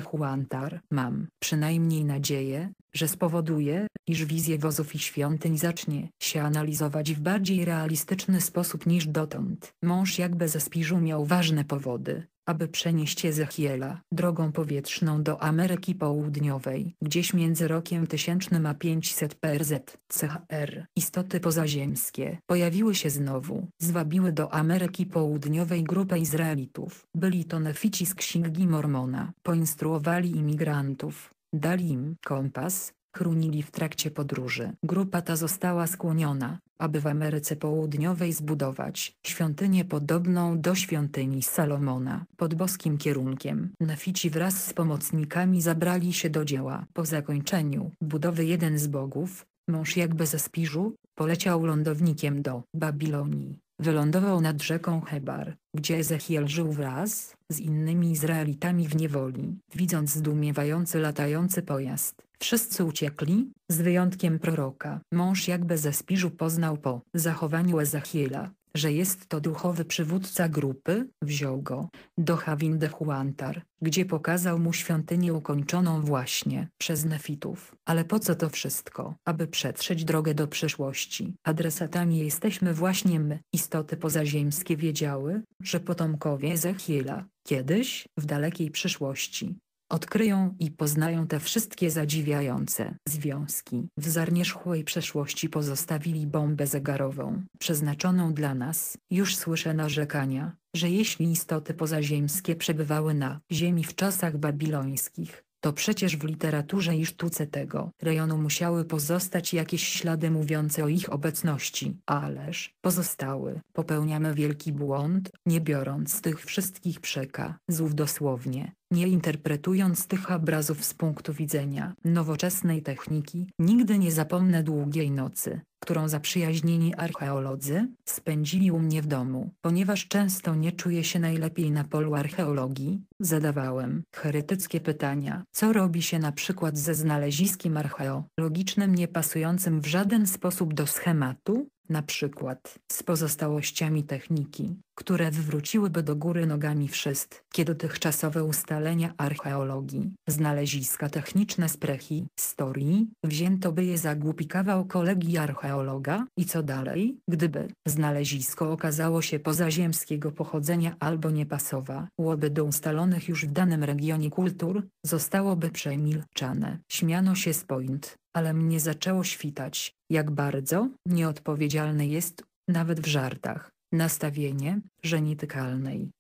Huantar. Mam przynajmniej nadzieję, że spowoduje, iż wizję wozów i świątyń zacznie się analizować w bardziej realistyczny sposób niż dotąd. Mąż jakby ze spiżu miał ważne powody, aby przenieść Ezechiela drogą powietrzną do Ameryki Południowej. Gdzieś między rokiem 1000 a 500 PRZ, CHR, istoty pozaziemskie pojawiły się znowu. Zwabiły do Ameryki Południowej grupę Izraelitów. Byli to nefici z Księgi Mormona. Poinstruowali imigrantów, dali im kompas, chronili w trakcie podróży. Grupa ta została skłoniona, aby w Ameryce Południowej zbudować świątynię podobną do świątyni Salomona, pod boskim kierunkiem. Nafici wraz z pomocnikami zabrali się do dzieła. Po zakończeniu budowy jeden z bogów, mąż jakby ze spiżu, poleciał lądownikiem do Babilonii. Wylądował nad rzeką Hebar, gdzie Ezechiel żył wraz z innymi Izraelitami w niewoli. Widząc zdumiewający latający pojazd, Wszyscy uciekli, z wyjątkiem proroka. Mąż jakby ze spiżu poznał po zachowaniu Ezechiela, że jest to duchowy przywódca grupy, wziął go do Hawin de Huantar, gdzie pokazał mu świątynię ukończoną właśnie przez nefitów. Ale po co to wszystko? Aby przetrzeć drogę do przyszłości. Adresatami jesteśmy właśnie my. Istoty pozaziemskie wiedziały, że potomkowie Ezechiela, kiedyś, w dalekiej przyszłości, Odkryją i poznają te wszystkie zadziwiające związki. W zarnierzchłej przeszłości pozostawili bombę zegarową, przeznaczoną dla nas. Już słyszę narzekania, że jeśli istoty pozaziemskie przebywały na Ziemi w czasach babilońskich, to przecież w literaturze i sztuce tego rejonu musiały pozostać jakieś ślady mówiące o ich obecności. Ależ pozostały. Popełniamy wielki błąd, nie biorąc tych wszystkich przekazów dosłownie. Nie interpretując tych obrazów z punktu widzenia nowoczesnej techniki, nigdy nie zapomnę długiej nocy, którą zaprzyjaźnieni archeolodzy spędzili u mnie w domu. Ponieważ często nie czuję się najlepiej na polu archeologii, zadawałem heretyckie pytania, co robi się na przykład ze znaleziskiem archeologicznym niepasującym w żaden sposób do schematu, na przykład z pozostałościami techniki, które wywróciłyby do góry nogami wszystkie dotychczasowe ustalenia archeologii. Znaleziska techniczne z prehistorii, wzięto by je za głupi kawał kolegi archeologa i co dalej, gdyby znalezisko okazało się pozaziemskiego pochodzenia albo nie pasowałoby do ustalonych już w danym regionie kultur, zostałoby przemilczane. Śmiano się z point, ale mnie zaczęło świtać, jak bardzo nieodpowiedzialny jest, nawet w żartach nastawienie, że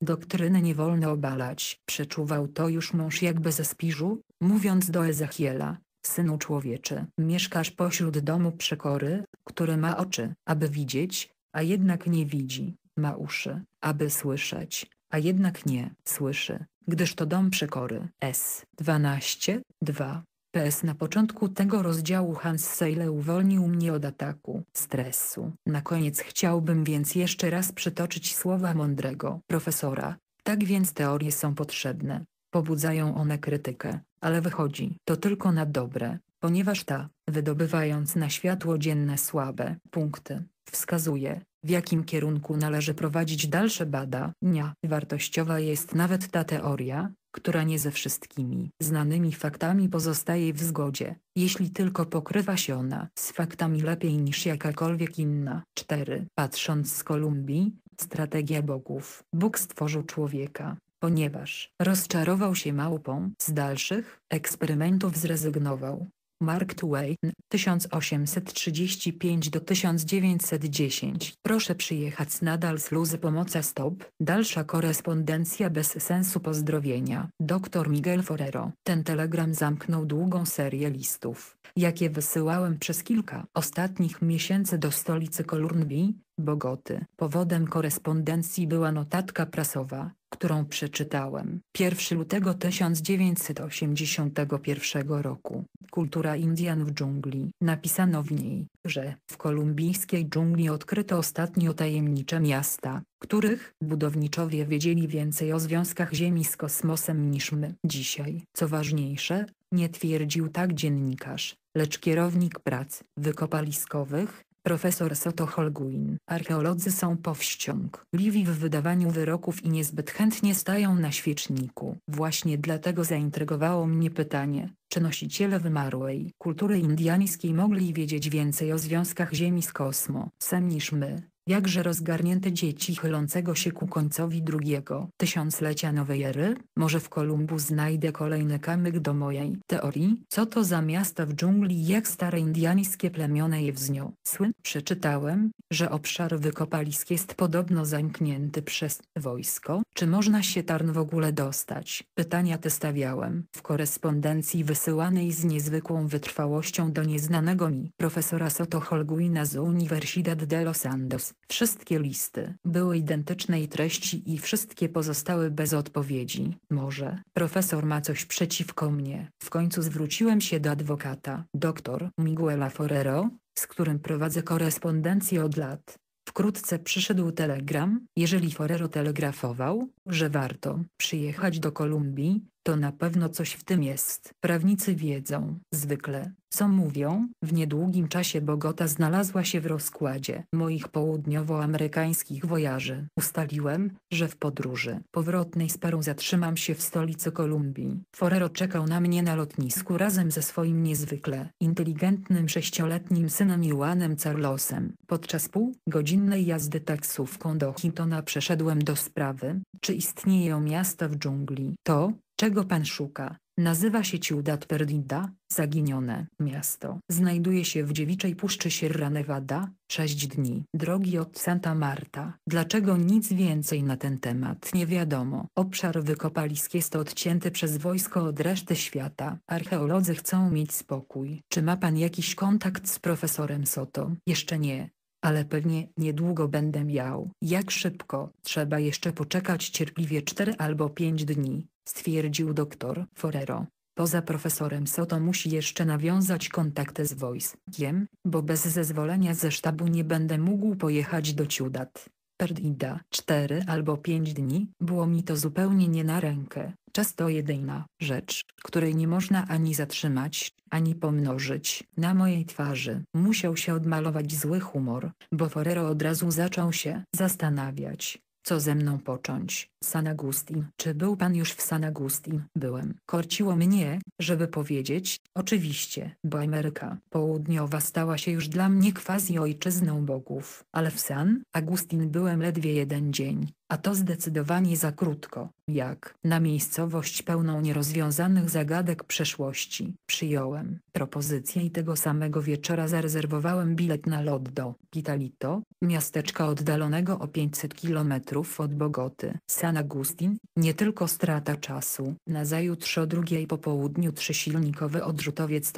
doktryny nie wolno obalać. Przeczuwał to już mąż jakby ze spiżu, mówiąc do Ezechiela, synu człowieczy. Mieszkasz pośród domu przekory, który ma oczy, aby widzieć, a jednak nie widzi, ma uszy, aby słyszeć, a jednak nie słyszy, gdyż to dom przekory. S. 12, 2. PS na początku tego rozdziału Hans Seyle uwolnił mnie od ataku stresu. Na koniec chciałbym więc jeszcze raz przytoczyć słowa mądrego profesora. Tak więc teorie są potrzebne. Pobudzają one krytykę, ale wychodzi to tylko na dobre, ponieważ ta, wydobywając na światło dzienne słabe punkty, wskazuje, w jakim kierunku należy prowadzić dalsze badania. Wartościowa jest nawet ta teoria, która nie ze wszystkimi znanymi faktami pozostaje w zgodzie, jeśli tylko pokrywa się ona z faktami lepiej niż jakakolwiek inna. 4. Patrząc z Kolumbii, strategia bogów. Bóg stworzył człowieka, ponieważ rozczarował się małpą, z dalszych eksperymentów zrezygnował, Mark Twain, 1835-1910. Proszę przyjechać nadal z luzy pomocy stop. Dalsza korespondencja bez sensu pozdrowienia. Dr Miguel Forero. Ten telegram zamknął długą serię listów, jakie wysyłałem przez kilka ostatnich miesięcy do stolicy Kolumbii, Bogoty. Powodem korespondencji była notatka prasowa, którą przeczytałem. 1 lutego 1981 roku. Kultura Indian w dżungli. Napisano w niej, że w kolumbijskiej dżungli odkryto ostatnio tajemnicze miasta, których budowniczowie wiedzieli więcej o związkach Ziemi z kosmosem niż my. Dzisiaj, co ważniejsze, nie twierdził tak dziennikarz, lecz kierownik prac wykopaliskowych, Profesor Soto Holguin. Archeolodzy są powściągliwi w wydawaniu wyroków i niezbyt chętnie stają na świeczniku. Właśnie dlatego zaintrygowało mnie pytanie, czy nosiciele wymarłej kultury indiańskiej mogli wiedzieć więcej o związkach Ziemi z kosmosem niż my jakże rozgarnięte dzieci chylącego się ku końcowi drugiego tysiąclecia nowej ery, może w Kolumbu znajdę kolejny kamyk do mojej teorii, co to za miasta w dżungli jak stare indyjskie plemiona je wzniosły. Przeczytałem, że obszar wykopalisk jest podobno zamknięty przez wojsko, czy można się tarn w ogóle dostać? Pytania te stawiałem w korespondencji wysyłanej z niezwykłą wytrwałością do nieznanego mi profesora Soto Holguina z Universidad de los Andes. Wszystkie listy były identycznej treści i wszystkie pozostały bez odpowiedzi. Może profesor ma coś przeciwko mnie. W końcu zwróciłem się do adwokata, doktor Miguela Forero, z którym prowadzę korespondencję od lat. Wkrótce przyszedł telegram, jeżeli Forero telegrafował, że warto przyjechać do Kolumbii, to na pewno coś w tym jest. Prawnicy wiedzą, zwykle, co mówią. W niedługim czasie Bogota znalazła się w rozkładzie moich południowoamerykańskich wojarzy. Ustaliłem, że w podróży powrotnej z Peru zatrzymam się w stolicy Kolumbii. Forero czekał na mnie na lotnisku razem ze swoim niezwykle inteligentnym sześcioletnim synem Juanem Carlosem. Podczas półgodzinnej jazdy taksówką do Hintona przeszedłem do sprawy, czy istnieją miasta w dżungli. To, Czego pan szuka? Nazywa się Ciudad Perdida, zaginione miasto. Znajduje się w dziewiczej puszczy Sierra Nevada, sześć dni, drogi od Santa Marta. Dlaczego nic więcej na ten temat nie wiadomo? Obszar wykopalisk jest odcięty przez wojsko od reszty świata. Archeolodzy chcą mieć spokój. Czy ma pan jakiś kontakt z profesorem Soto? Jeszcze nie ale pewnie niedługo będę miał. Jak szybko, trzeba jeszcze poczekać cierpliwie 4 albo 5 dni stwierdził doktor Forero. Poza profesorem Soto musi jeszcze nawiązać kontakty z wojskiem, bo bez zezwolenia ze sztabu nie będę mógł pojechać do Ciudad. Perdida cztery albo pięć dni, było mi to zupełnie nie na rękę. Czas to jedyna rzecz, której nie można ani zatrzymać, ani pomnożyć. Na mojej twarzy musiał się odmalować zły humor, bo Forero od razu zaczął się zastanawiać, co ze mną począć. San Agustin. Czy był pan już w San Agustin? Byłem. Korciło mnie, żeby powiedzieć, oczywiście, bo Ameryka Południowa stała się już dla mnie quasi ojczyzną bogów. Ale w San Agustin byłem ledwie jeden dzień, a to zdecydowanie za krótko, jak na miejscowość pełną nierozwiązanych zagadek przeszłości. Przyjąłem propozycję i tego samego wieczora zarezerwowałem bilet na lot do Pitalito, miasteczka oddalonego o 500 km od Bogoty. San San Agustin, nie tylko strata czasu. Nazajutrz o drugiej po południu trzysilnikowy odrzutowiec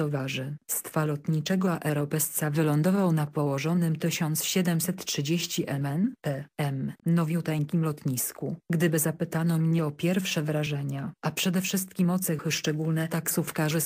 Stwa lotniczego Aeropesca wylądował na położonym 1730 MN PM nowiuteńkim lotnisku. Gdyby zapytano mnie o pierwsze wrażenia, a przede wszystkim o cechy szczególne taksówkarzy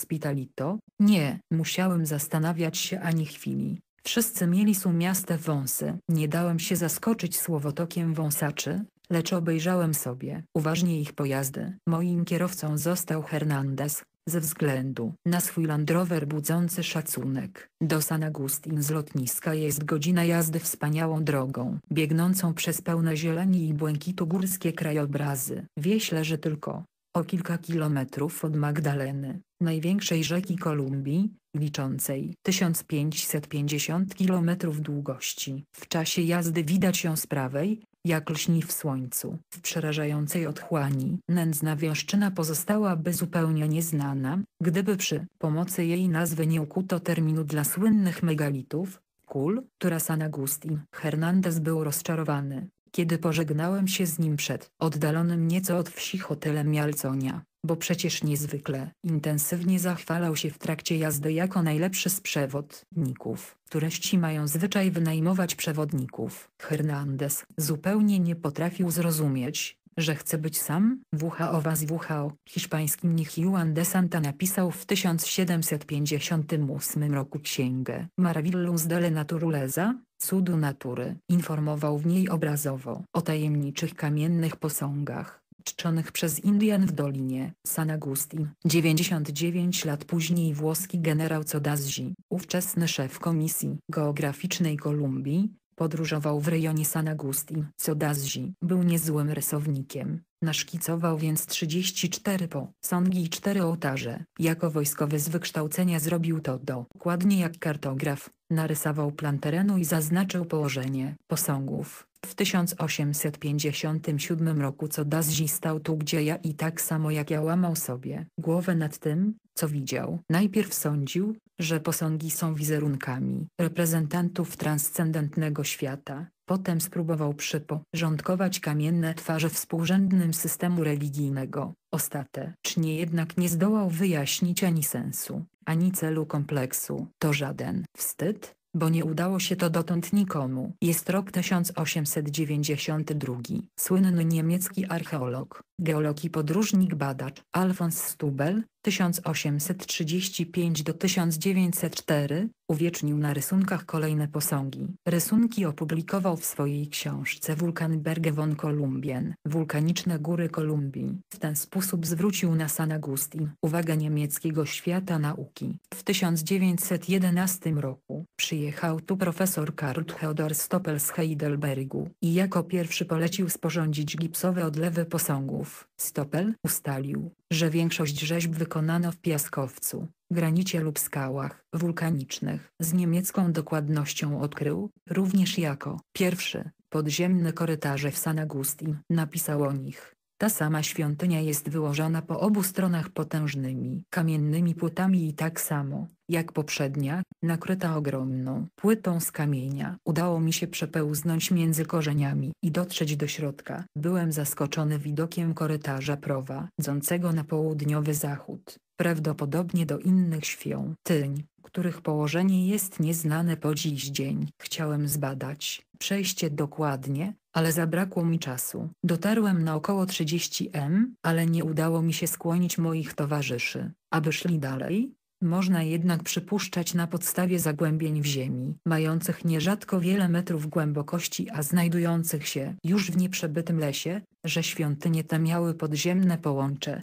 to? nie, musiałem zastanawiać się ani chwili. Wszyscy mieli sumiaste wąsy. Nie dałem się zaskoczyć słowotokiem wąsaczy, lecz obejrzałem sobie uważnie ich pojazdy. Moim kierowcą został Hernandez, ze względu na swój Land Rover budzący szacunek. Do San Agustin z lotniska jest godzina jazdy wspaniałą drogą, biegnącą przez pełne zieleni i błękitu górskie krajobrazy. Wieś leży tylko o kilka kilometrów od Magdaleny, największej rzeki Kolumbii, liczącej 1550 km długości. W czasie jazdy widać ją z prawej, jak lśni w słońcu. W przerażającej otchłani nędzna wioszczyna pozostałaby zupełnie nieznana, gdyby przy pomocy jej nazwy nie ukuto terminu dla słynnych megalitów, kul, która San Agustin. Hernandez był rozczarowany, kiedy pożegnałem się z nim przed oddalonym nieco od wsi hotelem Jalconia bo przecież niezwykle intensywnie zachwalał się w trakcie jazdy jako najlepszy z przewodników. Tureści mają zwyczaj wynajmować przewodników. Hernandez zupełnie nie potrafił zrozumieć, że chce być sam? WHO was WHO, hiszpański mnich Juan de Santa napisał w 1758 roku księgę Maravillus de Naturaleza, cudu natury. Informował w niej obrazowo o tajemniczych kamiennych posągach czczonych przez Indian w Dolinie San Agustin. 99 lat później włoski generał Codazzi, ówczesny szef Komisji Geograficznej Kolumbii, podróżował w rejonie San Agustin. Codazzi był niezłym rysownikiem, naszkicował więc 34 posągi i 4 ołtarze. Jako wojskowy z wykształcenia zrobił to dokładnie jak kartograf, narysował plan terenu i zaznaczył położenie posągów. W 1857 roku co Dazzi stał tu gdzie ja i tak samo jak ja łamał sobie głowę nad tym, co widział. Najpierw sądził, że posągi są wizerunkami reprezentantów transcendentnego świata. Potem spróbował przyporządkować kamienne twarze współrzędnym systemu religijnego. Ostatecznie jednak nie zdołał wyjaśnić ani sensu, ani celu kompleksu. To żaden wstyd, bo nie udało się to dotąd nikomu. Jest rok 1892. Słynny niemiecki archeolog, geolog i podróżnik badacz Alfons Stubel, 1835 do 1904, uwiecznił na rysunkach kolejne posągi. Rysunki opublikował w swojej książce Berge von Kolumbien, Wulkaniczne Góry Kolumbii. W ten sposób zwrócił na San Agustin uwagę niemieckiego świata nauki. W 1911 roku przyjechał tu profesor Karl Theodor Stoppel z Heidelbergu i jako pierwszy polecił sporządzić gipsowe odlewy posągów. Stoppel ustalił, że większość rzeźb wykonał wykonano w piaskowcu, granicie lub skałach wulkanicznych. Z niemiecką dokładnością odkrył, również jako pierwszy, podziemne korytarze w San Agustin. Napisał o nich ta sama świątynia jest wyłożona po obu stronach potężnymi kamiennymi płytami i tak samo, jak poprzednia, nakryta ogromną płytą z kamienia. Udało mi się przepełznąć między korzeniami i dotrzeć do środka. Byłem zaskoczony widokiem korytarza prowadzącego na południowy zachód, prawdopodobnie do innych świątyń, których położenie jest nieznane po dziś dzień. Chciałem zbadać przejście dokładnie, ale zabrakło mi czasu. Dotarłem na około 30 m, ale nie udało mi się skłonić moich towarzyszy, aby szli dalej. Można jednak przypuszczać na podstawie zagłębień w ziemi, mających nierzadko wiele metrów głębokości, a znajdujących się już w nieprzebytym lesie, że świątynie te miały podziemne połącze,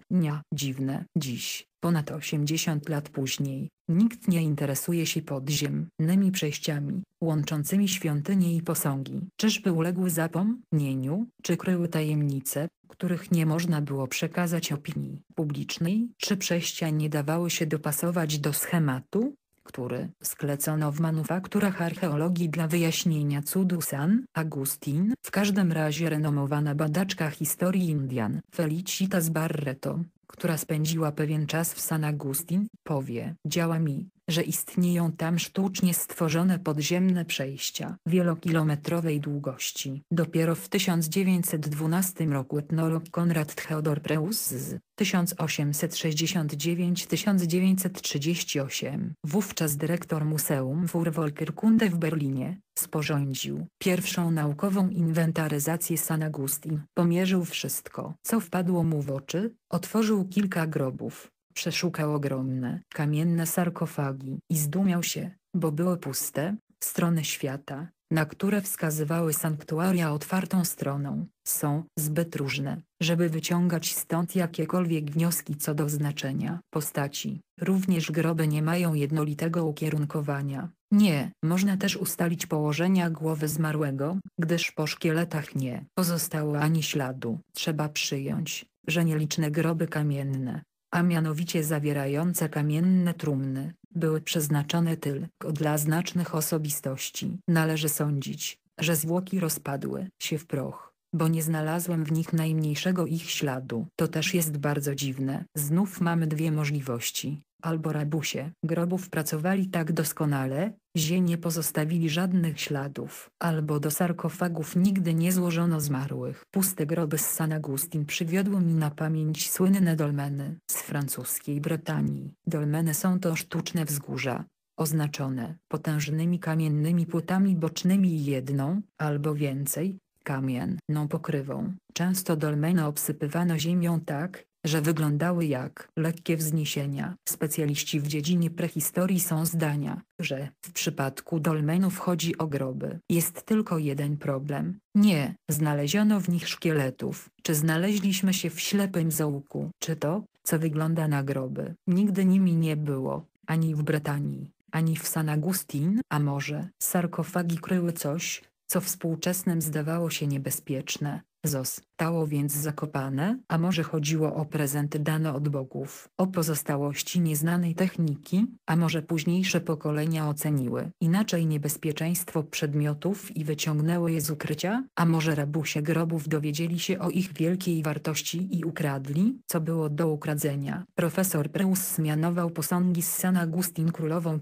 połączenia. Dziwne. Dziś, ponad 80 lat później, nikt nie interesuje się podziemnymi przejściami, łączącymi świątynie i posągi. Czyżby uległy zapomnieniu, czy kryły tajemnice, których nie można było przekazać opinii publicznej? Czy przejścia nie dawały się dopasować do schematu, który sklecono w manufakturach archeologii dla wyjaśnienia cudu San Agustin. W każdym razie renomowana badaczka historii Indian Felicitas Barreto, która spędziła pewien czas w San Agustin, powie, działa mi, że istnieją tam sztucznie stworzone podziemne przejścia wielokilometrowej długości. Dopiero w 1912 roku etnolog Konrad Theodor Preuss z 1869-1938, wówczas dyrektor Museum Furwolkerkunde w Berlinie, sporządził pierwszą naukową inwentaryzację San Agustin. Pomierzył wszystko, co wpadło mu w oczy, otworzył kilka grobów, Przeszukał ogromne, kamienne sarkofagi i zdumiał się, bo były puste, strony świata, na które wskazywały sanktuaria otwartą stroną, są zbyt różne, żeby wyciągać stąd jakiekolwiek wnioski co do znaczenia postaci. Również groby nie mają jednolitego ukierunkowania. Nie, można też ustalić położenia głowy zmarłego, gdyż po szkieletach nie pozostało ani śladu. Trzeba przyjąć, że nieliczne groby kamienne, a mianowicie zawierające kamienne trumny, były przeznaczone tylko dla znacznych osobistości. Należy sądzić, że zwłoki rozpadły się w proch, bo nie znalazłem w nich najmniejszego ich śladu. To też jest bardzo dziwne. Znów mamy dwie możliwości albo rabusie grobów pracowali tak doskonale, że nie pozostawili żadnych śladów, albo do sarkofagów nigdy nie złożono zmarłych. Puste groby z San Agustin przywiodły mi na pamięć słynne dolmeny z francuskiej Brytanii. Dolmeny są to sztuczne wzgórza, oznaczone potężnymi kamiennymi płytami bocznymi i jedną, albo więcej, kamienną no pokrywą. Często dolmeny obsypywano ziemią tak, że wyglądały jak lekkie wzniesienia. Specjaliści w dziedzinie prehistorii są zdania, że w przypadku dolmenów chodzi o groby. Jest tylko jeden problem. Nie, znaleziono w nich szkieletów. Czy znaleźliśmy się w ślepym zaułku? Czy to, co wygląda na groby, nigdy nimi nie było, ani w Brytanii, ani w San Agustin, a może sarkofagi kryły coś, co współczesnym zdawało się niebezpieczne, Zostało więc zakopane, a może chodziło o prezenty dane od bogów, o pozostałości nieznanej techniki, a może późniejsze pokolenia oceniły inaczej niebezpieczeństwo przedmiotów i wyciągnęły je z ukrycia, a może rabusie grobów dowiedzieli się o ich wielkiej wartości i ukradli, co było do ukradzenia. Profesor Preus mianował posągi z San Agustin królową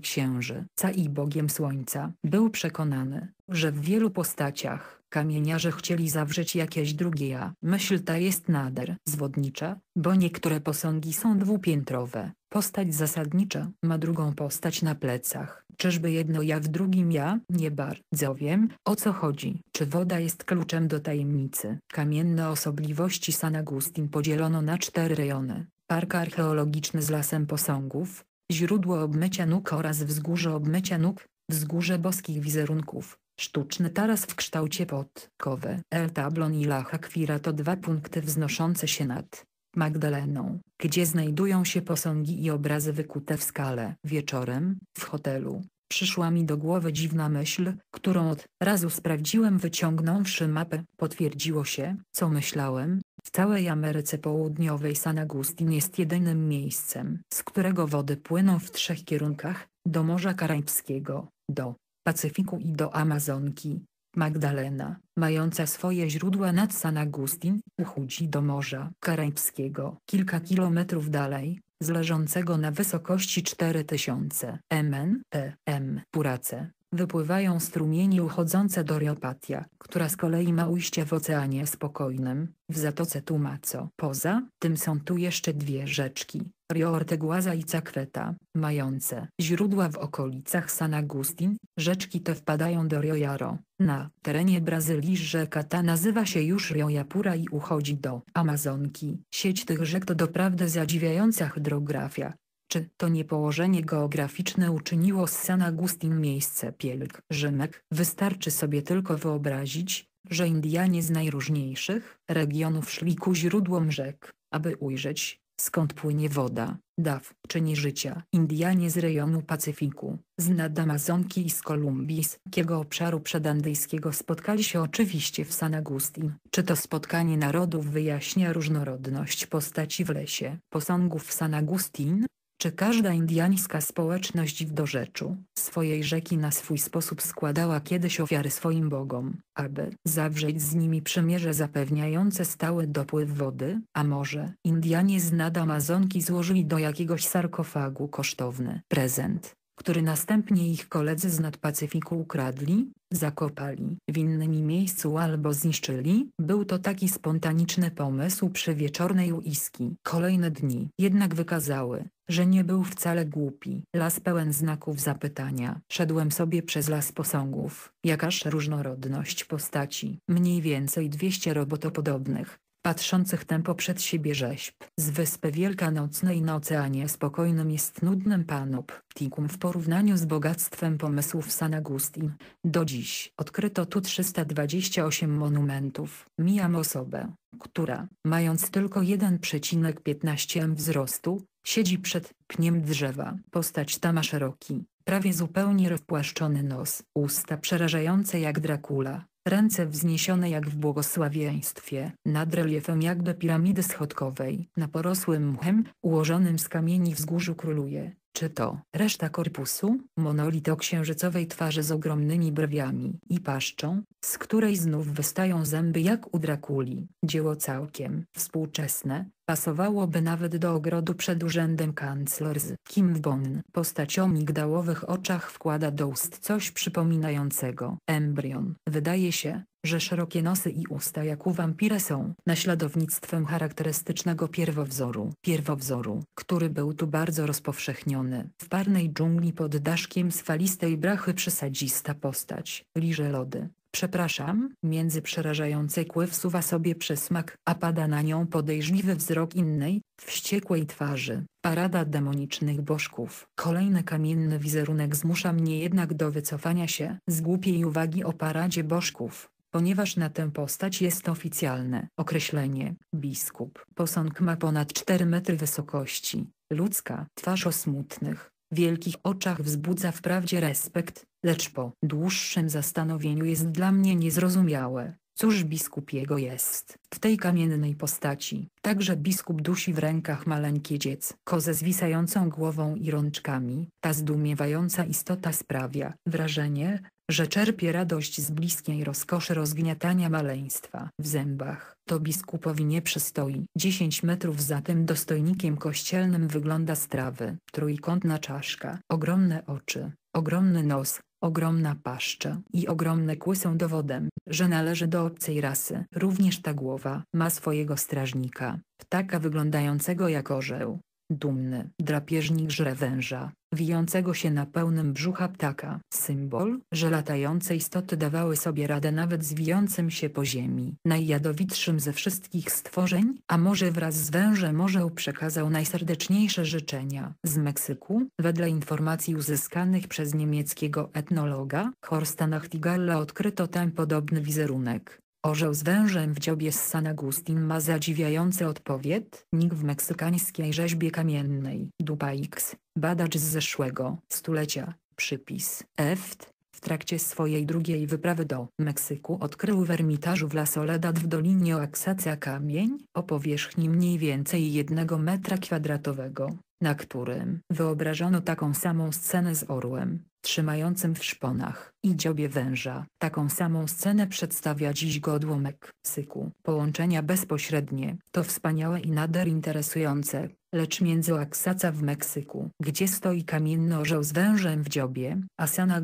ca i bogiem słońca. Był przekonany, że w wielu postaciach kamieniarze chcieli zawrzeć jakieś drugie ja. Myśl ta jest nader zwodnicza, bo niektóre posągi są dwupiętrowe. Postać zasadnicza ma drugą postać na plecach. Czyżby jedno ja w drugim ja? Nie bardzo wiem, o co chodzi. Czy woda jest kluczem do tajemnicy? Kamienne osobliwości San Agustin podzielono na cztery rejony. Park archeologiczny z lasem posągów, źródło obmycia nóg oraz wzgórze obmycia nóg, wzgórze boskich wizerunków, Sztuczny taras w kształcie podkowy El Tablon i La Hakwira to dwa punkty wznoszące się nad Magdaleną, gdzie znajdują się posągi i obrazy wykute w skale. Wieczorem, w hotelu, przyszła mi do głowy dziwna myśl, którą od razu sprawdziłem wyciągnąwszy mapę. Potwierdziło się, co myślałem, w całej Ameryce Południowej San Agustin jest jedynym miejscem, z którego wody płyną w trzech kierunkach, do Morza Karaibskiego, do Pacyfiku i do Amazonki, Magdalena, mająca swoje źródła nad San Agustin, uchodzi do Morza Karaibskiego. Kilka kilometrów dalej, z leżącego na wysokości 4000 mnpm. E m, Purace, Wypływają strumienie uchodzące do Riopatia, która z kolei ma ujście w Oceanie Spokojnym, w Zatoce Tumaco. Poza tym są tu jeszcze dwie rzeczki, Rio Orteguaza i Caqueta, mające źródła w okolicach San Agustin, rzeczki te wpadają do Rio Jaro. Na terenie Brazylii rzeka ta nazywa się już Rio Japura i uchodzi do Amazonki. Sieć tych rzek to doprawdy zadziwiająca hydrografia, czy to nie położenie geograficzne uczyniło z San Agustin miejsce pielgrzymek? Wystarczy sobie tylko wyobrazić, że Indianie z najróżniejszych regionów szli ku źródłom rzek, aby ujrzeć, skąd płynie woda, daw, czyni życia. Indianie z rejonu Pacyfiku, z Amazonki i z Kolumbii z takiego obszaru przedandyjskiego spotkali się oczywiście w San Agustin. Czy to spotkanie narodów wyjaśnia różnorodność postaci w lesie? Posągów San Agustin, czy każda indiańska społeczność w dorzeczu swojej rzeki na swój sposób składała kiedyś ofiary swoim bogom, aby zawrzeć z nimi przymierze zapewniające stały dopływ wody, a może Indianie z nad Amazonki złożyli do jakiegoś sarkofagu kosztowny prezent, który następnie ich koledzy z nadpacyfiku ukradli, zakopali w innym miejscu albo zniszczyli. Był to taki spontaniczny pomysł przy wieczornej uiski. Kolejne dni jednak wykazały, że nie był wcale głupi. Las pełen znaków zapytania. Szedłem sobie przez las posągów. Jakaż różnorodność postaci. Mniej więcej 200 robotopodobnych, patrzących tempo przed siebie rzeźb. Z wyspy wielkanocnej na oceanie spokojnym jest nudnym panop, tikum w porównaniu z bogactwem pomysłów San Agustin. Do dziś odkryto tu 328 monumentów. Mijam osobę, która, mając tylko 1,15 m wzrostu, Siedzi przed pniem drzewa. Postać ta ma szeroki, prawie zupełnie rozpłaszczony nos, usta przerażające jak Dracula, ręce wzniesione jak w błogosławieństwie, nad reliefem jakby piramidy schodkowej. Na porosłym mchem, ułożonym z kamieni wzgórzu króluje czy to reszta korpusu, monolito księżycowej twarzy z ogromnymi brwiami i paszczą, z której znów wystają zęby jak u Drakuli. Dzieło całkiem współczesne, pasowałoby nawet do ogrodu przed urzędem kanclerz Kim Bonn. Postać o migdałowych oczach wkłada do ust coś przypominającego embrion. Wydaje się, że szerokie nosy i usta jak u wampira są naśladownictwem charakterystycznego pierwowzoru, pierwowzoru, który był tu bardzo rozpowszechniony. W parnej dżungli pod daszkiem z falistej brachy przesadzista postać, liże lody, przepraszam, między przerażające kły wsuwa sobie przysmak, a pada na nią podejrzliwy wzrok innej, wściekłej twarzy. Parada demonicznych bożków. Kolejny kamienny wizerunek zmusza mnie jednak do wycofania się z głupiej uwagi o paradzie bożków ponieważ na tę postać jest oficjalne określenie. Biskup. Posąg ma ponad 4 metry wysokości, ludzka twarz o smutnych, wielkich oczach wzbudza wprawdzie respekt, lecz po dłuższym zastanowieniu jest dla mnie niezrozumiałe, Cóż biskup jego jest w tej kamiennej postaci? Także biskup dusi w rękach maleńkie dziecko ze zwisającą głową i rączkami. Ta zdumiewająca istota sprawia wrażenie, że czerpie radość z bliskiej rozkoszy rozgniatania maleństwa w zębach. To biskupowi nie przystoi. Dziesięć metrów za tym dostojnikiem kościelnym wygląda strawy. Trójkątna czaszka, ogromne oczy, ogromny nos, ogromna paszcza i ogromne kły są dowodem, że należy do obcej rasy. Również ta głowa ma swojego strażnika, ptaka wyglądającego jak orzeł. Dumny drapieżnik żre węża, wijącego się na pełnym brzucha ptaka. Symbol, że latające istoty dawały sobie radę nawet z wijącym się po ziemi. Najjadowitszym ze wszystkich stworzeń, a może wraz z wężem orzeł przekazał najserdeczniejsze życzenia. Z Meksyku, wedle informacji uzyskanych przez niemieckiego etnologa Horsta Nachtigalla odkryto tam podobny wizerunek. Orzeł z wężem w dziobie z San Agustin ma zadziwiający odpowiednik w meksykańskiej rzeźbie kamiennej. Dupa X, badacz z zeszłego stulecia, przypis. Eft, w trakcie swojej drugiej wyprawy do Meksyku odkrył w ermitażu w La Soledad w Dolinie Oaxaca kamień o powierzchni mniej więcej jednego metra kwadratowego, na którym wyobrażono taką samą scenę z orłem trzymającym w szponach i dziobie węża. Taką samą scenę przedstawia dziś godłomek syku. Połączenia bezpośrednie to wspaniałe i nader interesujące, lecz między Oaxaca w Meksyku, gdzie stoi kamienny orzeł z wężem w dziobie, a Sana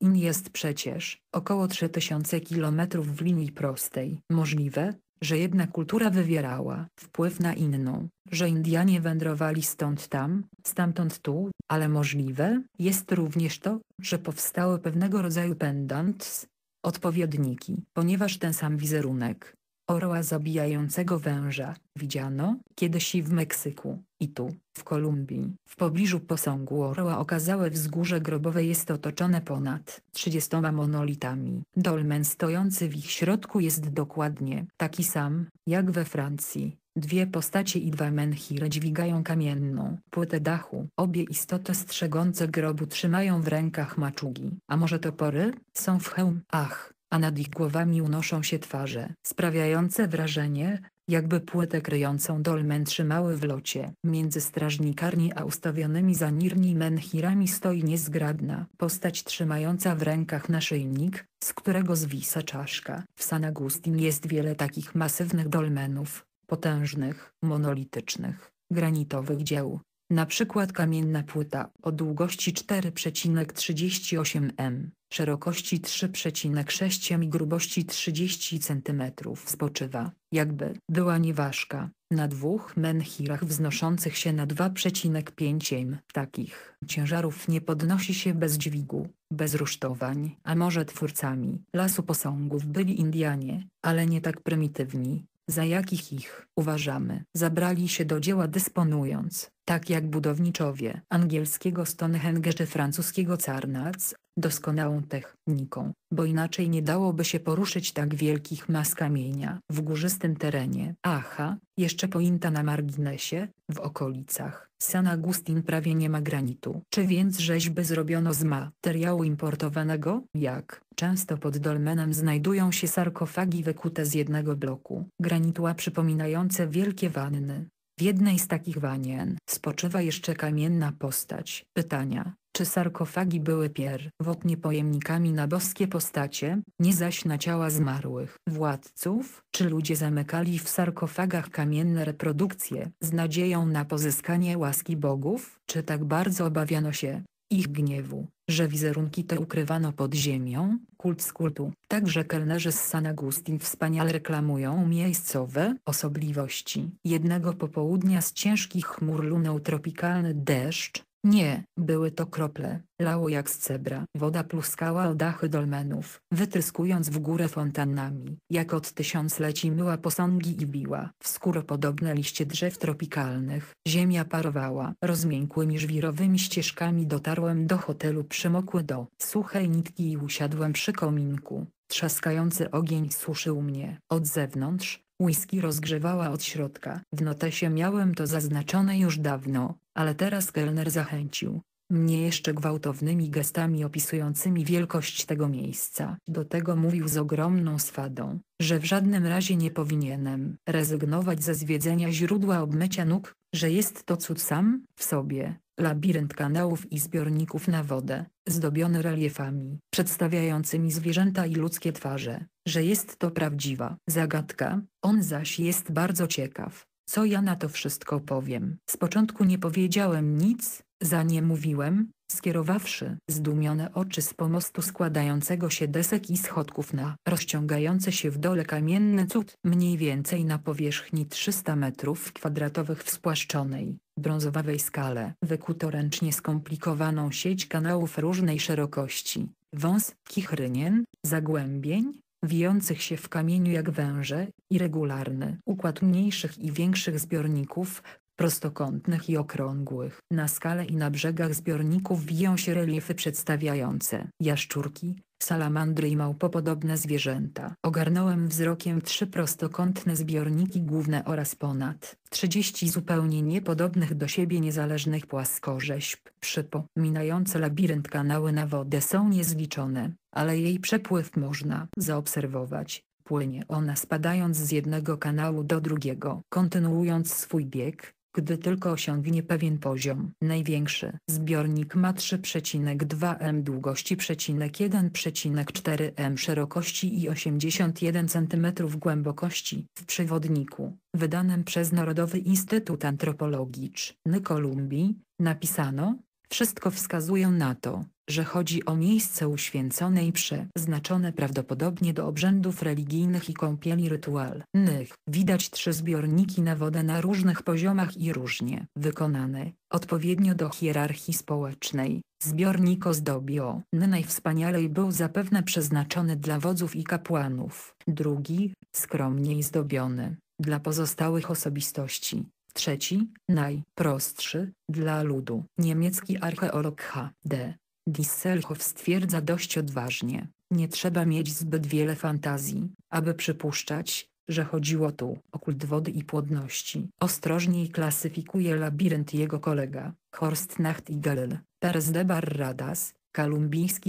in jest przecież około 3000 km w linii prostej. Możliwe, że jedna kultura wywierała wpływ na inną, że Indianie wędrowali stąd tam, stamtąd tu, ale możliwe jest również to, że powstały pewnego rodzaju pendants, odpowiedniki, ponieważ ten sam wizerunek, Orła zabijającego węża widziano kiedyś i w Meksyku, i tu, w Kolumbii. W pobliżu posągu orła okazałe wzgórze grobowe jest otoczone ponad 30 monolitami. Dolmen stojący w ich środku jest dokładnie taki sam, jak we Francji. Dwie postacie i dwa menhiry dźwigają kamienną płytę dachu. Obie istoty strzegące grobu trzymają w rękach maczugi. A może to pory? Są w hełm. Ach, a nad ich głowami unoszą się twarze, sprawiające wrażenie, jakby płytę kryjącą dolmen trzymały w locie. Między strażnikarni a ustawionymi za nirni menhirami stoi niezgradna postać trzymająca w rękach naszyjnik, z którego zwisa czaszka. W San Agustin jest wiele takich masywnych dolmenów, potężnych, monolitycznych, granitowych dzieł, na przykład kamienna płyta o długości 4,38 m, szerokości 3,6 m i grubości 30 cm spoczywa, jakby była nieważka, na dwóch menhirach wznoszących się na 2,5 m. Takich ciężarów nie podnosi się bez dźwigu, bez rusztowań, a może twórcami lasu posągów byli Indianie, ale nie tak prymitywni, za jakich ich, uważamy, zabrali się do dzieła dysponując, tak jak budowniczowie angielskiego Stonehenge czy francuskiego Carnac, doskonałą techniką, bo inaczej nie dałoby się poruszyć tak wielkich mas kamienia w górzystym terenie. Aha, jeszcze pointa na marginesie, w okolicach San Agustin prawie nie ma granitu. Czy więc rzeźby zrobiono z materiału importowanego? Jak Często pod dolmenem znajdują się sarkofagi wykute z jednego bloku, granitła przypominające wielkie wanny. W jednej z takich wanien spoczywa jeszcze kamienna postać. Pytania, czy sarkofagi były pierwotnie pojemnikami na boskie postacie, nie zaś na ciała zmarłych władców, czy ludzie zamykali w sarkofagach kamienne reprodukcje z nadzieją na pozyskanie łaski bogów, czy tak bardzo obawiano się, ich gniewu, że wizerunki te ukrywano pod ziemią, kult z kultu. Także kelnerzy z San Agustin wspaniale reklamują miejscowe osobliwości. Jednego popołudnia z ciężkich chmur lunął tropikalny deszcz, nie, były to krople, lało jak z cebra. Woda pluskała o dachy dolmenów, wytryskując w górę fontannami. Jak od tysiącleci myła posągi i biła. W skóropodobne liście drzew tropikalnych. Ziemia parowała. Rozmiękłymi żwirowymi ścieżkami dotarłem do hotelu przymokły do suchej nitki i usiadłem przy kominku. Trzaskający ogień suszył mnie. Od zewnątrz, Whisky rozgrzewała od środka. W notesie miałem to zaznaczone już dawno, ale teraz kelner zachęcił. Mnie jeszcze gwałtownymi gestami opisującymi wielkość tego miejsca. Do tego mówił z ogromną swadą, że w żadnym razie nie powinienem rezygnować ze zwiedzenia źródła obmycia nóg, że jest to cud sam w sobie, labirynt kanałów i zbiorników na wodę, zdobiony reliefami, przedstawiającymi zwierzęta i ludzkie twarze że jest to prawdziwa zagadka, on zaś jest bardzo ciekaw, co ja na to wszystko powiem. Z początku nie powiedziałem nic, za nie mówiłem, skierowawszy zdumione oczy z pomostu składającego się desek i schodków na rozciągający się w dole kamienny cud mniej więcej na powierzchni 300 metrów kwadratowych w spłaszczonej, brązowawej skale. Wykuto ręcznie skomplikowaną sieć kanałów różnej szerokości, wąskich rynien, zagłębień, wijących się w kamieniu jak węże, i regularny układ mniejszych i większych zbiorników, prostokątnych i okrągłych. Na skale i na brzegach zbiorników wiją się reliefy przedstawiające jaszczurki, salamandry i małpopodobne zwierzęta. Ogarnąłem wzrokiem trzy prostokątne zbiorniki główne oraz ponad 30 zupełnie niepodobnych do siebie niezależnych płaskorzeźb. Przypominające labirynt kanały na wodę są niezliczone, ale jej przepływ można zaobserwować. Płynie ona spadając z jednego kanału do drugiego. Kontynuując swój bieg, gdy tylko osiągnie pewien poziom. Największy zbiornik ma 3,2 m długości, 1,4 m szerokości i 81 cm głębokości. W przewodniku, wydanym przez Narodowy Instytut Antropologiczny Kolumbii, napisano, wszystko wskazuje na to, że chodzi o miejsce uświęcone i przeznaczone prawdopodobnie do obrzędów religijnych i kąpieli rytualnych. Widać trzy zbiorniki na wodę na różnych poziomach i różnie wykonane, odpowiednio do hierarchii społecznej. Zbiornik ozdobiony najwspanialej był zapewne przeznaczony dla wodzów i kapłanów, drugi, skromniej zdobiony, dla pozostałych osobistości. Trzeci, najprostszy, dla ludu. Niemiecki archeolog H. D. Disselhoff stwierdza dość odważnie, nie trzeba mieć zbyt wiele fantazji, aby przypuszczać, że chodziło tu o kult wody i płodności. Ostrożniej klasyfikuje labirynt jego kolega, Horst Nacht i Galil, Pers de Barradas,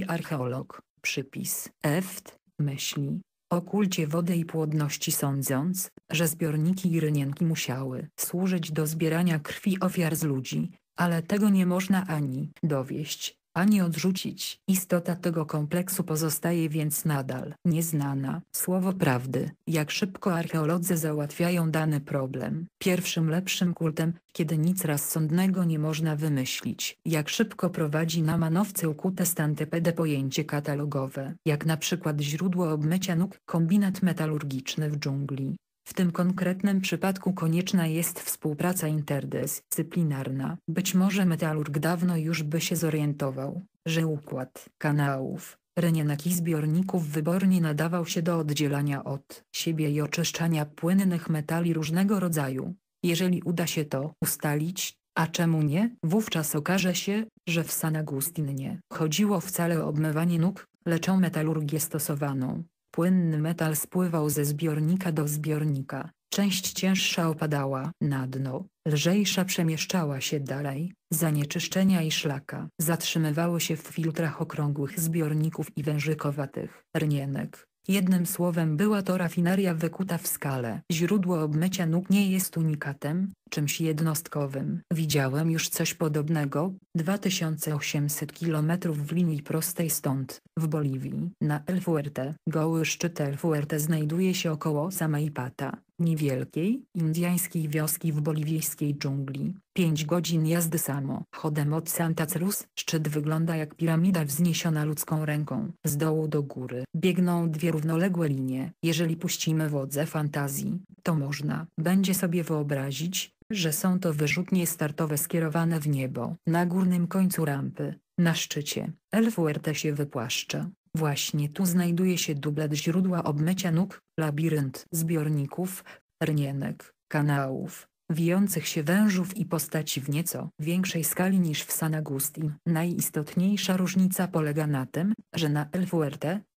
archeolog, przypis. Eft, myśli, o kulcie wody i płodności sądząc, że zbiorniki i rynienki musiały służyć do zbierania krwi ofiar z ludzi, ale tego nie można ani dowieść, ani odrzucić. Istota tego kompleksu pozostaje więc nadal nieznana. Słowo prawdy. Jak szybko archeolodzy załatwiają dany problem. Pierwszym lepszym kultem, kiedy nic rozsądnego nie można wymyślić. Jak szybko prowadzi na manowce ukute z antypedę pojęcie katalogowe. Jak na przykład źródło obmycia nóg kombinat metalurgiczny w dżungli. W tym konkretnym przypadku konieczna jest współpraca interdyscyplinarna. Być może metalurg dawno już by się zorientował, że układ kanałów, renienak i zbiorników wybornie nadawał się do oddzielania od siebie i oczyszczania płynnych metali różnego rodzaju. Jeżeli uda się to ustalić, a czemu nie? Wówczas okaże się, że w San Agustin nie chodziło wcale o obmywanie nóg, lecz o metalurgię stosowaną płynny metal spływał ze zbiornika do zbiornika, część cięższa opadała na dno, lżejsza przemieszczała się dalej, zanieczyszczenia i szlaka zatrzymywały się w filtrach okrągłych zbiorników i wężykowatych rnienek. Jednym słowem była to rafineria wykuta w skale. Źródło obmycia nóg nie jest unikatem, czymś jednostkowym. Widziałem już coś podobnego, 2800 km w linii prostej stąd, w Boliwii. Na El Fuerte, goły szczyt El Fuerte znajduje się około Samaipata, niewielkiej, indyjskiej wioski w boliwijskiej dżungli. Pięć godzin jazdy samo. Chodem od Santa Cruz szczyt wygląda jak piramida wzniesiona ludzką ręką, z dołu do góry. Biegną dwie równoległe linie. Jeżeli puścimy wodze fantazji, to można będzie sobie wyobrazić, że są to wyrzutnie startowe skierowane w niebo. Na górnym końcu rampy, na szczycie, El Fuerte się wypłaszcza. Właśnie tu znajduje się dublet źródła obmycia nóg, labirynt zbiorników, rnienek, kanałów, wijących się wężów i postaci w nieco większej skali niż w San Agustin. Najistotniejsza różnica polega na tym, że na El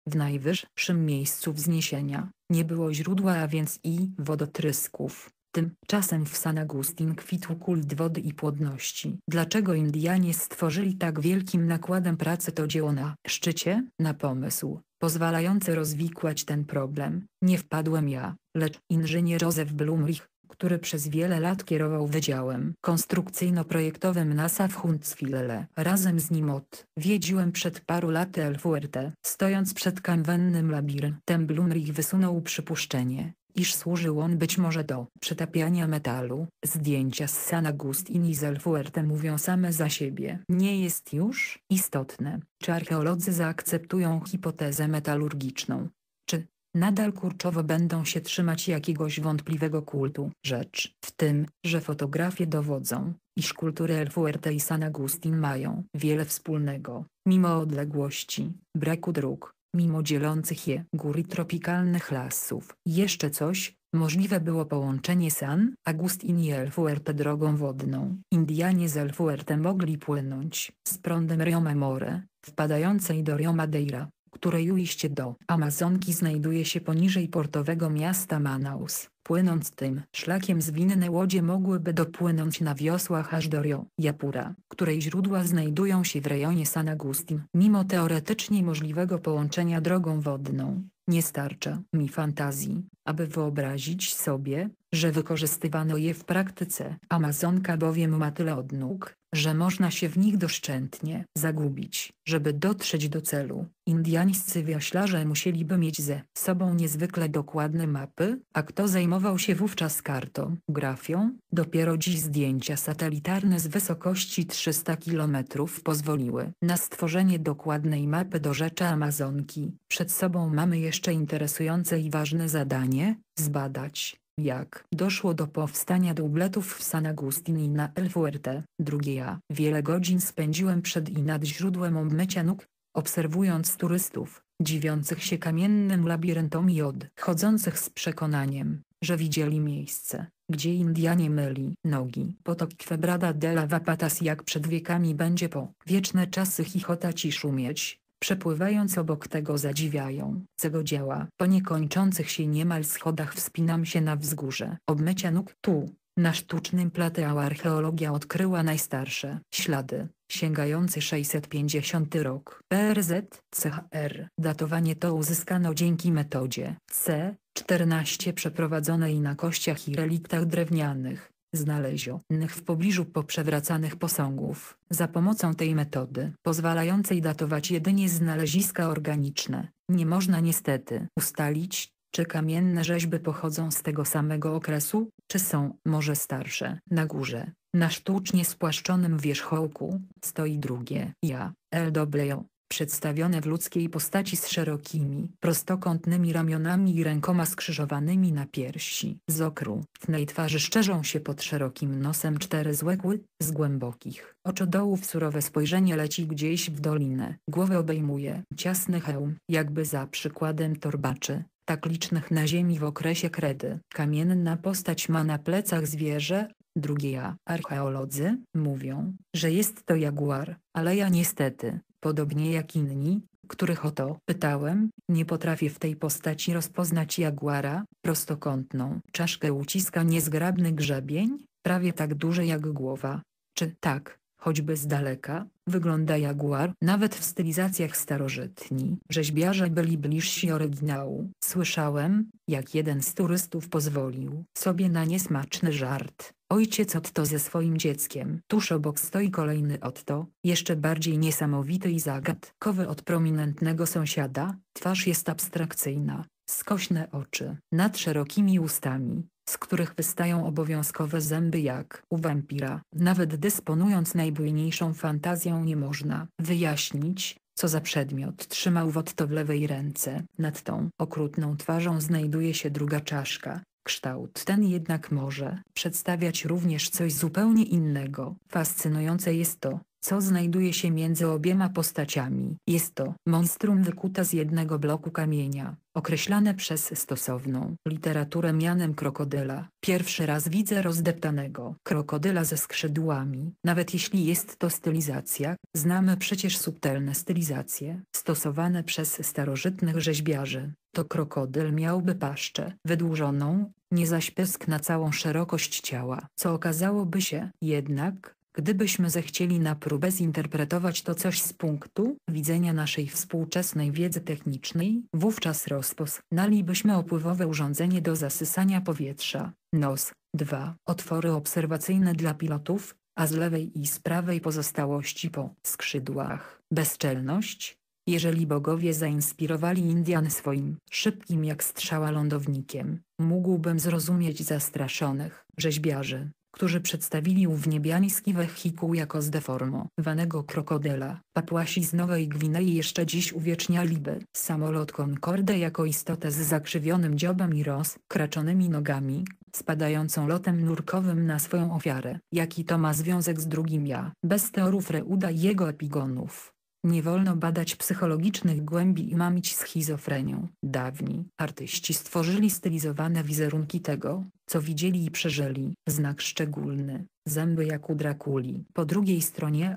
w najwyższym miejscu wzniesienia, nie było źródła, a więc i wodotrysków. Tymczasem w San Agustin kwitł kult wody i płodności. Dlaczego Indianie stworzyli tak wielkim nakładem pracy to dzieło na szczycie? Na pomysł, pozwalający rozwikłać ten problem, nie wpadłem ja, lecz inżynier Józef Blumrich, który przez wiele lat kierował Wydziałem Konstrukcyjno-Projektowym NASA w Huntsville. Razem z nim odwiedziłem przed paru laty El Fuerte. Stojąc przed kanwennym labiryntem Blumrich wysunął przypuszczenie, iż służył on być może do przetapiania metalu. Zdjęcia z San Agustin i Zelfuerte mówią same za siebie. Nie jest już istotne, czy archeolodzy zaakceptują hipotezę metalurgiczną, czy nadal kurczowo będą się trzymać jakiegoś wątpliwego kultu. Rzecz w tym, że fotografie dowodzą, iż kultury Elfuerte i San Agustin mają wiele wspólnego, mimo odległości, braku dróg, mimo dzielących je gór i tropikalnych lasów. Jeszcze coś, możliwe było połączenie San Agustin i El Fuerte drogą wodną. Indianie z El Fuerte mogli płynąć z prądem Rio More, wpadającej do Rio Madeira, której ujście do Amazonki znajduje się poniżej portowego miasta Manaus płynąc tym szlakiem zwinne łodzie mogłyby dopłynąć na wiosłach aż do Rio Japura, której źródła znajdują się w rejonie San Agustin. Mimo teoretycznie możliwego połączenia drogą wodną, nie starcza mi fantazji, aby wyobrazić sobie, że wykorzystywano je w praktyce. Amazonka bowiem ma tyle odnóg, że można się w nich doszczętnie zagubić. Żeby dotrzeć do celu, indiańscy wioślarze musieliby mieć ze sobą niezwykle dokładne mapy, a kto zajmował się wówczas kartografią, dopiero dziś zdjęcia satelitarne z wysokości 300 km pozwoliły na stworzenie dokładnej mapy do rzeczy Amazonki. Przed sobą mamy jeszcze interesujące i ważne zadanie, zbadać jak doszło do powstania dubletów w San Agustin i na El Fuerte. Drugie ja. Wiele godzin spędziłem przed i nad źródłem obmycia nóg, obserwując turystów, dziwiących się kamiennym labiryntom i odchodzących z przekonaniem, że widzieli miejsce, gdzie Indianie myli nogi. Potok Quebrada de la Vapatas jak przed wiekami będzie po wieczne czasy chichotać i szumieć, Przepływając obok tego zadziwiają, czego dzieła. Po niekończących się niemal schodach wspinam się na wzgórze. Obmycia nóg tu, na sztucznym plateau archeologia odkryła najstarsze ślady, sięgający 650 rok. PRZ, CHR. Datowanie to uzyskano dzięki metodzie C14 przeprowadzonej na kościach i reliktach drewnianych znalezionych w pobliżu poprzewracanych posągów. Za pomocą tej metody, pozwalającej datować jedynie znaleziska organiczne, nie można niestety ustalić, czy kamienne rzeźby pochodzą z tego samego okresu, czy są może starsze. Na górze, na sztucznie spłaszczonym wierzchołku, stoi drugie ja, El Doblejo, przedstawione w ludzkiej postaci z szerokimi, prostokątnymi ramionami i rękoma skrzyżowanymi na piersi. Z okrutnej twarzy szczerzą się pod szerokim nosem cztery złekły, z głębokich oczodołów surowe spojrzenie leci gdzieś w dolinę. Głowę obejmuje ciasny hełm, jakby za przykładem torbaczy, tak licznych na ziemi w okresie kredy. Kamienna postać ma na plecach zwierzę, drugie ja. Archeolodzy mówią, że jest to jaguar, ale ja niestety Podobnie jak inni, których o to pytałem, nie potrafię w tej postaci rozpoznać jaguara, prostokątną czaszkę uciska niezgrabny grzebień, prawie tak duży jak głowa. Czy tak, Choćby z daleka, wygląda jaguar, nawet w stylizacjach starożytni. Rzeźbiarze byli bliżsi oryginału. Słyszałem, jak jeden z turystów pozwolił sobie na niesmaczny żart. Ojciec Otto ze swoim dzieckiem. Tuż obok stoi kolejny Otto, jeszcze bardziej niesamowity i zagadkowy od prominentnego sąsiada. Twarz jest abstrakcyjna, skośne oczy, nad szerokimi ustami, z których wystają obowiązkowe zęby jak u wampira. Nawet dysponując najbujniejszą fantazją nie można wyjaśnić, co za przedmiot trzymał Wotto w lewej ręce. Nad tą okrutną twarzą znajduje się druga czaszka. Kształt ten jednak może przedstawiać również coś zupełnie innego. Fascynujące jest to, co znajduje się między obiema postaciami. Jest to monstrum wykuta z jednego bloku kamienia, określane przez stosowną literaturę mianem krokodyla. Pierwszy raz widzę rozdeptanego krokodyla ze skrzydłami, nawet jeśli jest to stylizacja, znamy przecież subtelne stylizacje stosowane przez starożytnych rzeźbiarzy. To krokodyl miałby paszczę wydłużoną, nie zaś pysk na całą szerokość ciała, co okazałoby się jednak Gdybyśmy zechcieli na próbę zinterpretować to coś z punktu widzenia naszej współczesnej wiedzy technicznej, wówczas rozpoznalibyśmy opływowe urządzenie do zasysania powietrza, nos, dwa otwory obserwacyjne dla pilotów, a z lewej i z prawej pozostałości po skrzydłach. Bezczelność, jeżeli bogowie zainspirowali Indian swoim szybkim jak strzała lądownikiem, mógłbym zrozumieć zastraszonych rzeźbiarzy, którzy przedstawili niebiański wehikuł jako zdeformowanego krokodyla. Papłasi z Nowej Gwinei jeszcze dziś uwiecznialiby samolot Concorde jako istotę z zakrzywionym dziobem i rozkraczonymi nogami, spadającą lotem nurkowym na swoją ofiarę. Jaki to ma związek z drugim ja? Bez teorów Reuda i jego epigonów nie wolno badać psychologicznych głębi i mamić schizofrenią. Dawni artyści stworzyli stylizowane wizerunki tego, co widzieli i przeżyli. Znak szczególny zęby jak u Drakuli. Po drugiej stronie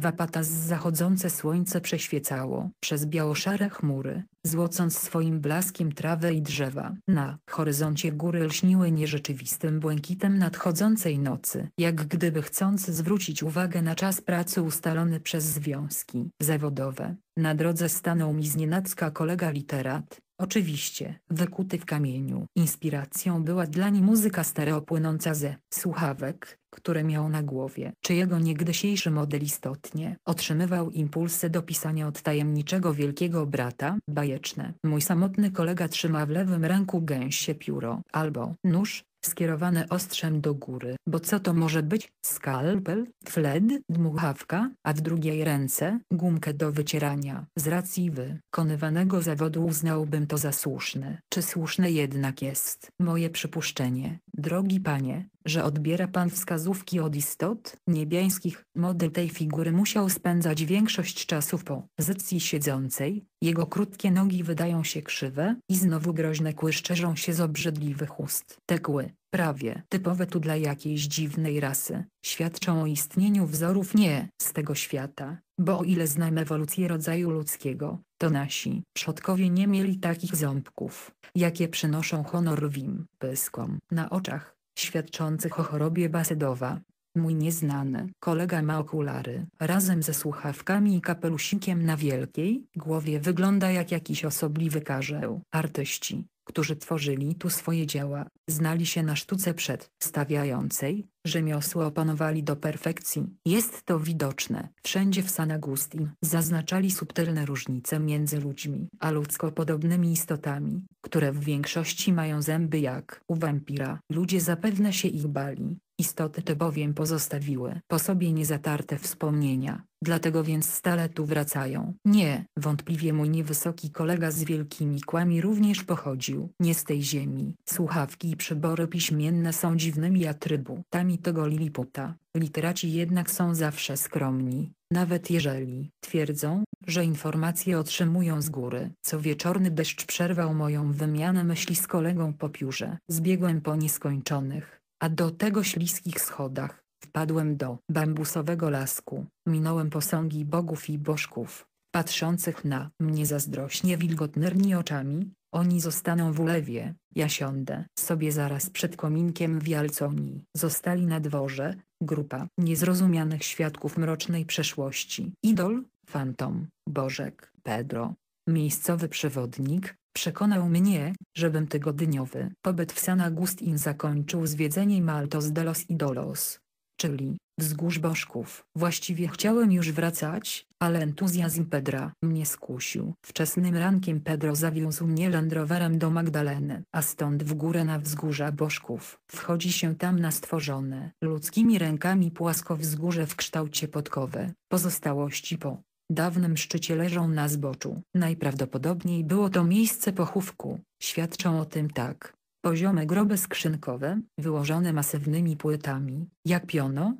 Vapata z zachodzące słońce przeświecało przez biało-szare chmury, złocąc swoim blaskiem trawę i drzewa. Na horyzoncie góry lśniły nierzeczywistym błękitem nadchodzącej nocy, jak gdyby chcąc zwrócić uwagę na czas pracy ustalony przez związki zawodowe. Na drodze stanął mi znienacka kolega literat, Oczywiście, wykuty w kamieniu. Inspiracją była dla niej muzyka stereo płynąca ze słuchawek, które miał na głowie, czy jego niegdysiejszy model istotnie otrzymywał impulsy do pisania od tajemniczego wielkiego brata, bajeczne. Mój samotny kolega trzyma w lewym ręku gęsie pióro, albo nóż, skierowane ostrzem do góry, bo co to może być? Skalpel, fled, dmuchawka, a w drugiej ręce gumkę do wycierania. Z racji wykonywanego zawodu uznałbym to za słuszne. Czy słuszne jednak jest moje przypuszczenie, drogi panie, że odbiera Pan wskazówki od istot niebiańskich. Model tej figury musiał spędzać większość czasu w pozycji siedzącej, jego krótkie nogi wydają się krzywe i znowu groźne kły szczerzą się z obrzydliwych ust. Te kły, prawie typowe tu dla jakiejś dziwnej rasy, świadczą o istnieniu wzorów nie z tego świata, bo o ile znam ewolucję rodzaju ludzkiego, to nasi przodkowie nie mieli takich ząbków, jakie przynoszą honor wim pyskom na oczach świadczących o chorobie Basedowa. Mój nieznany kolega ma okulary. Razem ze słuchawkami i kapelusikiem na wielkiej głowie wygląda jak jakiś osobliwy karzeł. Artyści, którzy tworzyli tu swoje dzieła, znali się na sztuce przedstawiającej, rzemiosło opanowali do perfekcji. Jest to widoczne wszędzie w San Agustin. Zaznaczali subtelne różnice między ludźmi, a ludzko-podobnymi istotami, które w większości mają zęby jak u wampira. Ludzie zapewne się ich bali, Istoty te bowiem pozostawiły po sobie niezatarte wspomnienia, Dlatego więc stale tu wracają. Nie, wątpliwie mój niewysoki kolega z wielkimi kłami również pochodził. Nie z tej ziemi. Słuchawki i przybory piśmienne są dziwnymi atrybutami tego Liliputa. Literaci jednak są zawsze skromni, nawet jeżeli twierdzą, że informacje otrzymują z góry. Co wieczorny deszcz przerwał moją wymianę myśli z kolegą po piórze. Zbiegłem po nieskończonych, a do tego śliskich schodach Wpadłem do bambusowego lasku, minąłem posągi bogów i bożków, patrzących na mnie zazdrośnie wilgotnerni oczami, oni zostaną w ulewie, ja siądę sobie zaraz przed kominkiem w Jalconi. Zostali na dworze, grupa niezrozumianych świadków mrocznej przeszłości. Idol, fantom, Bożek, Pedro. Miejscowy przewodnik, przekonał mnie, żebym tygodniowy pobyt w San Agustin zakończył zwiedzenie Maltos de los Idolos, czyli wzgórz bożków. Właściwie chciałem już wracać, ale entuzjazm Pedra mnie skusił. Wczesnym rankiem Pedro zawiózł mnie landrowerem do Magdaleny, a stąd w górę na wzgórza bożków. Wchodzi się tam na stworzone ludzkimi rękami płasko wzgórze w kształcie podkowy. Pozostałości po dawnym szczycie leżą na zboczu. Najprawdopodobniej było to miejsce pochówku. Świadczą o tym tak Poziome groby skrzynkowe, wyłożone masywnymi płytami, jak pionowe,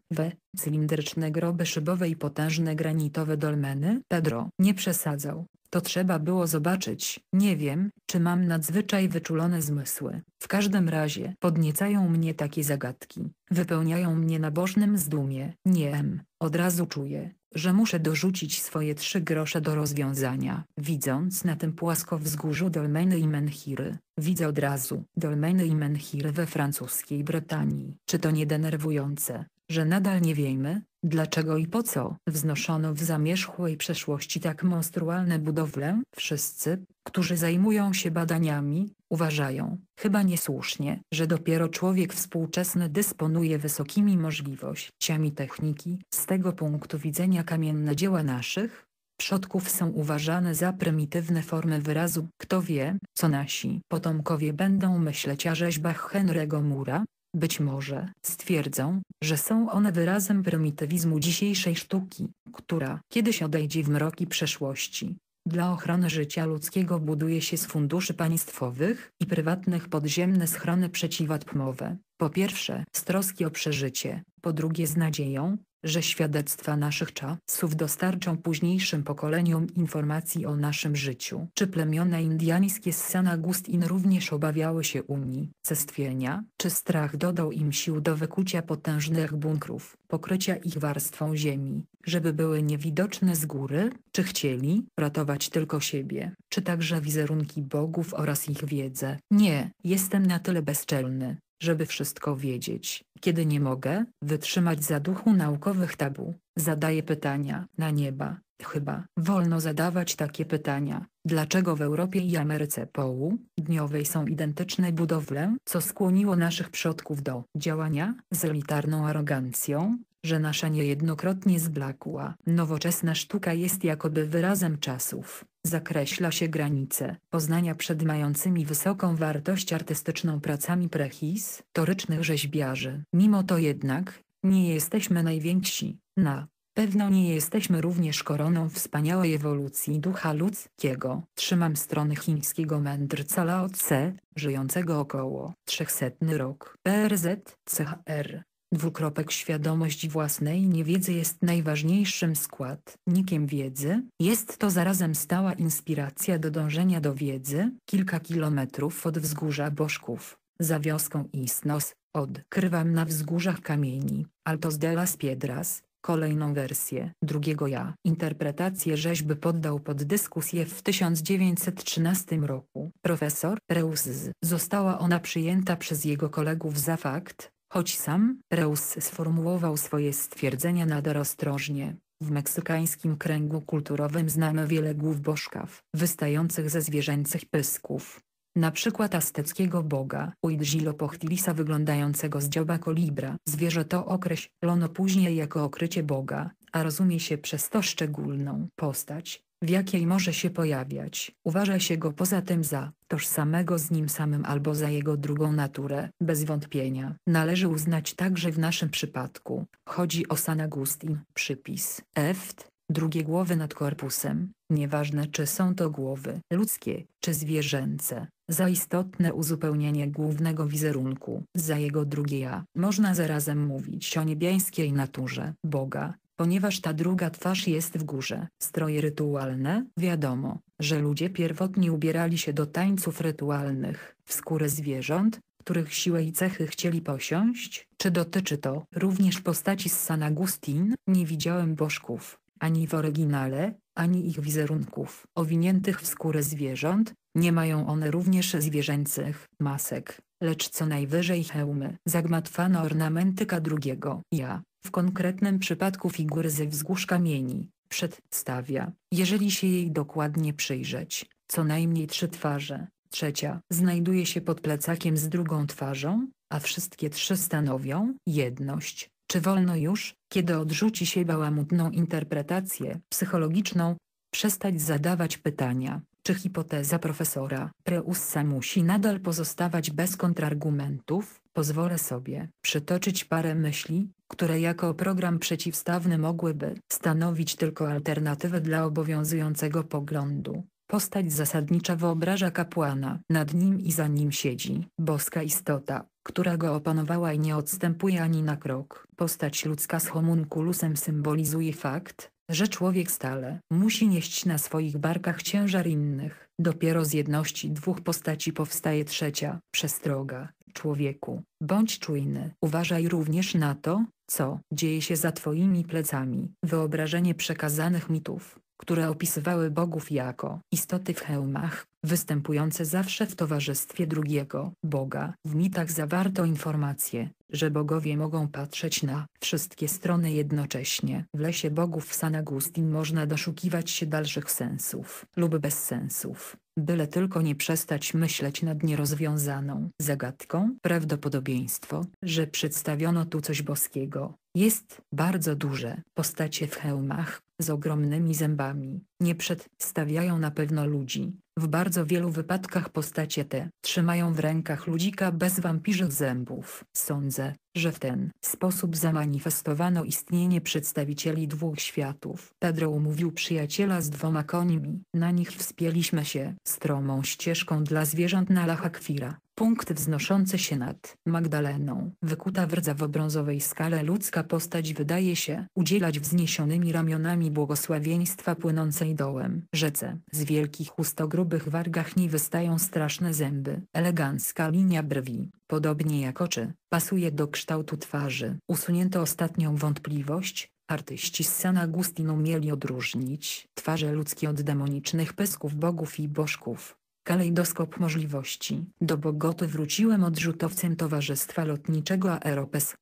Cylindryczne groby szybowe i potężne granitowe dolmeny? Pedro nie przesadzał. To trzeba było zobaczyć. Nie wiem, czy mam nadzwyczaj wyczulone zmysły. W każdym razie podniecają mnie takie zagadki. Wypełniają mnie nabożnym zdumie. Nie em. Od razu czuję, że muszę dorzucić swoje trzy grosze do rozwiązania. Widząc na tym płaskowzgórzu dolmeny i menhiry, widzę od razu dolmeny i menhiry we francuskiej Brytanii. Czy to nie denerwujące, że nadal nie wiemy, dlaczego i po co wznoszono w zamierzchłej przeszłości tak monstrualne budowle. Wszyscy, którzy zajmują się badaniami, uważają, chyba niesłusznie, że dopiero człowiek współczesny dysponuje wysokimi możliwościami techniki. Z tego punktu widzenia kamienne dzieła naszych przodków są uważane za prymitywne formy wyrazu. Kto wie, co nasi potomkowie będą myśleć o rzeźbach Henry'ego Mura, być może stwierdzą, że są one wyrazem prymitywizmu dzisiejszej sztuki, która kiedyś odejdzie w mroki przeszłości. Dla ochrony życia ludzkiego buduje się z funduszy państwowych i prywatnych podziemne schrony przeciwatmowe. Po pierwsze, z troski o przeżycie, po drugie z nadzieją, że świadectwa naszych czasów dostarczą późniejszym pokoleniom informacji o naszym życiu. Czy plemiona indiańskie z San Agustin również obawiały się Unii, cestwienia, czy strach dodał im sił do wykucia potężnych bunkrów, pokrycia ich warstwą ziemi, żeby były niewidoczne z góry, czy chcieli ratować tylko siebie, czy także wizerunki bogów oraz ich wiedzę. Nie, jestem na tyle bezczelny, żeby wszystko wiedzieć. Kiedy nie mogę wytrzymać duchu naukowych tabu, zadaję pytania na nieba. Chyba wolno zadawać takie pytania. Dlaczego w Europie i Ameryce Południowej są identyczne budowle? Co skłoniło naszych przodków do działania z elitarną arogancją, że nasza niejednokrotnie zblakła, nowoczesna sztuka jest jakoby wyrazem czasów, zakreśla się granice poznania przed mającymi wysoką wartość artystyczną pracami prehistorycznych rzeźbiarzy. Mimo to jednak, nie jesteśmy najwięksi, na pewno nie jesteśmy również koroną wspaniałej ewolucji ducha ludzkiego. Trzymam strony chińskiego mędrca Lao Tse, żyjącego około 300 rok. PRZ, CHR. Dwukropek świadomość własnej niewiedzy jest najważniejszym składnikiem wiedzy, jest to zarazem stała inspiracja do dążenia do wiedzy, kilka kilometrów od wzgórza Bożków, za wioską Isnos, odkrywam na wzgórzach kamieni, Altos de las Piedras, kolejną wersję drugiego ja. Interpretację rzeźby poddał pod dyskusję w 1913 roku profesor Reus. Została ona przyjęta przez jego kolegów za fakt, Choć sam Reus sformułował swoje stwierdzenia nader ostrożnie, w meksykańskim kręgu kulturowym znamy wiele głów bożkaw, wystających ze zwierzęcych pysków. Na przykład azteckiego boga Uidжилopochtilisa wyglądającego z dzioba kolibra. Zwierzę to określono później jako okrycie boga, a rozumie się przez to szczególną postać, w jakiej może się pojawiać. Uważa się go poza tym za tożsamego z nim samym albo za jego drugą naturę. Bez wątpienia należy uznać także w naszym przypadku. Chodzi o San Agustin, przypis eft, drugie głowy nad korpusem, nieważne czy są to głowy ludzkie czy zwierzęce za istotne uzupełnienie głównego wizerunku, za jego drugie ja. Można zarazem mówić o niebiańskiej naturze Boga, Ponieważ ta druga twarz jest w górze. Stroje rytualne, wiadomo, że ludzie pierwotni ubierali się do tańców rytualnych, w skórę zwierząt, których siłę i cechy chcieli posiąść. Czy dotyczy to również postaci z San Agustin? Nie widziałem bożków, ani w oryginale, ani ich wizerunków, owiniętych w skórę zwierząt, nie mają one również zwierzęcych masek, lecz co najwyżej hełmy. Zagmatwano ornamentyka drugiego ja w konkretnym przypadku figury ze wzgórz kamieni, przedstawia, jeżeli się jej dokładnie przyjrzeć, co najmniej trzy twarze. Trzecia znajduje się pod plecakiem z drugą twarzą, a wszystkie trzy stanowią jedność. Czy wolno już, kiedy odrzuci się bałamutną interpretację psychologiczną, przestać zadawać pytania, czy hipoteza profesora Preussa musi nadal pozostawać bez kontrargumentów? Pozwolę sobie przytoczyć parę myśli, które jako program przeciwstawny mogłyby stanowić tylko alternatywę dla obowiązującego poglądu. Postać zasadnicza wyobraża kapłana, nad nim i za nim siedzi boska istota, która go opanowała i nie odstępuje ani na krok. Postać ludzka z homunkulusem symbolizuje fakt, że człowiek stale musi nieść na swoich barkach ciężar innych. Dopiero z jedności dwóch postaci powstaje trzecia przestroga. Człowieku, bądź czujny, uważaj również na to, co dzieje się za Twoimi plecami. Wyobrażenie przekazanych mitów które opisywały bogów jako istoty w hełmach, występujące zawsze w towarzystwie drugiego Boga. W mitach zawarto informację, że bogowie mogą patrzeć na wszystkie strony jednocześnie. W lesie bogów w San Agustin można doszukiwać się dalszych sensów lub bezsensów, byle tylko nie przestać myśleć nad nierozwiązaną zagadką. Prawdopodobieństwo, że przedstawiono tu coś boskiego, jest bardzo duże. Postacie w hełmach, z ogromnymi zębami. Nie przedstawiają na pewno ludzi. W bardzo wielu wypadkach postacie te trzymają w rękach ludzika bez wampirzych zębów. Sądzę, że w ten sposób zamanifestowano istnienie przedstawicieli dwóch światów. Pedro umówił przyjaciela z dwoma końmi. Na nich wspięliśmy się stromą ścieżką dla zwierząt na Lachakwira. Punkt wznoszące się nad Magdaleną. Wykuta w w obrązowej skale ludzka postać wydaje się udzielać wzniesionymi ramionami błogosławieństwa płynącej dołem. Rzece. Z wielkich ustogrubych wargach nie wystają straszne zęby. Elegancka linia brwi, podobnie jak oczy, pasuje do kształtu twarzy. Usunięto ostatnią wątpliwość, Artyści z San Agustinu mieli odróżnić twarze ludzkie od demonicznych pysków bogów i bożków. Kalejdoskop możliwości. Do Bogoty wróciłem odrzutowcem Towarzystwa Lotniczego Aeropes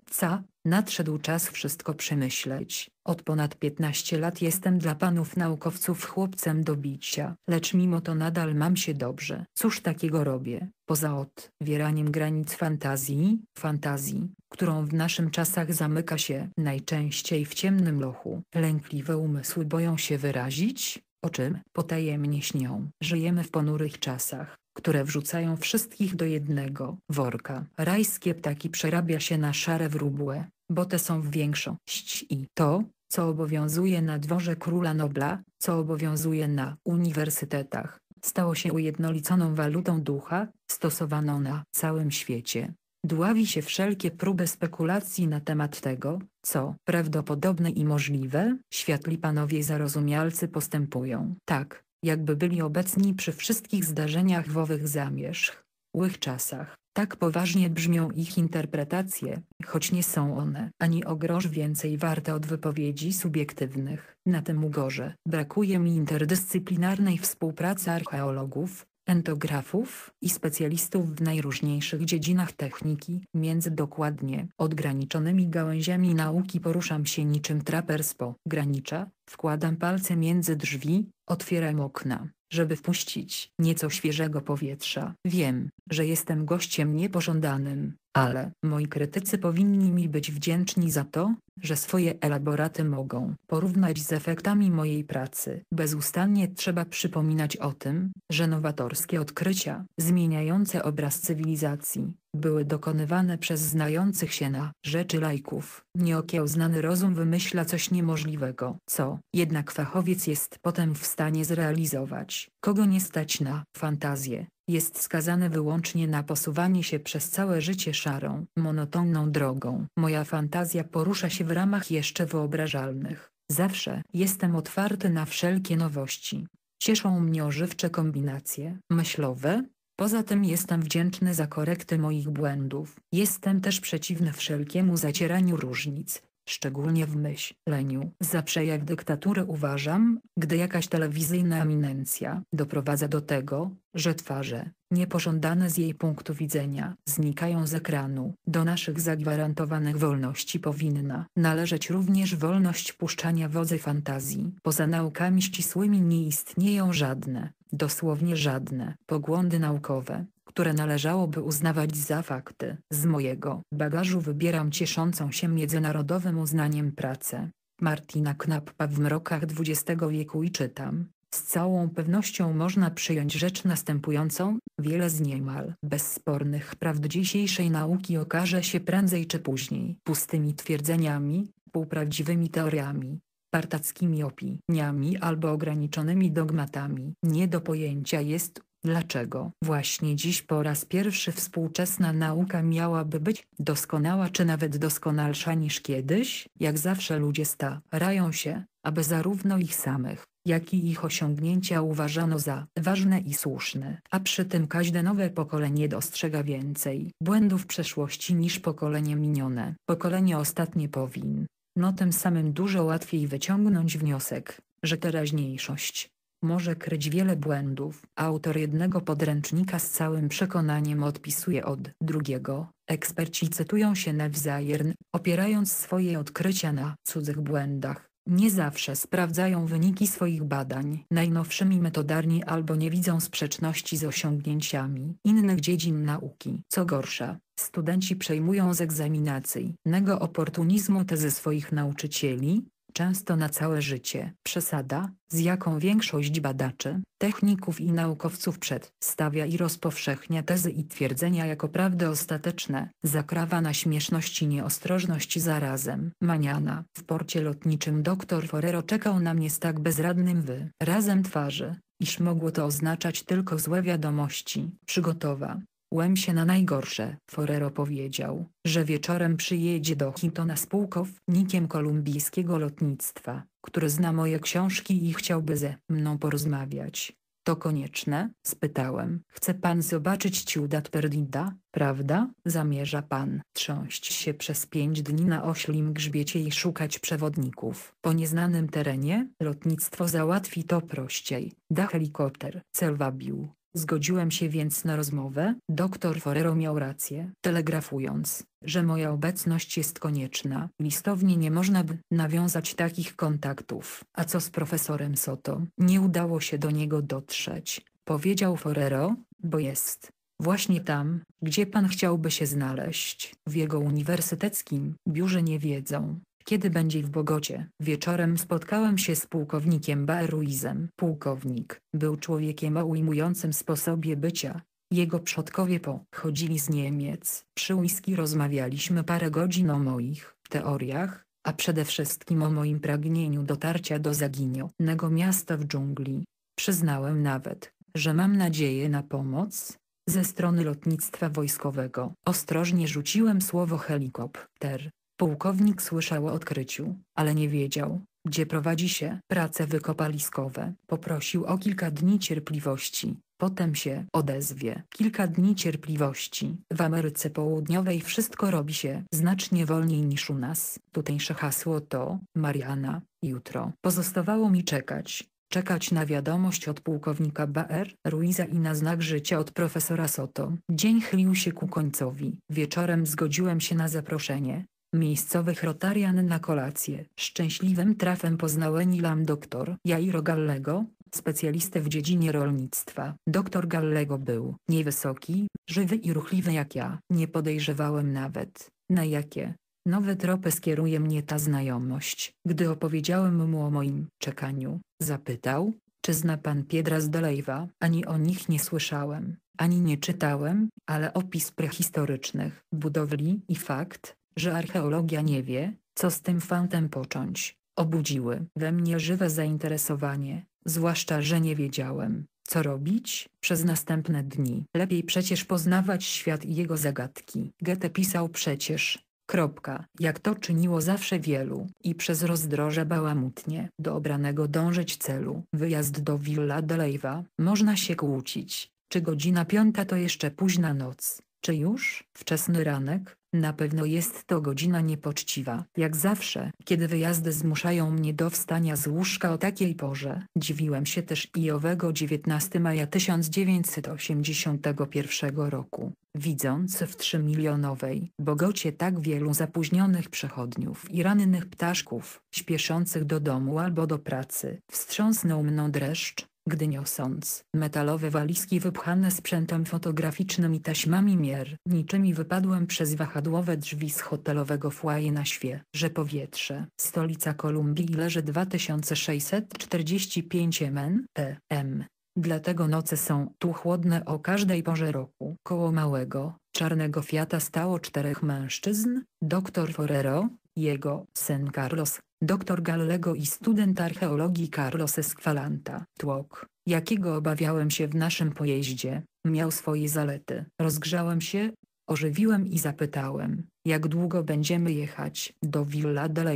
Nadszedł czas wszystko przemyśleć. Od ponad 15 lat jestem dla panów naukowców chłopcem do bicia, lecz mimo to nadal mam się dobrze. Cóż takiego robię, poza odwieraniem granic fantazji, fantazji, którą w naszym czasach zamyka się najczęściej w ciemnym lochu. Lękliwe umysły boją się wyrazić, o czym potajemnie śnią. Żyjemy w ponurych czasach, które wrzucają wszystkich do jednego worka. Rajskie ptaki przerabia się na szare wróble, bo te są w większości i to, co obowiązuje na dworze króla Nobla, co obowiązuje na uniwersytetach, stało się ujednoliconą walutą ducha, stosowaną na całym świecie. Dławi się wszelkie próby spekulacji na temat tego, co prawdopodobne i możliwe, światli panowie zarozumialcy postępują tak, jakby byli obecni przy wszystkich zdarzeniach w owych zamierzch, łych czasach. Tak poważnie brzmią ich interpretacje, choć nie są one ani o grosz więcej warte od wypowiedzi subiektywnych. Na tym ugorze brakuje mi interdyscyplinarnej współpracy archeologów, entografów i specjalistów w najróżniejszych dziedzinach techniki. Między dokładnie odgraniczonymi gałęziami nauki poruszam się niczym traperspo, granicza, wkładam palce między drzwi, otwieram okna, żeby wpuścić nieco świeżego powietrza. Wiem, że jestem gościem niepożądanym, ale moi krytycy powinni mi być wdzięczni za to, że swoje elaboraty mogą porównać z efektami mojej pracy. Bezustannie trzeba przypominać o tym, że nowatorskie odkrycia, zmieniające obraz cywilizacji, były dokonywane przez znających się na rzeczy lajków. Nieokiełznany rozum wymyśla coś niemożliwego, co jednak fachowiec jest potem w stanie zrealizować, kogo nie stać na fantazję, jest skazane wyłącznie na posuwanie się przez całe życie szarą, monotonną drogą. Moja fantazja porusza się w ramach jeszcze wyobrażalnych. Zawsze jestem otwarty na wszelkie nowości. Cieszą mnie ożywcze kombinacje myślowe. Poza tym jestem wdzięczny za korekty moich błędów. Jestem też przeciwny wszelkiemu zacieraniu różnic, szczególnie w myśleniu. Za przejaw dyktatury uważam, gdy jakaś telewizyjna eminencja doprowadza do tego, że twarze, niepożądane z jej punktu widzenia, znikają z ekranu. Do naszych zagwarantowanych wolności powinna należeć również wolność puszczania wodzy fantazji. Poza naukami ścisłymi nie istnieją żadne dosłownie żadne poglądy naukowe, które należałoby uznawać za fakty. Z mojego bagażu wybieram cieszącą się międzynarodowym uznaniem pracę Martina Knappa w mrokach XX wieku i czytam. Z całą pewnością można przyjąć rzecz następującą, wiele z niemal bezspornych prawd dzisiejszej nauki okaże się prędzej czy później pustymi twierdzeniami, półprawdziwymi teoriami, partackimi opiniami albo ograniczonymi dogmatami. Nie do pojęcia jest Dlaczego właśnie dziś po raz pierwszy współczesna nauka miałaby być doskonała czy nawet doskonalsza niż kiedyś? Jak zawsze ludzie starają się, aby zarówno ich samych, jak i ich osiągnięcia uważano za ważne i słuszne, a przy tym każde nowe pokolenie dostrzega więcej błędów przeszłości niż pokolenie minione. Pokolenie ostatnie powin. No tym samym dużo łatwiej wyciągnąć wniosek, że teraźniejszość może kryć wiele błędów. Autor jednego podręcznika z całym przekonaniem odpisuje od drugiego. Eksperci cytują się nawzajem, opierając swoje odkrycia na cudzych błędach. Nie zawsze sprawdzają wyniki swoich badań najnowszymi metodarni albo nie widzą sprzeczności z osiągnięciami innych dziedzin nauki. Co gorsza, studenci przejmują z egzaminacyjnego oportunizmu tezy swoich nauczycieli, często na całe życie. Przesada, z jaką większość badaczy, techników i naukowców przedstawia i rozpowszechnia tezy i twierdzenia jako prawdy ostateczne, zakrawa na śmieszność i nieostrożność zarazem. Maniana. W porcie lotniczym dr Forero czekał na mnie z tak bezradnym wyrazem twarzy, iż mogło to oznaczać tylko złe wiadomości. Przygotowa. Łem się na najgorsze. Forero powiedział, że wieczorem przyjedzie do Hitona z pułkownikiem kolumbijskiego lotnictwa, który zna moje książki i chciałby ze mną porozmawiać. To konieczne? spytałem. Chce pan zobaczyć Ciudad Perdida, prawda? Zamierza pan trząść się przez pięć dni na oślim grzbiecie i szukać przewodników. Po nieznanym terenie lotnictwo załatwi to prościej. Da helikopter. Cel wabił Zgodziłem się więc na rozmowę. Doktor Forero miał rację, telegrafując, że moja obecność jest konieczna. Listownie nie można by nawiązać takich kontaktów. A co z profesorem Soto? Nie udało się do niego dotrzeć, powiedział Forero, bo jest właśnie tam, gdzie pan chciałby się znaleźć. W jego uniwersyteckim biurze nie wiedzą, kiedy będzie w Bogocie. Wieczorem spotkałem się z pułkownikiem Baruizem. Pułkownik był człowiekiem o ujmującym sposobie bycia. Jego przodkowie pochodzili z Niemiec. Przy whisky rozmawialiśmy parę godzin o moich teoriach, a przede wszystkim o moim pragnieniu dotarcia do zaginionego miasta w dżungli. Przyznałem nawet, że mam nadzieję na pomoc ze strony lotnictwa wojskowego. Ostrożnie rzuciłem słowo helikopter, Pułkownik słyszał o odkryciu, ale nie wiedział, gdzie prowadzi się prace wykopaliskowe. Poprosił o kilka dni cierpliwości. Potem się odezwie. Kilka dni cierpliwości. W Ameryce Południowej wszystko robi się znacznie wolniej niż u nas. Tutejsze hasło to Mariana, jutro. Pozostawało mi czekać. Czekać na wiadomość od pułkownika Baer, Ruiza i na znak życia od profesora Soto. Dzień chylił się ku końcowi. Wieczorem zgodziłem się na zaproszenie, Miejscowych Rotarian na kolację. Szczęśliwym trafem poznałem Ilam doktor Jairo Gallego, specjalistę w dziedzinie rolnictwa. Doktor Gallego był niewysoki, żywy i ruchliwy jak ja. Nie podejrzewałem nawet, na jakie nowe tropy skieruje mnie ta znajomość. Gdy opowiedziałem mu o moim czekaniu, zapytał, czy zna pan Piedra z Dolejwa? Ani o nich nie słyszałem, ani nie czytałem, ale opis prehistorycznych budowli i fakt, że archeologia nie wie, co z tym fantem począć, obudziły we mnie żywe zainteresowanie, zwłaszcza, że nie wiedziałem, co robić przez następne dni. Lepiej przecież poznawać świat i jego zagadki. Goethe pisał przecież, Kropka, jak to czyniło zawsze wielu, i przez rozdroże bałamutnie, do obranego dążyć celu. Wyjazd do Villa Dolejwa, można się kłócić, czy godzina piąta to jeszcze późna noc, czy już wczesny ranek, na pewno jest to godzina niepoczciwa. Jak zawsze, kiedy wyjazdy zmuszają mnie do wstania z łóżka o takiej porze. Dziwiłem się też i owego 19 maja 1981 roku, widząc w trzymilionowej Bogocie tak wielu zapóźnionych przechodniów i rannych ptaszków, śpieszących do domu albo do pracy. Wstrząsnął mną dreszcz, gdy niosąc metalowe walizki wypchane sprzętem fotograficznym i taśmami mier. Niczymi wypadłem przez wahadłowe drzwi z hotelowego foyer na świe. Że powietrze. Stolica Kolumbii leży 2645 mn. m. Dlatego noce są tu chłodne o każdej porze roku. Koło małego, czarnego Fiata stało czterech mężczyzn, doktor Forero, jego syn Carlos, doktor Gallego i student archeologii Carlos Esqualanta. Tłok, jakiego obawiałem się w naszym pojeździe, miał swoje zalety. Rozgrzałem się, ożywiłem i zapytałem, jak długo będziemy jechać do Villa de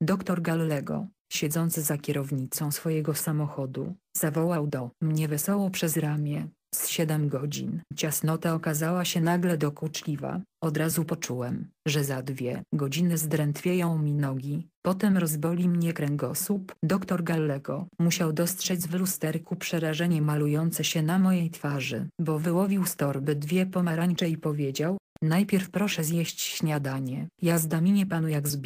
Doktor Gallego, siedzący za kierownicą swojego samochodu, zawołał do mnie wesoło przez ramię z siedem godzin. Ciasnota okazała się nagle dokuczliwa. Od razu poczułem, że za dwie godziny zdrętwieją mi nogi, potem rozboli mnie kręgosłup. Doktor Gallego musiał dostrzec w lusterku przerażenie malujące się na mojej twarzy, bo wyłowił z torby dwie pomarańcze i powiedział, Najpierw proszę zjeść śniadanie. Jazda minie panu jak z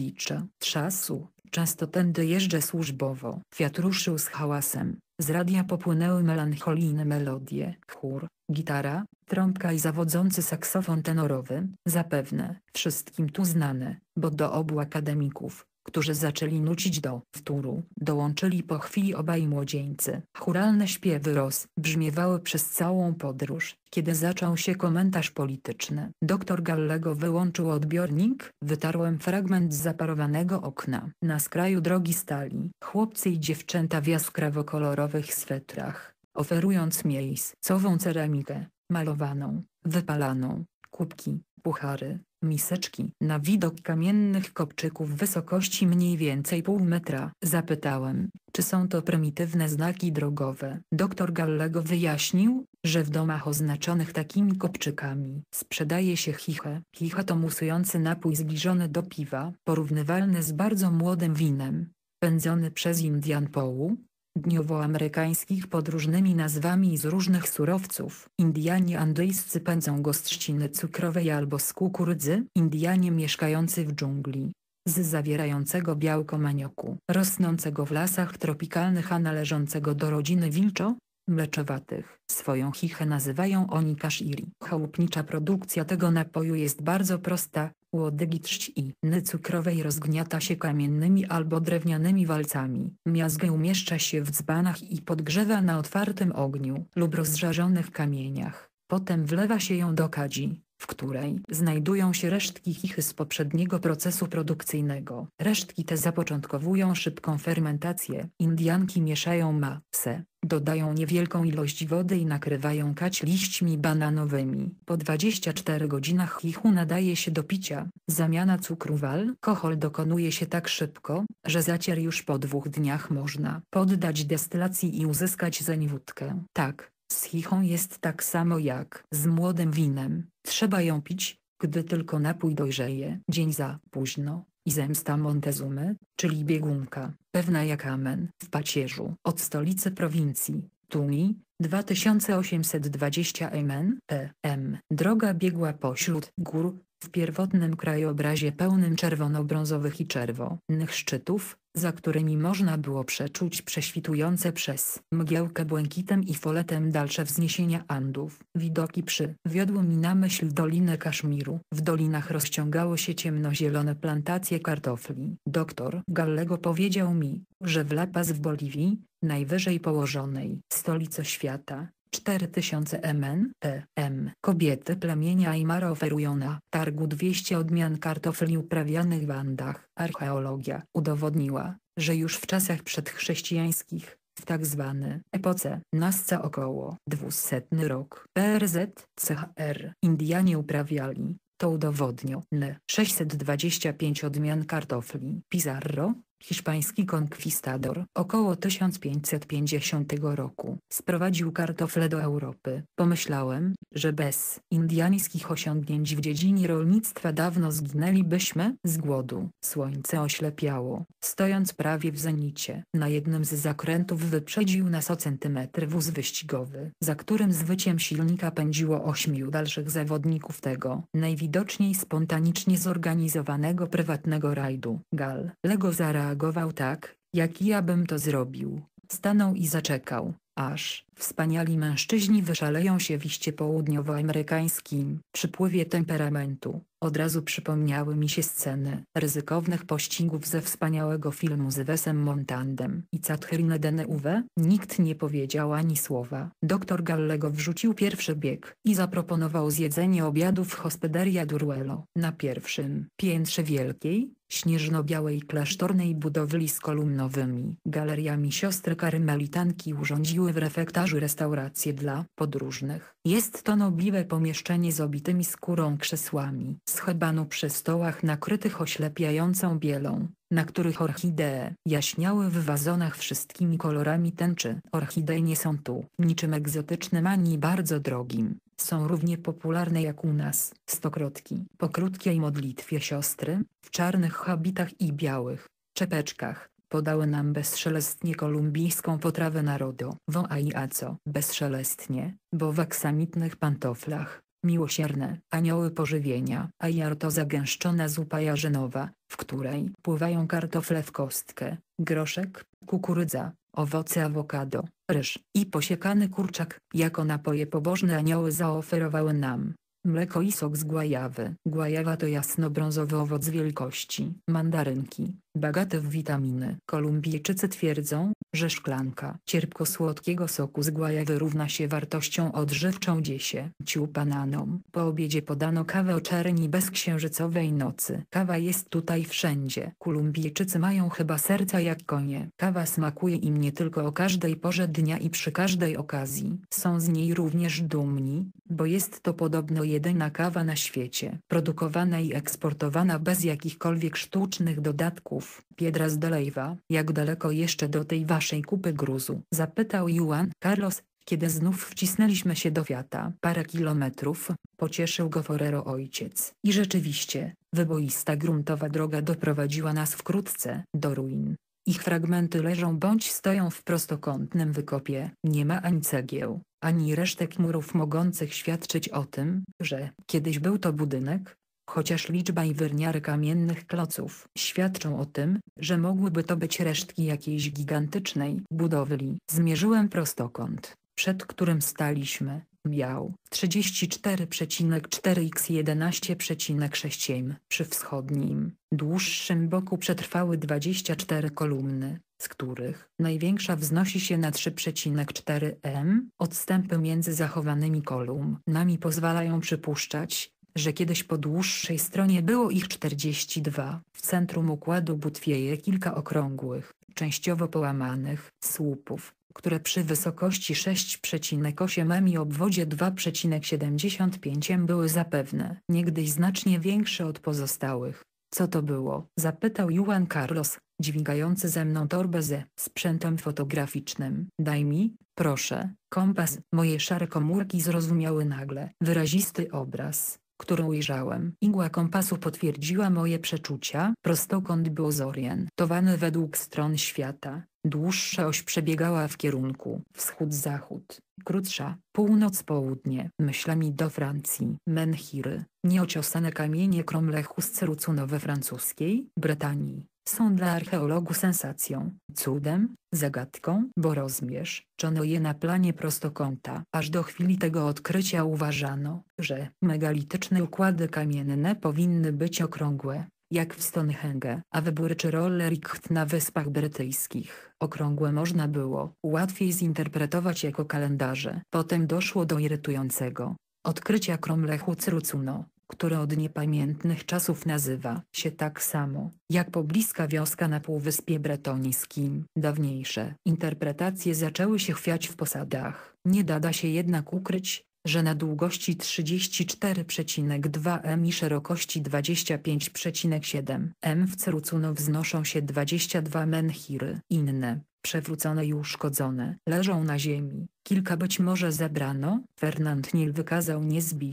Trzasu, często tędy jeżdżę służbowo. Fiat ruszył z hałasem. Z radia popłynęły melancholijne melodie, chór, gitara, trąbka i zawodzący saksofon tenorowy, zapewne wszystkim tu znane, bo do obu akademików, którzy zaczęli nucić do wtóru, dołączyli po chwili obaj młodzieńcy. Churalne śpiewy rozbrzmiewały przez całą podróż, kiedy zaczął się komentarz polityczny. Doktor Gallego wyłączył odbiornik, wytarłem fragment z zaparowanego okna. Na skraju drogi stali chłopcy i dziewczęta w jaskrawokolorowych swetrach, oferując miejscową ceramikę, malowaną, wypalaną, kubki, puchary, miseczki na widok kamiennych kopczyków wysokości mniej więcej pół metra. Zapytałem, czy są to prymitywne znaki drogowe. Doktor Gallego wyjaśnił, że w domach oznaczonych takimi kopczykami sprzedaje się chichę. Chicha to musujący napój zbliżony do piwa, porównywalny z bardzo młodym winem, pędzony przez Indian Połu, dniowoamerykańskich pod różnymi nazwami z różnych surowców. Indianie andyjscy pędzą go z trzciny cukrowej albo z kukurydzy, Indianie mieszkający w dżungli. Z zawierającego białko manioku, rosnącego w lasach tropikalnych a należącego do rodziny wilczo, mleczowatych. Swoją chichę nazywają oni kasziri. Chałupnicza produkcja tego napoju jest bardzo prosta, Łodygi trzci i cukrowej rozgniata się kamiennymi albo drewnianymi walcami. Miazgę umieszcza się w dzbanach i podgrzewa na otwartym ogniu lub rozżarzonych kamieniach. Potem wlewa się ją do kadzi, w której znajdują się resztki chichy z poprzedniego procesu produkcyjnego. Resztki te zapoczątkowują szybką fermentację. Indianki mieszają masę, dodają niewielką ilość wody i nakrywają kać liśćmi bananowymi. Po 24 godzinach chichu nadaje się do picia. Zamiana cukru w alkohol dokonuje się tak szybko, że zacier już po dwóch dniach można poddać destylacji i uzyskać zeń wódkę. Tak, z chichą jest tak samo jak z młodym winem. Trzeba ją pić, gdy tylko napój dojrzeje. Dzień za późno. I zemsta Montezumy, czyli biegunka, pewna jak amen, w pacierzu, od stolicy prowincji, Tuni, 2820 mn, pm. Droga biegła pośród gór, w pierwotnym krajobrazie pełnym czerwono-brązowych i czerwonych szczytów, za którymi można było przeczuć prześwitujące przez mgiełkę błękitem i foletem dalsze wzniesienia Andów. Widoki przywiodły mi na myśl Dolinę Kaszmiru. W dolinach rozciągało się ciemnozielone plantacje kartofli. Doktor Gallego powiedział mi, że w La Paz w Boliwii, najwyżej położonej stolicy świata, 4000 mn, m. Kobiety plemienia Aimar oferują na targu 200 odmian kartofli uprawianych w Andach. Archeologia udowodniła, że już w czasach przedchrześcijańskich, w tak zwanej epoce Nasca około 200 rok PRZ-CHR Indianie uprawiali to udowodnił. N. 625 odmian kartofli. Pizarro, Hiszpański konkwistador około 1550 roku sprowadził kartofle do Europy. Pomyślałem, że bez indiańskich osiągnięć w dziedzinie rolnictwa dawno zginęlibyśmy z głodu. Słońce oślepiało, stojąc prawie w zenicie. Na jednym z zakrętów wyprzedził nas o centymetr wóz wyścigowy, za którym z wyciem silnika pędziło ośmiu dalszych zawodników tego najwidoczniej spontanicznie zorganizowanego prywatnego rajdu. Gal. Lego Zara zareagował tak, jak ja bym to zrobił. Stanął i zaczekał, aż Wspaniali mężczyźni wyszaleją się w iście południowoamerykańskim. Przypływie temperamentu. Od razu przypomniały mi się sceny ryzykownych pościgów ze wspaniałego filmu z Wesem Montandem i Catherine Deneuve. Nikt nie powiedział ani słowa. Doktor Gallego wrzucił pierwszy bieg i zaproponował zjedzenie obiadu w Hospederia Duruelo. Na pierwszym piętrze wielkiej, śnieżno-białej klasztornej budowli z kolumnowymi galeriami siostry karmelitanki urządziły w refektarzu sprzedaży restaurację dla podróżnych. Jest to nobliwe pomieszczenie z obitymi skórą krzesłami, z hebanu przy stołach nakrytych oślepiającą bielą, na których orchidee jaśniały w wazonach wszystkimi kolorami tęczy. Orchidee nie są tu niczym egzotycznym ani bardzo drogim. Są równie popularne jak u nas, stokrotki. Po krótkiej modlitwie siostry, w czarnych habitach i białych czepeczkach, Podały nam bezszelestnie kolumbijską potrawę narodu. Wą a i a co? Bezszelestnie, bo w aksamitnych pantoflach. Miłosierne, anioły pożywienia, a jar to zagęszczona zupa jarzynowa, w której pływają kartofle w kostkę, groszek, kukurydza, owoce awokado, ryż i posiekany kurczak. Jako napoje pobożne anioły zaoferowały nam mleko i sok z guajawy. Guajawa to jasnobrązowy owoc wielkości mandarynki, Bogate w witaminy. Kolumbijczycy twierdzą, że szklanka cierpko-słodkiego soku z guajawy równa się wartością odżywczą dziesięciu bananom. Po obiedzie podano kawę o czerni bezksiężycowej nocy. Kawa jest tutaj wszędzie. Kolumbijczycy mają chyba serca jak konie. Kawa smakuje im nie tylko o każdej porze dnia i przy każdej okazji. Są z niej również dumni, bo jest to podobno jedyna kawa na świecie. Produkowana i eksportowana bez jakichkolwiek sztucznych dodatków Piedras de Leiva, jak daleko jeszcze do tej waszej kupy gruzu? Zapytał Juan Carlos kiedy znów wcisnęliśmy się do wiata, parę kilometrów, pocieszył go Forero ojciec. I rzeczywiście, wyboista gruntowa droga doprowadziła nas wkrótce do ruin. Ich fragmenty leżą bądź stoją w prostokątnym wykopie, nie ma ani cegieł, ani resztek murów mogących świadczyć o tym, że kiedyś był to budynek, chociaż liczba i wyrniary kamiennych kloców świadczą o tym, że mogłyby to być resztki jakiejś gigantycznej budowli. Zmierzyłem prostokąt, przed którym staliśmy, miał 34,4 x 11,6 m. Przy wschodnim, dłuższym boku przetrwały 24 kolumny, z których największa wznosi się na 3,4 m. Odstępy między zachowanymi kolumnami pozwalają przypuszczać, że kiedyś po dłuższej stronie było ich 42, w centrum układu butwieje kilka okrągłych, częściowo połamanych, słupów, które przy wysokości 6,8 m i obwodzie 2,75 m były zapewne niegdyś znacznie większe od pozostałych. Co to było? Zapytał Juan Carlos, dźwigający ze mną torbę ze sprzętem fotograficznym. Daj mi, proszę, kompas. Moje szare komórki zrozumiały nagle wyrazisty obraz, Którą ujrzałem. Igła kompasu potwierdziła moje przeczucia. Prostokąt był zorientowany według stron świata. Dłuższa oś przebiegała w kierunku wschód-zachód, krótsza północ-południe, myślami do Francji, Menhiry, nieociosane kamienie kromle chustce rucunowe francuskiej, Brytanii, są dla archeologu sensacją, cudem, zagadką, bo rozmieszczono je na planie prostokąta. Aż do chwili tego odkrycia uważano, że megalityczne układy kamienne powinny być okrągłe, jak w Stonehenge, a wybór czy rolę Richt na Wyspach Brytyjskich. Okrągłe można było łatwiej zinterpretować jako kalendarze. Potem doszło do irytującego odkrycia Kromlechu Crucuno, które od niepamiętnych czasów nazywa się tak samo, jak pobliska wioska na Półwyspie Bretońskim. Dawniejsze interpretacje zaczęły się chwiać w posadach. Nie dada się jednak ukryć, że na długości 34,2 m i szerokości 25,7 m w Cerucuno wznoszą się 22 menhiry. Inne przewrócone i uszkodzone, leżą na ziemi. Kilka być może zebrano. Fernand Nil wykazał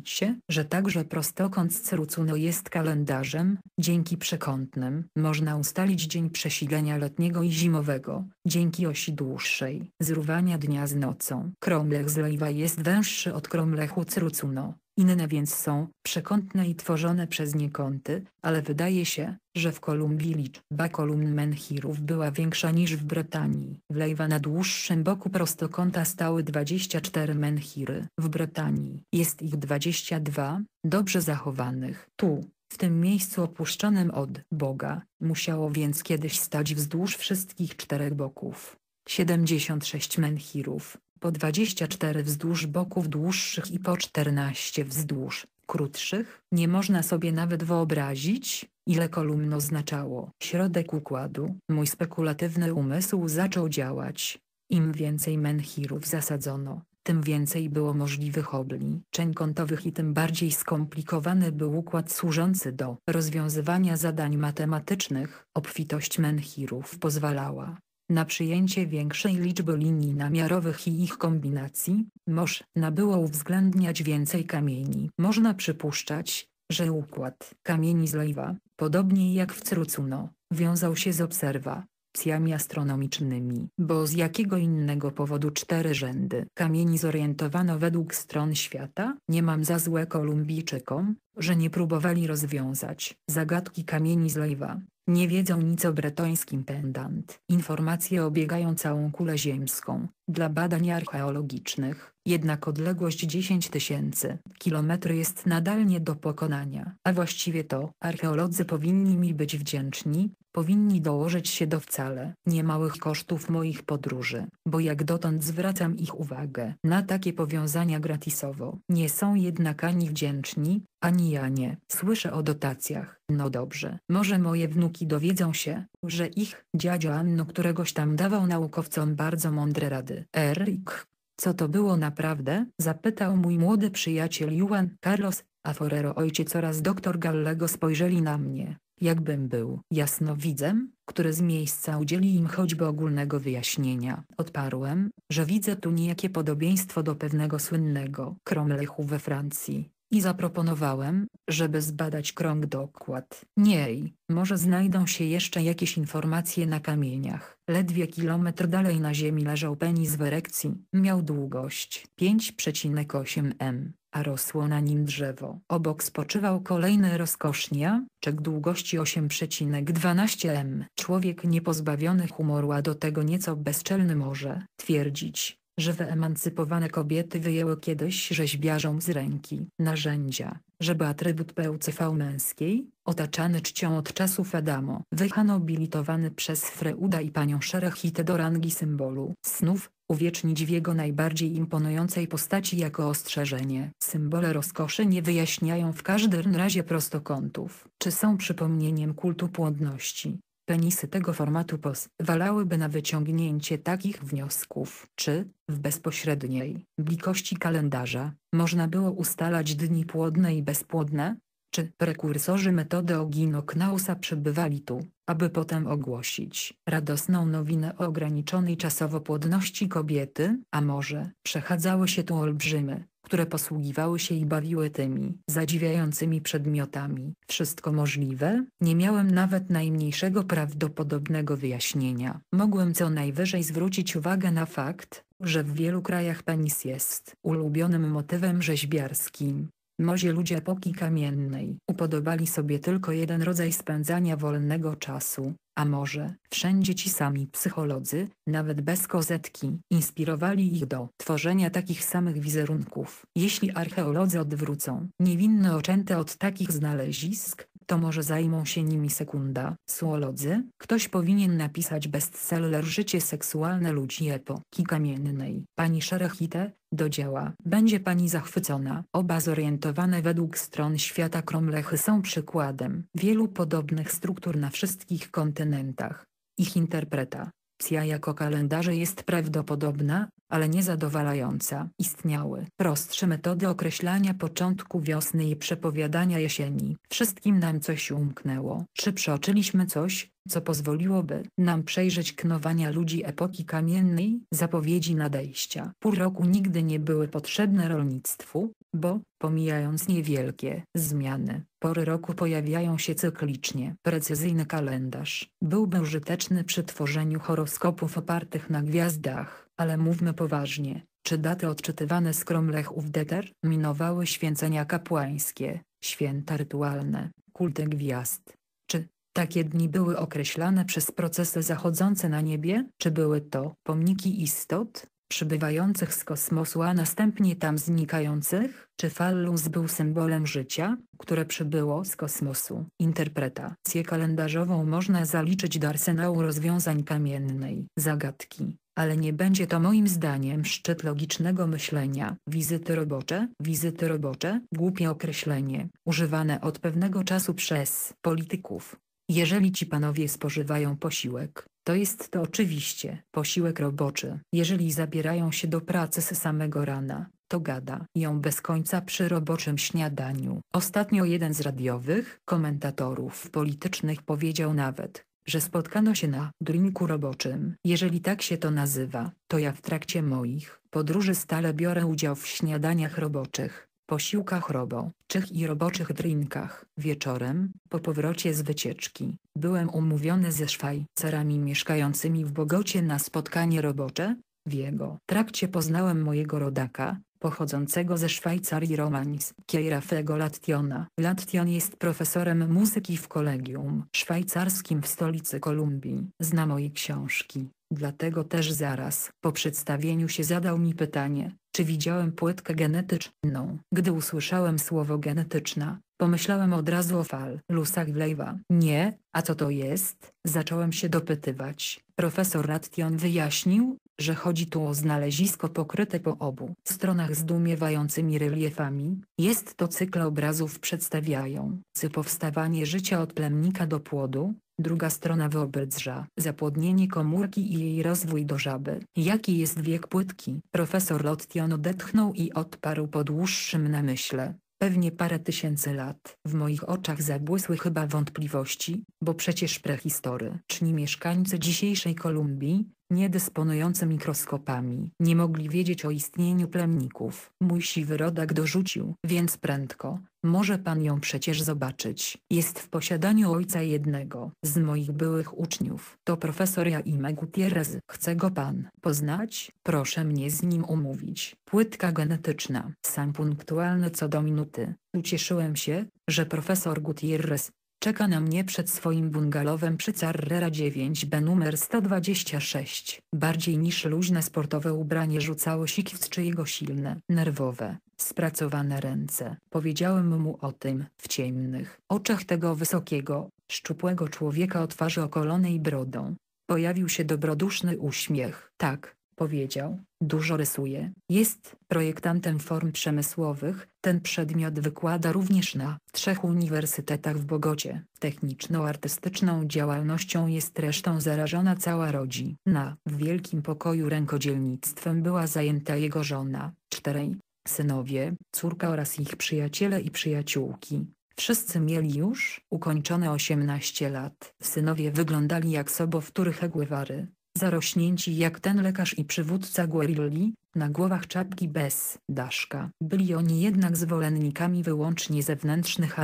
się, że także prostokąt Crucuno jest kalendarzem, dzięki przekątnym można ustalić dzień przesilenia letniego i zimowego, dzięki osi dłuższej, zrówania dnia z nocą. Kromlech z Lejwa jest węższy od kromlechu Crucuno. Inne więc są przekątne i tworzone przez nie kąty, ale wydaje się, że w Kolumbii liczba kolumn menhirów była większa niż w Brytanii. W Lejwa na dłuższym boku prostokąta stały 24 menhiry. W Brytanii jest ich 22, dobrze zachowanych. Tu, w tym miejscu opuszczonym od Boga, musiało więc kiedyś stać wzdłuż wszystkich czterech boków. 76 menhirów, po 24 wzdłuż boków dłuższych i po 14 wzdłuż krótszych. Nie można sobie nawet wyobrazić, ile kolumn oznaczało. Środek układu, mój spekulatywny umysł zaczął działać. Im więcej menhirów zasadzono, tym więcej było możliwych obliczeń kątowych i tym bardziej skomplikowany był układ służący do rozwiązywania zadań matematycznych. Obfitość menhirów pozwalała na przyjęcie większej liczby linii namiarowych i ich kombinacji, można było uwzględniać więcej kamieni. Można przypuszczać, że układ kamieni z lejwa, podobnie jak w Crucuno, wiązał się z obserwa obserwacjami astronomicznymi, bo z jakiego innego powodu cztery rzędy kamieni zorientowano według stron świata, nie mam za złe Kolumbijczykom, że nie próbowali rozwiązać zagadki kamieni z Lejwa. Nie wiedzą nic o bretońskim pendant. Informacje obiegają całą kulę ziemską. Dla badań archeologicznych, jednak odległość 10 tysięcy kilometrów jest nadal nie do pokonania. A właściwie to, archeolodzy powinni mi być wdzięczni, powinni dołożyć się do wcale niemałych kosztów moich podróży, bo jak dotąd zwracam ich uwagę na takie powiązania gratisowo. Nie są jednak ani wdzięczni, ani ja nie. Słyszę o dotacjach. No dobrze, może moje wnuki dowiedzą się, że ich dziadzio Anno któregoś tam dawał naukowcom bardzo mądre rady. Erik, co to było naprawdę? Zapytał mój młody przyjaciel Juan Carlos, a Forero ojciec oraz doktor Gallego spojrzeli na mnie. Jakbym był jasnowidzem, który z miejsca udzieli im choćby ogólnego wyjaśnienia, odparłem, że widzę tu niejakie podobieństwo do pewnego słynnego kromlechu we Francji, i zaproponowałem, żeby zbadać krąg dokład. Niej, może znajdą się jeszcze jakieś informacje na kamieniach. Ledwie kilometr dalej na ziemi leżał penis w erekcji. Miał długość 5,8 m, a rosło na nim drzewo. Obok spoczywał kolejny rozkosznia, czek długości 8,12 m. Człowiek niepozbawiony humoru, a do tego nieco bezczelny może twierdzić, że wyemancypowane kobiety wyjęły kiedyś rzeźbiarzom z ręki narzędzia, żeby atrybut PUCV męskiej, otaczany czcią od czasów Adamo, wyhanobilitowany przez Freuda i panią szerechite do rangi symbolu snów, uwiecznić w jego najbardziej imponującej postaci jako ostrzeżenie. Symbole rozkoszy nie wyjaśniają w każdym razie prostokątów, czy są przypomnieniem kultu płodności. Penisy tego formatu pozwalałyby na wyciągnięcie takich wniosków, czy, w bezpośredniej blikości kalendarza, można było ustalać dni płodne i bezpłodne, czy prekursorzy metody Oginoknausa przebywali tu aby potem ogłosić radosną nowinę o ograniczonej czasowo płodności kobiety, a może przechadzały się tu olbrzymy, które posługiwały się i bawiły tymi zadziwiającymi przedmiotami. Wszystko możliwe, nie miałem nawet najmniejszego prawdopodobnego wyjaśnienia. Mogłem co najwyżej zwrócić uwagę na fakt, że w wielu krajach penis jest ulubionym motywem rzeźbiarskim, Mozie ludzie epoki kamiennej upodobali sobie tylko jeden rodzaj spędzania wolnego czasu, a może wszędzie ci sami psycholodzy, nawet bez kozetki, inspirowali ich do tworzenia takich samych wizerunków. Jeśli archeolodzy odwrócą niewinne oczęte od takich znalezisk, to może zajmą się nimi sekunda. Suolodzy, ktoś powinien napisać bestseller Życie seksualne ludzi epoki kamiennej. Pani Szerechite, do dzieła. Będzie pani zachwycona. Oba zorientowane według stron świata kromlechy są przykładem wielu podobnych struktur na wszystkich kontynentach. Ich interpreta, jako kalendarze jest prawdopodobna, ale niezadowalająca. Istniały prostsze metody określania początku wiosny i przepowiadania jesieni. Wszystkim nam coś umknęło. Czy przeoczyliśmy coś, co pozwoliłoby nam przejrzeć knowania ludzi epoki kamiennej? Zapowiedzi nadejścia pół roku nigdy nie były potrzebne rolnictwu, bo, pomijając niewielkie zmiany, pory roku pojawiają się cyklicznie. Precyzyjny kalendarz byłby użyteczny przy tworzeniu horoskopów opartych na gwiazdach ale mówmy poważnie, czy daty odczytywane z kromlechów determinowały święcenia kapłańskie, święta rytualne, kulty gwiazd? Czy takie dni były określane przez procesy zachodzące na niebie, czy były to pomniki istot, przybywających z kosmosu, a następnie tam znikających, czy Fallus był symbolem życia, które przybyło z kosmosu. Interpretację kalendarzową można zaliczyć do arsenału rozwiązań kamiennej zagadki ale nie będzie to moim zdaniem szczyt logicznego myślenia. Wizyty robocze, wizyty robocze, głupie określenie, używane od pewnego czasu przez polityków. Jeżeli ci panowie spożywają posiłek, to jest to oczywiście posiłek roboczy. Jeżeli zabierają się do pracy z samego rana, to gada ją bez końca przy roboczym śniadaniu. Ostatnio jeden z radiowych komentatorów politycznych powiedział nawet, że spotkano się na drinku roboczym, jeżeli tak się to nazywa, to ja w trakcie moich podróży stale biorę udział w śniadaniach roboczych, posiłkach roboczych i roboczych drinkach. Wieczorem, po powrocie z wycieczki, byłem umówiony ze Szwajcarami mieszkającymi w Bogocie na spotkanie robocze. W jego trakcie poznałem mojego rodaka, pochodzącego ze Szwajcarii Romanis Kierafego Lattiona. Lattion jest profesorem muzyki w kolegium szwajcarskim w stolicy Kolumbii. Zna moje książki, dlatego też zaraz po przedstawieniu się zadał mi pytanie, czy widziałem płytkę genetyczną. Gdy usłyszałem słowo genetyczna, pomyślałem od razu o fal lusach Glejwa. Nie, a co to jest? Zacząłem się dopytywać. Profesor Lattion wyjaśnił, że chodzi tu o znalezisko pokryte po obu stronach zdumiewającymi reliefami, jest to cykl obrazów przedstawiający powstawanie życia od plemnika do płodu, druga strona wyobraża zapłodnienie komórki i jej rozwój do żaby. Jaki jest wiek płytki? Profesor Lottion odetchnął i odparł po dłuższym namyśle pewnie parę tysięcy lat. W moich oczach zabłysły chyba wątpliwości, bo przecież prehistoryczni mieszkańcy dzisiejszej Kolumbii, nie dysponujący mikroskopami, nie mogli wiedzieć o istnieniu plemników. Mój siwy rodak dorzucił, więc prędko, może pan ją przecież zobaczyć. Jest w posiadaniu ojca jednego z moich byłych uczniów. To profesor Jaime Gutierrez. Chce go pan poznać? Proszę mnie z nim umówić. Płytka genetyczna. Sam punktualny co do minuty. Ucieszyłem się, że profesor Gutierrez, czeka na mnie przed swoim bungalowem przy Carrera 9B numer 126. Bardziej niż luźne sportowe ubranie rzucało sikic czy jego silne, nerwowe, spracowane ręce. Powiedziałem mu o tym, w ciemnych oczach tego wysokiego, szczupłego człowieka o twarzy okolonej brodą. Pojawił się dobroduszny uśmiech. Tak, powiedział, dużo rysuje, jest projektantem form przemysłowych. Ten przedmiot wykłada również na trzech uniwersytetach w Bogocie. Techniczno-artystyczną działalnością jest resztą zarażona cała rodzina. W wielkim pokoju rękodzielnictwem była zajęta jego żona, czterej synowie, córka oraz ich przyjaciele i przyjaciółki. Wszyscy mieli już ukończone 18 lat. Synowie wyglądali jak sobowtórych Hegływary. Zarośnięci jak ten lekarz i przywódca guerilli, na głowach czapki bez daszka. Byli oni jednak zwolennikami wyłącznie zewnętrznych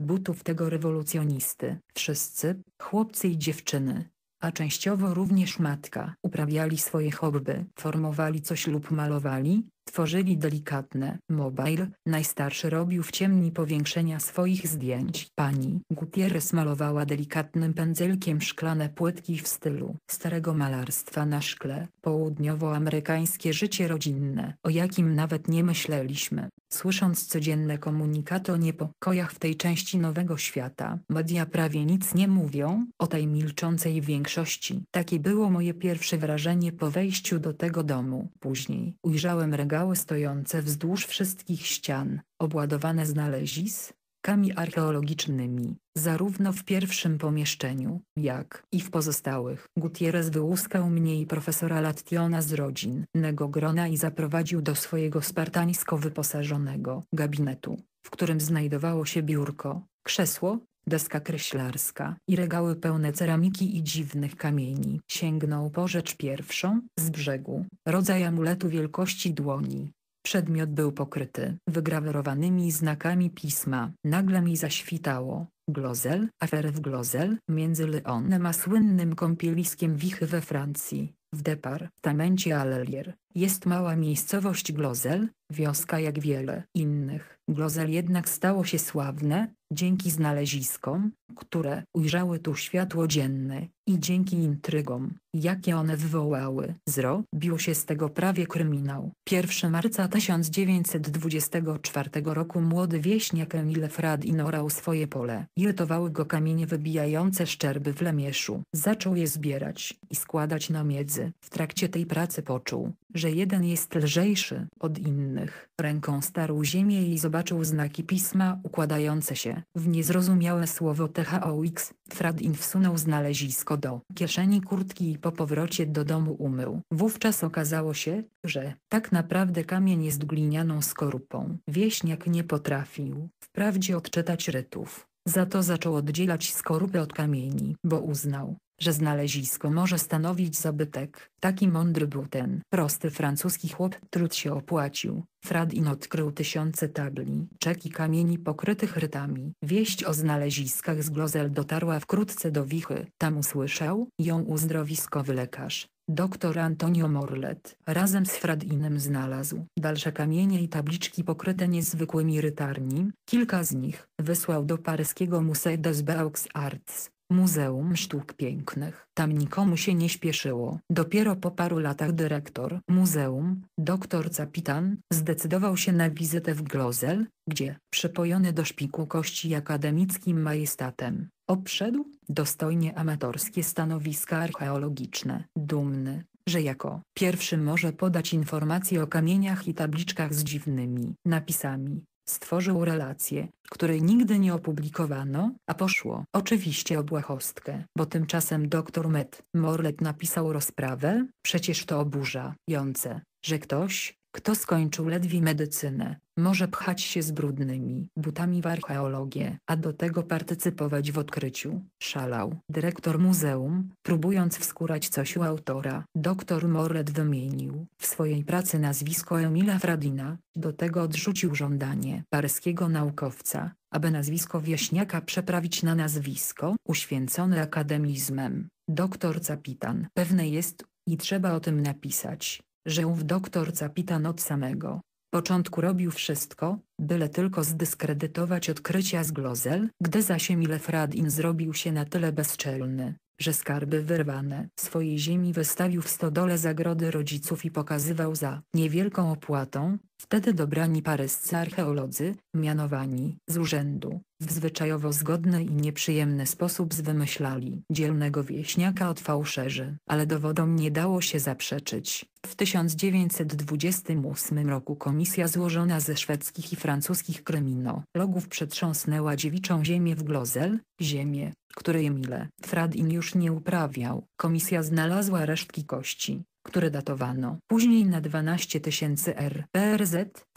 butów tego rewolucjonisty. Wszyscy, chłopcy i dziewczyny, a częściowo również matka, uprawiali swoje hobby, formowali coś lub malowali, Tworzyli delikatne. Mobile, najstarszy robił w ciemni powiększenia swoich zdjęć. Pani Gutierrez malowała delikatnym pędzelkiem szklane płytki w stylu starego malarstwa na szkle. Południowoamerykańskie życie rodzinne, o jakim nawet nie myśleliśmy. Słysząc codzienne komunikaty o niepokojach w tej części nowego świata, media prawie nic nie mówią o tej milczącej większości. Takie było moje pierwsze wrażenie po wejściu do tego domu. Później ujrzałem regały stojące wzdłuż wszystkich ścian, obładowane znalezis, nagrobkami archeologicznymi, zarówno w pierwszym pomieszczeniu, jak i w pozostałych. Gutierrez wyłuskał mnie i profesora Lattiona z rodzinnego grona i zaprowadził do swojego spartańsko wyposażonego gabinetu, w którym znajdowało się biurko, krzesło, deska kreślarska i regały pełne ceramiki i dziwnych kamieni. Sięgnął po rzecz pierwszą, z brzegu, rodzaj amuletu wielkości dłoni, Przedmiot był pokryty wygrawerowanymi znakami pisma. Nagle mi zaświtało. Glozel, afer w Glozel, między Lyonem a słynnym kąpieliskiem Wichy we Francji, w departamencie Alelier, jest mała miejscowość Glozel, wioska jak wiele innych. Glozel jednak stało się sławne, dzięki znaleziskom, które ujrzały tu światło dzienne, i dzięki intrygom, jakie one wywołały, zrobił się z tego prawie kryminał. 1 marca 1924 roku młody wieśniak Emile Fradin orał swoje pole. Irytowały go kamienie wybijające szczerby w lemieszu. Zaczął je zbierać i składać na miedzy. W trakcie tej pracy poczuł, że jeden jest lżejszy od innych. Ręką starł ziemię i zobaczył znaki pisma układające się w niezrozumiałe słowo te THOX, Fradin wsunął znalezisko do kieszeni kurtki i po powrocie do domu umył. Wówczas okazało się, że tak naprawdę kamień jest glinianą skorupą. Wieśniak nie potrafił wprawdzie odczytać rytów. Za to zaczął oddzielać skorupy od kamieni, bo uznał, że znalezisko może stanowić zabytek. Taki mądry był ten. Prosty francuski chłop trud się opłacił. Fradin odkrył tysiące tabli, czeki, kamieni pokrytych rytami. Wieść o znaleziskach z Glozel dotarła wkrótce do Wichy. Tam usłyszał ją uzdrowiskowy lekarz. Doktor Antonio Morlet razem z Fradinem znalazł dalsze kamienie i tabliczki pokryte niezwykłymi rytarni. Kilka z nich wysłał do paryskiego Musée des Beaux Arts, Muzeum Sztuk Pięknych. Tam nikomu się nie śpieszyło. Dopiero po paru latach dyrektor muzeum, dr Capitan, zdecydował się na wizytę w Glozel, gdzie, przypojony do szpiku kości akademickim majestatem, obszedł dostojnie amatorskie stanowiska archeologiczne. Dumny, że jako pierwszy może podać informacje o kamieniach i tabliczkach z dziwnymi napisami, Stworzył relację, której nigdy nie opublikowano, a poszło oczywiście o błahostkę, bo tymczasem dr Met Morlet napisał rozprawę, przecież to oburzające, że ktoś, kto skończył ledwie medycynę, może pchać się z brudnymi butami w archeologię, a do tego partycypować w odkryciu. Szalał. Dyrektor muzeum, próbując wskurać coś u autora, dr Moret wymienił w swojej pracy nazwisko Emila Fradina, do tego odrzucił żądanie paryskiego naukowca, aby nazwisko wieśniaka przeprawić na nazwisko uświęcone akademizmem. Doktor Capitan. Pewne jest, i trzeba o tym napisać, że ów doktor Capitan od samego początku robił wszystko, byle tylko zdyskredytować odkrycia z Glozel, gdy zaś Emile Fradin zrobił się na tyle bezczelny, że skarby wyrwane swojej ziemi wystawił w stodole zagrody rodziców i pokazywał za niewielką opłatą, Wtedy dobrani paryscy archeolodzy, mianowani z urzędu, w zwyczajowo zgodny i nieprzyjemny sposób zwymyślali dzielnego wieśniaka od fałszerzy. Ale dowodom nie dało się zaprzeczyć. W 1928 roku komisja złożona ze szwedzkich i francuskich kryminologów przetrząsnęła dziewiczą ziemię w Glozel, ziemię, której mile Fradin już nie uprawiał. Komisja znalazła resztki kości, które datowano później na 12 tysięcy R. PRZ,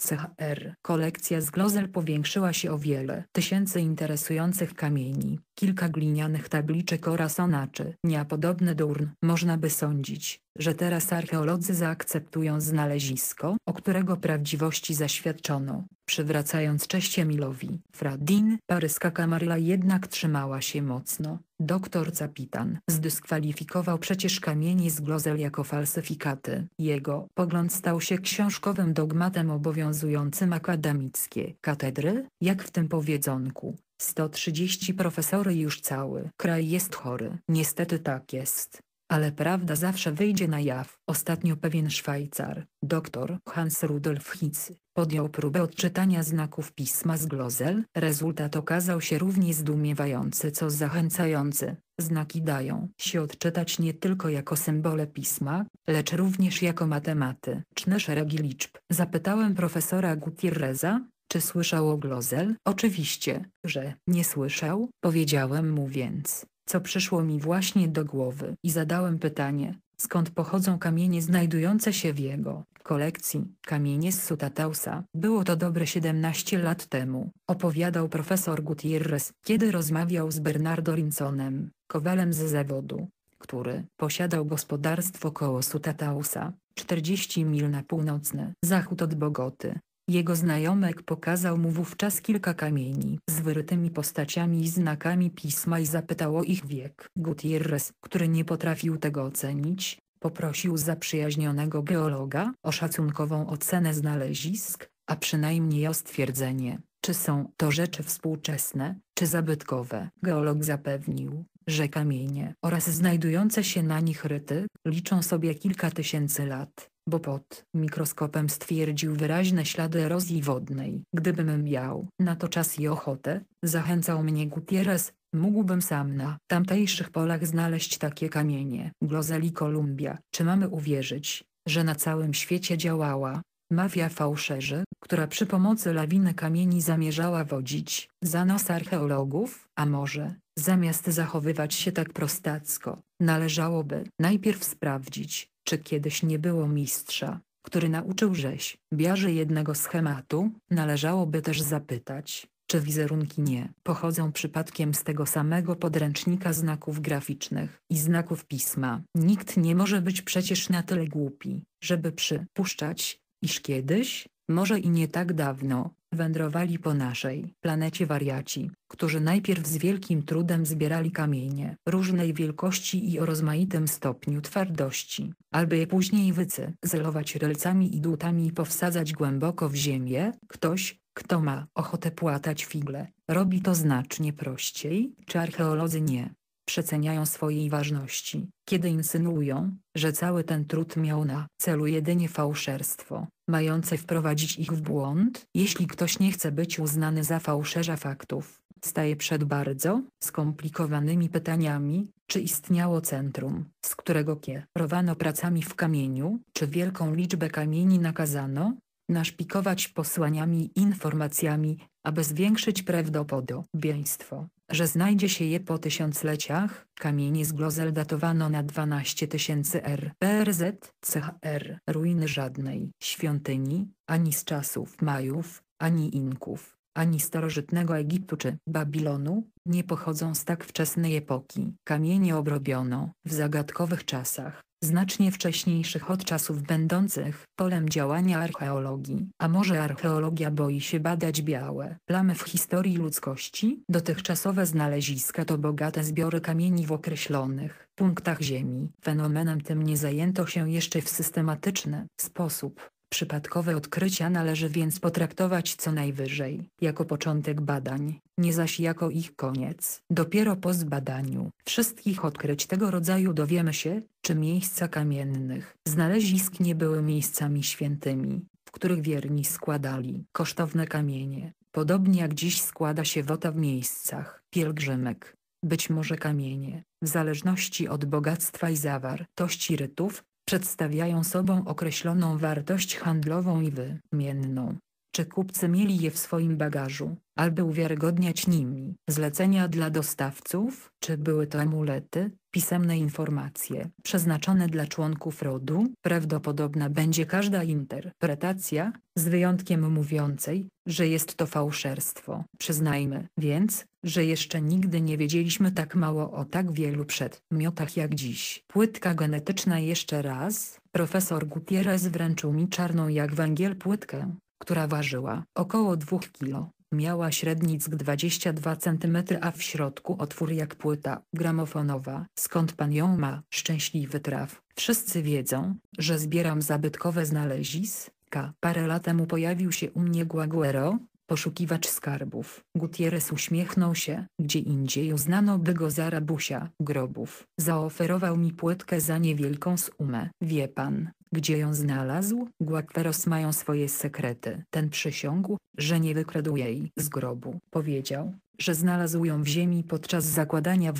CHR. Kolekcja z glozel powiększyła się o wiele tysięcy interesujących kamieni kilka glinianych tabliczek oraz onaczy. Nia podobne do urn. Można by sądzić, że teraz archeolodzy zaakceptują znalezisko, o którego prawdziwości zaświadczono, przywracając cześć Emilowi. Fradin, paryska kamarla jednak trzymała się mocno. Doktor Capitan zdyskwalifikował przecież kamienie z glozel jako falsyfikaty. Jego pogląd stał się książkowym dogmatem obowiązującym akademickie katedry, jak w tym powiedzonku, 130 profesory już cały kraj jest chory. Niestety tak jest. Ale prawda zawsze wyjdzie na jaw. Ostatnio pewien Szwajcar, dr Hans Rudolf Hitz, podjął próbę odczytania znaków pisma z glozel. Rezultat okazał się równie zdumiewający co zachęcający. Znaki dają się odczytać nie tylko jako symbole pisma, lecz również jako matematyczne szeregi liczb. Zapytałem profesora Gutierreza, czy słyszał o Glozel? Oczywiście, że nie słyszał, powiedziałem mu więc, co przyszło mi właśnie do głowy i zadałem pytanie, skąd pochodzą kamienie znajdujące się w jego kolekcji. Kamienie z Sutatausa. Było to dobre 17 lat temu, opowiadał profesor Gutierrez, kiedy rozmawiał z Bernardo Rinsonem, kowalem z zawodu, który posiadał gospodarstwo koło Sutatausa, 40 mil na północny zachód od Bogoty. Jego znajomek pokazał mu wówczas kilka kamieni z wyrytymi postaciami i znakami pisma i zapytał o ich wiek. Gutierrez, który nie potrafił tego ocenić, poprosił zaprzyjaźnionego geologa o szacunkową ocenę znalezisk, a przynajmniej o stwierdzenie, czy są to rzeczy współczesne, czy zabytkowe. Geolog zapewnił, że kamienie oraz znajdujące się na nich ryty liczą sobie kilka tysięcy lat bo pod mikroskopem stwierdził wyraźne ślady erozji wodnej. Gdybym miał na to czas i ochotę, zachęcał mnie Gutierrez, mógłbym sam na tamtejszych polach znaleźć takie kamienie. Glozeli Kolumbia. Czy mamy uwierzyć, że na całym świecie działała mafia fałszerzy, która przy pomocy lawiny kamieni zamierzała wodzić za nos archeologów, a może, zamiast zachowywać się tak prostacko, należałoby najpierw sprawdzić, czy kiedyś nie było mistrza, który nauczył rzeź, biarzy jednego schematu, należałoby też zapytać, czy wizerunki nie pochodzą przypadkiem z tego samego podręcznika znaków graficznych i znaków pisma. Nikt nie może być przecież na tyle głupi, żeby przypuszczać, iż kiedyś, może i nie tak dawno, Wędrowali po naszej planecie wariaci, którzy najpierw z wielkim trudem zbierali kamienie różnej wielkości i o rozmaitym stopniu twardości, aby je później wycyzelować rylcami i dłutami i powsadzać głęboko w ziemię. Ktoś, kto ma ochotę płatać figle, robi to znacznie prościej, czy archeolodzy nie przeceniają swojej ważności, kiedy insynuują, że cały ten trud miał na celu jedynie fałszerstwo mające wprowadzić ich w błąd. Jeśli ktoś nie chce być uznany za fałszerza faktów, staje przed bardzo skomplikowanymi pytaniami, czy istniało centrum, z którego kierowano pracami w kamieniu, czy wielką liczbę kamieni nakazano, naszpikować posłaniami i informacjami, aby zwiększyć prawdopodobieństwo, że znajdzie się je po tysiącleciach. kamienie z glozel datowano na 12 tysięcy r. PRZ, CHR. Ruiny żadnej świątyni, ani z czasów Majów, ani Inków, ani starożytnego Egiptu czy Babilonu, nie pochodzą z tak wczesnej epoki. Kamienie obrobiono w zagadkowych czasach znacznie wcześniejszych od czasów będących polem działania archeologii. A może archeologia boi się badać białe plamy w historii ludzkości? Dotychczasowe znaleziska to bogate zbiory kamieni w określonych punktach Ziemi. Fenomenem tym nie zajęto się jeszcze w systematyczny sposób. Przypadkowe odkrycia należy więc potraktować co najwyżej jako początek badań, nie zaś jako ich koniec. Dopiero po zbadaniu wszystkich odkryć tego rodzaju dowiemy się, czy miejsca kamiennych znalezisk nie były miejscami świętymi, w których wierni składali kosztowne kamienie, podobnie jak dziś składa się wota w miejscach pielgrzymek, być może kamienie, w zależności od bogactwa i zawartości rytów, przedstawiają sobą określoną wartość handlową i wymienną. Czy kupcy mieli je w swoim bagażu? aby uwiarygodniać nimi zlecenia dla dostawców, czy były to amulety, pisemne informacje przeznaczone dla członków rodu, prawdopodobna będzie każda interpretacja, z wyjątkiem mówiącej, że jest to fałszerstwo. Przyznajmy więc, że jeszcze nigdy nie wiedzieliśmy tak mało o tak wielu przedmiotach jak dziś. Płytka genetyczna jeszcze raz, profesor Gutierrez wręczył mi czarną jak węgiel płytkę która ważyła około 2 kg. Miała średnic 22 cm, a w środku otwór jak płyta gramofonowa. Skąd pan ją ma? Szczęśliwy traf. Wszyscy wiedzą, że zbieram zabytkowe znaleziska. Parę lat temu pojawił się u mnie Guaguero, poszukiwacz skarbów. Gutierrez uśmiechnął się, gdzie indziej uznano by go za rabusia grobów. Zaoferował mi płytkę za niewielką sumę. Wie pan, gdzie ją znalazł? Guatveros mają swoje sekrety. Ten przysiągł, że nie wykradł jej z grobu. Powiedział, że znalazł ją w ziemi podczas zakładania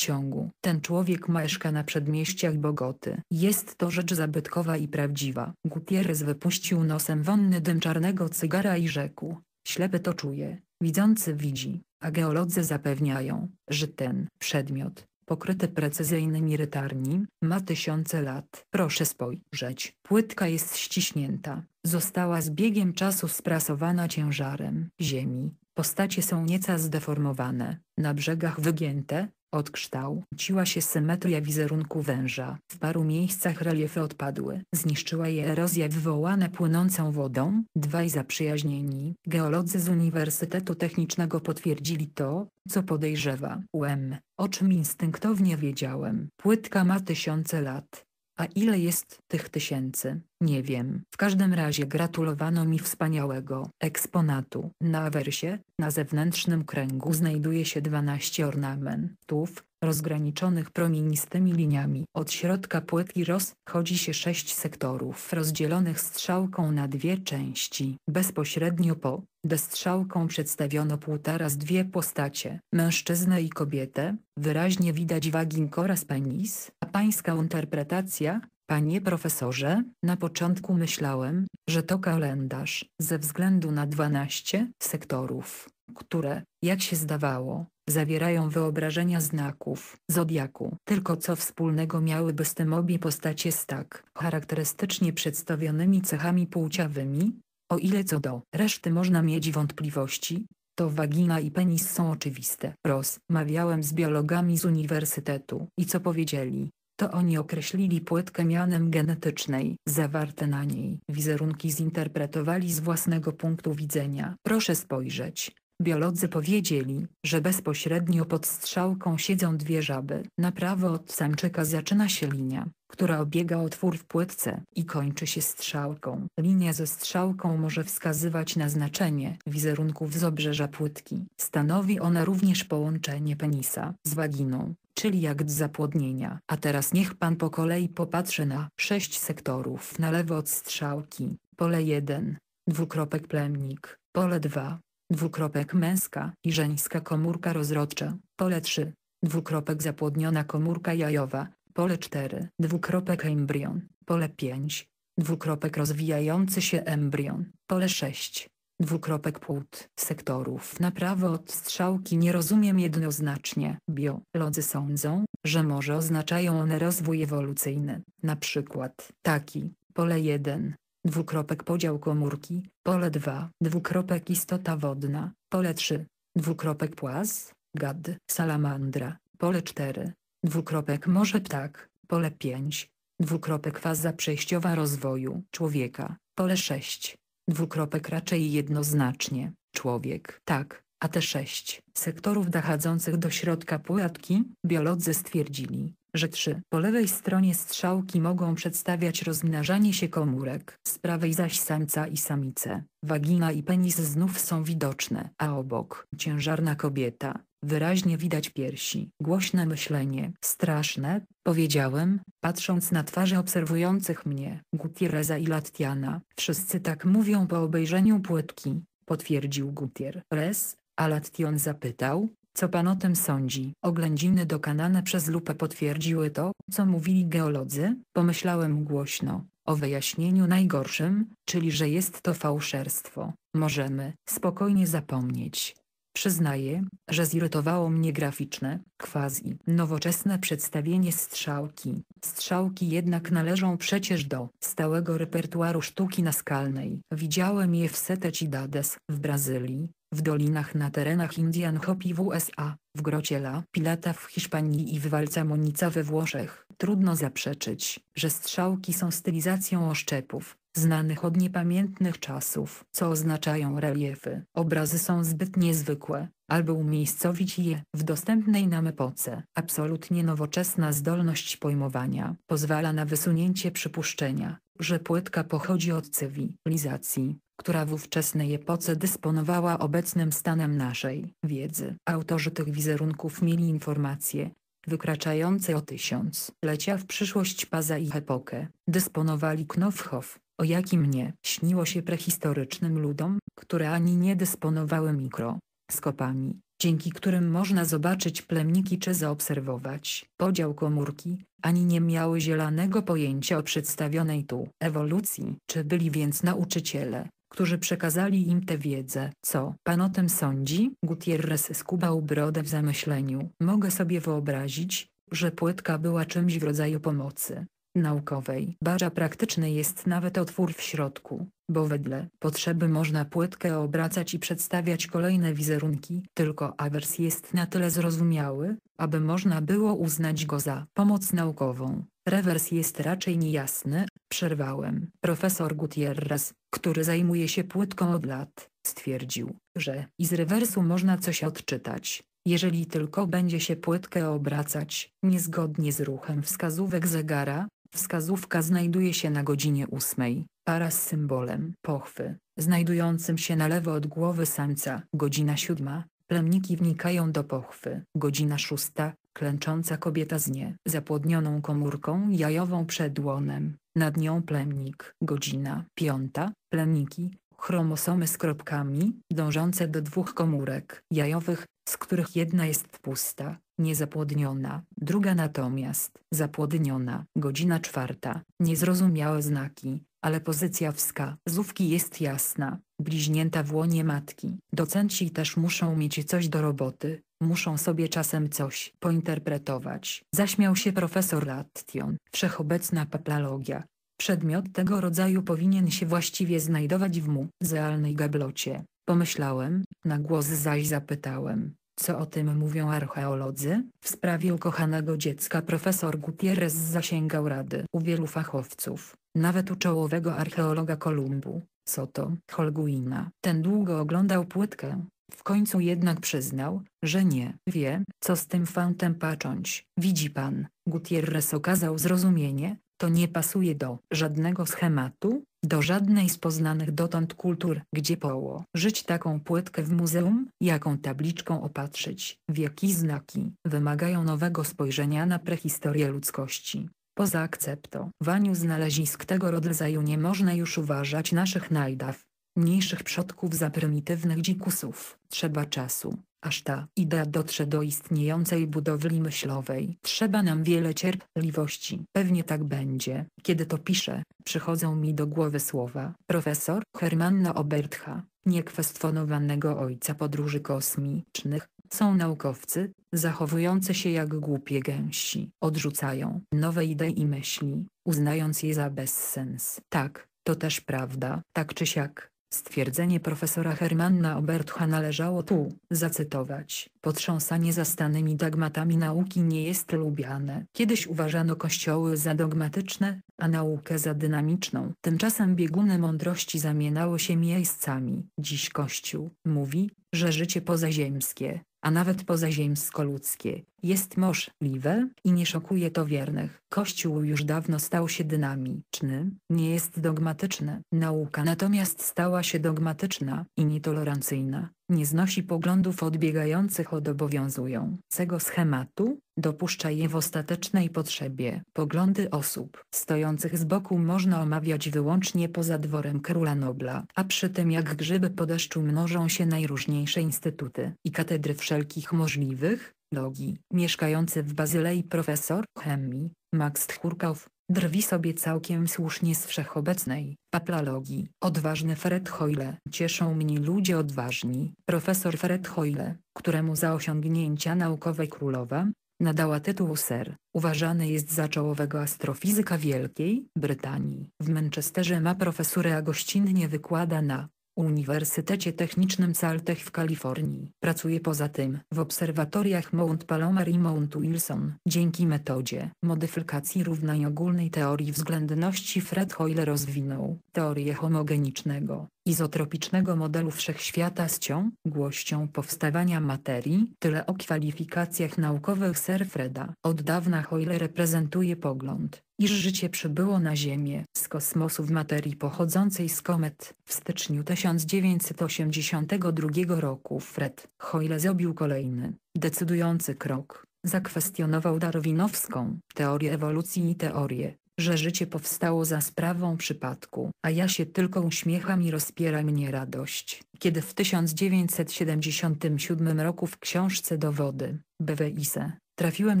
Ciągu. Ten człowiek mieszka na przedmieściach Bogoty. Jest to rzecz zabytkowa i prawdziwa. Gutierrez wypuścił nosem wonny dym czarnego cygara i rzekł. Ślepy to czuje, widzący widzi, a geolodzy zapewniają, że ten przedmiot pokryte precyzyjnymi rytarni, ma tysiące lat. Proszę spojrzeć, płytka jest ściśnięta, została z biegiem czasu sprasowana ciężarem ziemi. Postacie są nieca zdeformowane, na brzegach wygięte, Odkształciła się symetria wizerunku węża. W paru miejscach reliefy odpadły. Zniszczyła je erozja wywołana płynącą wodą. Dwaj zaprzyjaźnieni geolodzy z Uniwersytetu Technicznego potwierdzili to, co podejrzewa. UM, o czym instynktownie wiedziałem. Płytka ma tysiące lat. A ile jest tych tysięcy? Nie wiem. W każdym razie gratulowano mi wspaniałego eksponatu. Na awersie, na zewnętrznym kręgu znajduje się 12 ornamentów, rozgraniczonych promienistymi liniami. Od środka płytki rozchodzi się sześć sektorów rozdzielonych strzałką na dwie części. Bezpośrednio po destrzałką przedstawiono półtora z dwie postacie, mężczyznę i kobietę, wyraźnie widać wagink oraz penis, a pańska interpretacja, Panie profesorze, na początku myślałem, że to kalendarz, ze względu na 12 sektorów, które, jak się zdawało, zawierają wyobrażenia znaków zodiaku. Tylko co wspólnego miałyby z tym obie postacie z tak charakterystycznie przedstawionymi cechami płciowymi? O ile co do reszty można mieć wątpliwości, to wagina i penis są oczywiste. Rozmawiałem z biologami z uniwersytetu i co powiedzieli, to oni określili płytkę mianem genetycznej. Zawarte na niej wizerunki zinterpretowali z własnego punktu widzenia. Proszę spojrzeć. Biolodzy powiedzieli, że bezpośrednio pod strzałką siedzą dwie żaby. Na prawo od samczyka zaczyna się linia, która obiega otwór w płytce i kończy się strzałką. Linia ze strzałką może wskazywać na znaczenie wizerunków z obrzeża płytki. Stanowi ona również połączenie penisa z waginą czyli jak z zapłodnienia. A teraz niech Pan po kolei popatrzy na sześć sektorów na lewo od strzałki. Pole 1, dwukropek plemnik, pole 2, dwukropek męska i żeńska komórka rozrodcza, pole 3, dwukropek zapłodniona komórka jajowa, pole 4, dwukropek embrion, pole 5, dwukropek rozwijający się embrion, pole 6, dwukropek płód, sektorów na prawo od strzałki nie rozumiem jednoznacznie. Biolodzy sądzą, że może oznaczają one rozwój ewolucyjny, na przykład taki, pole 1, dwukropek podział komórki, pole 2, dwukropek istota wodna, pole 3, dwukropek płaz, gad, salamandra, pole 4, dwukropek może ptak, pole 5, dwukropek faza przejściowa rozwoju człowieka, pole 6 Dwukropek raczej jednoznacznie. Człowiek. Tak, a te sześć sektorów dochodzących do środka płatki, biolodzy stwierdzili, że trzy po lewej stronie strzałki mogą przedstawiać rozmnażanie się komórek, z prawej zaś samca i samice, wagina i penis znów są widoczne, a obok ciężarna kobieta, Wyraźnie widać piersi. Głośne myślenie. Straszne, powiedziałem, patrząc na twarze obserwujących mnie. Gutierreza i Latiana. Wszyscy tak mówią po obejrzeniu płytki, potwierdził Gutierrez, a Latian zapytał, co pan o tym sądzi? Oględziny dokonane przez lupę potwierdziły to, co mówili geolodzy, pomyślałem głośno, o wyjaśnieniu najgorszym, czyli że jest to fałszerstwo. Możemy spokojnie zapomnieć, Przyznaję, że zirytowało mnie graficzne, quasi nowoczesne przedstawienie strzałki. Strzałki jednak należą przecież do stałego repertuaru sztuki naskalnej. Widziałem je w Setecidades w Brazylii, w dolinach na terenach Indian Hopi w USA, w grocie La Pilata w Hiszpanii i w Walcamonica we Włoszech. Trudno zaprzeczyć, że strzałki są stylizacją oszczepów, znanych od niepamiętnych czasów, co oznaczają reliefy. Obrazy są zbyt niezwykłe, aby umiejscowić je w dostępnej nam epoce. Absolutnie nowoczesna zdolność pojmowania pozwala na wysunięcie przypuszczenia, że płytka pochodzi od cywilizacji, która w ówczesnej epoce dysponowała obecnym stanem naszej wiedzy. Autorzy tych wizerunków mieli informacje, wykraczające o tysiąc lecia w przyszłość poza ich epokę, dysponowali Knopfhoff, o jakim nie śniło się prehistorycznym ludom, które ani nie dysponowały mikroskopami, dzięki którym można zobaczyć plemniki czy zaobserwować podział komórki, ani nie miały zielonego pojęcia o przedstawionej tu ewolucji, czy byli więc nauczyciele, którzy przekazali im tę wiedzę. Co pan o tym sądzi? Gutierrez skubał brodę w zamyśleniu. Mogę sobie wyobrazić, że płytka była czymś w rodzaju pomocy naukowej. Bara praktyczny jest nawet otwór w środku, bo wedle potrzeby można płytkę obracać i przedstawiać kolejne wizerunki. Tylko awers jest na tyle zrozumiały, aby można było uznać go za pomoc naukową. Rewers jest raczej niejasny, przerwałem. Profesor Gutierrez, który zajmuje się płytką od lat, stwierdził, że i z rewersu można coś odczytać, jeżeli tylko będzie się płytkę obracać, niezgodnie z ruchem wskazówek zegara, Wskazówka znajduje się na godzinie ósmej, para z symbolem pochwy, znajdującym się na lewo od głowy samca. Godzina siódma, plemniki wnikają do pochwy. Godzina szósta, klęcząca kobieta z nie zapłodnioną komórką jajową przed łonem, nad nią plemnik. Godzina piąta, plemniki, chromosomy z kropkami, dążące do dwóch komórek jajowych, z których jedna jest pusta, niezapłodniona, druga natomiast, zapłodniona, godzina czwarta, niezrozumiałe znaki, ale pozycja wskazówki jest jasna, bliźnięta w łonie matki. Docenci też muszą mieć coś do roboty, muszą sobie czasem coś pointerpretować. Zaśmiał się profesor Lattion. Wszechobecna papilologia. Przedmiot tego rodzaju powinien się właściwie znajdować w muzealnej gablocie. Pomyślałem, na głos zaś zapytałem, co o tym mówią archeolodzy? W sprawie ukochanego dziecka profesor Gutierrez zasięgał rady u wielu fachowców, nawet u czołowego archeologa Kolumbu, Soto, Holguina. Ten długo oglądał płytkę, w końcu jednak przyznał, że nie wie, co z tym fantem pacząć. Widzi pan, Gutierrez okazał zrozumienie, to nie pasuje do żadnego schematu, do żadnej z poznanych dotąd kultur, gdzie położyć taką płytkę w muzeum, jaką tabliczką opatrzyć. Wieki znaki wymagają nowego spojrzenia na prehistorię ludzkości. Po zaakceptowaniu znalezisk tego rodzaju nie można już uważać naszych najdaw, mniejszych przodków za prymitywnych dzikusów. Trzeba czasu, Aż ta idea dotrze do istniejącej budowli myślowej, trzeba nam wiele cierpliwości. Pewnie tak będzie. Kiedy to piszę, przychodzą mi do głowy słowa profesor Hermanna Obertha, niekwestionowanego ojca podróży kosmicznych, są naukowcy, zachowujący się jak głupie gęsi. Odrzucają nowe idee i myśli, uznając je za bezsens. Tak, to też prawda, tak czy siak. Stwierdzenie profesora Hermanna Obertcha należało tu zacytować. Potrząsanie zastanymi dogmatami nauki nie jest lubiane. Kiedyś uważano kościoły za dogmatyczne, a naukę za dynamiczną. Tymczasem bieguny mądrości zamieniały się miejscami. Dziś Kościół mówi, że życie pozaziemskie, a nawet pozaziemsko-ludzkie, jest możliwe i nie szokuje to wiernych. Kościół już dawno stał się dynamiczny, nie jest dogmatyczny. Nauka natomiast stała się dogmatyczna i nietolerancyjna, nie znosi poglądów odbiegających od obowiązującego schematu, dopuszcza je w ostatecznej potrzebie. Poglądy osób stojących z boku można omawiać wyłącznie poza dworem króla Nobla, a przy tym jak grzyby po deszczu mnożą się najróżniejsze instytuty i katedry wszelkich możliwych, Dogi, mieszkający w Bazylei profesor chemii, Max Tchurkow, drwi sobie całkiem słusznie z wszechobecnej paplalogii. Odważny Fred Hoyle. Cieszą mnie ludzie odważni. Profesor Fred Hoyle, któremu za osiągnięcia naukowe królowa, nadała tytuł Sir, uważany jest za czołowego astrofizyka Wielkiej Brytanii. W Manchesterze ma profesurę a gościnnie wykłada na Uniwersytecie Technicznym Caltech w Kalifornii. Pracuje poza tym w obserwatoriach Mount Palomar i Mount Wilson. Dzięki metodzie modyfikacji równań ogólnej teorii względności Fred Hoyle rozwinął teorię homogenicznego, izotropicznego modelu wszechświata z ciągłością powstawania materii. Tyle o kwalifikacjach naukowych Sir Freda. Od dawna Hoyle reprezentuje pogląd iż życie przybyło na Ziemię z kosmosu w materii pochodzącej z komet. W styczniu 1982 roku Fred Hoyle zrobił kolejny, decydujący krok. Zakwestionował darwinowską teorię ewolucji i teorię, że życie powstało za sprawą przypadku, a ja się tylko uśmiecham i rozpiera mnie radość. Kiedy w 1977 roku w książce Dowody, BWISE, Trafiłem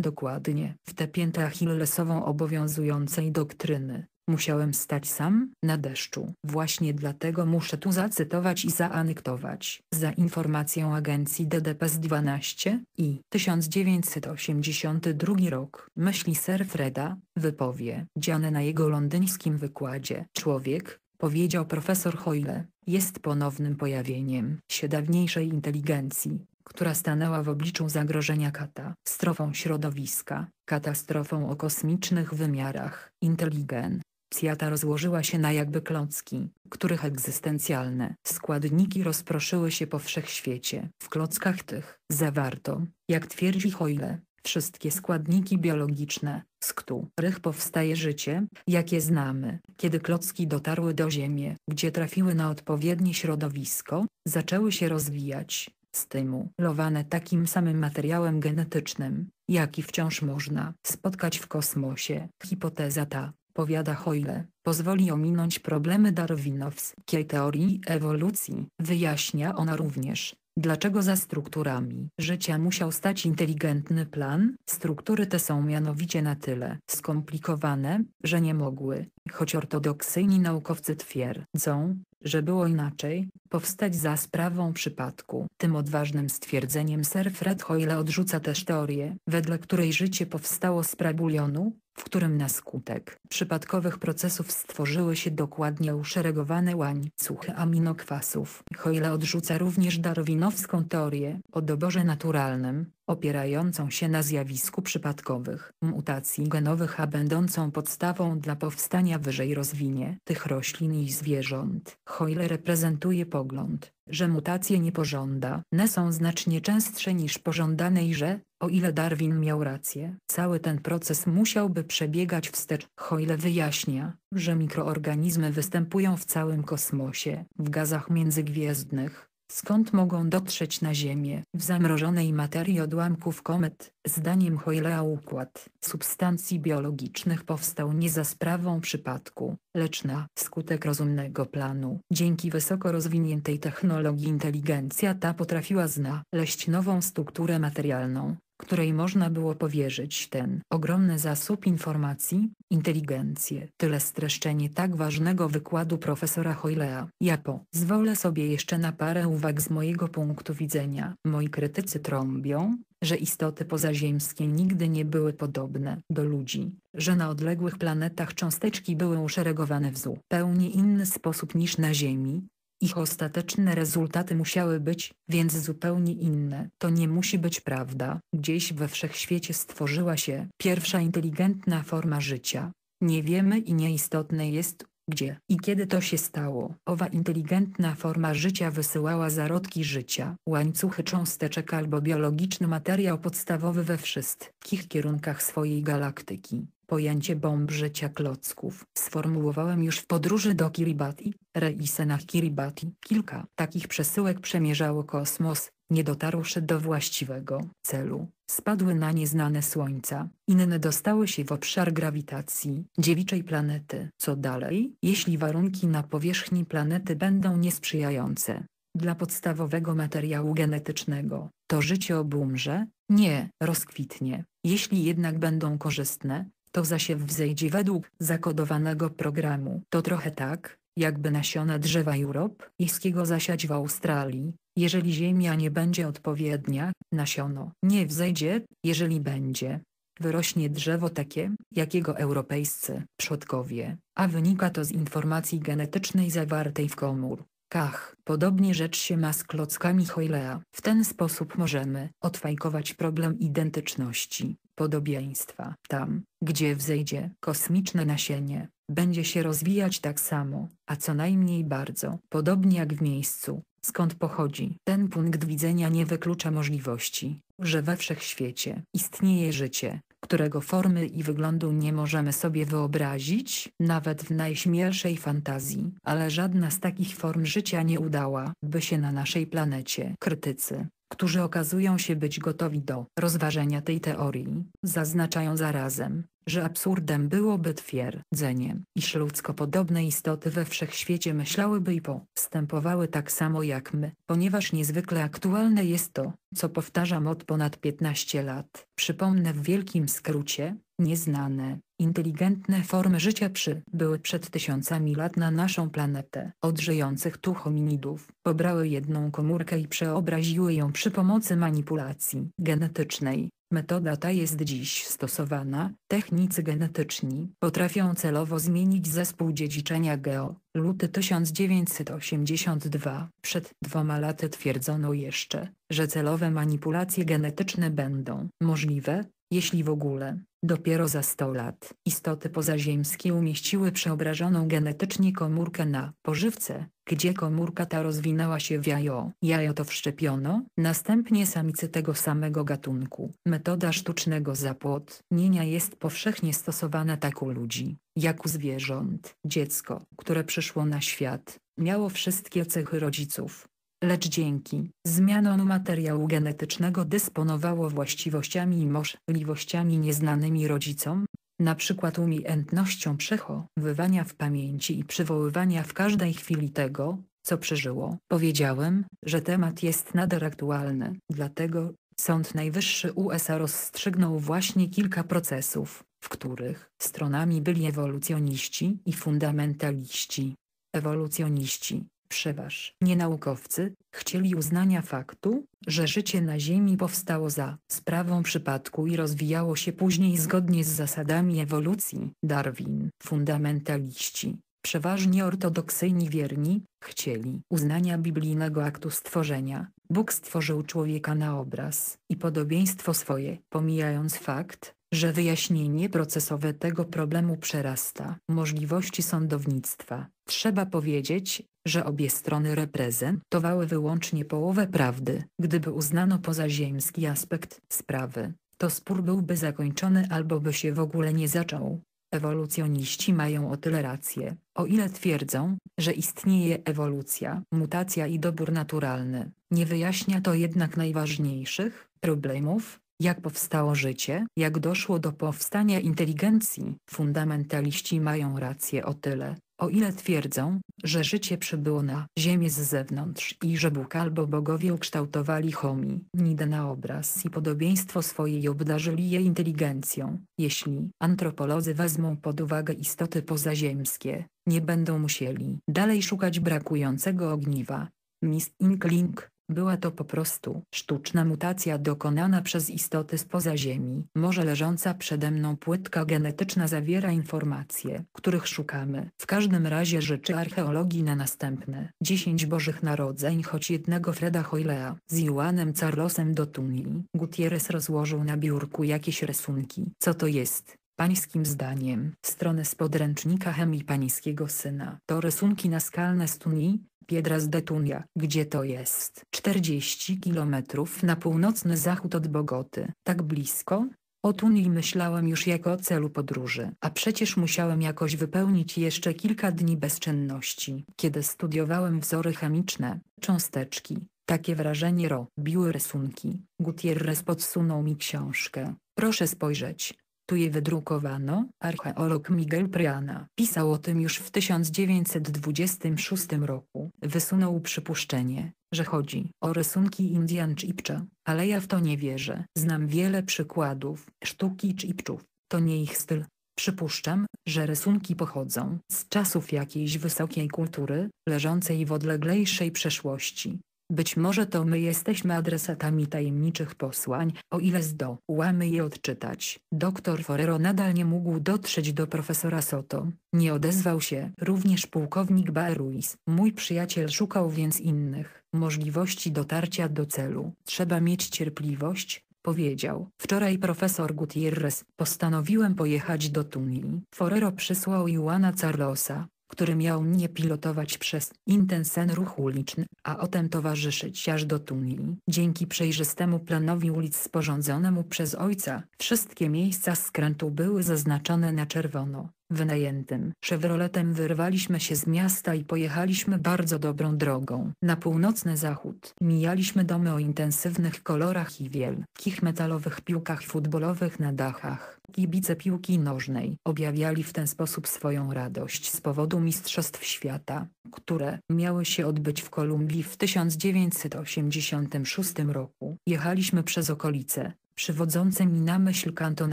dokładnie w tę piętę achillesową obowiązującej doktryny. Musiałem stać sam na deszczu. Właśnie dlatego muszę tu zacytować i zaanektować. Za informacją agencji DDPS 12 i 1982 rok, myśli Sir Freda, wypowie, dziane na jego londyńskim wykładzie. Człowiek, powiedział profesor Hoyle, jest ponownym pojawieniem się dawniejszej inteligencji, która stanęła w obliczu zagrożenia kata, strofą środowiska, katastrofą o kosmicznych wymiarach, inteligen. Psiata rozłożyła się na jakby klocki, których egzystencjalne składniki rozproszyły się po wszechświecie. W klockach tych zawarto, jak twierdzi Hoyle, wszystkie składniki biologiczne, z których powstaje życie, jakie znamy. Kiedy klocki dotarły do Ziemi, gdzie trafiły na odpowiednie środowisko, zaczęły się rozwijać, stymulowane takim samym materiałem genetycznym, jaki wciąż można spotkać w kosmosie. Hipoteza ta, powiada Hoyle, pozwoli ominąć problemy darwinowskiej teorii ewolucji. Wyjaśnia ona również, Dlaczego za strukturami życia musiał stać inteligentny plan? Struktury te są mianowicie na tyle skomplikowane, że nie mogły, choć ortodoksyjni naukowcy twierdzą, że było inaczej, powstać za sprawą przypadku. Tym odważnym stwierdzeniem Sir Fred Hoyle odrzuca też teorię, wedle której życie powstało z prabulionu, w którym na skutek przypadkowych procesów stworzyły się dokładnie uszeregowane łańcuchy aminokwasów. Hoyle odrzuca również darwinowską teorię o doborze naturalnym, opierającą się na zjawisku przypadkowych mutacji genowych, a będącą podstawą dla powstania wyżej rozwinie tych roślin i zwierząt. Hoyle reprezentuje pogląd, że mutacje niepożądane są znacznie częstsze niż pożądane i że, o ile Darwin miał rację, cały ten proces musiałby przebiegać wstecz, Hoyle wyjaśnia, że mikroorganizmy występują w całym kosmosie, w gazach międzygwiezdnych, skąd mogą dotrzeć na Ziemię. W zamrożonej materii odłamków komet, zdaniem Hoylea układ substancji biologicznych powstał nie za sprawą przypadku, lecz na skutek rozumnego planu. Dzięki wysoko rozwiniętej technologii inteligencja ta potrafiła znaleźć nową strukturę materialną, której można było powierzyć ten ogromny zasób informacji, inteligencję. Tyle streszczenie tak ważnego wykładu profesora Hoylea. Ja pozwolę sobie jeszcze na parę uwag z mojego punktu widzenia. Moi krytycy trąbią, że istoty pozaziemskie nigdy nie były podobne do ludzi, że na odległych planetach cząsteczki były uszeregowane w zupełnie inny sposób niż na Ziemi, ich ostateczne rezultaty musiały być więc zupełnie inne. To nie musi być prawda. Gdzieś we wszechświecie stworzyła się pierwsza inteligentna forma życia. Nie wiemy i nieistotne jest gdzie i kiedy to się stało. Owa inteligentna forma życia wysyłała zarodki życia, łańcuchy cząsteczek albo biologiczny materiał podstawowy we wszystkich kierunkach swojej galaktyki. Pojęcie bomb życia klocków sformułowałem już w podróży do Kiribati, Reisenach Kiribati. Kilka takich przesyłek przemierzało kosmos, nie dotarłszy do właściwego celu. Spadły na nieznane słońca, inne dostały się w obszar grawitacji dziewiczej planety. Co dalej, jeśli warunki na powierzchni planety będą niesprzyjające? Dla podstawowego materiału genetycznego, to życie obumrze, nie rozkwitnie. Jeśli jednak będą korzystne, to zasiew wzejdzie według zakodowanego programu. To trochę tak, jakby nasiona drzewa europejskiego zasiać w Australii, jeżeli ziemia nie będzie odpowiednia, nasiono nie wzejdzie, jeżeli będzie. Wyrośnie drzewo takie, jakiego europejscy przodkowie, a wynika to z informacji genetycznej zawartej w komór. Kach, podobnie rzecz się ma z klockami Hoylea. W ten sposób możemy odfajkować problem identyczności, podobieństwa. Tam, gdzie wzejdzie kosmiczne nasienie, będzie się rozwijać tak samo, a co najmniej bardzo, podobnie jak w miejscu, skąd pochodzi. Ten punkt widzenia nie wyklucza możliwości, że we wszechświecie istnieje życie, którego formy i wyglądu nie możemy sobie wyobrazić, nawet w najśmielszej fantazji, ale żadna z takich form życia nie udała by się na naszej planecie. Krytycy którzy okazują się być gotowi do rozważenia tej teorii, zaznaczają zarazem, że absurdem byłoby twierdzenie, iż ludzko-podobne istoty we wszechświecie myślałyby i postępowały tak samo jak my, ponieważ niezwykle aktualne jest to, co powtarzam od ponad 15 lat. Przypomnę w wielkim skrócie, Nieznane, inteligentne formy życia przybyły przed tysiącami lat na naszą planetę. Od żyjących tu hominidów pobrały jedną komórkę i przeobraziły ją przy pomocy manipulacji genetycznej. Metoda ta jest dziś stosowana. Technicy genetyczni potrafią celowo zmienić zespół dziedziczenia GEO. Luty 1982. Przed dwoma laty twierdzono jeszcze, że celowe manipulacje genetyczne będą możliwe, jeśli w ogóle, Dopiero za 100 lat istoty pozaziemskie umieściły przeobrażoną genetycznie komórkę na pożywce, gdzie komórka ta rozwinęła się w jajo. Jajo to wszczepiono, następnie samicy tego samego gatunku. Metoda sztucznego zapłodnienia jest powszechnie stosowana tak u ludzi, jak u zwierząt. Dziecko, które przyszło na świat, miało wszystkie cechy rodziców, lecz dzięki zmianom materiału genetycznego dysponowało właściwościami i możliwościami nieznanymi rodzicom, np. umiejętnością przechowywania w pamięci i przywoływania w każdej chwili tego, co przeżyło. Powiedziałem, że temat jest nader aktualny, dlatego Sąd Najwyższy USA rozstrzygnął właśnie kilka procesów, w których stronami byli ewolucjoniści i fundamentaliści. Ewolucjoniści Przeważ nienaukowcy chcieli uznania faktu, że życie na Ziemi powstało za sprawą przypadku i rozwijało się później zgodnie z zasadami ewolucji. Darwin, fundamentaliści, przeważnie ortodoksyjni wierni, chcieli uznania biblijnego aktu stworzenia. Bóg stworzył człowieka na obraz i podobieństwo swoje, pomijając fakt, że wyjaśnienie procesowe tego problemu przerasta możliwości sądownictwa. Trzeba powiedzieć, że obie strony reprezentowały wyłącznie połowę prawdy. Gdyby uznano pozaziemski aspekt sprawy, to spór byłby zakończony albo by się w ogóle nie zaczął. Ewolucjoniści mają o tyle rację, o ile twierdzą, że istnieje ewolucja, mutacja i dobór naturalny. Nie wyjaśnia to jednak najważniejszych problemów, jak powstało życie, jak doszło do powstania inteligencji, fundamentaliści mają rację o tyle, o ile twierdzą, że życie przybyło na Ziemię z zewnątrz i że Bóg albo bogowie ukształtowali homi, nidę na obraz i podobieństwo swoje i obdarzyli je inteligencją. Jeśli antropolodzy wezmą pod uwagę istoty pozaziemskie, nie będą musieli dalej szukać brakującego ogniwa. Miss Inkling była to po prostu sztuczna mutacja dokonana przez istoty spoza Ziemi. Może leżąca przede mną płytka genetyczna zawiera informacje, których szukamy. W każdym razie życzę archeologii na następne 10 Bożych Narodzeń choć jednego Freda Hoylea. Z Juanem Carlosem do Tunii. Gutierrez rozłożył na biurku jakieś rysunki. Co to jest? Pańskim zdaniem, strony z podręcznika chemii pańskiego syna to rysunki na z Tunii, Piedra z Tunia, gdzie to jest 40 km na północny zachód od Bogoty, tak blisko, o Tunii myślałem już jako o celu podróży, a przecież musiałem jakoś wypełnić jeszcze kilka dni bezczynności, kiedy studiowałem wzory chemiczne, cząsteczki. Takie wrażenie robiły rysunki. Gutierrez podsunął mi książkę. Proszę spojrzeć, tu je wydrukowano. Archeolog Miguel Priana pisał o tym już w 1926 roku. Wysunął przypuszczenie, że chodzi o rysunki Indian Chipcha, ale ja w to nie wierzę. Znam wiele przykładów sztuki Chipchów, To nie ich styl. Przypuszczam, że rysunki pochodzą z czasów jakiejś wysokiej kultury, leżącej w odleglejszej przeszłości, być może to my jesteśmy adresatami tajemniczych posłań, o ile zdołamy je odczytać. Doktor Forero nadal nie mógł dotrzeć do profesora Soto. Nie odezwał się również pułkownik Baeruis. Mój przyjaciel szukał więc innych możliwości dotarcia do celu. Trzeba mieć cierpliwość, powiedział. Wczoraj profesor Gutierrez postanowiłem pojechać do Tunii. Forero przysłał Juana Carlosa, który miał nie pilotować przez intensen ruch uliczny, a potem towarzyszyć aż do tuneli. Dzięki przejrzystemu planowi ulic sporządzonemu przez ojca, wszystkie miejsca skrętu były zaznaczone na czerwono. Wynajętym Chevroletem wyrwaliśmy się z miasta i pojechaliśmy bardzo dobrą drogą. Na północny zachód mijaliśmy domy o intensywnych kolorach i wielkich metalowych piłkach futbolowych na dachach. Kibice piłki nożnej objawiali w ten sposób swoją radość z powodu Mistrzostw Świata, które miały się odbyć w Kolumbii w 1986 roku. Jechaliśmy przez okolice przywodzący mi na myśl kanton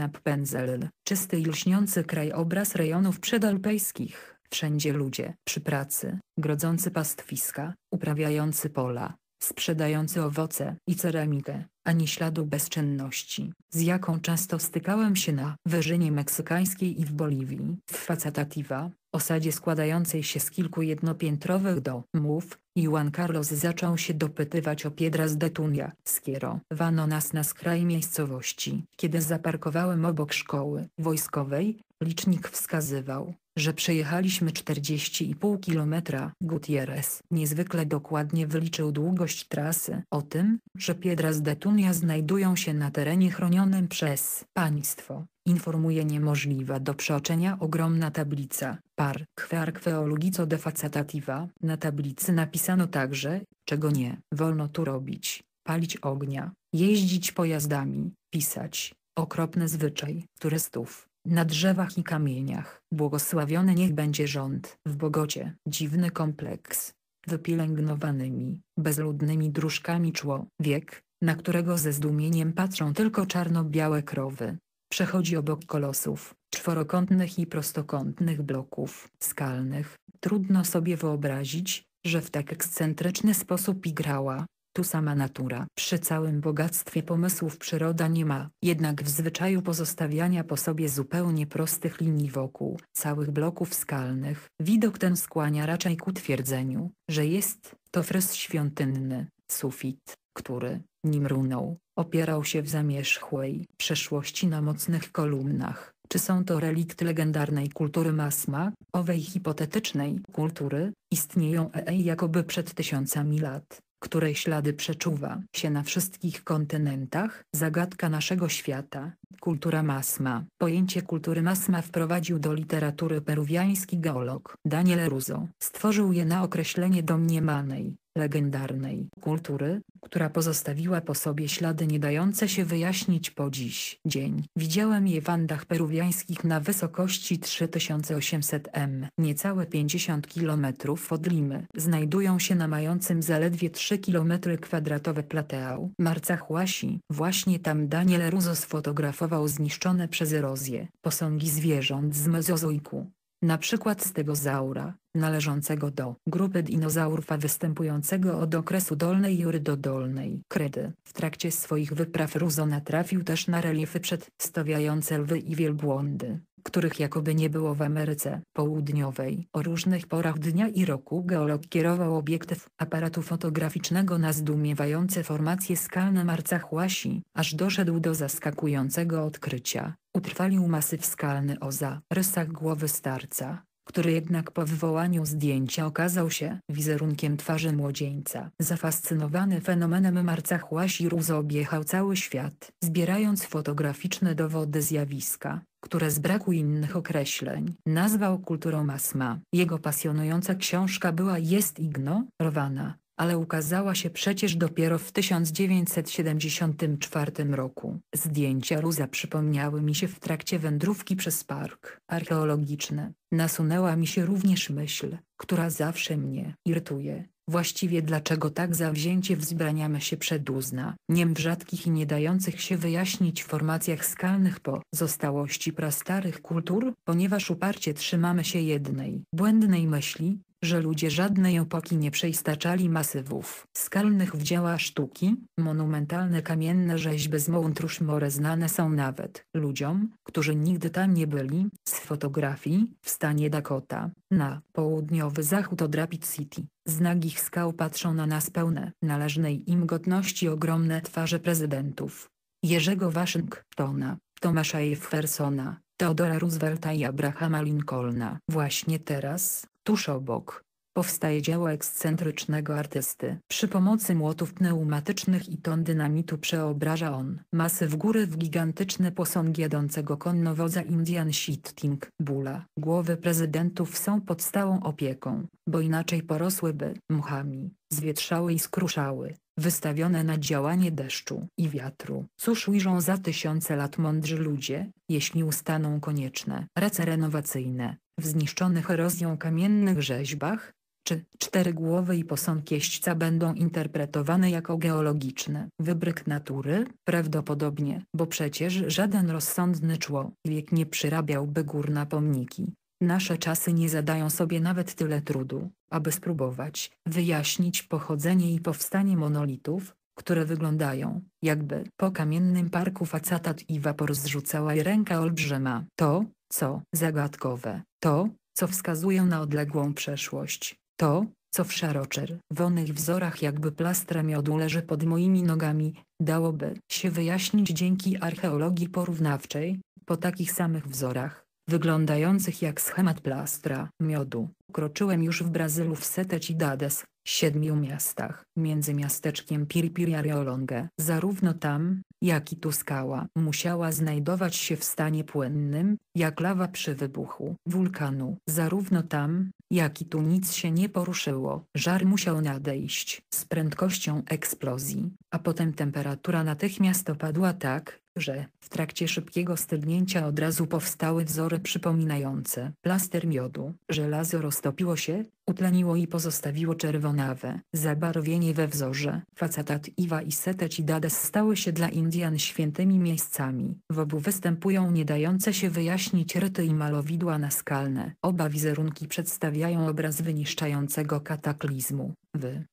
Appenzell, czysty i lśniący krajobraz rejonów przedalpejskich, wszędzie ludzie, przy pracy, grodzący pastwiska, uprawiający pola, sprzedający owoce i ceramikę, ani śladu bezczynności, z jaką często stykałem się na Wyżynie Meksykańskiej i w Boliwii, w Facatativa, osadzie składającej się z kilku jednopiętrowych domów, Juan Carlos zaczął się dopytywać o Piedras de Tunia. Skierowano nas na skraj miejscowości. Kiedy zaparkowałem obok szkoły wojskowej, licznik wskazywał, że przejechaliśmy 40,5 kilometra. Gutierrez niezwykle dokładnie wyliczył długość trasy. O tym, że Piedras de Tunia znajdują się na terenie chronionym przez państwo informuje niemożliwa do przeoczenia ogromna tablica, par archeologico de facetativa. Na tablicy napisano także, czego nie wolno tu robić, palić ognia, jeździć pojazdami, pisać, okropny zwyczaj turystów. Na drzewach i kamieniach, błogosławiony niech będzie rząd w Bogocie, dziwny kompleks, wypielęgnowanymi, bezludnymi dróżkami człowiek, wiek, na którego ze zdumieniem patrzą tylko czarno-białe krowy, Przechodzi obok kolosów, czworokątnych i prostokątnych bloków skalnych. Trudno sobie wyobrazić, że w tak ekscentryczny sposób igrała, tu sama natura. Przy całym bogactwie pomysłów przyroda nie ma jednak w zwyczaju pozostawiania po sobie zupełnie prostych linii wokół całych bloków skalnych. Widok ten skłania raczej ku twierdzeniu, że jest to fres świątynny, sufit, który, nim runął, opierał się w zamierzchłej przeszłości na mocnych kolumnach. Czy są to relikty legendarnej kultury masma, owej hipotetycznej kultury, istnieją e, jakoby przed tysiącami lat, której ślady przeczuwa się na wszystkich kontynentach? Zagadka naszego świata, kultura masma. Pojęcie kultury masma wprowadził do literatury peruwiański geolog Daniel Ruzo. Stworzył je na określenie domniemanej legendarnej kultury, która pozostawiła po sobie ślady nie dające się wyjaśnić po dziś dzień. Widziałem je w Andach peruwiańskich na wysokości 3800 m, niecałe 50 km od Limy. Znajdują się na mającym zaledwie 3 km kwadratowe plateau Marcahuasi. Właśnie tam Daniel Ruzo sfotografował zniszczone przez erozję posągi zwierząt z mezozoiku na przykład stegozaura, należącego do grupy dinozaurfa występującego od okresu dolnej jury do dolnej kredy. W trakcie swoich wypraw Ruzo natrafił też na reliefy przedstawiające lwy i wielbłądy, których jakoby nie było w Ameryce Południowej. O różnych porach dnia i roku geolog kierował obiektyw aparatu fotograficznego na zdumiewające formacje skalne Marcachłasi, aż doszedł do zaskakującego odkrycia. Utrwalił masyw skalny o zarysach głowy starca, który jednak po wywołaniu zdjęcia okazał się wizerunkiem twarzy młodzieńca. Zafascynowany fenomenem Marcachłasi Ruzo objechał cały świat, zbierając fotograficzne dowody zjawiska które z braku innych określeń nazwał kulturą masma. Jego pasjonująca książka była jest ignorowana, ale ukazała się przecież dopiero w 1974 roku. Zdjęcia Ruza przypomniały mi się w trakcie wędrówki przez park archeologiczny. Nasunęła mi się również myśl, która zawsze mnie irytuje Właściwie dlaczego tak zawzięcie wzbraniamy się przed uzna, niem w rzadkich i nie dających się wyjaśnić formacjach skalnych pozostałości prastarych kultur, ponieważ uparcie trzymamy się jednej, błędnej myśli, że ludzie żadnej opoki nie przeistaczali masywów skalnych w dzieła sztuki, monumentalne kamienne rzeźby z Montrush More znane są nawet ludziom, którzy nigdy tam nie byli, z fotografii, w stanie Dakota, na południowy zachód od Rapid City. Z nagich skał patrzą na nas pełne należnej im godności ogromne twarze prezydentów. Jerzego Waszyngtona, Tomasza Jeffersona, Teodora Roosevelta i Abrahama Lincolna. Właśnie teraz, Tuż obok powstaje dzieło ekscentrycznego artysty. Przy pomocy młotów pneumatycznych i ton dynamitu przeobraża on masy w górę w gigantyczne posągi jadącego konnowoza Indian Shitting. Bulla. Głowy prezydentów są pod stałą opieką, bo inaczej porosłyby mchami, zwietrzały i skruszały wystawione na działanie deszczu i wiatru. Cóż ujrzą za tysiące lat mądrzy ludzie, jeśli ustaną konieczne prace renowacyjne, w zniszczonych erozją kamiennych rzeźbach, czy cztery głowy i posąg jeźdźca będą interpretowane jako geologiczny wybryk natury? Prawdopodobnie, bo przecież żaden rozsądny człowiek nie przyrabiałby gór na pomniki, Nasze czasy nie zadają sobie nawet tyle trudu, aby spróbować wyjaśnić pochodzenie i powstanie monolitów, które wyglądają, jakby po kamiennym parku facatat i wapor zrzucała ręka olbrzyma. To, co zagadkowe, to, co wskazuje na odległą przeszłość, to, co w szeroczerwonych wzorach jakby plastra miodu leży pod moimi nogami, dałoby się wyjaśnić dzięki archeologii porównawczej, po takich samych wzorach wyglądających jak schemat plastra miodu. Kroczyłem już w Brazylu w Setec i Dades, siedmiu miastach, między miasteczkiem Piripiri a Riolonge. Zarówno tam, jak i Tuskała musiała znajdować się w stanie płynnym, jak lawa przy wybuchu wulkanu. Zarówno tam, jak i tu nic się nie poruszyło. Żar musiał nadejść z prędkością eksplozji, a potem temperatura natychmiast opadła tak, że w trakcie szybkiego stygnięcia od razu powstały wzory przypominające plaster miodu, żelazo roztopiło się, utleniło i pozostawiło czerwonawe. Zabarwienie we wzorze, Facatativa i Seteci Dades stały się dla Indian świętymi miejscami. W obu występują nie dające się wyjaśnić ryty i malowidła naskalne. Oba wizerunki przedstawiają obraz wyniszczającego kataklizmu,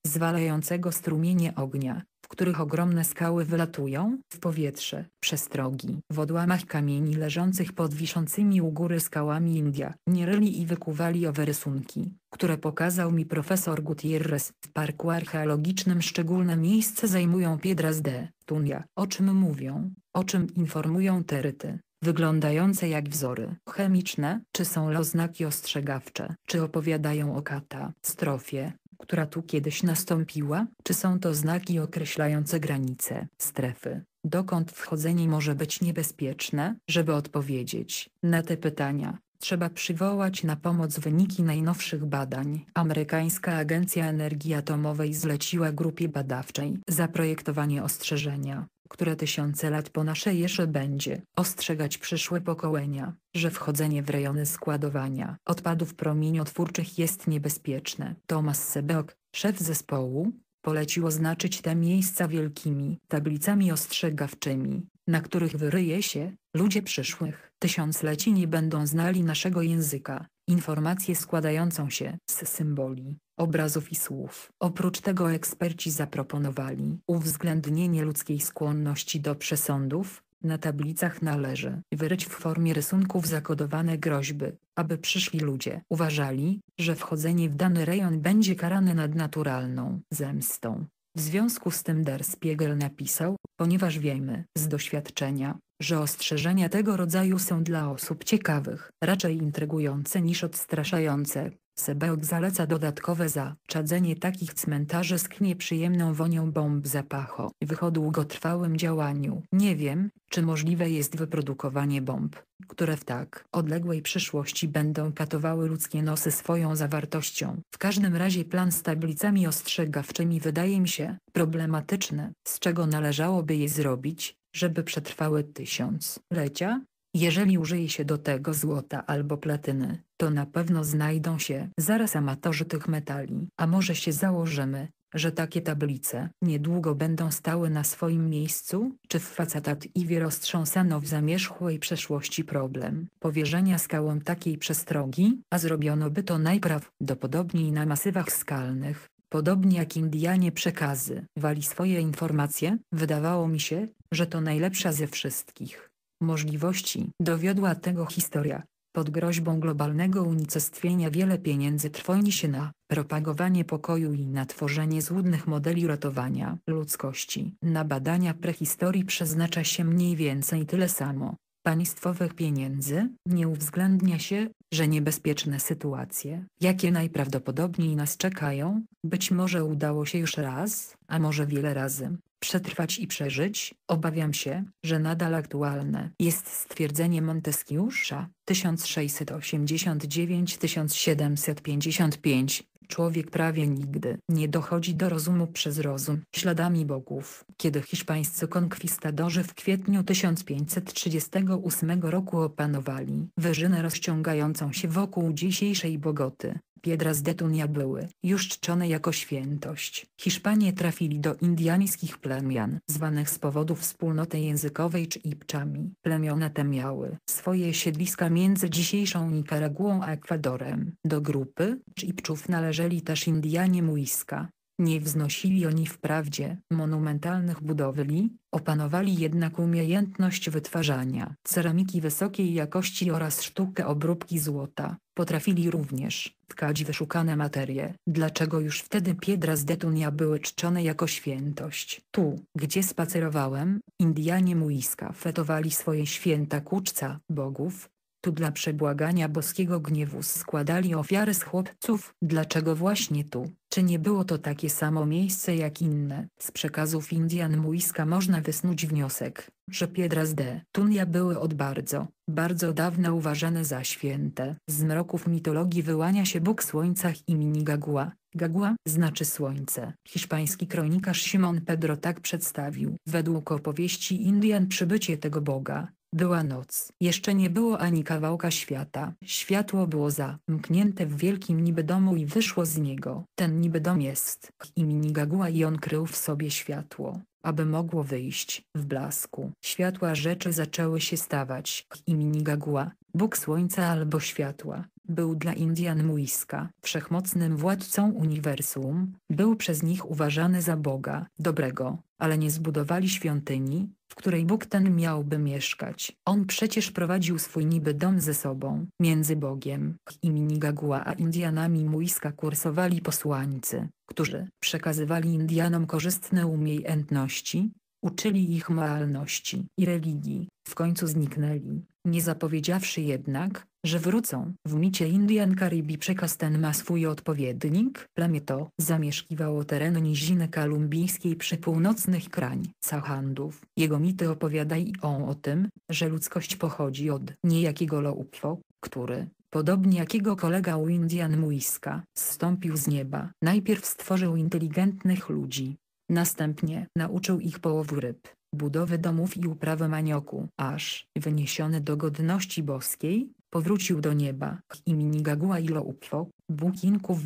zwalającego strumienie ognia, których ogromne skały wylatują w powietrze. Przestrogi w odłamach kamieni leżących pod wiszącymi u góry skałami India nieryli i wykuwali owe rysunki, które pokazał mi profesor Gutierrez. W parku archeologicznym szczególne miejsce zajmują piedras de Tunia. O czym mówią, o czym informują teryty, wyglądające jak wzory chemiczne, czy są loznaki ostrzegawcze, czy opowiadają o katastrofie, która tu kiedyś nastąpiła? Czy są to znaki określające granice strefy? Dokąd wchodzenie może być niebezpieczne? Żeby odpowiedzieć na te pytania, trzeba przywołać na pomoc wyniki najnowszych badań. Amerykańska Agencja Energii Atomowej zleciła grupie badawczej zaprojektowanie ostrzeżenia, które tysiące lat po naszej jeszcze będzie ostrzegać przyszłe pokolenia, że wchodzenie w rejony składowania odpadów promieniotwórczych jest niebezpieczne. Thomas Sebok, szef zespołu, polecił oznaczyć te miejsca wielkimi tablicami ostrzegawczymi, na których wyryje się, ludzie przyszłych tysiącleci nie będą znali naszego języka, informację składającą się z symboli obrazów i słów. Oprócz tego eksperci zaproponowali uwzględnienie ludzkiej skłonności do przesądów. Na tablicach należy wyryć w formie rysunków zakodowane groźby, aby przyszli ludzie uważali, że wchodzenie w dany rejon będzie karane nadnaturalną zemstą. W związku z tym Der Spiegel napisał, ponieważ wiemy z doświadczenia, że ostrzeżenia tego rodzaju są dla osób ciekawych raczej intrygujące niż odstraszające. Sebeok zaleca dodatkowe zaczadzenie takich cmentarzy z nieprzyjemną wonią bomb zapacho go trwałym działaniu. Nie wiem, czy możliwe jest wyprodukowanie bomb, które w tak odległej przyszłości będą katowały ludzkie nosy swoją zawartością. W każdym razie plan z tablicami ostrzegawczymi wydaje mi się problematyczny. Z czego należałoby je zrobić, żeby przetrwały tysiąc lecia? Jeżeli użyje się do tego złota albo platyny, to na pewno znajdą się zaraz amatorzy tych metali. A może się założymy, że takie tablice niedługo będą stały na swoim miejscu, czy w Iwie roztrząsano w zamierzchłej przeszłości problem powierzenia skałom takiej przestrogi, a zrobiono by to najprawdopodobniej na masywach skalnych. Podobnie jak Indianie przekazy wali swoje informacje, wydawało mi się, że to najlepsza ze wszystkich możliwości. Dowiodła tego historia, pod groźbą globalnego unicestwienia wiele pieniędzy trwoni się na propagowanie pokoju i na tworzenie złudnych modeli ratowania ludzkości. Na badania prehistorii przeznacza się mniej więcej tyle samo państwowych pieniędzy, nie uwzględnia się, że niebezpieczne sytuacje, jakie najprawdopodobniej nas czekają, być może udało się już raz, a może wiele razy, przetrwać i przeżyć, obawiam się, że nadal aktualne jest stwierdzenie Monteskiusza 1689-1755 człowiek prawie nigdy nie dochodzi do rozumu przez rozum śladami bogów. Kiedy hiszpańscy konkwistadorzy w kwietniu 1538 roku opanowali wyżynę rozciągającą się wokół dzisiejszej Bogoty, Piedra z Detunia były już czczone jako świętość. Hiszpanie trafili do indiańskich plemian, zwanych z powodu wspólnoty językowej czy Ipczami. Plemiona te miały swoje siedliska między dzisiejszą Nikaraguą a Ekwadorem. Do grupy Czipczów należeli też Indianie Muiska, nie wznosili oni wprawdzie monumentalnych budowli, opanowali jednak umiejętność wytwarzania ceramiki wysokiej jakości oraz sztukę obróbki złota. Potrafili również tkać wyszukane materie, dlaczego już wtedy piedra z Detunia były czczone jako świętość. Tu, gdzie spacerowałem, Indianie muiska fetowali swoje święta kuczca, bogów, tu dla przebłagania boskiego gniewu składali ofiary z chłopców. Dlaczego właśnie tu? Czy nie było to takie samo miejsce jak inne? Z przekazów Indian Muiska można wysnuć wniosek, że Piedras de Tunia były od bardzo, bardzo dawna uważane za święte. Z mroków mitologii wyłania się Bóg Słońca i Mini Gagua, Gagua znaczy słońce. Hiszpański kronikarz Simon Pedro tak przedstawił. Według opowieści Indian przybycie tego boga, była noc. Jeszcze nie było ani kawałka świata. Światło było zamknięte w wielkim niby domu i wyszło z niego. Ten niby dom jest i Gaguła i on krył w sobie światło aby mogło wyjść w blasku. Światła rzeczy zaczęły się stawać i Gaguła, Bóg Słońca albo Światła. Był dla Indian Muiska, wszechmocnym władcą uniwersum, był przez nich uważany za Boga, dobrego, ale nie zbudowali świątyni, w której Bóg ten miałby mieszkać. On przecież prowadził swój niby dom ze sobą. Między Bogiem i Minigagua a Indianami Muiska kursowali posłańcy, którzy przekazywali Indianom korzystne umiejętności, uczyli ich moralności i religii. W końcu zniknęli, nie zapowiedziawszy jednak, że wrócą. W micie Indian Karibi przekaz ten ma swój odpowiednik. Plemię to zamieszkiwało teren niziny kalumbijskiej przy północnych krań Sahandów. Jego mity opowiadają o tym, że ludzkość pochodzi od niejakiego Loupwo, który, podobnie jak jego kolega u Indian Muiska, zstąpił z nieba. Najpierw stworzył inteligentnych ludzi. Następnie nauczył ich połowu ryb, budowy domów i uprawy manioku, aż, wyniesiony do godności boskiej, powrócił do nieba. Imini Gaguła i Loupwo, Bóg Inków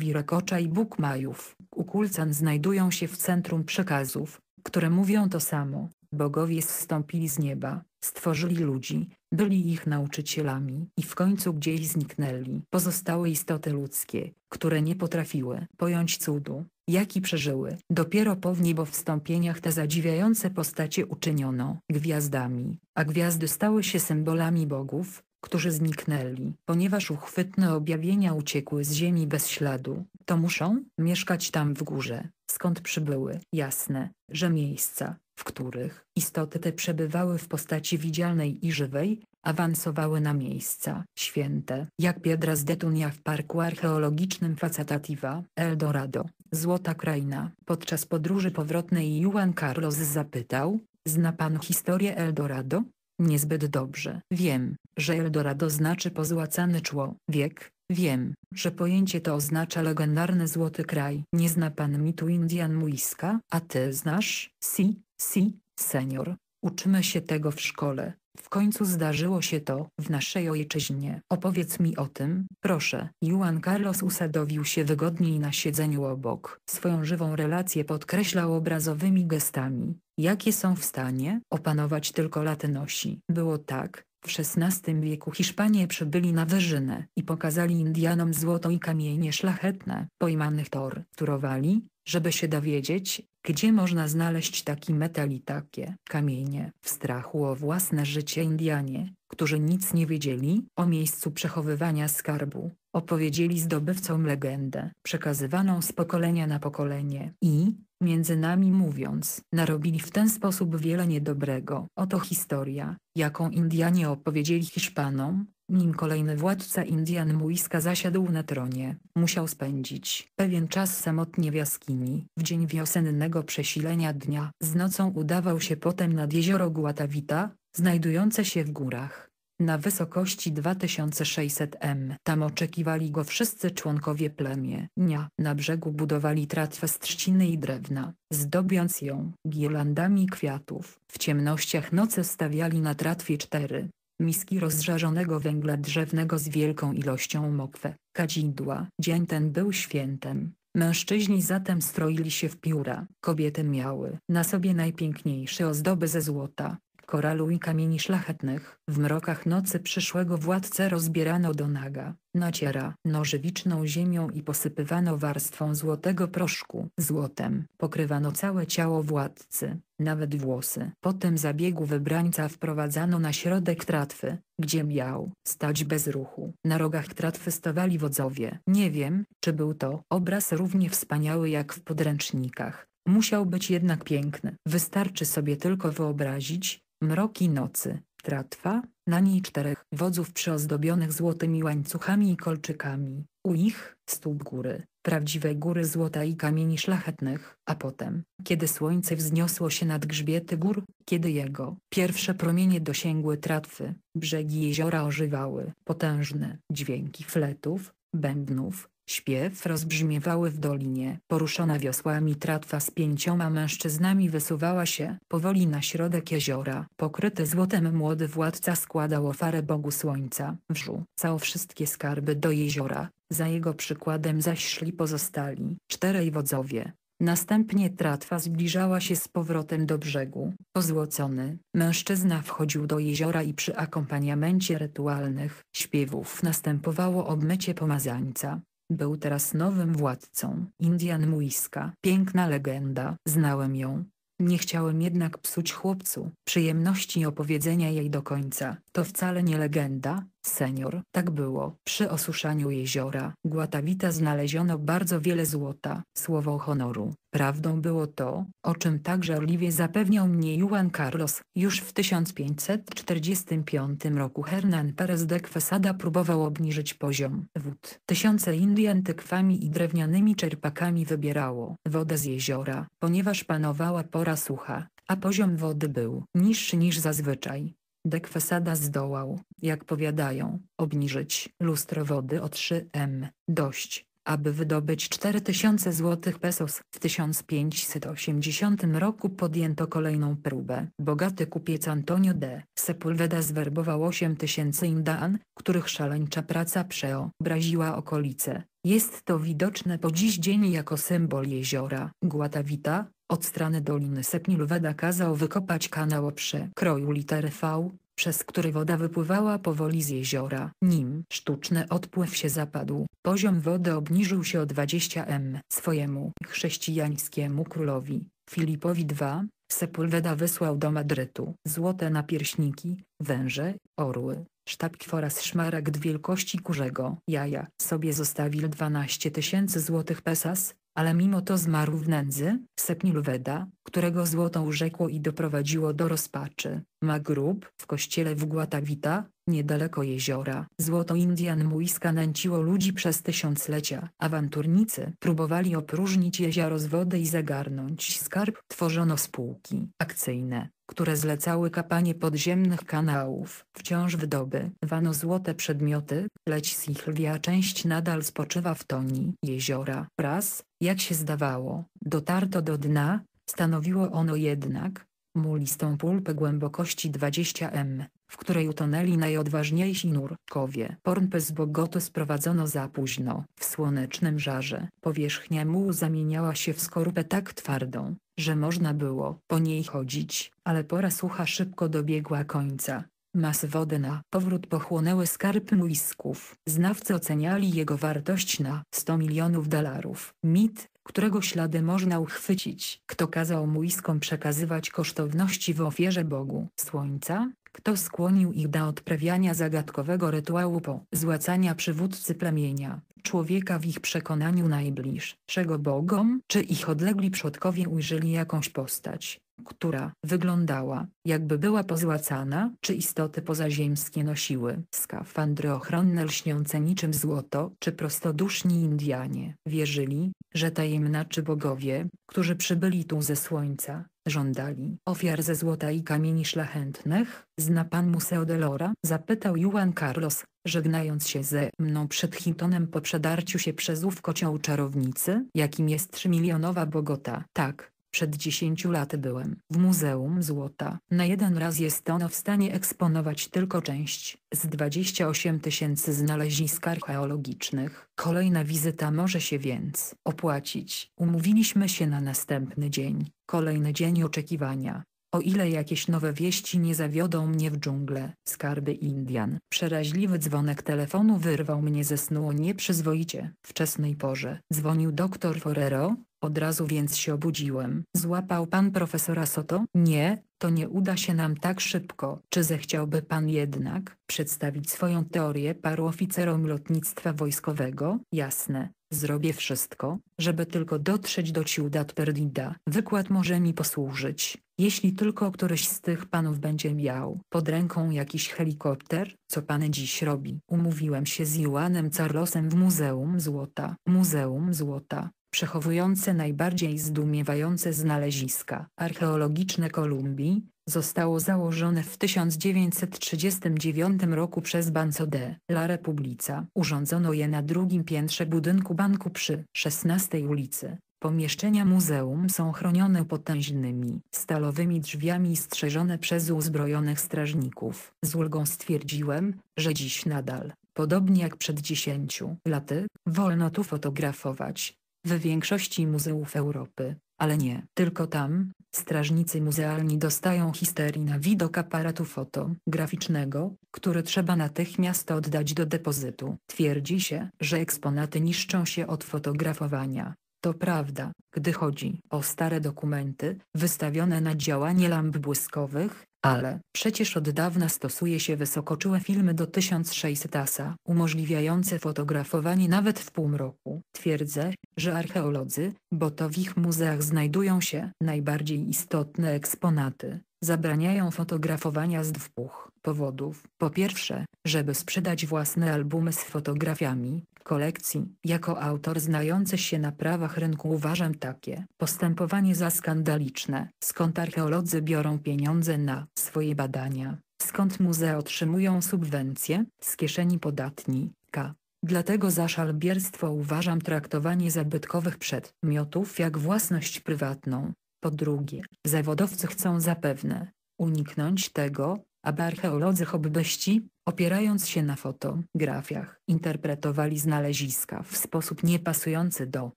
i Bóg Majów, Ukulcan znajdują się w centrum przekazów, które mówią to samo. Bogowie zstąpili z nieba, stworzyli ludzi, byli ich nauczycielami i w końcu gdzieś zniknęli. Pozostałe istoty ludzkie, które nie potrafiły pojąć cudu, jaki przeżyły. Dopiero po wstąpieniach te zadziwiające postacie uczyniono gwiazdami, a gwiazdy stały się symbolami bogów, którzy zniknęli. Ponieważ uchwytne objawienia uciekły z ziemi bez śladu, to muszą mieszkać tam w górze, skąd przybyły. Jasne, że miejsca, w których istoty te przebywały w postaci widzialnej i żywej, awansowały na miejsca święte, jak piedra z Detunia w parku archeologicznym Facatativa, Eldorado, Złota Kraina. Podczas podróży powrotnej Juan Carlos zapytał, zna pan historię Eldorado? Niezbyt dobrze. Wiem, że Eldorado znaczy pozłacany człowiek, wiem, że pojęcie to oznacza legendarny złoty kraj. Nie zna pan mitu Indian Muiska? A ty znasz? Si, si, senior. Uczymy się tego w szkole. W końcu zdarzyło się to, w naszej ojczyźnie. Opowiedz mi o tym, proszę. Juan Carlos usadowił się wygodniej na siedzeniu obok. Swoją żywą relację podkreślał obrazowymi gestami, jakie są w stanie opanować tylko latynosi. Było tak, w XVI wieku Hiszpanie przybyli na Wyżynę i pokazali Indianom złoto i kamienie szlachetne. Pojmanych tor turowali, żeby się dowiedzieć, gdzie można znaleźć taki metal i takie kamienie. W strachu o własne życie Indianie, którzy nic nie wiedzieli o miejscu przechowywania skarbu, opowiedzieli zdobywcom legendę, przekazywaną z pokolenia na pokolenie i, między nami mówiąc, narobili w ten sposób wiele niedobrego. Oto historia, jaką Indianie opowiedzieli Hiszpanom, nim kolejny władca Indian Muiska zasiadł na tronie, musiał spędzić pewien czas samotnie w jaskini. W dzień wiosennego przesilenia dnia z nocą udawał się potem nad jezioro Guatavita, znajdujące się w górach. Na wysokości 2600 m. Tam oczekiwali go wszyscy członkowie plemienia. Na brzegu budowali tratwę z trzciny i drewna, zdobiąc ją girlandami kwiatów. W ciemnościach nocy stawiali na tratwie cztery miski rozżarzonego węgla drzewnego z wielką ilością mokwe, kadzidła. Dzień ten był świętem. Mężczyźni zatem stroili się w pióra, kobiety miały na sobie najpiękniejsze ozdoby ze złota, koralu i kamieni szlachetnych. W mrokach nocy przyszłego władcę rozbierano do naga, naciera nożywiczną ziemią i posypywano warstwą złotego proszku. Złotem pokrywano całe ciało władcy, nawet włosy. Po tym zabiegu wybrańca wprowadzano na środek tratwy, gdzie miał stać bez ruchu. Na rogach tratwy stawali wodzowie. Nie wiem, czy był to obraz równie wspaniały jak w podręcznikach. Musiał być jednak piękny. Wystarczy sobie tylko wyobrazić, Mroki nocy, tratwa, na niej czterech wodzów przyozdobionych złotymi łańcuchami i kolczykami, u ich stóp góry, prawdziwe góry złota i kamieni szlachetnych, a potem, kiedy słońce wzniosło się nad grzbiety gór, kiedy jego pierwsze promienie dosięgły tratwy, brzegi jeziora ożywały, potężne dźwięki fletów, bębnów, Śpiew rozbrzmiewały w dolinie. Poruszona wiosłami tratwa z pięcioma mężczyznami wysuwała się powoli na środek jeziora. Pokryty złotem młody władca składał ofarę Bogu Słońca. Wrzucał wszystkie skarby do jeziora, za jego przykładem zaś szli pozostali, czterej wodzowie. Następnie tratwa zbliżała się z powrotem do brzegu. Pozłocony, mężczyzna wchodził do jeziora i przy akompaniamencie rytualnych śpiewów następowało obmycie pomazańca. Był teraz nowym władcą, Indian Muiska, piękna legenda, znałem ją. Nie chciałem jednak psuć chłopcu przyjemności opowiedzenia jej do końca. To wcale nie legenda, Senior, tak było. Przy osuszaniu jeziora Guatawita znaleziono bardzo wiele złota, słowo honoru. Prawdą było to, o czym także orliwie zapewniał mnie Juan Carlos. Już w 1545 roku Hernán Pérez de Quesada próbował obniżyć poziom wód. Tysiące Indian tykwami i drewnianymi czerpakami wybierało wodę z jeziora, ponieważ panowała pora sucha, a poziom wody był niższy niż zazwyczaj. Dekwesada zdołał, jak powiadają, obniżyć lustro wody o 3M. Dość, aby wydobyć 4000 zł pesos. W 1580 roku podjęto kolejną próbę. Bogaty kupiec Antonio de Sepulveda zwerbował 8000 Indian, których szaleńcza praca przeobraziła okolice. Jest to widoczne po dziś dzień jako symbol jeziora Guatavita, od strony Doliny Sepnilweda kazał wykopać kanał przy kroju litery V, przez który woda wypływała powoli z jeziora. Nim sztuczny odpływ się zapadł, poziom wody obniżył się o 20 m. Swojemu chrześcijańskiemu królowi, Filipowi II, Sepulveda wysłał do Madrytu złote napierśniki, węże, orły, sztabki oraz szmaragd wielkości kurzego jaja. Sobie zostawił 12 tysięcy złotych pesas, ale mimo to zmarł w nędzy, w Sepnilweda, którego złoto urzekło i doprowadziło do rozpaczy, ma grób w kościele w Guatavita, niedaleko jeziora. Złoto Indian Muisca nęciło ludzi przez tysiąclecia. Awanturnicy próbowali opróżnić jezioro z wody i zagarnąć skarb. Tworzono spółki akcyjne, które zlecały kapanie podziemnych kanałów. Wciąż wydobywano złote przedmioty, z ich lwia część nadal spoczywa w toni jeziora. Raz, jak się zdawało, dotarto do dna, stanowiło ono jednak, mulistą pulpę głębokości 20 m, w której utonęli najodważniejsi nurkowie. Pornpę z Bogoty sprowadzono za późno. W słonecznym żarze powierzchnia mułu zamieniała się w skorupę tak twardą, że można było po niej chodzić, ale pora sucha szybko dobiegła końca. Masy wody na powrót pochłonęły skarb muisków. Znawcy oceniali jego wartość na 100 milionów dolarów. Mit którego ślady można uchwycić. Kto kazał muiskom przekazywać kosztowności w ofierze Bogu Słońca? Kto skłonił ich do odprawiania zagadkowego rytuału po złacania przywódcy plemienia? człowieka w ich przekonaniu najbliższego Bogom, czy ich odlegli przodkowie ujrzeli jakąś postać, która wyglądała, jakby była pozłacana, czy istoty pozaziemskie nosiły skafandry ochronne lśniące niczym złoto, czy prostoduszni Indianie. Wierzyli, że tajemnaczy bogowie, którzy przybyli tu ze słońca, żądali ofiar ze złota i kamieni szlachetnych, zna pan Museo de Lora? Zapytał Juan Carlos, żegnając się ze mną przed Hintonem po przedarciu się przez ów kocioł czarownicy, jakim jest trzymilionowa Bogota. Tak, przed dziesięciu laty byłem w Muzeum Złota. Na jeden raz jest ono w stanie eksponować tylko część z 28 tysięcy znalezisk archeologicznych. Kolejna wizyta może się więc opłacić. Umówiliśmy się na następny dzień. Kolejny dzień oczekiwania. O ile jakieś nowe wieści nie zawiodą mnie w dżunglę, skarby Indian. Przeraźliwy dzwonek telefonu wyrwał mnie ze snu o nieprzyzwoicie wczesnej porze. Dzwonił doktor Forero, od razu więc się obudziłem. Złapał pan profesora Soto? Nie, to nie uda się nam tak szybko. Czy zechciałby pan jednak przedstawić swoją teorię paru oficerom lotnictwa wojskowego? Jasne, Zrobię wszystko, żeby tylko dotrzeć do Ciudad Perdida. Wykład może mi posłużyć, jeśli tylko któryś z tych panów będzie miał pod ręką jakiś helikopter, co pan dziś robi. Umówiłem się z Joanem Carlosem w Muzeum Złota. Muzeum Złota przechowujące najbardziej zdumiewające znaleziska archeologiczne Kolumbii, zostało założone w 1939 roku przez Banco de la Republica. Urządzono je na drugim piętrze budynku banku przy 16 ulicy. Pomieszczenia muzeum są chronione potężnymi, stalowymi drzwiami strzeżone przez uzbrojonych strażników. Z ulgą stwierdziłem, że dziś nadal, podobnie jak przed dziesięciu laty, wolno tu fotografować, w większości muzeów Europy, ale nie tylko tam, strażnicy muzealni dostają histerii na widok aparatu fotograficznego, który trzeba natychmiast oddać do depozytu. Twierdzi się, że eksponaty niszczą się od fotografowania. To prawda, gdy chodzi o stare dokumenty, wystawione na działanie lamp błyskowych, ale przecież od dawna stosuje się wysokoczyłe filmy do 1600 ASA, umożliwiające fotografowanie nawet w półmroku. Twierdzę, że archeolodzy, bo to w ich muzeach znajdują się najbardziej istotne eksponaty, zabraniają fotografowania z dwóch powodów. Po pierwsze, żeby sprzedać własne albumy z fotografiami, kolekcji. Jako autor znający się na prawach rynku uważam takie postępowanie za skandaliczne. Skąd archeolodzy biorą pieniądze na swoje badania? Skąd muzea otrzymują subwencje? Z kieszeni podatnika. Dlatego za szalbierstwo uważam traktowanie zabytkowych przedmiotów jak własność prywatną. Po drugie, zawodowcy chcą zapewne uniknąć tego, aby archeolodzy hobbyści, opierając się na fotografiach, interpretowali znaleziska w sposób niepasujący do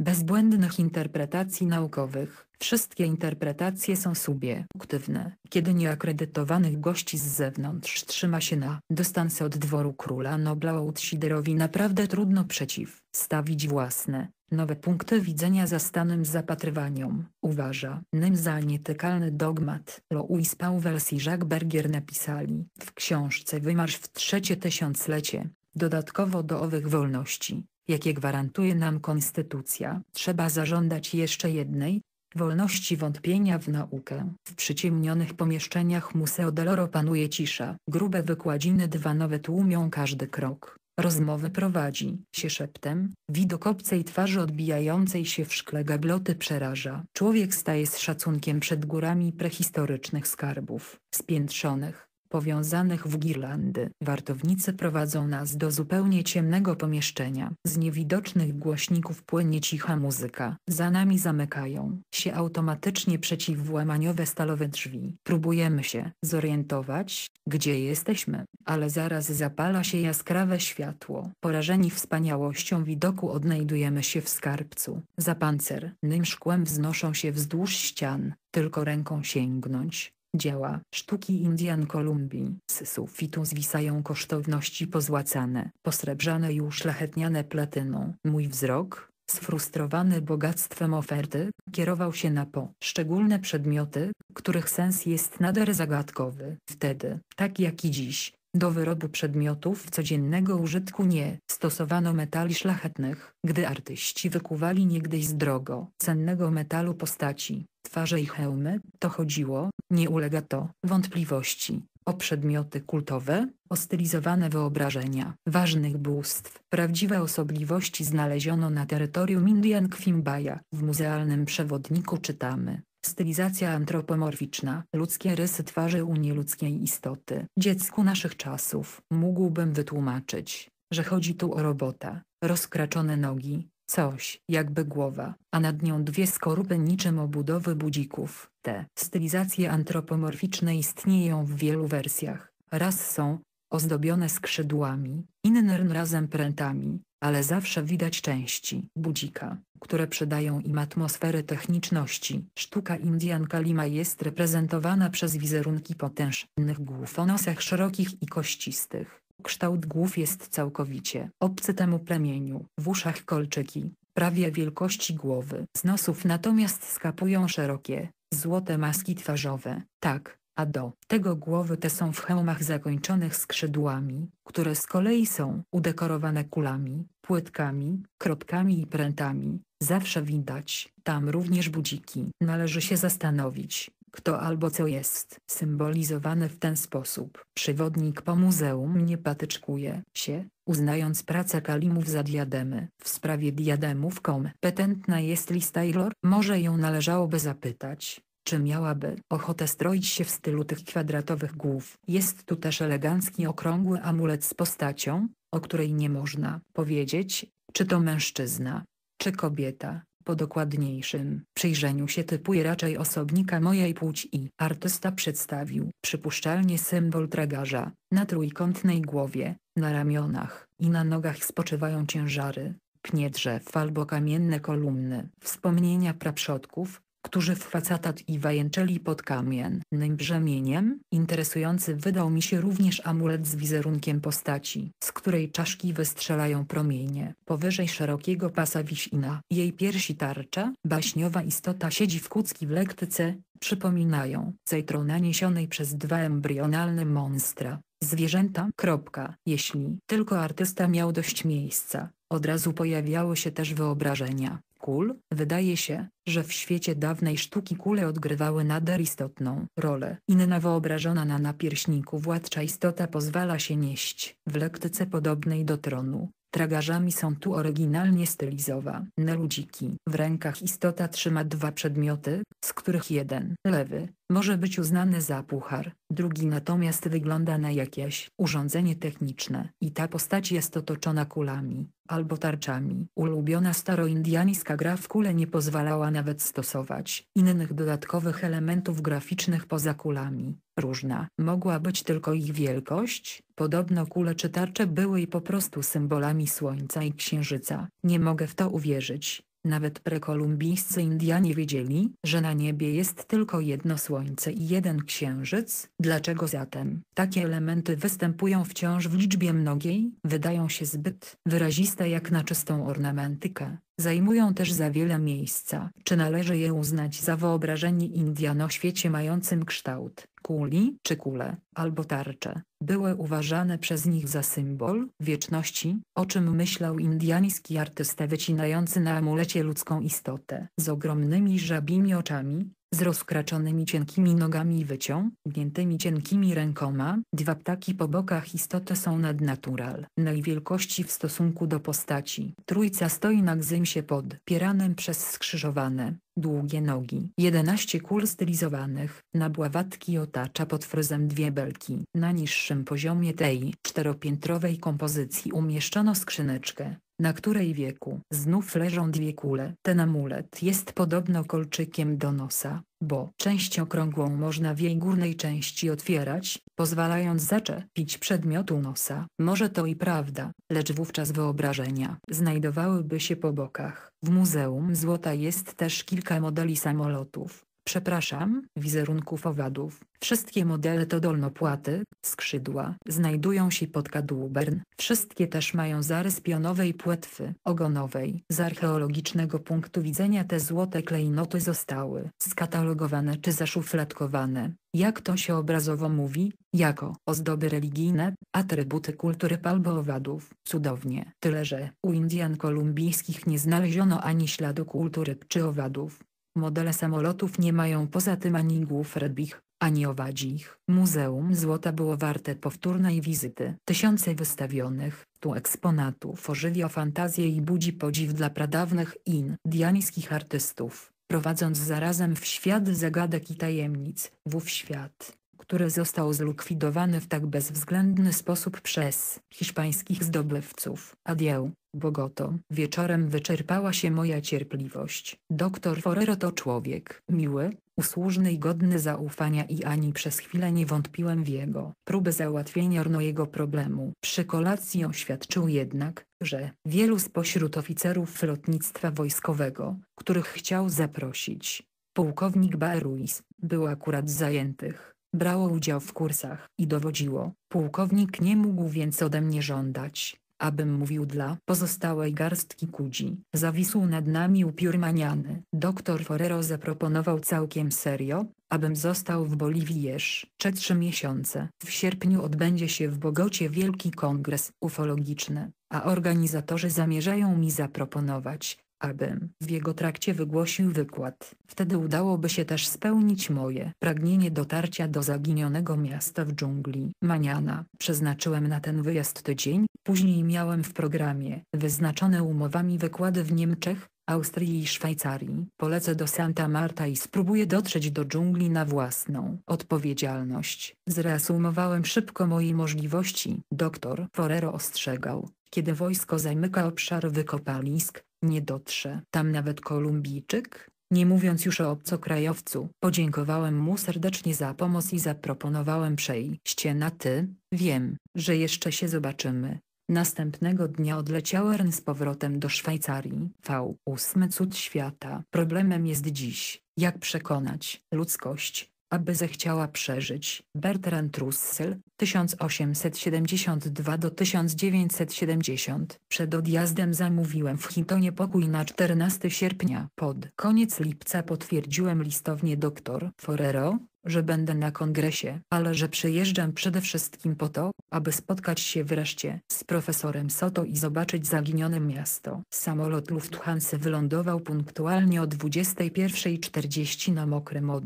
bezbłędnych interpretacji naukowych. Wszystkie interpretacje są subiektywne, kiedy nieakredytowanych gości z zewnątrz trzyma się na dystansie od dworu króla Noblaut Siderowi naprawdę trudno przeciwstawić własne, nowe punkty widzenia za stanem zapatrywaniom, uważa. Nym za nietykalny dogmat Louis Pauwels i Jacques Bergier napisali w książce Wymarsz w trzecie tysiąclecie, Dodatkowo do owych wolności, jakie gwarantuje nam Konstytucja, trzeba zażądać jeszcze jednej, wolności wątpienia w naukę. W przyciemnionych pomieszczeniach Museo Deloro panuje cisza. Grube wykładziny dywanowe tłumią każdy krok. Rozmowy prowadzi się szeptem, widok obcej twarzy odbijającej się w szkle gabloty przeraża. Człowiek staje z szacunkiem przed górami prehistorycznych skarbów, spiętrzonych, powiązanych w girlandy. Wartownicy prowadzą nas do zupełnie ciemnego pomieszczenia. Z niewidocznych głośników płynie cicha muzyka. Za nami zamykają się automatycznie przeciwwłamaniowe stalowe drzwi. Próbujemy się zorientować, gdzie jesteśmy, ale zaraz zapala się jaskrawe światło. Porażeni wspaniałością widoku odnajdujemy się w skarbcu. Za pancernym szkłem wznoszą się wzdłuż ścian, tylko ręką sięgnąć, Dzieła sztuki Indian Kolumbii. Z sufitu zwisają kosztowności pozłacane, posrebrzane i uszlachetniane platyną. Mój wzrok, sfrustrowany bogactwem oferty, kierował się na szczególne przedmioty, których sens jest nader zagadkowy. Wtedy, tak jak i dziś, do wyrobu przedmiotów codziennego użytku nie stosowano metali szlachetnych, gdy artyści wykuwali niegdyś z drogo cennego metalu postaci, twarze i hełmy, to chodziło, nie ulega to wątpliwości, o przedmioty kultowe, o stylizowane wyobrażenia ważnych bóstw. Prawdziwe osobliwości znaleziono na terytorium Indian Kwimbaja. W muzealnym przewodniku czytamy, Stylizacja antropomorficzna, ludzkie rysy twarzy u nieludzkiej istoty. Dziecku naszych czasów mógłbym wytłumaczyć, że chodzi tu o robota, rozkraczone nogi, coś, jakby głowa, a nad nią dwie skorupy niczym obudowy budzików. Te stylizacje antropomorficzne istnieją w wielu wersjach. Raz są ozdobione skrzydłami, innym razem prętami, ale zawsze widać części budzika, które przydają im atmosferę techniczności. Sztuka Indian Kalima jest reprezentowana przez wizerunki potężnych głów o nosach szerokich i kościstych. Kształt głów jest całkowicie obcy temu plemieniu. W uszach kolczyki, prawie wielkości głowy. Z nosów natomiast skapują szerokie, złote maski twarzowe. Tak, a do tego głowy te są w hełmach zakończonych skrzydłami, które z kolei są udekorowane kulami, płytkami, kropkami i prętami, zawsze widać, tam również budziki. Należy się zastanowić, kto albo co jest symbolizowane w ten sposób. Przywodnik po muzeum nie patyczkuje się, uznając pracę Kalimów za diademy. W sprawie diademów kompetentna jest lista Taylor, Może ją należałoby zapytać, czy miałaby ochotę stroić się w stylu tych kwadratowych głów? Jest tu też elegancki okrągły amulet z postacią, o której nie można powiedzieć, czy to mężczyzna, czy kobieta. Po dokładniejszym przyjrzeniu się typuje raczej osobnika mojej płci artysta przedstawił przypuszczalnie symbol tragarza, na trójkątnej głowie, na ramionach i na nogach spoczywają ciężary, pnie drzew albo kamienne kolumny. Wspomnienia praprzodków, którzy w facetat i wajęczeli pod kamiennym brzemieniem. Interesujący wydał mi się również amulet z wizerunkiem postaci, z której czaszki wystrzelają promienie. Powyżej szerokiego pasa wiśina. Jej piersi tarcza, baśniowa istota siedzi w kucki w lektyce, przypominają cejtrona niesionej przez dwa embrionalne monstra. Zwierzęta. Kropka. Jeśli tylko artysta miał dość miejsca, od razu pojawiały się też wyobrażenia, kul. Wydaje się, że w świecie dawnej sztuki kule odgrywały nader istotną rolę. Inna wyobrażona na napierśniku władcza istota pozwala się nieść. W lektyce podobnej do tronu, Tragarzami są tu oryginalnie stylizowane ludziki. W rękach istota trzyma dwa przedmioty, z których jeden, lewy, może być uznane za puchar, drugi natomiast wygląda na jakieś urządzenie techniczne i ta postać jest otoczona kulami albo tarczami. Ulubiona staroindiańska gra w kule nie pozwalała nawet stosować innych dodatkowych elementów graficznych poza kulami. Różna mogła być tylko ich wielkość, podobno kule czy tarcze były po prostu symbolami słońca i księżyca. Nie mogę w to uwierzyć, nawet prekolumbijscy Indianie wiedzieli, że na niebie jest tylko jedno słońce i jeden księżyc. Dlaczego zatem takie elementy występują wciąż w liczbie mnogiej? Wydają się zbyt wyraziste jak na czystą ornamentykę. Zajmują też za wiele miejsca. Czy należy je uznać za wyobrażenie Indian o świecie mającym kształt kuli czy kule, albo tarcze, były uważane przez nich za symbol wieczności, o czym myślał indiański artysta wycinający na amulecie ludzką istotę z ogromnymi żabimi oczami, z rozkraczonymi cienkimi nogami wyciągniętymi cienkimi rękoma, dwa ptaki po bokach istoty są nadnaturalnej wielkości w stosunku do postaci. Trójca stoi na gzymsie pod pieranem przez skrzyżowane, długie nogi. 11 kul stylizowanych, na bławatki otacza pod fryzem dwie belki. Na niższym poziomie tej czteropiętrowej kompozycji umieszczono skrzyneczkę, na której wieku znów leżą dwie kule. Ten amulet jest podobno kolczykiem do nosa, bo część okrągłą można w jej górnej części otwierać, pozwalając zaczepić przedmiotu nosa. Może to i prawda, lecz wówczas wyobrażenia znajdowałyby się po bokach. W Muzeum Złota jest też kilka modeli samolotów, Przepraszam, wizerunków owadów. Wszystkie modele to dolnopłaty, skrzydła, znajdują się pod kadłubern. Wszystkie też mają zarys pionowej płetwy ogonowej. Z archeologicznego punktu widzenia te złote klejnoty zostały skatalogowane czy zaszufladkowane, jak to się obrazowo mówi, jako ozdoby religijne, atrybuty kultury palby owadów. Cudownie. Tyle, że u Indian kolumbijskich nie znaleziono ani śladu kultury czy owadów. Modele samolotów nie mają poza tym ani głów rybich, ani owadzich. Muzeum Złota było warte powtórnej wizyty. Tysiące wystawionych tu eksponatów ożywia fantazję i budzi podziw dla pradawnych indiańskich artystów prowadząc zarazem w świat zagadek i tajemnic, w świat, który został zlikwidowany w tak bezwzględny sposób przez hiszpańskich zdobywców. Adieu, Bogoto. Wieczorem wyczerpała się moja cierpliwość. Doktor Forero to człowiek miły, usłużny i godny zaufania i ani przez chwilę nie wątpiłem w jego próby załatwienia jego problemu. Przy kolacji oświadczył jednak, że wielu spośród oficerów lotnictwa wojskowego, których chciał zaprosić, pułkownik Baruis, był akurat zajętych. Brało udział w kursach i dowodziło. Pułkownik nie mógł więc ode mnie żądać, abym mówił dla pozostałej garstki kudzi. Zawisł nad nami upiór maniany. Doktor Forero zaproponował całkiem serio, abym został w Boliwii jeszcze trzy miesiące. W sierpniu odbędzie się w Bogocie wielki kongres ufologiczny, a organizatorzy zamierzają mi zaproponować abym w jego trakcie wygłosił wykład. Wtedy udałoby się też spełnić moje pragnienie dotarcia do zaginionego miasta w dżungli. Maniana przeznaczyłem na ten wyjazd tydzień, później miałem w programie wyznaczone umowami wykłady w Niemczech, Austrii i Szwajcarii. Polecę do Santa Marta i spróbuję dotrzeć do dżungli na własną odpowiedzialność. Zreasumowałem szybko moje możliwości. Doktor Forero ostrzegał, kiedy wojsko zamyka obszar wykopalisk, nie dotrze. Tam nawet Kolumbijczyk, nie mówiąc już o obcokrajowcu, podziękowałem mu serdecznie za pomoc i zaproponowałem przejście na ty. Wiem, że jeszcze się zobaczymy. Następnego dnia odleciał Ern z powrotem do Szwajcarii. V8 cud świata. Problemem jest dziś, jak przekonać ludzkość, aby zechciała przeżyć. Bertrand Russell, 1872-1970. Przed odjazdem zamówiłem w Hintonie pokój na 14 sierpnia. Pod koniec lipca potwierdziłem listownie dr Forero, że będę na kongresie, ale że przyjeżdżam przede wszystkim po to, aby spotkać się wreszcie z profesorem Soto i zobaczyć zaginione miasto. Samolot Lufthansa wylądował punktualnie o 21.40 na mokrym mod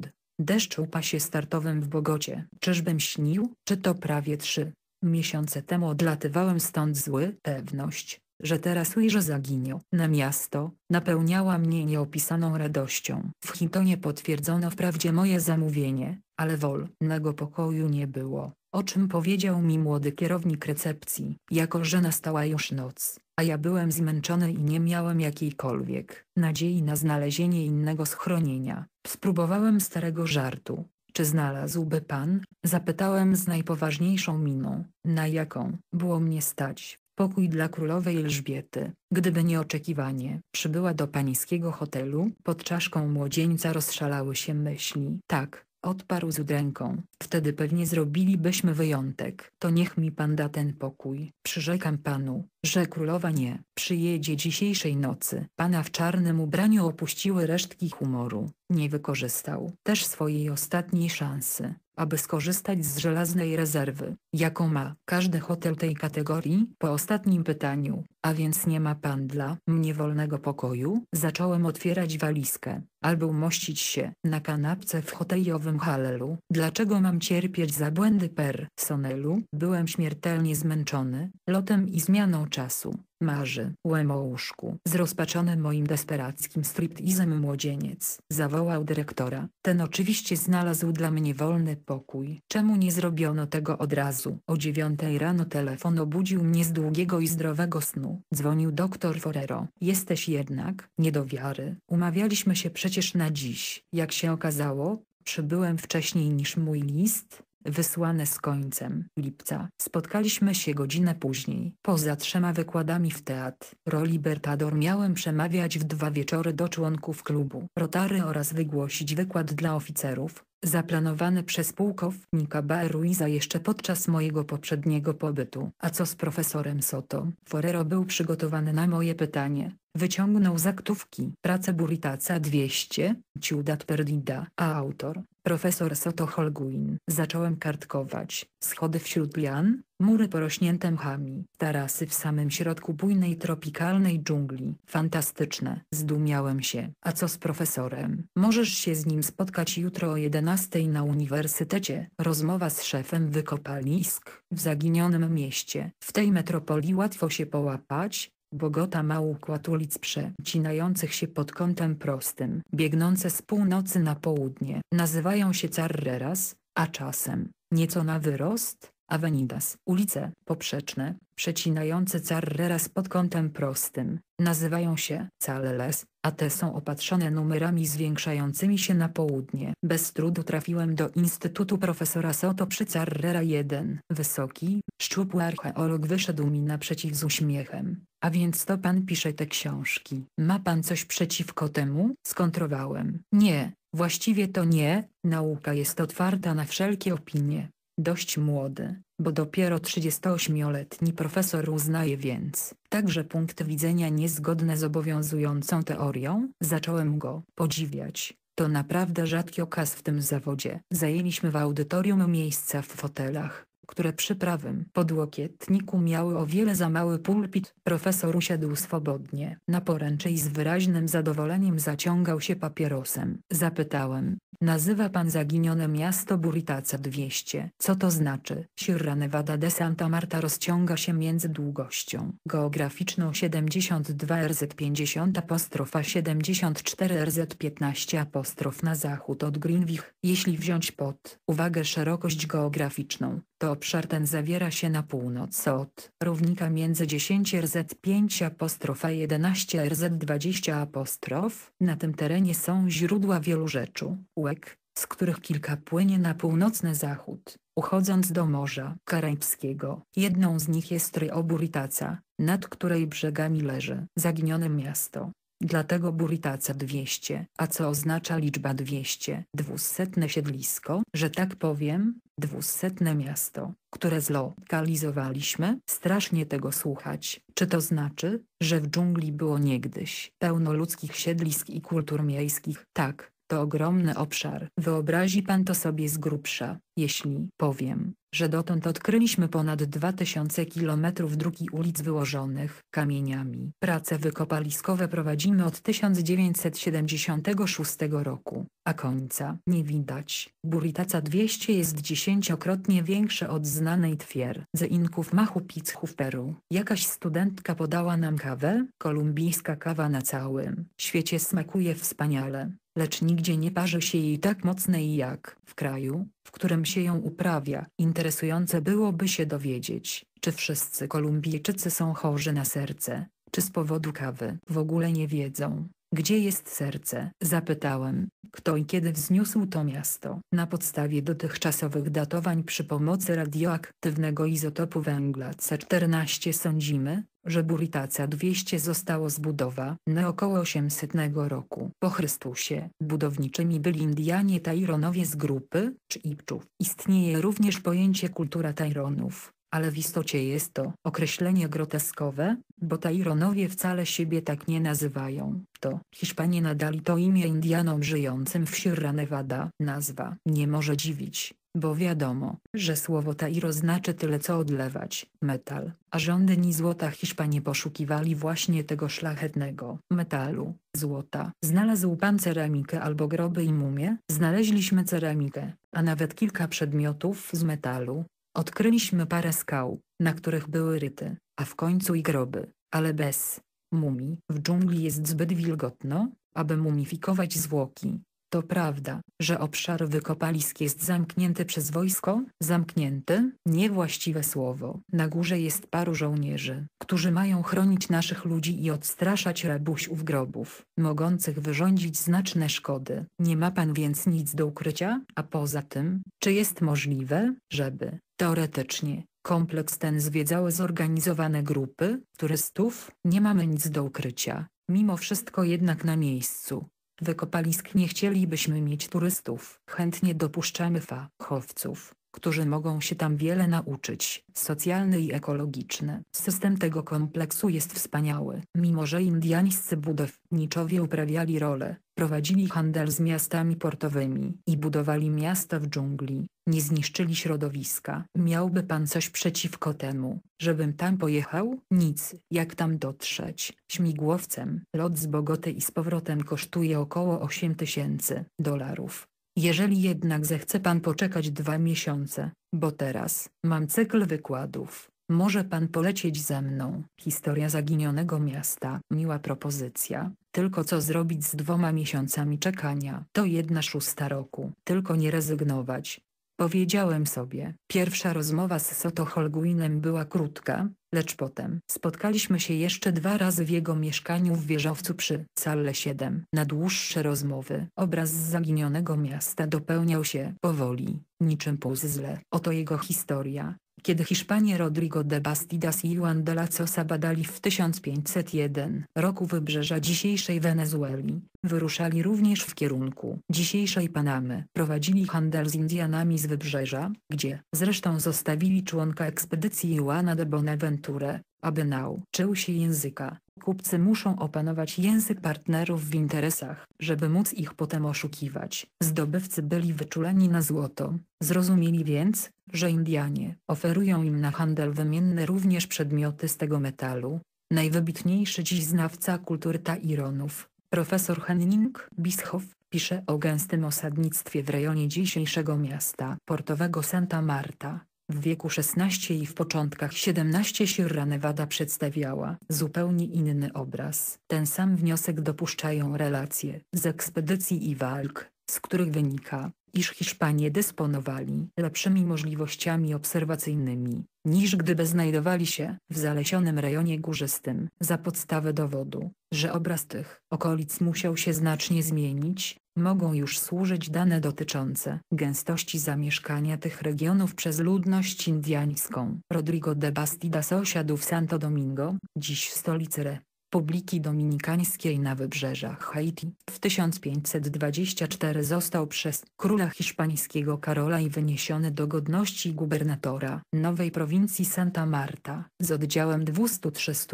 u pasie startowym w Bogocie. Czyżbym śnił, czy to prawie trzy miesiące temu odlatywałem stąd zły, pewność, że teraz ujrzę zaginię. Na miasto, napełniała mnie nieopisaną radością. W Hintonie potwierdzono wprawdzie moje zamówienie, ale wolnego pokoju nie było, o czym powiedział mi młody kierownik recepcji. Jako, że nastała już noc, a ja byłem zmęczony i nie miałem jakiejkolwiek nadziei na znalezienie innego schronienia. Spróbowałem starego żartu. Czy znalazłby pan? Zapytałem z najpoważniejszą miną, na jaką było mnie stać. Pokój dla królowej Elżbiety, gdyby nieoczekiwanie przybyła do pańskiego hotelu, pod czaszką młodzieńca rozszalały się myśli. Tak, odparł z udręką. Wtedy pewnie zrobilibyśmy wyjątek. To niech mi pan da ten pokój. Przyrzekam panu, że królowa nie przyjedzie dzisiejszej nocy. Pana w czarnym ubraniu opuściły resztki humoru. Nie wykorzystał też swojej ostatniej szansy aby skorzystać z żelaznej rezerwy, jaką ma każdy hotel tej kategorii. Po ostatnim pytaniu, a więc nie ma pan dla mnie wolnego pokoju, zacząłem otwierać walizkę, albo umościć się na kanapce w hotelowym halelu. Dlaczego mam cierpieć za błędy personelu? Byłem śmiertelnie zmęczony lotem i zmianą czasu. Marzy. Łem o łóżku. Zrozpaczony moim desperackim striptizem młodzieniec. Zawołał dyrektora. Ten oczywiście znalazł dla mnie wolny pokój. Czemu nie zrobiono tego od razu? O dziewiątej rano telefon obudził mnie z długiego i zdrowego snu. Dzwonił doktor Forero. Jesteś jednak, nie do wiary. Umawialiśmy się przecież na dziś. Jak się okazało, przybyłem wcześniej niż mój list, wysłane z końcem lipca. Spotkaliśmy się godzinę później. Poza trzema wykładami w teatr Libertador miałem przemawiać w dwa wieczory do członków klubu Rotary oraz wygłosić wykład dla oficerów, zaplanowany przez pułkownika Baeruiza jeszcze podczas mojego poprzedniego pobytu. A co z profesorem Soto? Forero był przygotowany na moje pytanie, Wyciągnął z aktówki pracę Buritaca 200, Ciudad Perdida, a autor, profesor Soto Holguin. Zacząłem kartkować, schody wśród lian, mury porośnięte mchami, tarasy w samym środku bujnej tropikalnej dżungli. Fantastyczne. Zdumiałem się. A co z profesorem? Możesz się z nim spotkać jutro o 11 na uniwersytecie. Rozmowa z szefem wykopalisk w zaginionym mieście. W tej metropolii łatwo się połapać, Bogota ma układ ulic przecinających się pod kątem prostym, biegnące z północy na południe. Nazywają się carreras, a czasem, nieco na wyrost, Avenidas, ulice poprzeczne, przecinające Carreras pod kątem prostym, nazywają się Caleles, a te są opatrzone numerami zwiększającymi się na południe. Bez trudu trafiłem do Instytutu Profesora Soto przy Carrera 1. Wysoki, szczupły archeolog wyszedł mi naprzeciw z uśmiechem. A więc to pan pisze te książki. Ma pan coś przeciwko temu? Skontrowałem. Nie, właściwie to nie, nauka jest otwarta na wszelkie opinie. Dość młody, bo dopiero 38-letni profesor uznaje więc także punkt widzenia niezgodny z obowiązującą teorią. Zacząłem go podziwiać. To naprawdę rzadki okaz w tym zawodzie. Zajęliśmy w audytorium miejsca w fotelach, które przy prawym podłokietniku miały o wiele za mały pulpit. Profesor usiadł swobodnie na poręcze i z wyraźnym zadowoleniem zaciągał się papierosem. Zapytałem, nazywa pan zaginione miasto Buritace 200. Co to znaczy? Sierra Nevada de Santa Marta rozciąga się między długością geograficzną 72 RZ 50 apostrofa 74 RZ 15 apostrof na zachód od Greenwich. Jeśli wziąć pod uwagę szerokość geograficzną, to obszar ten zawiera się na północ od równika między 10 RZ5 apostrof a 11 RZ20 apostrof. Na tym terenie są źródła wielu rzeczu, łek, z których kilka płynie na północny zachód, uchodząc do Morza Karaibskiego. Jedną z nich jest Ryobur Itaca, nad której brzegami leży zaginione miasto. Dlatego buritaca 200, a co oznacza liczba 200, dwusetne siedlisko, że tak powiem, dwusetne miasto, które zlokalizowaliśmy, strasznie tego słuchać. Czy to znaczy, że w dżungli było niegdyś pełno ludzkich siedlisk i kultur miejskich? Tak, to ogromny obszar. Wyobrazi pan to sobie z grubsza, jeśli powiem, że dotąd odkryliśmy ponad 2000 kilometrów dróg i ulic wyłożonych kamieniami. Prace wykopaliskowe prowadzimy od 1976 roku, a końca nie widać. Buritaca 200 jest dziesięciokrotnie większe od znanej twierdzy Z Inków Machu Picchu w Peru. Jakaś studentka podała nam kawę, kolumbijska kawa na całym świecie smakuje wspaniale lecz nigdzie nie parzy się jej tak mocnej jak w kraju, w którym się ją uprawia. Interesujące byłoby się dowiedzieć, czy wszyscy Kolumbijczycy są chorzy na serce, czy z powodu kawy w ogóle nie wiedzą, gdzie jest serce? Zapytałem, kto i kiedy wzniósł to miasto. Na podstawie dotychczasowych datowań przy pomocy radioaktywnego izotopu węgla C14 sądzimy, że Buritaca 200 zostało zbudowane około 800 roku. Po Chrystusie budowniczymi byli Indianie Tajronowie z grupy Czipczów. Istnieje również pojęcie kultura Tajronów ale w istocie jest to określenie groteskowe, bo Tajronowie wcale siebie tak nie nazywają. To Hiszpanie nadali to imię Indianom żyjącym w Sierra Nevada. Nazwa nie może dziwić, bo wiadomo, że słowo tairo znaczy tyle co odlewać, metal, a rządni złota Hiszpanie poszukiwali właśnie tego szlachetnego metalu, złota. Znalazł pan ceramikę albo groby i mumie? Znaleźliśmy ceramikę, a nawet kilka przedmiotów z metalu. Odkryliśmy parę skał, na których były ryty, a w końcu i groby, ale bez mumii. W dżungli jest zbyt wilgotno, aby mumifikować zwłoki. To prawda, że obszar wykopalisk jest zamknięty przez wojsko? Zamknięty? Niewłaściwe słowo. Na górze jest paru żołnierzy, którzy mają chronić naszych ludzi i odstraszać rebuśów grobów, mogących wyrządzić znaczne szkody. Nie ma pan więc nic do ukrycia? A poza tym, czy jest możliwe, żeby, teoretycznie, kompleks ten zwiedzały zorganizowane grupy turystów? Nie mamy nic do ukrycia. Mimo wszystko jednak na miejscu, wykopalisk nie chcielibyśmy mieć turystów. Chętnie dopuszczamy fachowców, którzy mogą się tam wiele nauczyć. Socjalny i ekologiczny. System tego kompleksu jest wspaniały. Mimo że indiańscy budowniczowie uprawiali rolę prowadzili handel z miastami portowymi i budowali miasta w dżungli, nie zniszczyli środowiska. Miałby pan coś przeciwko temu, żebym tam pojechał? Nic, jak tam dotrzeć? Śmigłowcem, lot z Bogoty i z powrotem kosztuje około 8 tysięcy dolarów. Jeżeli jednak zechce pan poczekać dwa miesiące, bo teraz mam cykl wykładów może pan polecieć ze mną. Historia zaginionego miasta. Miła propozycja. Tylko co zrobić z dwoma miesiącami czekania? To jedna szósta roku. Tylko nie rezygnować. Powiedziałem sobie. Pierwsza rozmowa z Soto Holguinem była krótka, lecz potem spotkaliśmy się jeszcze dwa razy w jego mieszkaniu w wieżowcu przy Calle 7. Na dłuższe rozmowy obraz zaginionego miasta dopełniał się powoli, niczym puzzle. Oto jego historia, kiedy Hiszpanie Rodrigo de Bastidas i Juan de la Sosa badali w 1501 roku wybrzeża dzisiejszej Wenezueli, wyruszali również w kierunku dzisiejszej Panamy. Prowadzili handel z Indianami z wybrzeża, gdzie zresztą zostawili członka ekspedycji Juana de Bonaventure, aby nauczył się języka, kupcy muszą opanować język partnerów w interesach, żeby móc ich potem oszukiwać. Zdobywcy byli wyczuleni na złoto, zrozumieli więc, że Indianie oferują im na handel wymienny również przedmioty z tego metalu. Najwybitniejszy dziś znawca kultury Taironów, profesor Henning Bischoff, pisze o gęstym osadnictwie w rejonie dzisiejszego miasta portowego Santa Marta, w wieku XVI i w początkach XVII Sierra Nevada przedstawiała zupełnie inny obraz. Ten sam wniosek dopuszczają relacje z ekspedycji i walk, z których wynika, iż Hiszpanie dysponowali lepszymi możliwościami obserwacyjnymi, niż gdyby znajdowali się w zalesionym rejonie górzystym. Za podstawę dowodu, że obraz tych okolic musiał się znacznie zmienić, mogą już służyć dane dotyczące gęstości zamieszkania tych regionów przez ludność indiańską. Rodrigo de Bastidas osiadł w Santo Domingo, dziś w stolicy Re Publiki Dominikańskiej na wybrzeżach Haiti. W 1524 został przez króla hiszpańskiego Karola i wyniesiony do godności gubernatora nowej prowincji Santa Marta z oddziałem 200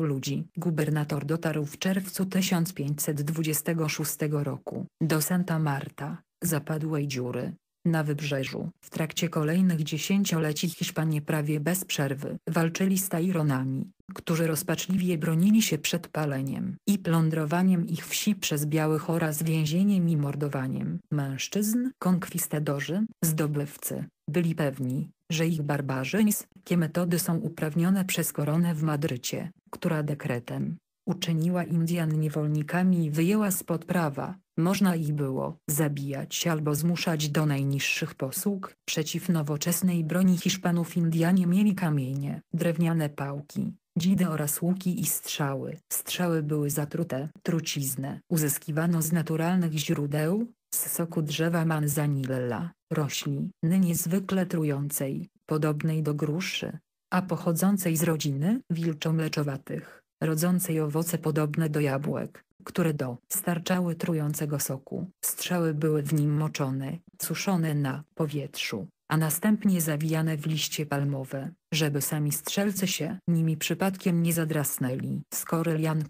ludzi. Gubernator dotarł w czerwcu 1526 roku do Santa Marta, zapadłej dziury, na wybrzeżu, w trakcie kolejnych dziesięcioleci Hiszpanie prawie bez przerwy walczyli z tajronami, którzy rozpaczliwie bronili się przed paleniem i plądrowaniem ich wsi przez białych oraz więzieniem i mordowaniem. Mężczyzn, konkwistadorzy, zdobywcy, byli pewni, że ich barbarzyńskie metody są uprawnione przez koronę w Madrycie, która dekretem uczyniła Indian niewolnikami i wyjęła spod prawa, można ich było zabijać albo zmuszać do najniższych posług. Przeciw nowoczesnej broni Hiszpanów Indianie mieli kamienie, drewniane pałki, dzidy oraz łuki i strzały. Strzały były zatrute, truciznę uzyskiwano z naturalnych źródeł, z soku drzewa manzanilla, rośliny niezwykle trującej, podobnej do gruszy, a pochodzącej z rodziny wilczomleczowatych rodzącej owoce podobne do jabłek, które dostarczały trującego soku. Strzały były w nim moczone, suszone na powietrzu, a następnie zawijane w liście palmowe, żeby sami strzelcy się nimi przypadkiem nie zadrasnęli. Skoro Korelian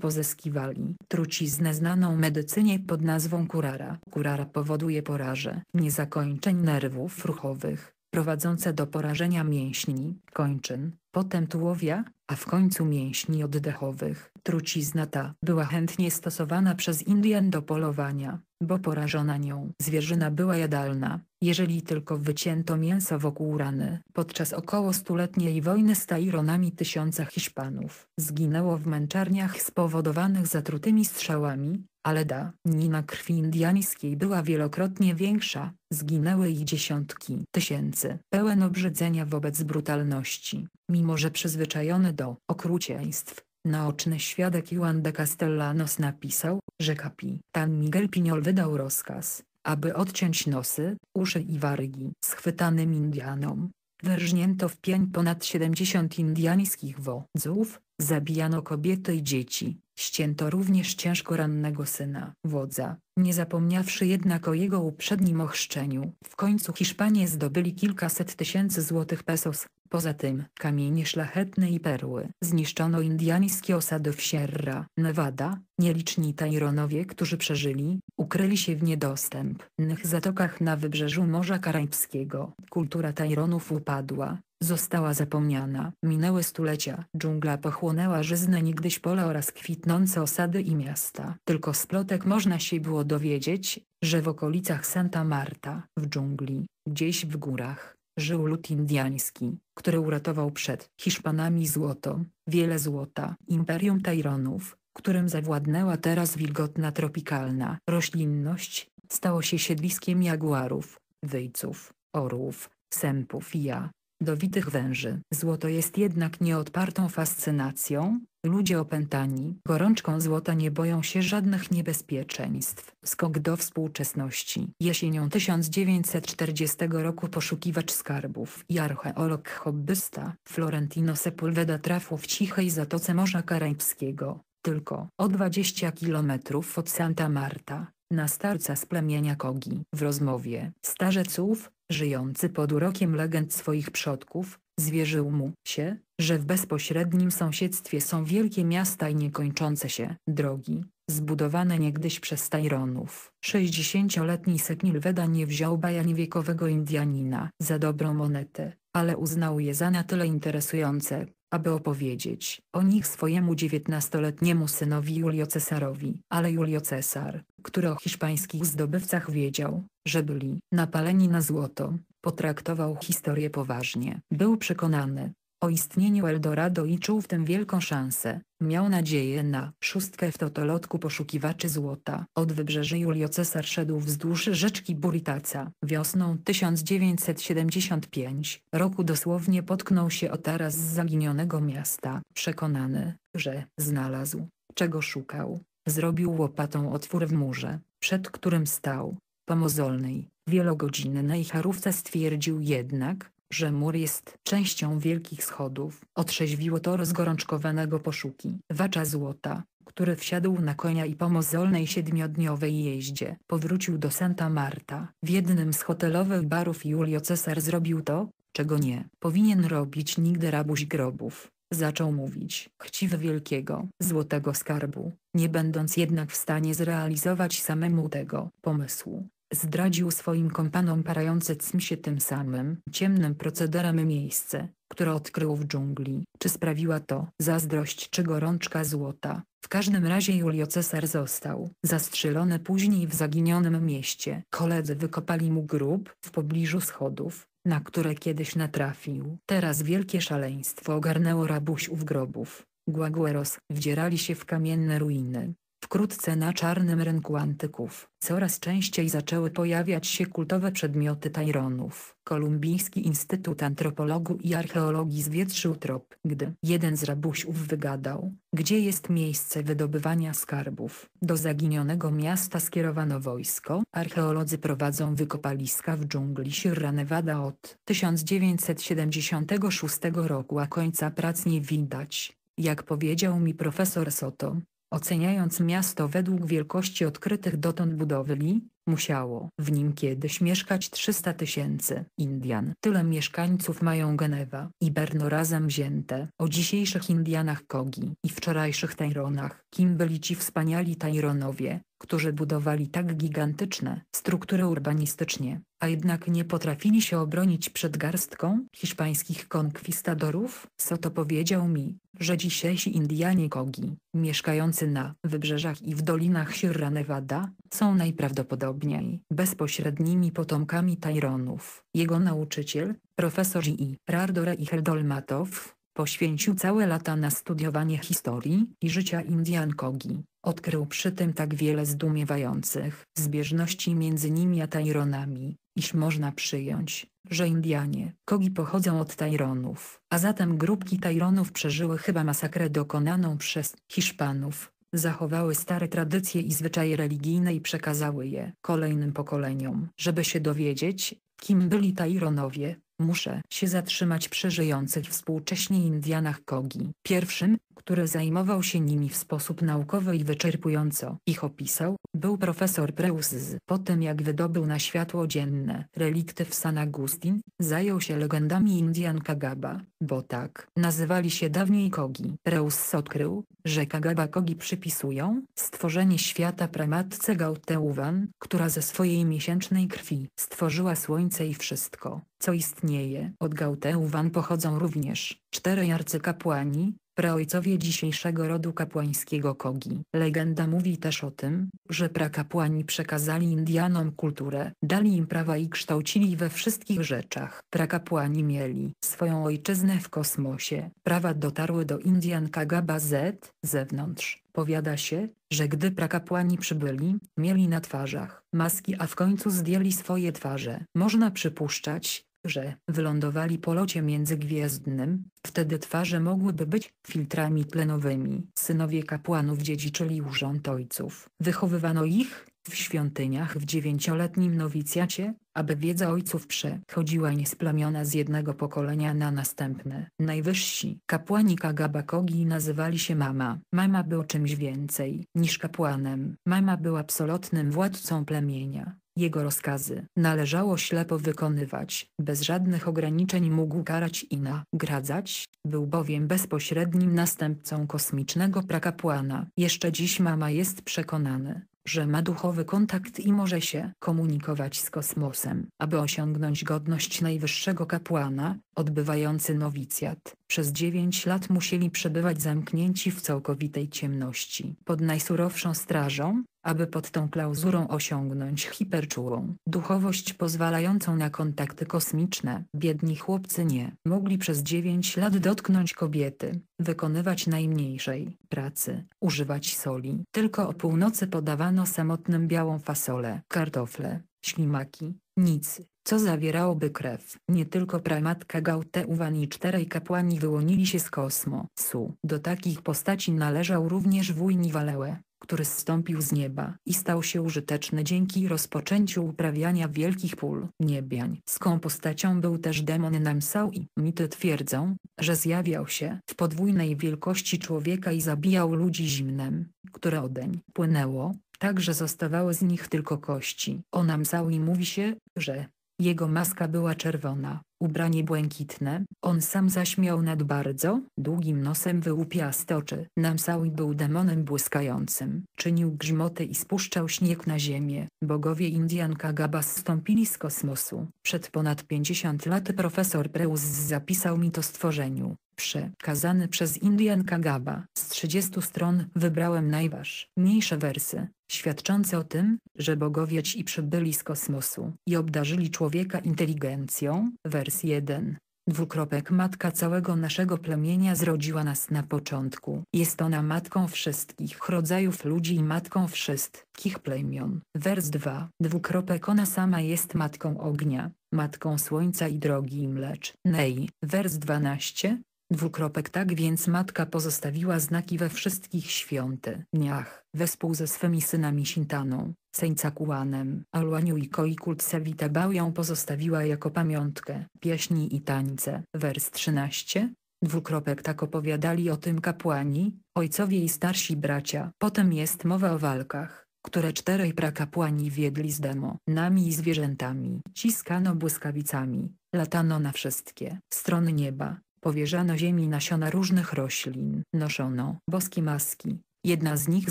pozyskiwali truciznę znaną medycynie pod nazwą kurara. Kurara powoduje poraże, niezakończeń nerwów ruchowych, prowadzące do porażenia mięśni, kończyn, potem tułowia, a w końcu mięśni oddechowych. Trucizna ta była chętnie stosowana przez Indian do polowania, bo porażona nią zwierzyna była jadalna, jeżeli tylko wycięto mięso wokół rany. Podczas około stuletniej wojny z tajronami tysiąca Hiszpanów zginęło w męczarniach spowodowanych zatrutymi strzałami, ale da nina krwi indiańskiej była wielokrotnie większa, zginęły ich dziesiątki tysięcy. Pełen obrzydzenia wobec brutalności, Mimo że przyzwyczajony do okrucieństw, naoczny świadek Juan de Castellanos napisał, że kapitan Miguel Piñol wydał rozkaz, aby odciąć nosy, uszy i wargi schwytanym Indianom. Wyrżnięto w pień ponad 70 indiańskich wodzów, zabijano kobiety i dzieci, Ścięto również ciężko rannego syna wodza, nie zapomniawszy jednak o jego uprzednim ochrzczeniu. W końcu Hiszpanie zdobyli kilkaset tysięcy złotych pesos, poza tym kamienie szlachetne i perły. Zniszczono indiańskie osady w Sierra Nevada, nieliczni Tajronowie, którzy przeżyli, ukryli się w niedostępnych zatokach na wybrzeżu Morza Karaibskiego. Kultura Tajronów upadła, została zapomniana. Minęły stulecia, dżungla pochłonęła żyzne niegdyś pola oraz kwitnące osady i miasta. Tylko z plotek można się było dowiedzieć, że w okolicach Santa Marta, w dżungli, gdzieś w górach, żył lud indiański, który uratował przed Hiszpanami złoto, wiele złota, imperium Tajronów, którym zawładnęła teraz wilgotna tropikalna roślinność, stało się siedliskiem jaguarów, wyjców, orłów, sępów i ja, do węży. Złoto jest jednak nieodpartą fascynacją, ludzie opętani gorączką złota nie boją się żadnych niebezpieczeństw. Skok do współczesności. Jesienią 1940 roku poszukiwacz skarbów i archeolog hobbysta Florentino Sepulveda trafił w cichej zatoce Morza Karaibskiego, tylko o 20 km od Santa Marta na starca z plemienia Kogi. W rozmowie starzeców, żyjący pod urokiem legend swoich przodków, zwierzył mu się, że w bezpośrednim sąsiedztwie są wielkie miasta i niekończące się drogi, zbudowane niegdyś przez Tajronów. 60-letni Seknilweda nie wziął bajaniwiekowego Indianina za dobrą monetę, ale uznał je za na tyle interesujące, aby opowiedzieć o nich swojemu dziewiętnastoletniemu synowi Julio Cesarowi. Ale Julio Cesar, który o hiszpańskich zdobywcach wiedział, że byli napaleni na złoto, potraktował historię poważnie. Był przekonany, o istnieniu Eldorado i czuł w tym wielką szansę. Miał nadzieję na szóstkę w totolotku poszukiwaczy złota. Od wybrzeży Julio Cesar szedł wzdłuż rzeczki Buritaca. Wiosną 1975 roku dosłownie potknął się o taras zaginionego miasta. Przekonany, że znalazł, czego szukał, zrobił łopatą otwór w murze, przed którym stał, po mozolnej, wielogodzinnej charówce stwierdził jednak, że mur jest częścią wielkich schodów, otrzeźwiło to rozgorączkowanego poszuki. Wacza złota, który wsiadł na konia i po mozolnej siedmiodniowej jeździe powrócił do Santa Marta. W jednym z hotelowych barów Julio Cesar zrobił to, czego nie powinien robić nigdy rabuś grobów. Zaczął mówić, chciwy wielkiego, złotego skarbu, nie będąc jednak w stanie zrealizować samemu tego pomysłu. Zdradził swoim kompanom parające cm się tym samym ciemnym procederem miejsce, które odkrył w dżungli. Czy sprawiła to zazdrość czy gorączka złota? W każdym razie Julio Cesar został zastrzelony później w zaginionym mieście. Koledzy wykopali mu grób w pobliżu schodów, na które kiedyś natrafił. Teraz wielkie szaleństwo ogarnęło ów grobów. Guagueros wdzierali się w kamienne ruiny, wkrótce na czarnym rynku antyków. Coraz częściej zaczęły pojawiać się kultowe przedmioty Tyronów. Kolumbijski Instytut Antropologu i Archeologii zwietrzył trop, gdy jeden z rabusiów wygadał, gdzie jest miejsce wydobywania skarbów. Do zaginionego miasta skierowano wojsko. Archeolodzy prowadzą wykopaliska w dżungli Sierra Nevada od 1976 roku, a końca prac nie widać. Jak powiedział mi profesor Soto, Oceniając miasto według wielkości odkrytych dotąd budowli, musiało w nim kiedyś mieszkać 300 tysięcy Indian. Tyle mieszkańców mają Genewa i Berno razem wzięte. O dzisiejszych Indianach Kogi i wczorajszych Tyronach. Kim byli ci wspaniali Tyronowie, którzy budowali tak gigantyczne struktury urbanistycznie, a jednak nie potrafili się obronić przed garstką hiszpańskich konkwistadorów, Soto powiedział mi, że dzisiejsi Indianie Kogi, mieszkający na wybrzeżach i w dolinach Sierra Nevada, są najprawdopodobniej bezpośrednimi potomkami Tyronów. Jego nauczyciel, profesor I. Prardora i Heldolmatow, Poświęcił całe lata na studiowanie historii i życia Indian Kogi. Odkrył przy tym tak wiele zdumiewających zbieżności między nimi a Tajronami, iż można przyjąć, że Indianie Kogi pochodzą od Tajronów, a zatem grupki Tajronów przeżyły chyba masakrę dokonaną przez Hiszpanów, zachowały stare tradycje i zwyczaje religijne i przekazały je kolejnym pokoleniom. Żeby się dowiedzieć, kim byli Tajronowie, Muszę się zatrzymać przy żyjących współcześnie Indianach Kogi. Pierwszym, który zajmował się nimi w sposób naukowy i wyczerpująco ich opisał, był profesor Preuss, z. Po tym jak wydobył na światło dzienne relikty w San Agustin, zajął się legendami Indian Kagaba, bo tak nazywali się dawniej Kogi. Preuss odkrył, że Kagaba Kogi przypisują stworzenie świata pramatce Gauteuwan, która ze swojej miesięcznej krwi stworzyła słońce i wszystko, co istnieje. Od Gauteuwan pochodzą również czterej arcykapłani, Praojcowie dzisiejszego rodu kapłańskiego Kogi. Legenda mówi też o tym, że prakapłani przekazali Indianom kulturę, dali im prawa i kształcili we wszystkich rzeczach. Prakapłani mieli swoją ojczyznę w kosmosie. Prawa dotarły do Indian Kagaba Z, zewnątrz. Powiada się, że gdy prakapłani przybyli, mieli na twarzach maski, a w końcu zdjęli swoje twarze. Można przypuszczać, że wylądowali po locie międzygwiezdnym, wtedy twarze mogłyby być filtrami tlenowymi. Synowie kapłanów dziedziczyli urząd ojców. Wychowywano ich w świątyniach w dziewięcioletnim nowicjacie, aby wiedza ojców przechodziła niesplamiona z jednego pokolenia na następne. Najwyżsi kapłani Kagabakogi nazywali się Mama. Mama był czymś więcej niż kapłanem. Mama był absolutnym władcą plemienia. Jego rozkazy należało ślepo wykonywać, bez żadnych ograniczeń mógł karać i nagradzać, był bowiem bezpośrednim następcą kosmicznego prakapłana. Jeszcze dziś mama jest przekonany, że ma duchowy kontakt i może się komunikować z kosmosem. Aby osiągnąć godność najwyższego kapłana, odbywający nowicjat, przez dziewięć lat musieli przebywać zamknięci w całkowitej ciemności. Pod najsurowszą strażą, aby pod tą klauzurą osiągnąć hiperczułą duchowość pozwalającą na kontakty kosmiczne. Biedni chłopcy nie mogli przez 9 lat dotknąć kobiety, wykonywać najmniejszej pracy, używać soli. Tylko o północy podawano samotnym białą fasolę, kartofle, ślimaki, nic, co zawierałoby krew. Nie tylko pramatka Gauteuwan i czterej kapłani wyłonili się z kosmosu. Do takich postaci należał również wujni Walełe, który zstąpił z nieba i stał się użyteczny dzięki rozpoczęciu uprawiania wielkich pól niebiań. Ską postacią był też demon Namsał i mity twierdzą, że zjawiał się w podwójnej wielkości człowieka i zabijał ludzi zimnem, które odeń płynęło, tak że zostawały z nich tylko kości. O Namsaui mówi się, że jego maska była czerwona, ubranie błękitne, on sam zaśmiał nad bardzo długim nosem wyłupiaste oczy. Namsaui był demonem błyskającym, czynił grzmoty i spuszczał śnieg na ziemię. Bogowie Indian Kagabas stąpili z kosmosu. Przed ponad 50 lat profesor Preus zapisał mi to stworzeniu, przekazany przez Indian Kagaba. Z 30 stron wybrałem najważniejsze wersy, świadczące o tym, że bogowie ci przybyli z kosmosu i obdarzyli człowieka inteligencją. Wers 1. Dwukropek matka całego naszego plemienia zrodziła nas na początku. Jest ona matką wszystkich rodzajów ludzi i matką wszystkich plemion. Wers 2. Dwukropek ona sama jest matką ognia, matką słońca i drogi mlecz. Nei. Wers 12. Dwukropek tak więc matka pozostawiła znaki we wszystkich świątyniach, wespół ze swymi synami Sintaną, Seincakuanem, Aluaniu i Koikultsewi Tabał ją pozostawiła jako pamiątkę. Pieśni i tańce. Wers 13. Dwukropek tak opowiadali o tym kapłani, ojcowie i starsi bracia. Potem jest mowa o walkach które czterej prakapłani wiedli z demo. Nami i zwierzętami. Ciskano błyskawicami, latano na wszystkie strony nieba, powierzano ziemi nasiona różnych roślin. Noszono boskie maski. Jedna z nich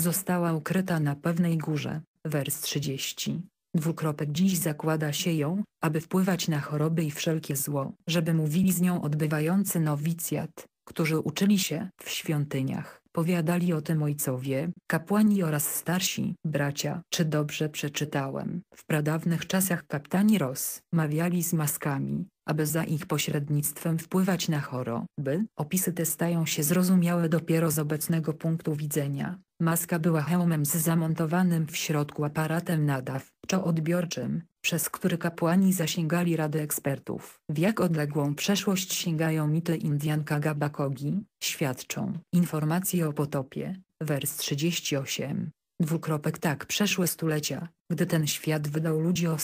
została ukryta na pewnej górze. Wers 30. Dwukropek dziś zakłada się ją, aby wpływać na choroby i wszelkie zło, żeby mówili z nią odbywający nowicjat, którzy uczyli się w świątyniach. Powiadali o tym ojcowie, kapłani oraz starsi, bracia, czy dobrze przeczytałem. W pradawnych czasach kapitani Ros mawiali z maskami, aby za ich pośrednictwem wpływać na choroby. Opisy te stają się zrozumiałe dopiero z obecnego punktu widzenia. Maska była hełmem z zamontowanym w środku aparatem nadawczo-odbiorczym, przez który kapłani zasięgali rady ekspertów. W jak odległą przeszłość sięgają mity Indianka Gabakogi, świadczą informacje o potopie, wers 38, Dwukropek tak przeszły stulecia, gdy ten świat wydał ludzi o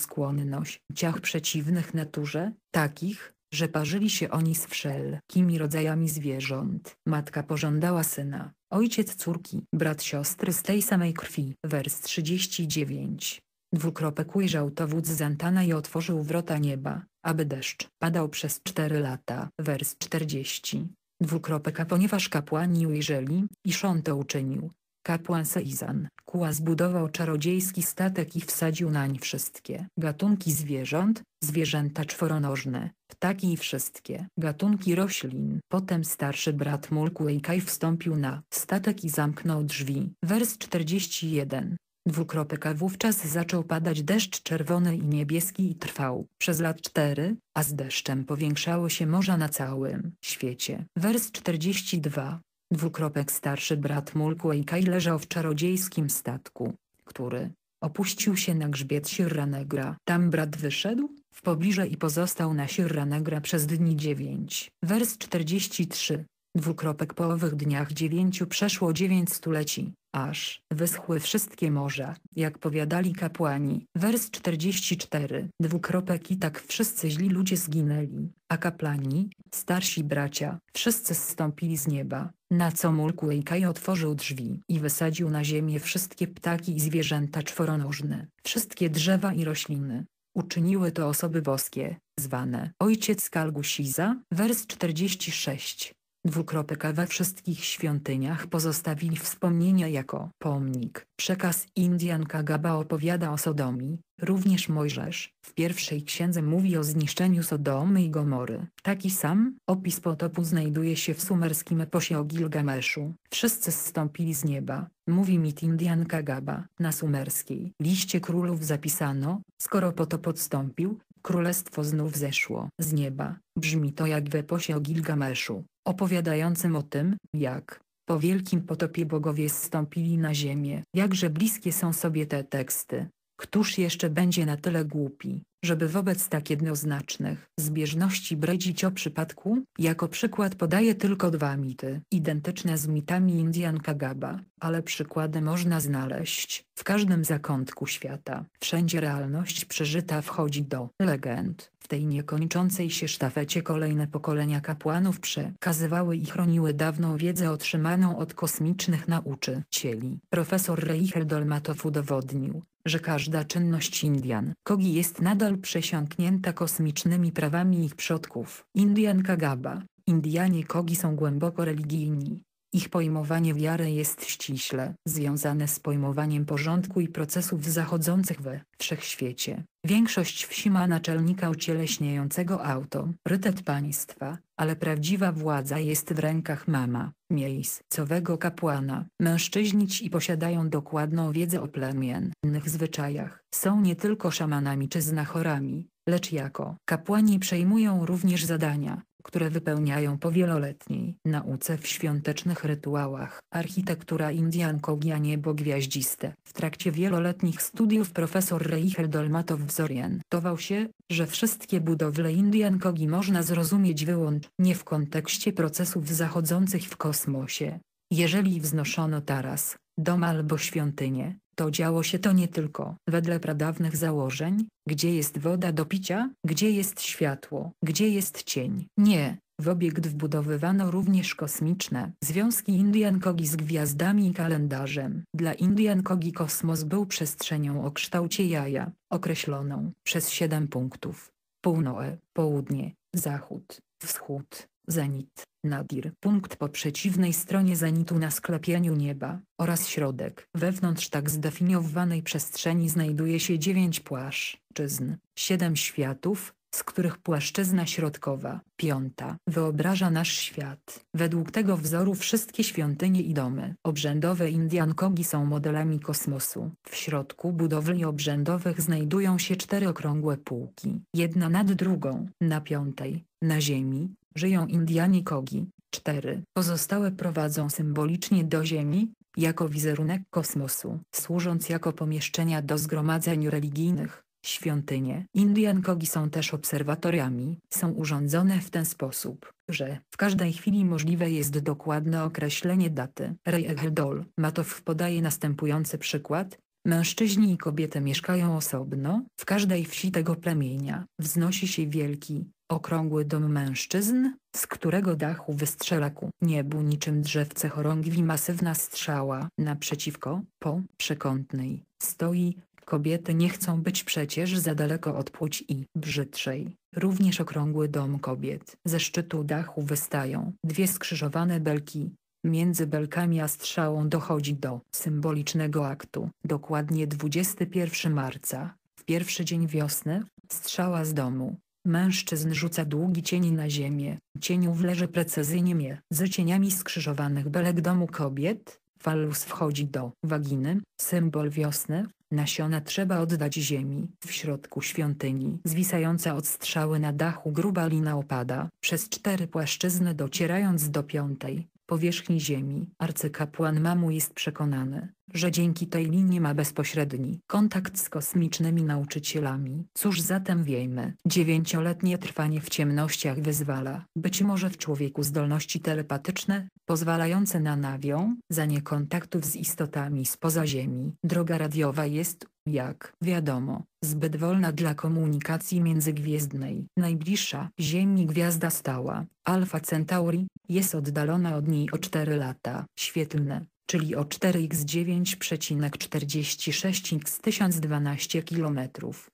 ciach przeciwnych naturze, takich, że parzyli się oni z wszelkimi rodzajami zwierząt. Matka pożądała syna, ojciec córki, brat siostry z tej samej krwi. Wers 39. Dwukropek ujrzał to wódz Zantana i otworzył wrota nieba, aby deszcz padał przez cztery lata. Wers 40. Dwukropek a ponieważ kapłani ujrzeli, iż on to uczynił, Kapłan Seizan Kua zbudował czarodziejski statek i wsadził nań wszystkie gatunki zwierząt, zwierzęta czworonożne, ptaki i wszystkie gatunki roślin. Potem starszy brat Mulkuejkaj wstąpił na statek i zamknął drzwi. Wers 41 Dwukropek a wówczas zaczął padać deszcz czerwony i niebieski i trwał przez lat cztery, a z deszczem powiększało się morza na całym świecie. Wers 42 Dwukropek starszy brat Mulquay leżał w czarodziejskim statku, który opuścił się na grzbiet Sierra Negra. Tam brat wyszedł w pobliże i pozostał na Sierra Negra przez dni dziewięć. Wers 43. Dwukropek po owych dniach dziewięciu przeszło dziewięć stuleci, aż wyschły wszystkie morza, jak powiadali kapłani. Wers 44. Dwukropek i tak wszyscy źli ludzie zginęli, a kapłani, starsi bracia, wszyscy zstąpili z nieba. Na co Mulkuejkaj otworzył drzwi i wysadził na ziemię wszystkie ptaki i zwierzęta czworonożne, wszystkie drzewa i rośliny. Uczyniły to osoby boskie, zwane Ojciec Kalgusiza, wers 46 dwukropek we wszystkich świątyniach pozostawili wspomnienia jako pomnik. Przekaz Indian Kagaba opowiada o Sodomii, również Mojżesz w pierwszej księdze mówi o zniszczeniu Sodomy i Gomory. Taki sam opis potopu znajduje się w sumerskim eposie o Gilgameszu. Wszyscy zstąpili z nieba, mówi mit Indian Kagaba. Na sumerskiej liście królów zapisano, skoro potop odstąpił, królestwo znów zeszło z nieba. Brzmi to jak w eposie o Gilgameszu opowiadającym o tym, jak po wielkim potopie bogowie zstąpili na ziemię. Jakże bliskie są sobie te teksty. Któż jeszcze będzie na tyle głupi, żeby wobec tak jednoznacznych zbieżności bredzić o przypadku? Jako przykład podaję tylko dwa mity, identyczne z mitami Indian Kagaba, ale przykłady można znaleźć w każdym zakątku świata. Wszędzie realność przeżyta wchodzi do legend. W tej niekończącej się sztafecie kolejne pokolenia kapłanów przekazywały i chroniły dawną wiedzę otrzymaną od kosmicznych nauczycieli. Profesor Reichel Dolmatow udowodnił, że każda czynność Indian Kogi jest nadal przesiąknięta kosmicznymi prawami ich przodków. Indian Kagaba, Indianie Kogi są głęboko religijni, ich pojmowanie wiary jest ściśle związane z pojmowaniem porządku i procesów zachodzących we wszechświecie. Większość wsi ma naczelnika ucieleśniającego autorytet państwa, ale prawdziwa władza jest w rękach mama, miejscowego kapłana. Mężczyźni ci posiadają dokładną wiedzę o plemiennych zwyczajach. Są nie tylko szamanami czy znachorami, lecz jako kapłani przejmują również zadania, które wypełniają po wieloletniej nauce w świątecznych rytuałach. Architektura Indian Niebo Gwiaździste W trakcie wieloletnich studiów profesor Reichel Dolmatow zorientował się, że wszystkie budowle Indian Kogi można zrozumieć wyłącznie w kontekście procesów zachodzących w kosmosie. Jeżeli wznoszono taras, dom albo świątynię, to działo się to nie tylko wedle pradawnych założeń, gdzie jest woda do picia, gdzie jest światło, gdzie jest cień. Nie, w obiekt wbudowywano również kosmiczne związki Indian Kogi z gwiazdami i kalendarzem. Dla Indian Kogi kosmos był przestrzenią o kształcie jaja, określoną przez siedem punktów. Północe, południe, zachód, wschód, Zenit, nadir, punkt po przeciwnej stronie zenitu na sklepieniu nieba, oraz środek. Wewnątrz tak zdefiniowanej przestrzeni znajduje się dziewięć płaszczyzn, siedem światów, z których płaszczyzna środkowa, piąta, wyobraża nasz świat. Według tego wzoru wszystkie świątynie i domy obrzędowe Indiankogi są modelami kosmosu. W środku budowli obrzędowych znajdują się cztery okrągłe półki, jedna nad drugą. Na piątej, na Ziemi, żyją Indiani Kogi. 4. Pozostałe prowadzą symbolicznie do Ziemi, jako wizerunek kosmosu, służąc jako pomieszczenia do zgromadzeń religijnych. Świątynie Indian Kogi są też obserwatoriami, są urządzone w ten sposób, że w każdej chwili możliwe jest dokładne określenie daty. Reyeldol Matow podaje następujący przykład. Mężczyźni i kobiety mieszkają osobno, w każdej wsi tego plemienia wznosi się wielki, Okrągły dom mężczyzn, z którego dachu wystrzela ku niebu niczym drzewce chorągwi masywna strzała. Naprzeciwko, po przekątnej, stoi Kobiety nie chcą być przecież za daleko od płci i brzydszej. Również okrągły dom kobiet. Ze szczytu dachu wystają dwie skrzyżowane belki. Między belkami a strzałą dochodzi do symbolicznego aktu. Dokładnie 21 marca, w pierwszy dzień wiosny, strzała z domu, Mężczyzn rzuca długi cień na ziemię, cieniów leży precyzyjnie ze cieniami skrzyżowanych belek domu kobiet, falus wchodzi do waginy, symbol wiosny, nasiona trzeba oddać ziemi. W środku świątyni zwisająca od strzały na dachu gruba lina opada, przez cztery płaszczyzny docierając do piątej, powierzchni ziemi. Arcykapłan Mamu jest przekonany, że dzięki tej linii ma bezpośredni kontakt z kosmicznymi nauczycielami. Cóż zatem wiemy? Dziewięcioletnie trwanie w ciemnościach wyzwala, być może w człowieku zdolności telepatyczne, pozwalające na nawiązanie kontaktów z istotami spoza Ziemi. Droga radiowa jest jak wiadomo, zbyt wolna dla komunikacji międzygwiezdnej. Najbliższa Ziemi gwiazda stała, Alfa Centauri, jest oddalona od niej o 4 lata. Świetlne czyli o 4x9,46x1012 km.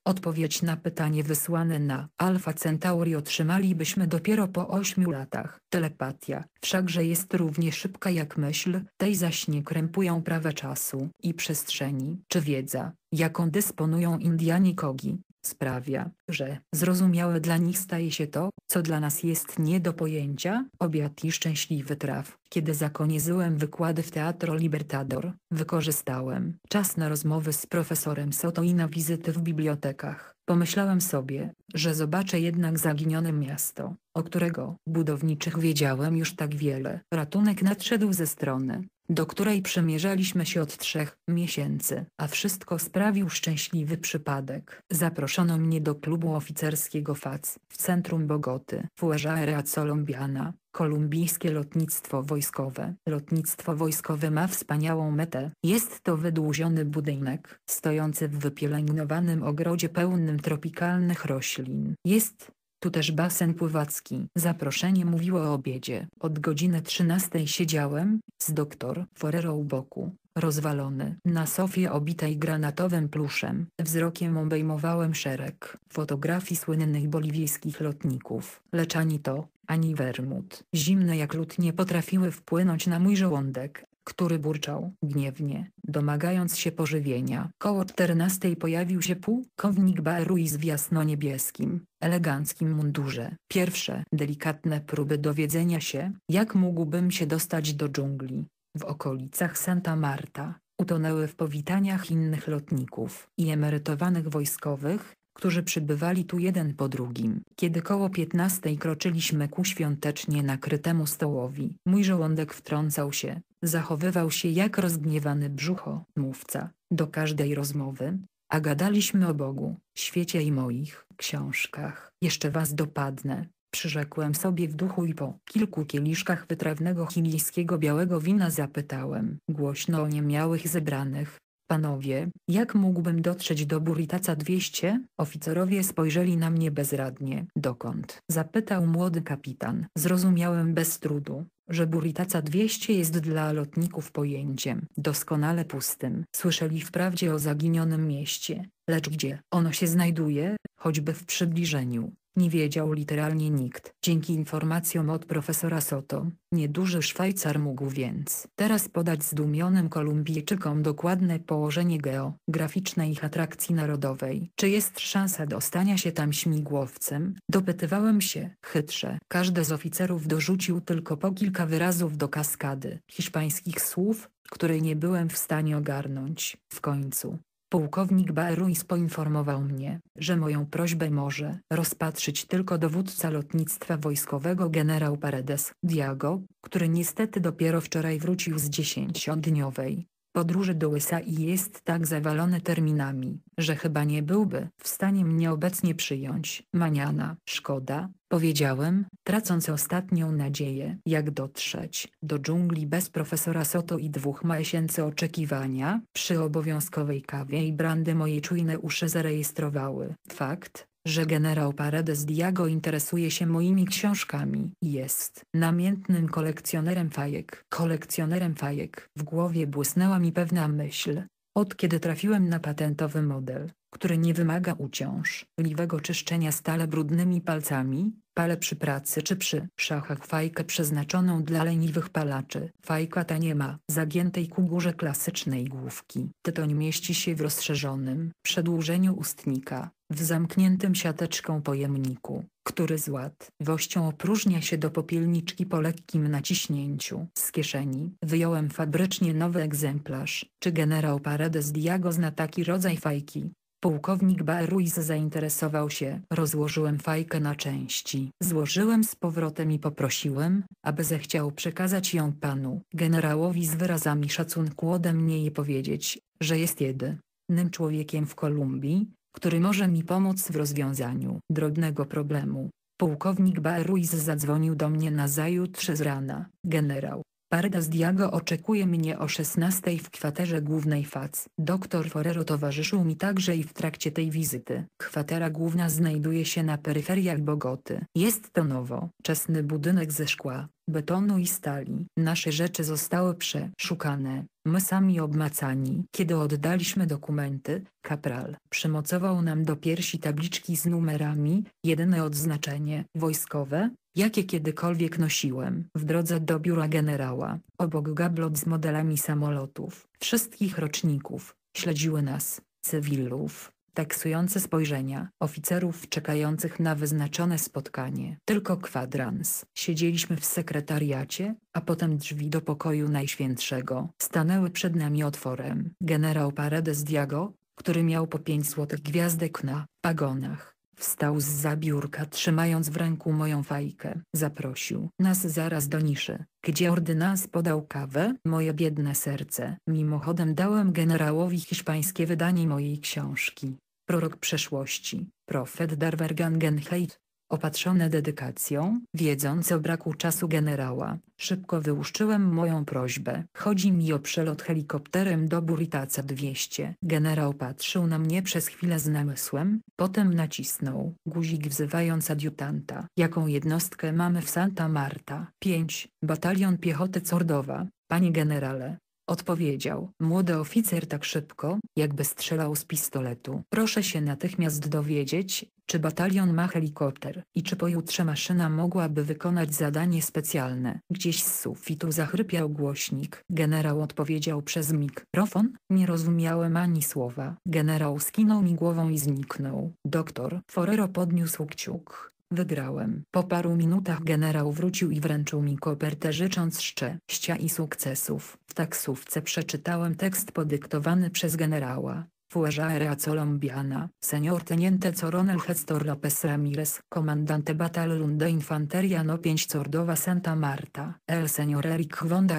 Odpowiedź na pytanie wysłane na Alfa Centauri otrzymalibyśmy dopiero po 8 latach. Telepatia, wszakże jest równie szybka jak myśl, tej zaś nie krępują prawa czasu i przestrzeni. Czy wiedza, jaką dysponują Indianikogi, Kogi, sprawia, że zrozumiałe dla nich staje się to, co dla nas jest nie do pojęcia, obiad i szczęśliwy traf. Kiedy zakoniezyłem wykłady w Teatro Libertador, wykorzystałem czas na rozmowy z profesorem Soto i na wizyty w bibliotekach. Pomyślałem sobie, że zobaczę jednak zaginione miasto, o którego budowniczych wiedziałem już tak wiele. Ratunek nadszedł ze strony do której przemierzaliśmy się od trzech miesięcy, a wszystko sprawił szczęśliwy przypadek. Zaproszono mnie do klubu oficerskiego FAC w centrum Bogoty, Fuerza Colombiana. Kolumbijskie lotnictwo wojskowe. Lotnictwo wojskowe ma wspaniałą metę. Jest to wydłużony budynek, stojący w wypielęgnowanym ogrodzie pełnym tropikalnych roślin. Jest tu też basen pływacki. Zaproszenie mówiło o obiedzie. Od godziny 13 siedziałem, z doktor Forero u boku, rozwalony. Na sofie obitej granatowym pluszem, wzrokiem obejmowałem szereg fotografii słynnych boliwijskich lotników, lecz ani to, ani wermut, zimne jak lód nie potrafiły wpłynąć na mój żołądek, który burczał gniewnie, domagając się pożywienia. Koło czternastej pojawił się pułkownik Baruiz w jasno niebieskim, eleganckim mundurze. Pierwsze delikatne próby dowiedzenia się, jak mógłbym się dostać do dżungli, w okolicach Santa Marta, utonęły w powitaniach innych lotników i emerytowanych wojskowych, którzy przybywali tu jeden po drugim. Kiedy koło piętnastej kroczyliśmy ku świątecznie nakrytemu stołowi, mój żołądek wtrącał się, zachowywał się jak rozgniewany brzucho, mówca, do każdej rozmowy, a gadaliśmy o Bogu, świecie i moich książkach. Jeszcze was dopadnę, przyrzekłem sobie w duchu i po kilku kieliszkach wytrawnego chilijskiego białego wina zapytałem głośno o niemiałych zebranych, Panowie, jak mógłbym dotrzeć do Buritaca 200? Oficerowie spojrzeli na mnie bezradnie. Dokąd? Zapytał młody kapitan. Zrozumiałem bez trudu, że Buritaca 200 jest dla lotników pojęciem doskonale pustym. Słyszeli wprawdzie o zaginionym mieście, lecz gdzie ono się znajduje, choćby w przybliżeniu, nie wiedział literalnie nikt. Dzięki informacjom od profesora Soto, nieduży Szwajcar mógł więc teraz podać zdumionym Kolumbijczykom dokładne położenie geograficzne ich atrakcji narodowej. Czy jest szansa dostania się tam śmigłowcem? Dopytywałem się. Chytrze. Każdy z oficerów dorzucił tylko po kilka wyrazów do kaskady hiszpańskich słów, której nie byłem w stanie ogarnąć. W końcu, Pułkownik Baeruis poinformował mnie, że moją prośbę może rozpatrzyć tylko dowódca lotnictwa wojskowego generał Paredes Diago, który niestety dopiero wczoraj wrócił z dziesięciodniowej podróży do USA i jest tak zawalony terminami, że chyba nie byłby w stanie mnie obecnie przyjąć. Maniana, szkoda, powiedziałem, tracąc ostatnią nadzieję, jak dotrzeć do dżungli bez profesora Soto i dwóch miesięcy oczekiwania. Przy obowiązkowej kawie i brandy moje czujne uszy zarejestrowały fakt, że generał Paredes Diago interesuje się moimi książkami. Jest namiętnym kolekcjonerem fajek. Kolekcjonerem fajek. W głowie błysnęła mi pewna myśl. Od kiedy trafiłem na patentowy model, który nie wymaga uciąż, liwego czyszczenia stale brudnymi palcami, ale przy pracy czy przy szachach fajkę przeznaczoną dla leniwych palaczy. Fajka ta nie ma zagiętej ku górze klasycznej główki. Tytoń mieści się w rozszerzonym przedłużeniu ustnika w zamkniętym siateczką pojemniku, który z łatwością opróżnia się do popielniczki po lekkim naciśnięciu. Z kieszeni wyjąłem fabrycznie nowy egzemplarz. Czy generał Paredes Diago zna taki rodzaj fajki? Pułkownik Baeruiz zainteresował się. Rozłożyłem fajkę na części. Złożyłem z powrotem i poprosiłem, aby zechciał przekazać ją panu. Generałowi z wyrazami szacunku ode mnie i powiedzieć, że jest jedynym człowiekiem w Kolumbii, który może mi pomóc w rozwiązaniu drobnego problemu. Pułkownik Baruiz zadzwonił do mnie nazajutrz z rana. Generał, Pardas z Diago oczekuje mnie o 16 w kwaterze głównej FAC. Doktor Forero towarzyszył mi także i w trakcie tej wizyty. Kwatera główna znajduje się na peryferiach Bogoty. Jest to nowo, czesny budynek ze szkła, betonu i stali. Nasze rzeczy zostały przeszukane. My sami obmacani, kiedy oddaliśmy dokumenty, kapral przymocował nam do piersi tabliczki z numerami, jedyne odznaczenie wojskowe, jakie kiedykolwiek nosiłem. W drodze do biura generała, obok gablot z modelami samolotów, wszystkich roczników, śledziły nas, cywilów, taksujące spojrzenia oficerów czekających na wyznaczone spotkanie. Tylko kwadrans. Siedzieliśmy w sekretariacie, a potem drzwi do pokoju Najświętszego stanęły przed nami otworem. Generał Paredes Diago, który miał po pięć złotych gwiazdek na pagonach. Wstał z biurka trzymając w ręku moją fajkę. Zaprosił nas zaraz do niszy, gdzie ordynans podał kawę. Moje biedne serce. Mimochodem dałem generałowi hiszpańskie wydanie mojej książki prorok przeszłości, profet Darwer Gangenheit, opatrzony dedykacją, wiedząc o braku czasu generała, szybko wyłuszczyłem moją prośbę. Chodzi mi o przelot helikopterem do Buritaca 200. Generał patrzył na mnie przez chwilę z namysłem, potem nacisnął guzik wzywając adiutanta. Jaką jednostkę mamy w Santa Marta? 5. Batalion piechoty Cordowa. Panie generale, Odpowiedział młody oficer tak szybko, jakby strzelał z pistoletu. Proszę się natychmiast dowiedzieć, czy batalion ma helikopter i czy pojutrze maszyna mogłaby wykonać zadanie specjalne. Gdzieś z sufitu zachrypiał głośnik. Generał odpowiedział przez mikrofon, nie rozumiałem ani słowa. Generał skinął mi głową i zniknął. Doktor Forero podniósł kciuk. Wygrałem. Po paru minutach generał wrócił i wręczył mi kopertę życząc szczęścia i sukcesów. W taksówce przeczytałem tekst podyktowany przez generała. Fuerzarea Colombiana, senior teniente coronel Hector López Ramírez, comandante batalion de infanteria no 5 Cordova Santa Marta, el señor Eric Vonda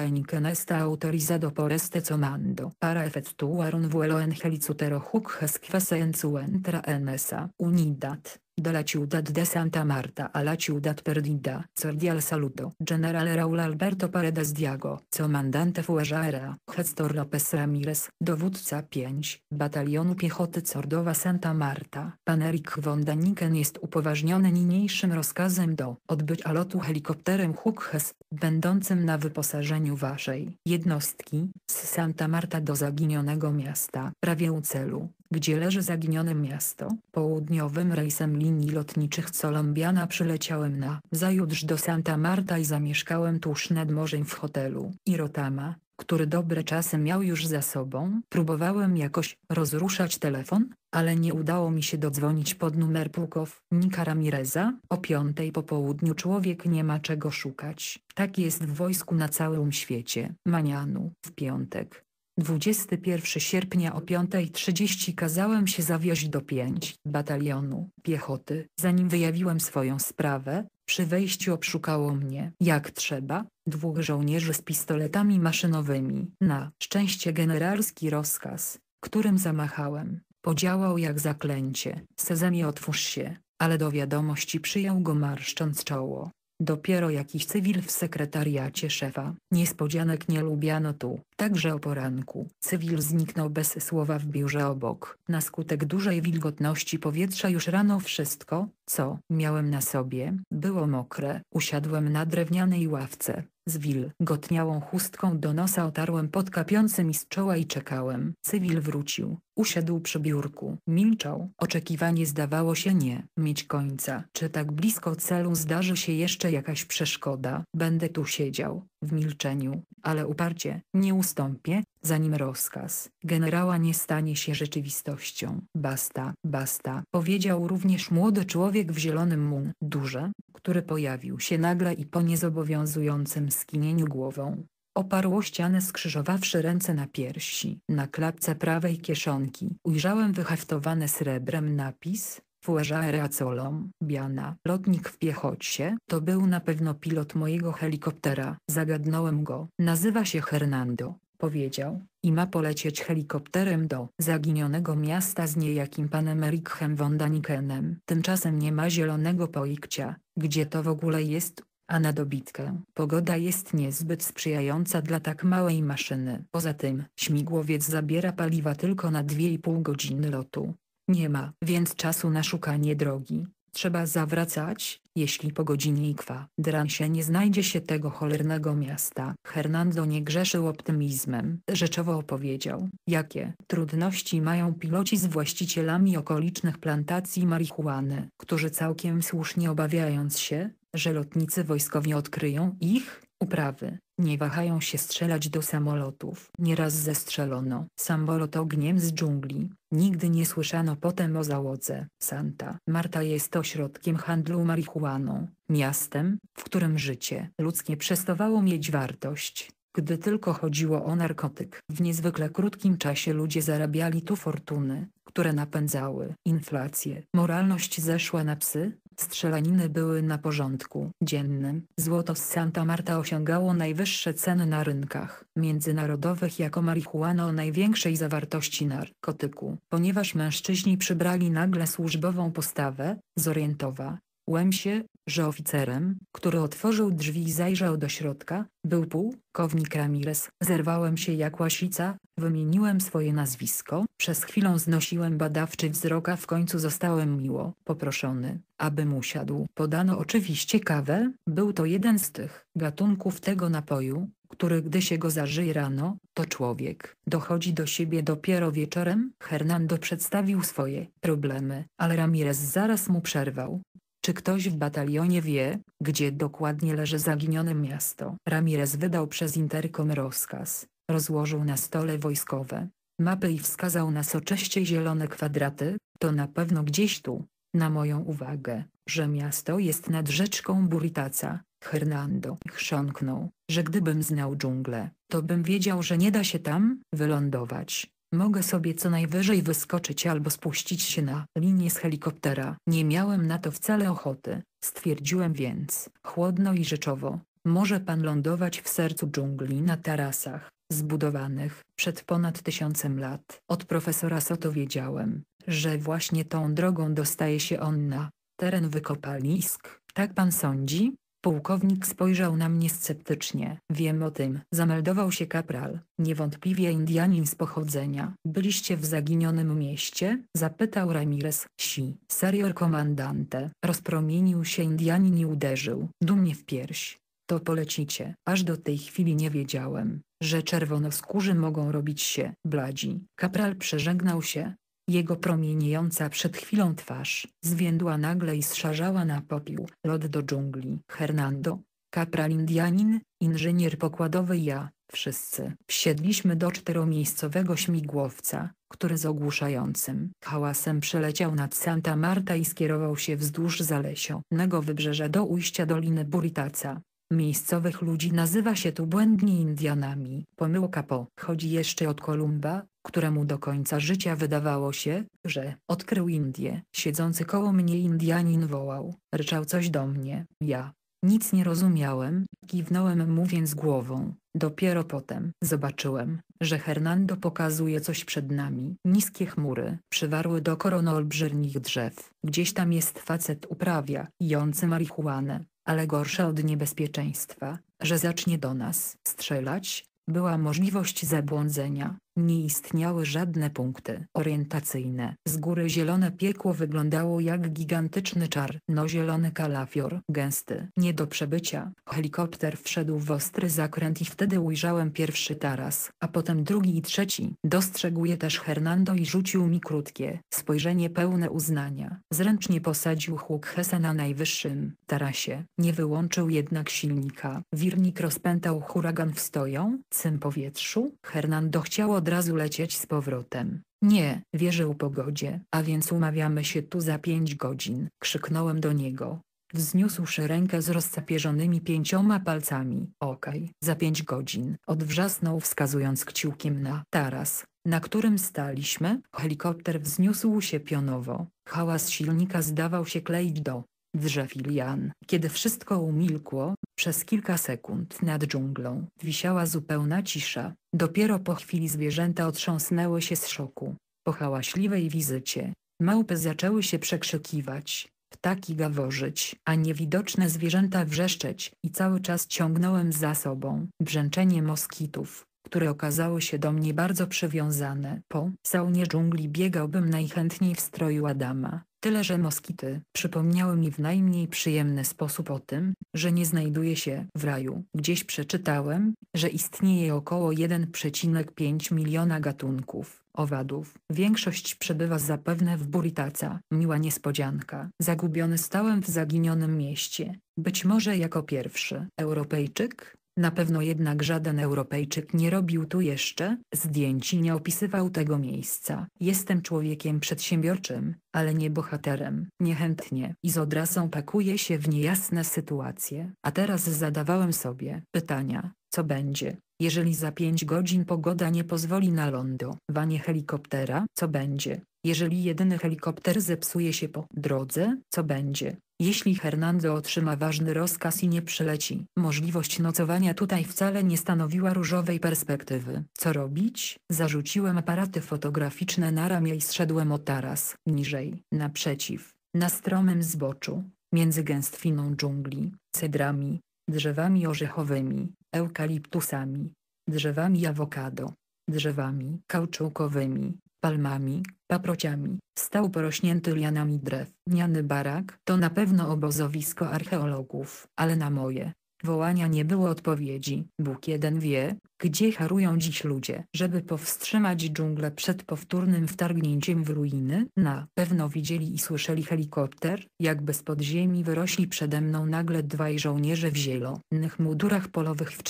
está autorizado por este comando para efectuar un vuelo en helicóptero Hughes que se encuentra en esa unidad. Dola ciudad de Santa Marta a la ciudad perdida. Cordial saludo. General Raul Alberto Paredes Diago. Comandante Fuerzaera, Hector López Ramírez. Dowódca 5. Batalionu Piechoty Cordowa Santa Marta. Pan Erik von Daniken jest upoważniony niniejszym rozkazem do odbycia lotu helikopterem Hughes, będącym na wyposażeniu waszej jednostki, z Santa Marta do zaginionego miasta. Prawie u celu gdzie leży zaginione miasto. Południowym rejsem linii lotniczych Colombiana przyleciałem na zajutrz do Santa Marta i zamieszkałem tuż nad morzem w hotelu Irotama, który dobre czasy miał już za sobą. Próbowałem jakoś rozruszać telefon, ale nie udało mi się dodzwonić pod numer pułkownika Ramireza. O piątej po południu człowiek nie ma czego szukać. Tak jest w wojsku na całym świecie. Manianu. W piątek, 21 sierpnia o 5.30 kazałem się zawieźć do 5 batalionu piechoty. Zanim wyjawiłem swoją sprawę, przy wejściu obszukało mnie, jak trzeba, dwóch żołnierzy z pistoletami maszynowymi. Na szczęście generalski rozkaz, którym zamachałem, podziałał jak zaklęcie. Sezamie otwórz się, ale do wiadomości przyjął go marszcząc czoło. Dopiero jakiś cywil w sekretariacie szefa. Niespodzianek nie lubiano tu. Także o poranku. Cywil zniknął bez słowa w biurze obok. Na skutek dużej wilgotności powietrza już rano wszystko, co miałem na sobie, było mokre, usiadłem na drewnianej ławce, zwil. Gotniałą chustką do nosa otarłem pod kapiącym i z czoła i czekałem. Cywil wrócił. Usiadł przy biurku. Milczał. Oczekiwanie zdawało się nie mieć końca. Czy tak blisko celu zdarzy się jeszcze jakaś przeszkoda? Będę tu siedział w milczeniu, ale uparcie, nie ustąpię, zanim rozkaz generała nie stanie się rzeczywistością. Basta, basta, powiedział również młody człowiek w zielonym mundurze, który pojawił się nagle i po niezobowiązującym skinieniu głową. Oparł o ścianę skrzyżowawszy ręce na piersi. Na klapce prawej kieszonki ujrzałem wyhaftowane srebrem napis Fuerza Solom, Biana, lotnik w piechocie, to był na pewno pilot mojego helikoptera. Zagadnąłem go. Nazywa się Hernando, powiedział, i ma polecieć helikopterem do zaginionego miasta z niejakim panem Erichem von Danikenem. Tymczasem nie ma zielonego pojścia, gdzie to w ogóle jest a na dobitkę, pogoda jest niezbyt sprzyjająca dla tak małej maszyny. Poza tym, śmigłowiec zabiera paliwa tylko na 2,5 godziny lotu, nie ma więc czasu na szukanie drogi. Trzeba zawracać, jeśli po godzinie ikwa dransie nie znajdzie się tego cholernego miasta. Hernando nie grzeszył optymizmem. Rzeczowo opowiedział, jakie trudności mają piloci z właścicielami okolicznych plantacji marihuany, którzy całkiem słusznie obawiając się, że lotnicy wojskowi odkryją ich, uprawy. Nie wahają się strzelać do samolotów. Nieraz zestrzelono samolot ogniem z dżungli. Nigdy nie słyszano potem o załodze. Santa Marta jest ośrodkiem handlu marihuaną, miastem, w którym życie ludzkie przestawało mieć wartość. Gdy tylko chodziło o narkotyk, w niezwykle krótkim czasie ludzie zarabiali tu fortuny, które napędzały inflację. Moralność zeszła na psy, Strzelaniny były na porządku dziennym. Złoto z Santa Marta osiągało najwyższe ceny na rynkach międzynarodowych jako marihuana o największej zawartości narkotyku. Ponieważ mężczyźni przybrali nagle służbową postawę, zorientowałem się, że oficerem, który otworzył drzwi i zajrzał do środka, był pułkownik Ramirez. Zerwałem się jak łasica, wymieniłem swoje nazwisko, przez chwilę znosiłem badawczy wzrok, a w końcu zostałem miło poproszony, abym usiadł. Podano oczywiście kawę, był to jeden z tych gatunków tego napoju, który gdy się go zażyje rano, to człowiek dochodzi do siebie dopiero wieczorem. Hernando przedstawił swoje problemy, ale Ramirez zaraz mu przerwał. Czy ktoś w batalionie wie, gdzie dokładnie leży zaginione miasto? Ramirez wydał przez interkom rozkaz. Rozłożył na stole wojskowe mapy i wskazał na soczeście zielone kwadraty, to na pewno gdzieś tu, na moją uwagę, że miasto jest nad rzeczką Buritaca. Hernando chrząknął, że gdybym znał dżunglę, to bym wiedział, że nie da się tam wylądować. Mogę sobie co najwyżej wyskoczyć albo spuścić się na linię z helikoptera. Nie miałem na to wcale ochoty, stwierdziłem więc, chłodno i rzeczowo. Może pan lądować w sercu dżungli na tarasach, zbudowanych przed ponad tysiącem lat. Od profesora Soto wiedziałem, że właśnie tą drogą dostaje się on na teren wykopalisk. Tak pan sądzi? Pułkownik spojrzał na mnie sceptycznie. Wiem o tym, zameldował się kapral. Niewątpliwie Indianin z pochodzenia. Byliście w zaginionym mieście? Zapytał Ramirez. Si, serior komandante. Rozpromienił się Indianin i uderzył. Dumnie w pierś. To polecicie. Aż do tej chwili nie wiedziałem, że czerwonoskórzy mogą robić się bladzi. Kapral przeżegnał się, jego promieniejąca przed chwilą twarz zwiędła nagle i zszarzała na popiół. Lot do dżungli. Hernando, kapral Indianin, inżynier pokładowy ja, wszyscy. Wsiedliśmy do czteromiejscowego śmigłowca, który z ogłuszającym hałasem przeleciał nad Santa Marta i skierował się wzdłuż zalesionego wybrzeża do ujścia Doliny Buritaca. Miejscowych ludzi nazywa się tu błędnie Indianami. Pomyłka po. Chodzi jeszcze od Kolumba, któremu do końca życia wydawało się, że odkrył Indię. Siedzący koło mnie Indianin wołał, ryczał coś do mnie, ja. Nic nie rozumiałem, kiwnąłem mówiąc głową. Dopiero potem zobaczyłem, że Hernando pokazuje coś przed nami. Niskie chmury przywarły do korony olbrzymich drzew. Gdzieś tam jest facet uprawia, jący marihuanę, ale gorsze od niebezpieczeństwa, że zacznie do nas strzelać, była możliwość zabłądzenia. Nie istniały żadne punkty orientacyjne. Z góry zielone piekło wyglądało jak gigantyczny czarno-zielony kalafior, gęsty, nie do przebycia. Helikopter wszedł w ostry zakręt i wtedy ujrzałem pierwszy taras, a potem drugi i trzeci. Dostrzegł je też Hernando i rzucił mi krótkie spojrzenie pełne uznania. Zręcznie posadził Hughesa na najwyższym tarasie. Nie wyłączył jednak silnika. Wirnik rozpętał huragan w stoją, cym powietrzu. Hernando chciało razu lecieć z powrotem. Nie, wierzę w pogodzie, a więc umawiamy się tu za pięć godzin, krzyknąłem do niego. Wzniósłszy rękę z rozcapierzonymi pięcioma palcami. Okej, okay. za pięć godzin, odwrzasnął wskazując kciukiem na taras, na którym staliśmy. Helikopter wzniósł się pionowo. Hałas silnika zdawał się kleić do Drzew lian. Kiedy wszystko umilkło, przez kilka sekund nad dżunglą wisiała zupełna cisza. Dopiero po chwili zwierzęta otrząsnęły się z szoku. Po hałaśliwej wizycie, małpy zaczęły się przekrzykiwać, ptaki gaworzyć, a niewidoczne zwierzęta wrzeszczeć i cały czas ciągnąłem za sobą brzęczenie moskitów, które okazały się do mnie bardzo przywiązane. Po saunie dżungli biegałbym najchętniej w stroju Adama, Tyle, że moskity przypomniały mi w najmniej przyjemny sposób o tym, że nie znajduje się w raju. Gdzieś przeczytałem, że istnieje około 1,5 miliona gatunków owadów. Większość przebywa zapewne w Buritaca. Miła niespodzianka. Zagubiony stałem w zaginionym mieście. Być może jako pierwszy Europejczyk na pewno jednak żaden Europejczyk nie robił tu jeszcze zdjęć i nie opisywał tego miejsca. Jestem człowiekiem przedsiębiorczym, ale nie bohaterem. Niechętnie i z odrazą pakuję się w niejasne sytuacje. A teraz zadawałem sobie pytania, co będzie, jeżeli za pięć godzin pogoda nie pozwoli na lądowanie helikoptera, co będzie, jeżeli jedyny helikopter zepsuje się po drodze, co będzie? Jeśli Hernando otrzyma ważny rozkaz i nie przyleci, możliwość nocowania tutaj wcale nie stanowiła różowej perspektywy. Co robić? Zarzuciłem aparaty fotograficzne na ramię i zszedłem o taras, niżej, naprzeciw, na stromym zboczu, między gęstwiną dżungli, cedrami, drzewami orzechowymi, eukaliptusami, drzewami awokado, drzewami kauczukowymi, palmami, paprociami, stał porośnięty lianami drew. Niany barak to na pewno obozowisko archeologów, ale na moje wołania nie było odpowiedzi. Bóg jeden wie, gdzie harują dziś ludzie. Żeby powstrzymać dżunglę przed powtórnym wtargnięciem w ruiny, na pewno widzieli i słyszeli helikopter, jakby spod ziemi wyrośli przede mną nagle dwaj żołnierze w zielonych mundurach polowych w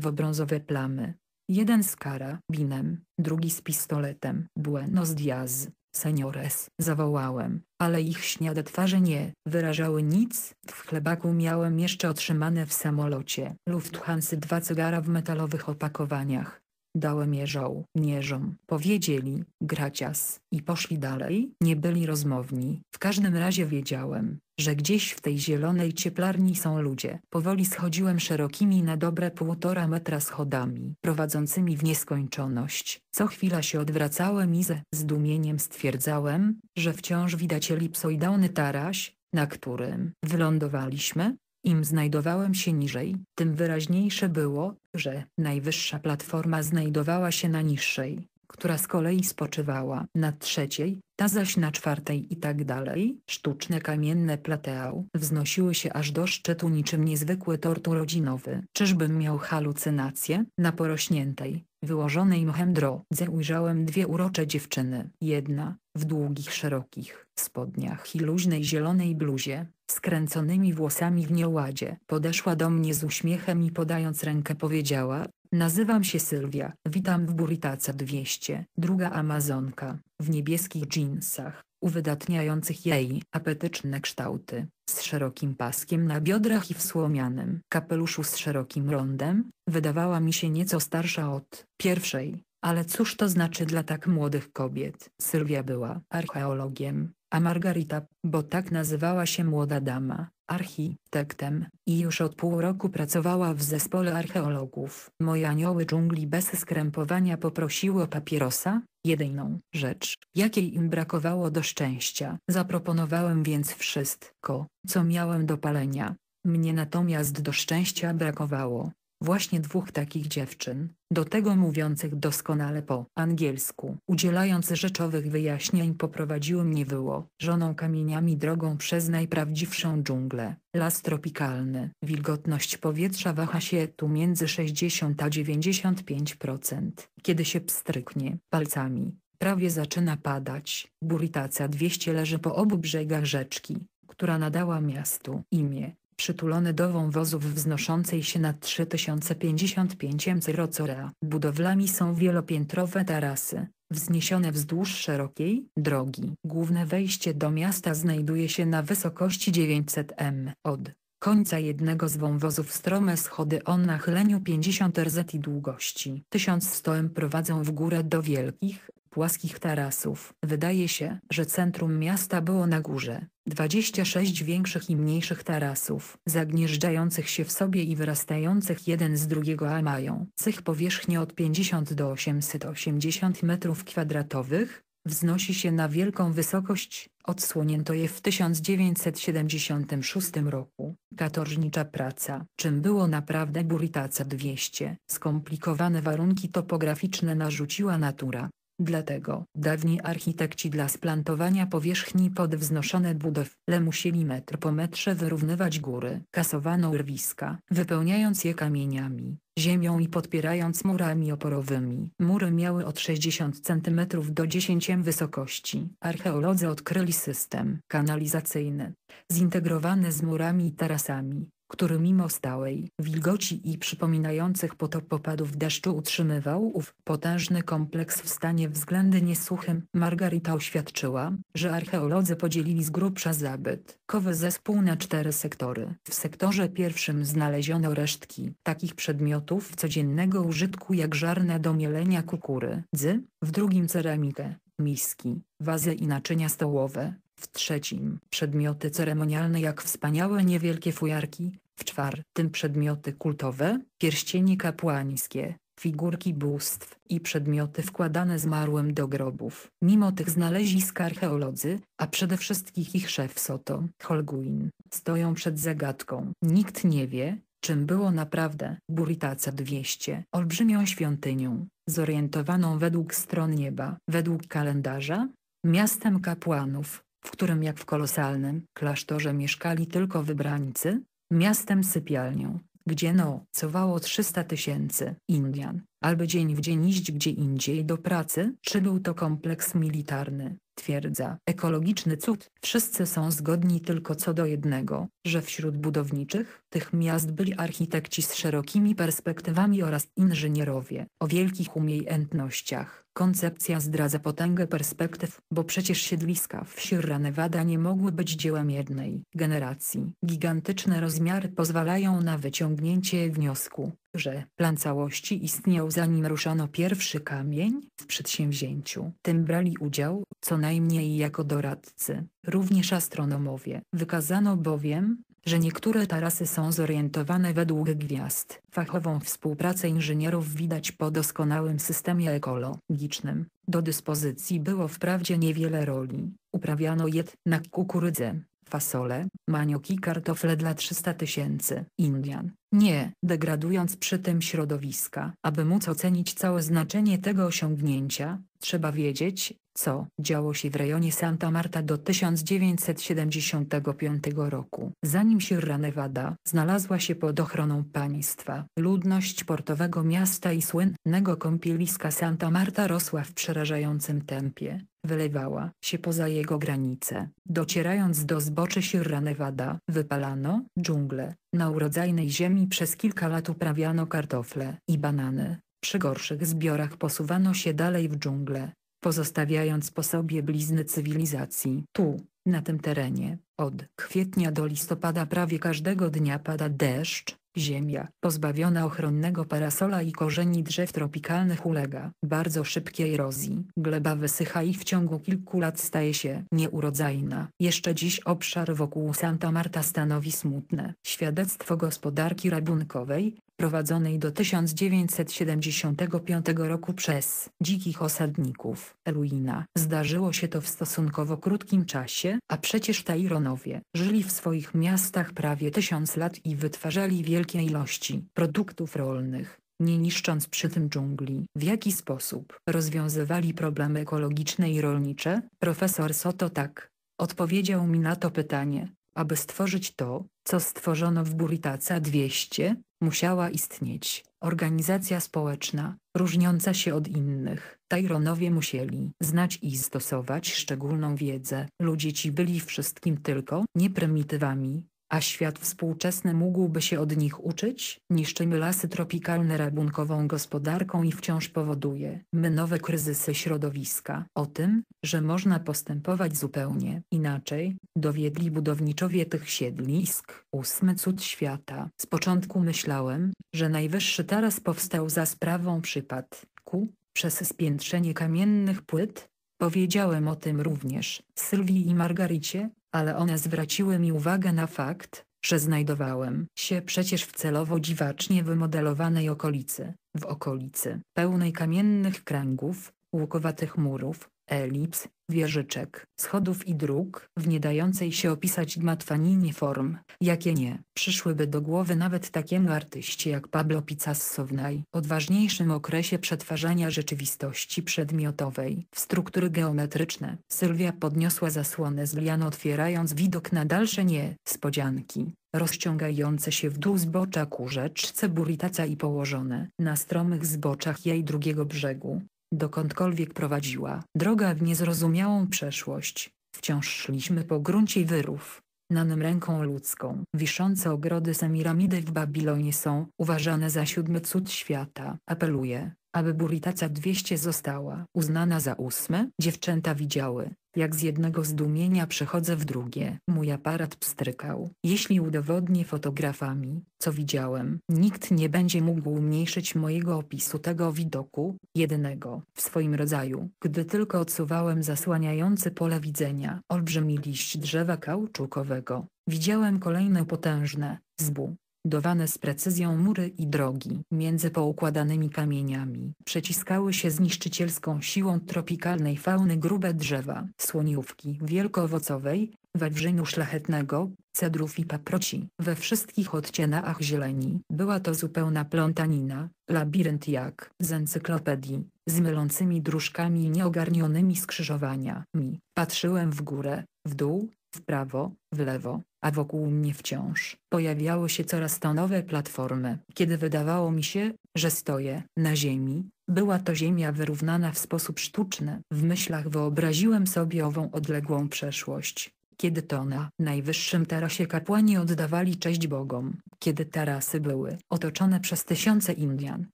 w brązowe plamy. Jeden z karabinem, drugi z pistoletem. Buenos dias, seniores, zawołałem, ale ich śniade twarze nie wyrażały nic. W chlebaku miałem jeszcze otrzymane w samolocie Lufthansa dwa cygara w metalowych opakowaniach dałem jeżoł, nieżom, powiedzieli, gracias, i poszli dalej, nie byli rozmowni, w każdym razie wiedziałem, że gdzieś w tej zielonej cieplarni są ludzie. Powoli schodziłem szerokimi na dobre półtora metra schodami, prowadzącymi w nieskończoność. Co chwila się odwracałem i ze zdumieniem stwierdzałem, że wciąż widać elipsoidalny taraś, na którym wylądowaliśmy, im znajdowałem się niżej, tym wyraźniejsze było, że najwyższa platforma znajdowała się na niższej, która z kolei spoczywała na trzeciej, ta zaś na czwartej i tak dalej. Sztuczne kamienne plateau wznosiły się aż do szczytu niczym niezwykły tort urodzinowy. Czyżbym miał halucynację? Na porośniętej, wyłożonej mchem drodze ujrzałem dwie urocze dziewczyny. Jedna, w długich szerokich spodniach i luźnej zielonej bluzie, skręconymi włosami w nieładzie. Podeszła do mnie z uśmiechem i podając rękę powiedziała, Nazywam się Sylwia, witam w Buritaca 200, druga Amazonka, w niebieskich dżinsach, uwydatniających jej apetyczne kształty, z szerokim paskiem na biodrach i w słomianym kapeluszu z szerokim rondem, wydawała mi się nieco starsza od pierwszej, ale cóż to znaczy dla tak młodych kobiet? Sylwia była archeologiem, a Margarita, bo tak nazywała się młoda dama, architektem i już od pół roku pracowała w zespole archeologów. Moje anioły dżungli bez skrępowania poprosiły o papierosa, jedyną rzecz, jakiej im brakowało do szczęścia. Zaproponowałem więc wszystko, co miałem do palenia. Mnie natomiast do szczęścia brakowało właśnie dwóch takich dziewczyn, do tego mówiących doskonale po angielsku. Udzielając rzeczowych wyjaśnień poprowadziły mnie wyło, żoną kamieniami drogą przez najprawdziwszą dżunglę, las tropikalny. Wilgotność powietrza waha się tu między 60 a 95%, kiedy się pstryknie palcami. Prawie zaczyna padać. Buritaca 200 leży po obu brzegach rzeczki, która nadała miastu imię przytulony do wąwozów wznoszącej się na 3055 mcrocorea. Budowlami są wielopiętrowe tarasy, wzniesione wzdłuż szerokiej drogi. Główne wejście do miasta znajduje się na wysokości 900 m od końca jednego z wąwozów strome schody o nachyleniu 50 rz i długości 1100 m prowadzą w górę do wielkich płaskich tarasów. Wydaje się, że centrum miasta było na górze. 26 większych i mniejszych tarasów, zagnieżdżających się w sobie i wyrastających jeden z drugiego, a mają powierzchnię od 50 do 880 m2, wznosi się na wielką wysokość, odsłonięto je w 1976 roku. Katorżnicza praca, czym było naprawdę buritaca 200. Skomplikowane warunki topograficzne narzuciła natura, Dlatego dawni architekci dla splantowania powierzchni pod wznoszone budowle musieli metr po metrze wyrównywać góry. Kasowano urwiska, wypełniając je kamieniami, ziemią i podpierając murami oporowymi. Mury miały od 60 cm do 10 wysokości. Archeolodzy odkryli system kanalizacyjny, zintegrowany z murami i tarasami, który mimo stałej wilgoci i przypominających potop opadów deszczu utrzymywał ów potężny kompleks w stanie względnie suchym. Margarita oświadczyła, że archeolodzy podzielili z grubsza zabyt kowy zespół na cztery sektory. W sektorze pierwszym znaleziono resztki takich przedmiotów codziennego użytku jak żarna do mielenia kukurydzy, w drugim ceramikę, miski, wazy i naczynia stołowe, w trzecim przedmioty ceremonialne jak wspaniałe niewielkie fujarki, w czwartym przedmioty kultowe, pierścienie kapłańskie, figurki bóstw i przedmioty wkładane zmarłym do grobów. Mimo tych znalezisk archeolodzy, a przede wszystkim ich szef Soto, Holguin, stoją przed zagadką. Nikt nie wie, czym było naprawdę Buritaca 200, olbrzymią świątynią, zorientowaną według stron nieba, według kalendarza, miastem kapłanów, w którym jak w kolosalnym klasztorze mieszkali tylko wybrańcy, miastem sypialnią, gdzie no, cowało 300 tysięcy Indian, albo dzień w dzień iść gdzie indziej do pracy, czy był to kompleks militarny, twierdza. Ekologiczny cud. Wszyscy są zgodni tylko co do jednego, że wśród budowniczych tych miast byli architekci z szerokimi perspektywami oraz inżynierowie o wielkich umiejętnościach. Koncepcja zdradza potęgę perspektyw, bo przecież siedliska w Sierra Nevada nie mogły być dziełem jednej generacji. Gigantyczne rozmiary pozwalają na wyciągnięcie wniosku, że plan całości istniał zanim ruszano pierwszy kamień w przedsięwzięciu. Tym brali udział, co najmniej jako doradcy, również astronomowie. Wykazano bowiem, że niektóre tarasy są zorientowane według gwiazd. Fachową współpracę inżynierów widać po doskonałym systemie ekologicznym. Do dyspozycji było wprawdzie niewiele roli, uprawiano jednak kukurydzę, fasole, manioki kartofle dla 300 tysięcy Indian, nie degradując przy tym środowiska. Aby móc ocenić całe znaczenie tego osiągnięcia, Trzeba wiedzieć, co działo się w rejonie Santa Marta do 1975 roku. Zanim Sierra Nevada znalazła się pod ochroną państwa, ludność portowego miasta i słynnego kąpieliska Santa Marta rosła w przerażającym tempie. Wylewała się poza jego granice. Docierając do zboczy Sierra Nevada, wypalano dżunglę. Na urodzajnej ziemi przez kilka lat uprawiano kartofle i banany. Przy gorszych zbiorach posuwano się dalej w dżunglę, pozostawiając po sobie blizny cywilizacji. Tu, na tym terenie, od kwietnia do listopada prawie każdego dnia pada deszcz, ziemia, pozbawiona ochronnego parasola i korzeni drzew tropikalnych ulega bardzo szybkiej erozji. Gleba wysycha i w ciągu kilku lat staje się nieurodzajna. Jeszcze dziś obszar wokół Santa Marta stanowi smutne świadectwo gospodarki rabunkowej, prowadzonej do 1975 roku przez dzikich osadników. eluina Zdarzyło się to w stosunkowo krótkim czasie, a przecież Tajronowie żyli w swoich miastach prawie tysiąc lat i wytwarzali wielkie ilości produktów rolnych nie niszcząc przy tym dżungli. W jaki sposób rozwiązywali problemy ekologiczne i rolnicze? Profesor Soto tak. Odpowiedział mi na to pytanie, aby stworzyć to, co stworzono w Buritaca 200, musiała istnieć. Organizacja społeczna, różniąca się od innych. Tajronowie musieli znać i stosować szczególną wiedzę. Ludzie ci byli wszystkim tylko nie prymitywami, a świat współczesny mógłby się od nich uczyć, niszczymy lasy tropikalne rabunkową gospodarką i wciąż powoduje my nowe kryzysy środowiska. O tym, że można postępować zupełnie inaczej, dowiedli budowniczowie tych siedlisk. Ósmy cud świata. Z początku myślałem, że najwyższy taras powstał za sprawą przypadku, przez spiętrzenie kamiennych płyt, Powiedziałem o tym również Sylwii i Margaricie, ale one zwraciły mi uwagę na fakt, że znajdowałem się przecież w celowo dziwacznie wymodelowanej okolicy, w okolicy pełnej kamiennych kręgów, łukowatych murów, elips wieżyczek, schodów i dróg, w nie dającej się opisać gmatwaninie form, jakie nie przyszłyby do głowy nawet takiemu artyście jak Pablo Picasso w najodważniejszym okresie przetwarzania rzeczywistości przedmiotowej w struktury geometryczne. Sylwia podniosła zasłonę z lian otwierając widok na dalsze niespodzianki rozciągające się w dół zbocza ku rzeczce Buritaca i położone na stromych zboczach jej drugiego brzegu, Dokądkolwiek prowadziła droga w niezrozumiałą przeszłość, wciąż szliśmy po gruncie wyrów. Nanym ręką ludzką wiszące ogrody Semiramidy w Babilonie są uważane za siódmy cud świata. Apeluje, aby buritaca 200 została uznana za ósme, dziewczęta widziały, jak z jednego zdumienia przechodzę w drugie. Mój aparat pstrykał. Jeśli udowodnię fotografami, co widziałem, nikt nie będzie mógł umniejszyć mojego opisu tego widoku, jedynego w swoim rodzaju. Gdy tylko odsuwałem zasłaniający pole widzenia olbrzymi liść drzewa kauczukowego, widziałem kolejne potężne, zbu, Budowane z precyzją mury i drogi między poukładanymi kamieniami przeciskały się zniszczycielską siłą tropikalnej fauny grube drzewa, słoniówki wielkowocowej, wawrzynu szlachetnego, cedrów i paproci. We wszystkich odcieniach zieleni była to zupełna plątanina, labirynt jak z encyklopedii, z mylącymi dróżkami i nieogarnionymi skrzyżowaniami. Patrzyłem w górę, w dół, w prawo, w lewo, a wokół mnie wciąż pojawiały się coraz to nowe platformy. Kiedy wydawało mi się, że stoję na ziemi, była to ziemia wyrównana w sposób sztuczny. W myślach wyobraziłem sobie ową odległą przeszłość. Kiedy to na najwyższym tarasie kapłani oddawali cześć Bogom, kiedy tarasy były otoczone przez tysiące Indian,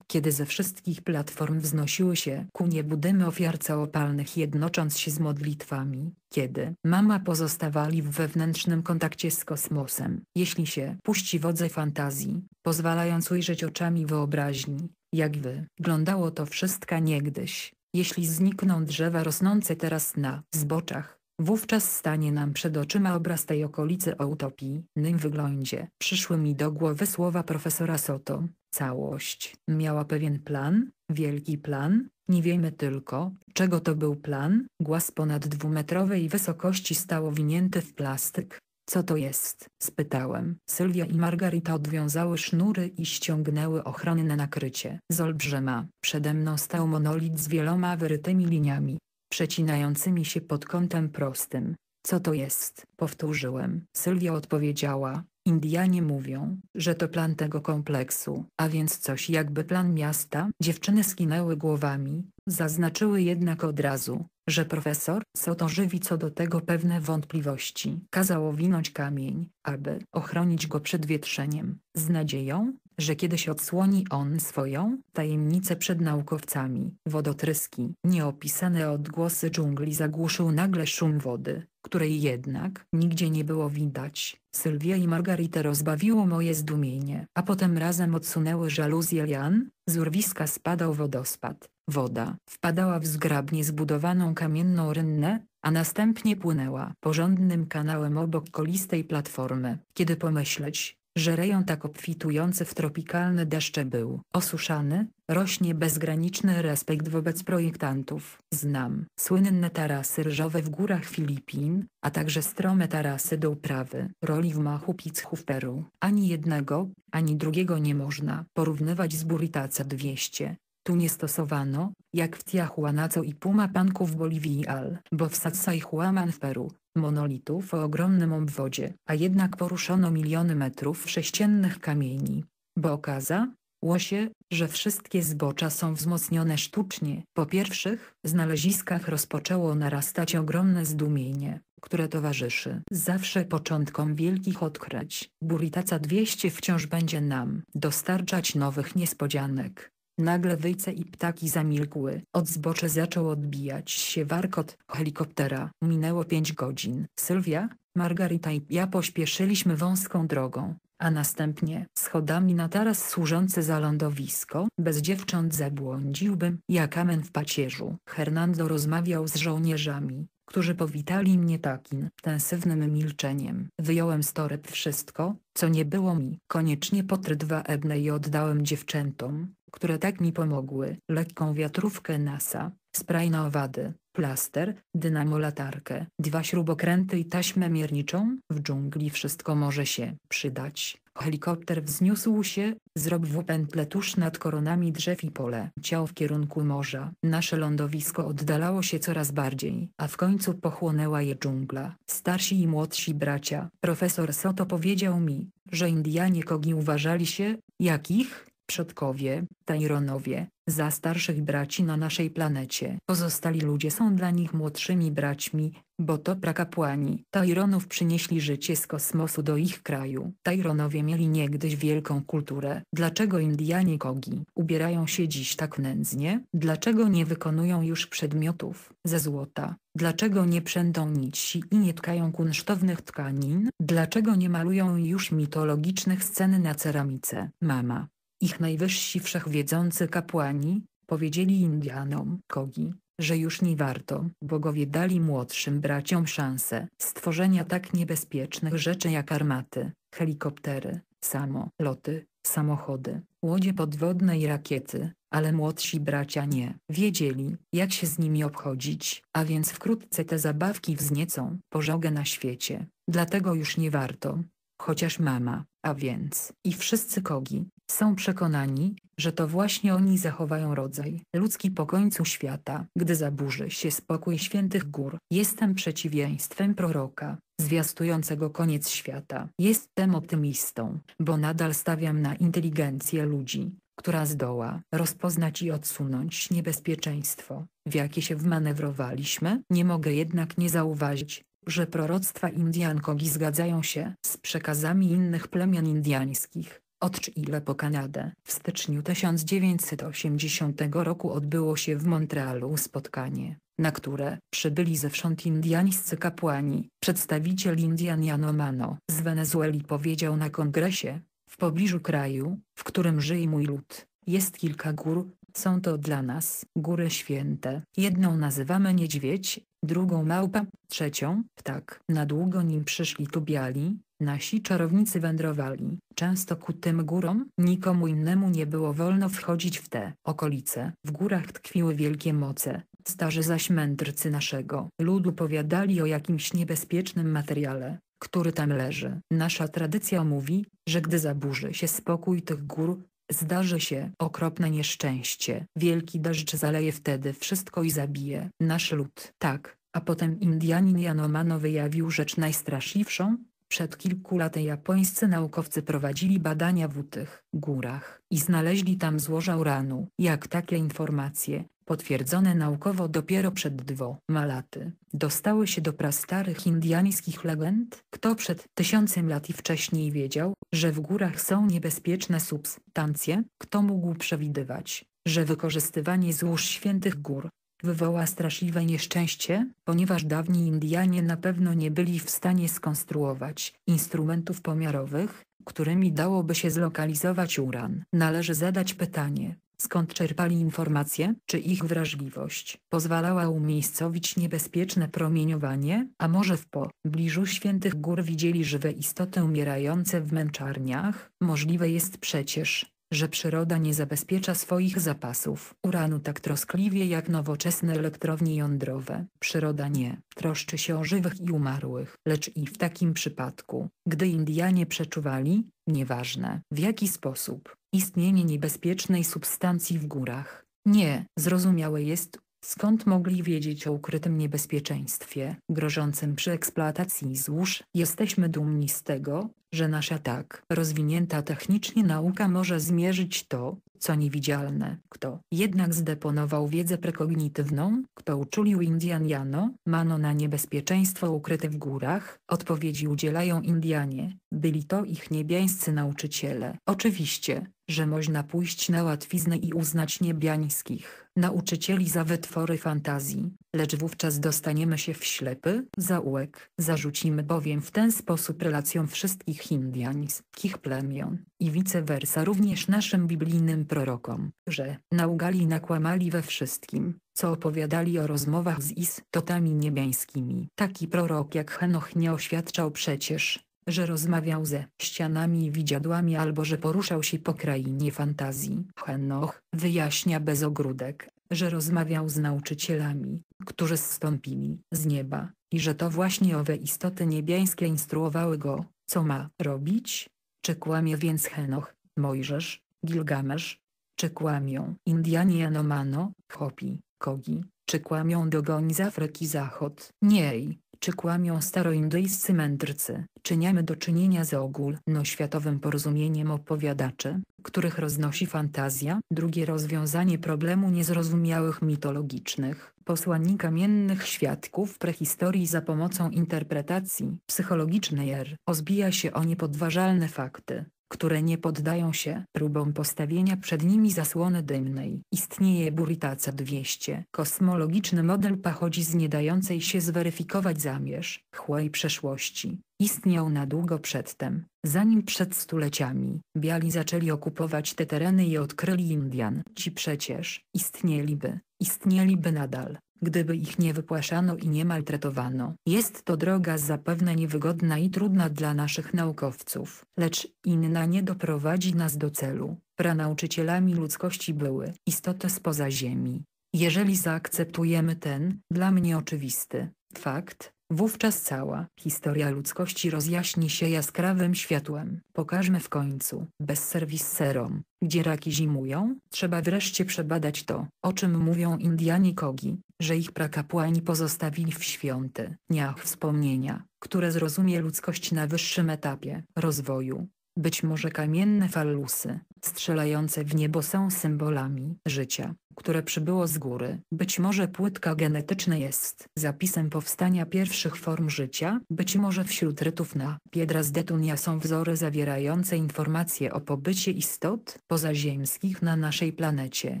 kiedy ze wszystkich platform wznosiły się ku niebu dymy ofiar całopalnych jednocząc się z modlitwami, kiedy mama pozostawali w wewnętrznym kontakcie z kosmosem. Jeśli się puści wodze fantazji, pozwalając ujrzeć oczami wyobraźni, jak wyglądało to wszystko niegdyś, jeśli znikną drzewa rosnące teraz na zboczach, Wówczas stanie nam przed oczyma obraz tej okolicy o utopijnym wyglądzie. Przyszły mi do głowy słowa profesora Soto, całość. Miała pewien plan, wielki plan, nie wiemy tylko, czego to był plan. Głaz ponad dwumetrowej wysokości stał owinięty w plastyk. Co to jest? spytałem. Sylwia i Margarita odwiązały sznury i ściągnęły ochronne nakrycie. Z olbrzyma, przede mną stał monolit z wieloma wyrytymi liniami, przecinającymi się pod kątem prostym. Co to jest? powtórzyłem. Sylwia odpowiedziała, Indianie mówią, że to plan tego kompleksu, a więc coś jakby plan miasta. Dziewczyny skinęły głowami, zaznaczyły jednak od razu, że profesor Soto żywi co do tego pewne wątpliwości. Kazał owinąć kamień, aby ochronić go przed wietrzeniem, z nadzieją, że kiedyś odsłoni on swoją tajemnicę przed naukowcami. Wodotryski, nieopisane odgłosy dżungli zagłuszył nagle szum wody, której jednak nigdzie nie było widać. Sylwia i Margarita rozbawiło moje zdumienie, a potem razem odsunęły żaluzję Jan, z urwiska spadał wodospad. Woda wpadała w zgrabnie zbudowaną kamienną rynnę, a następnie płynęła porządnym kanałem obok kolistej platformy. Kiedy pomyśleć, że rejon tak obfitujący w tropikalne deszcze był osuszany, rośnie bezgraniczny respekt wobec projektantów. Znam słynne tarasy ryżowe w górach Filipin, a także strome tarasy do uprawy roli w machu picchu w Peru. Ani jednego, ani drugiego nie można porównywać z buritaca 200, tu nie stosowano, jak w Tiahuanaco i Puma Panku w Boliwii al, bo w Satsa Huaman w Peru, monolitów o ogromnym obwodzie, a jednak poruszono miliony metrów sześciennych kamieni, bo okaza, łosie, że wszystkie zbocza są wzmocnione sztucznie. Po pierwszych znaleziskach rozpoczęło narastać ogromne zdumienie, które towarzyszy zawsze początkom wielkich odkryć. Buritaca 200 wciąż będzie nam dostarczać nowych niespodzianek. Nagle wyjce i ptaki zamilkły. Od zbocze zaczął odbijać się warkot helikoptera. Minęło pięć godzin. Sylwia, Margarita i ja pośpieszyliśmy wąską drogą, a następnie schodami na taras służący za lądowisko. Bez dziewcząt zabłądziłbym, jak amen w pacierzu. Hernando rozmawiał z żołnierzami, którzy powitali mnie takim intensywnym milczeniem. Wyjąłem z toreb wszystko, co nie było mi koniecznie potrydwa ebne i oddałem dziewczętom, które tak mi pomogły. Lekką wiatrówkę NASA, spray na owady, plaster, dynamolatarkę, dwa śrubokręty i taśmę mierniczą. W dżungli wszystko może się przydać. Helikopter wzniósł się, zrobił pętlę tuż nad koronami drzew i pole. Ciał w kierunku morza. Nasze lądowisko oddalało się coraz bardziej, a w końcu pochłonęła je dżungla. Starsi i młodsi bracia. Profesor Soto powiedział mi, że Indianie kogi uważali się, jak ich, przodkowie, Tyronowie, za starszych braci na naszej planecie. Pozostali ludzie są dla nich młodszymi braćmi, bo to prakapłani. Tyronów przynieśli życie z kosmosu do ich kraju. Tyronowie mieli niegdyś wielką kulturę. Dlaczego Indianie Kogi ubierają się dziś tak nędznie? Dlaczego nie wykonują już przedmiotów ze złota? Dlaczego nie przędą nici i nie tkają kunsztownych tkanin? Dlaczego nie malują już mitologicznych scen na ceramice? Mama. Ich najwyżsi wszechwiedzący kapłani powiedzieli Indianom Kogi, że już nie warto. Bogowie dali młodszym braciom szansę stworzenia tak niebezpiecznych rzeczy jak armaty, helikoptery, samoloty, samochody, łodzie podwodne i rakiety, ale młodsi bracia nie wiedzieli, jak się z nimi obchodzić, a więc wkrótce te zabawki wzniecą pożogę na świecie. Dlatego już nie warto chociaż mama, a więc i wszyscy kogi, są przekonani, że to właśnie oni zachowają rodzaj ludzki po końcu świata, gdy zaburzy się spokój świętych gór. Jestem przeciwieństwem proroka, zwiastującego koniec świata. Jestem optymistą, bo nadal stawiam na inteligencję ludzi, która zdoła rozpoznać i odsunąć niebezpieczeństwo, w jakie się wmanewrowaliśmy. Nie mogę jednak nie zauważyć, że proroctwa Indiankogi zgadzają się z przekazami innych plemion indiańskich. Od ile po Kanadę. W styczniu 1980 roku odbyło się w Montrealu spotkanie, na które przybyli zewsząd indiańscy kapłani. Przedstawiciel Indian Yanomano z Wenezueli powiedział na kongresie, w pobliżu kraju, w którym żyje mój lud, jest kilka gór, są to dla nas góry święte. Jedną nazywamy niedźwiedź, drugą małpa, trzecią ptak. Na długo nim przyszli tu biali, nasi czarownicy wędrowali. Często ku tym górom nikomu innemu nie było wolno wchodzić w te okolice. W górach tkwiły wielkie moce. Starzy zaś mędrcy naszego ludu powiadali o jakimś niebezpiecznym materiale, który tam leży. Nasza tradycja mówi, że gdy zaburzy się spokój tych gór, Zdarzy się okropne nieszczęście. Wielki deszcz zaleje wtedy wszystko i zabije nasz lud. Tak, a potem Indianin Janomano wyjawił rzecz najstraszliwszą, przed kilku laty japońscy naukowcy prowadzili badania w tych górach i znaleźli tam złoża uranu. Jak takie informacje, potwierdzone naukowo dopiero przed dwoma laty, dostały się do prastarych indiańskich legend, kto przed tysiącem lat i wcześniej wiedział, że w górach są niebezpieczne substancje, kto mógł przewidywać, że wykorzystywanie złóż świętych gór wywoła straszliwe nieszczęście, ponieważ dawni Indianie na pewno nie byli w stanie skonstruować instrumentów pomiarowych, którymi dałoby się zlokalizować uran. Należy zadać pytanie, skąd czerpali informacje, czy ich wrażliwość pozwalała umiejscowić niebezpieczne promieniowanie, a może w pobliżu świętych gór widzieli żywe istoty umierające w męczarniach, możliwe jest przecież, że przyroda nie zabezpiecza swoich zapasów uranu tak troskliwie jak nowoczesne elektrownie jądrowe. Przyroda nie troszczy się o żywych i umarłych, lecz i w takim przypadku, gdy Indianie przeczuwali, nieważne w jaki sposób, istnienie niebezpiecznej substancji w górach. Nie, zrozumiałe jest Skąd mogli wiedzieć o ukrytym niebezpieczeństwie grożącym przy eksploatacji złóż? Jesteśmy dumni z tego, że nasza tak rozwinięta technicznie nauka może zmierzyć to, co niewidzialne. Kto jednak zdeponował wiedzę prekognitywną, kto uczulił Indianiano? mano na niebezpieczeństwo ukryte w górach, odpowiedzi udzielają Indianie, byli to ich niebiańscy nauczyciele. Oczywiście, że można pójść na łatwiznę i uznać niebiańskich nauczycieli za wytwory fantazji, lecz wówczas dostaniemy się w ślepy zaułek. Zarzucimy bowiem w ten sposób relacjom wszystkich indiańskich plemion i vice versa również naszym biblijnym prorokom, że naugali nakłamali we wszystkim, co opowiadali o rozmowach z istotami niebiańskimi. Taki prorok jak Henoch nie oświadczał przecież, że rozmawiał ze ścianami i widziadłami albo że poruszał się po krainie fantazji. Henoch wyjaśnia bez ogródek, że rozmawiał z nauczycielami, którzy zstąpili z nieba, i że to właśnie owe istoty niebiańskie instruowały go, co ma robić. Czy kłamie więc Henoch, Mojżesz, Gilgamesz? Czy kłamią Indianie Janomano, Hopi, Kogi? Czy kłamią dogoń z Afryki Zachod? Nie czy kłamią staroindyjscy mędrcy, Czyniamy do czynienia z ogólnoświatowym porozumieniem opowiadaczy, których roznosi fantazja. Drugie rozwiązanie problemu niezrozumiałych mitologicznych, posłanni kamiennych świadków prehistorii za pomocą interpretacji psychologicznej R. Ozbija się o niepodważalne fakty, które nie poddają się próbom postawienia przed nimi zasłony dymnej. Istnieje Buritaca 200. Kosmologiczny model pochodzi z niedającej się zweryfikować zamierz chłej przeszłości. Istniał na długo przedtem, zanim przed stuleciami biali zaczęli okupować te tereny i odkryli Indian. Ci przecież istnieliby, istnieliby nadal gdyby ich nie wypłaszano i nie maltretowano. Jest to droga zapewne niewygodna i trudna dla naszych naukowców, lecz inna nie doprowadzi nas do celu. Pranauczycielami ludzkości były istoty spoza Ziemi. Jeżeli zaakceptujemy ten, dla mnie oczywisty, fakt, Wówczas cała historia ludzkości rozjaśni się jaskrawym światłem. Pokażmy w końcu, bez serwisserom, gdzie raki zimują, trzeba wreszcie przebadać to, o czym mówią Indianie Kogi, że ich prakapłani pozostawili w świątyniach wspomnienia, które zrozumie ludzkość na wyższym etapie rozwoju. Być może kamienne falusy, strzelające w niebo są symbolami życia, które przybyło z góry. Być może płytka genetyczna jest zapisem powstania pierwszych form życia. Być może wśród rytów na z detunia są wzory zawierające informacje o pobycie istot pozaziemskich na naszej planecie.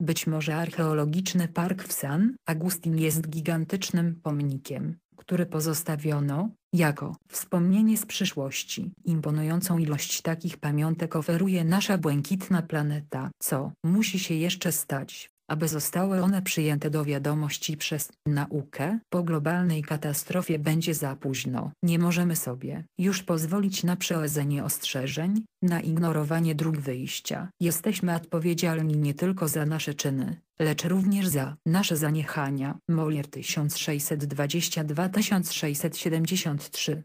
Być może archeologiczny park w San Agustin jest gigantycznym pomnikiem, który pozostawiono, jako wspomnienie z przyszłości, imponującą ilość takich pamiątek oferuje nasza błękitna planeta, co musi się jeszcze stać aby zostały one przyjęte do wiadomości przez naukę, po globalnej katastrofie będzie za późno. Nie możemy sobie już pozwolić na przełazenie ostrzeżeń, na ignorowanie dróg wyjścia. Jesteśmy odpowiedzialni nie tylko za nasze czyny, lecz również za nasze zaniechania. Molière 1622-1673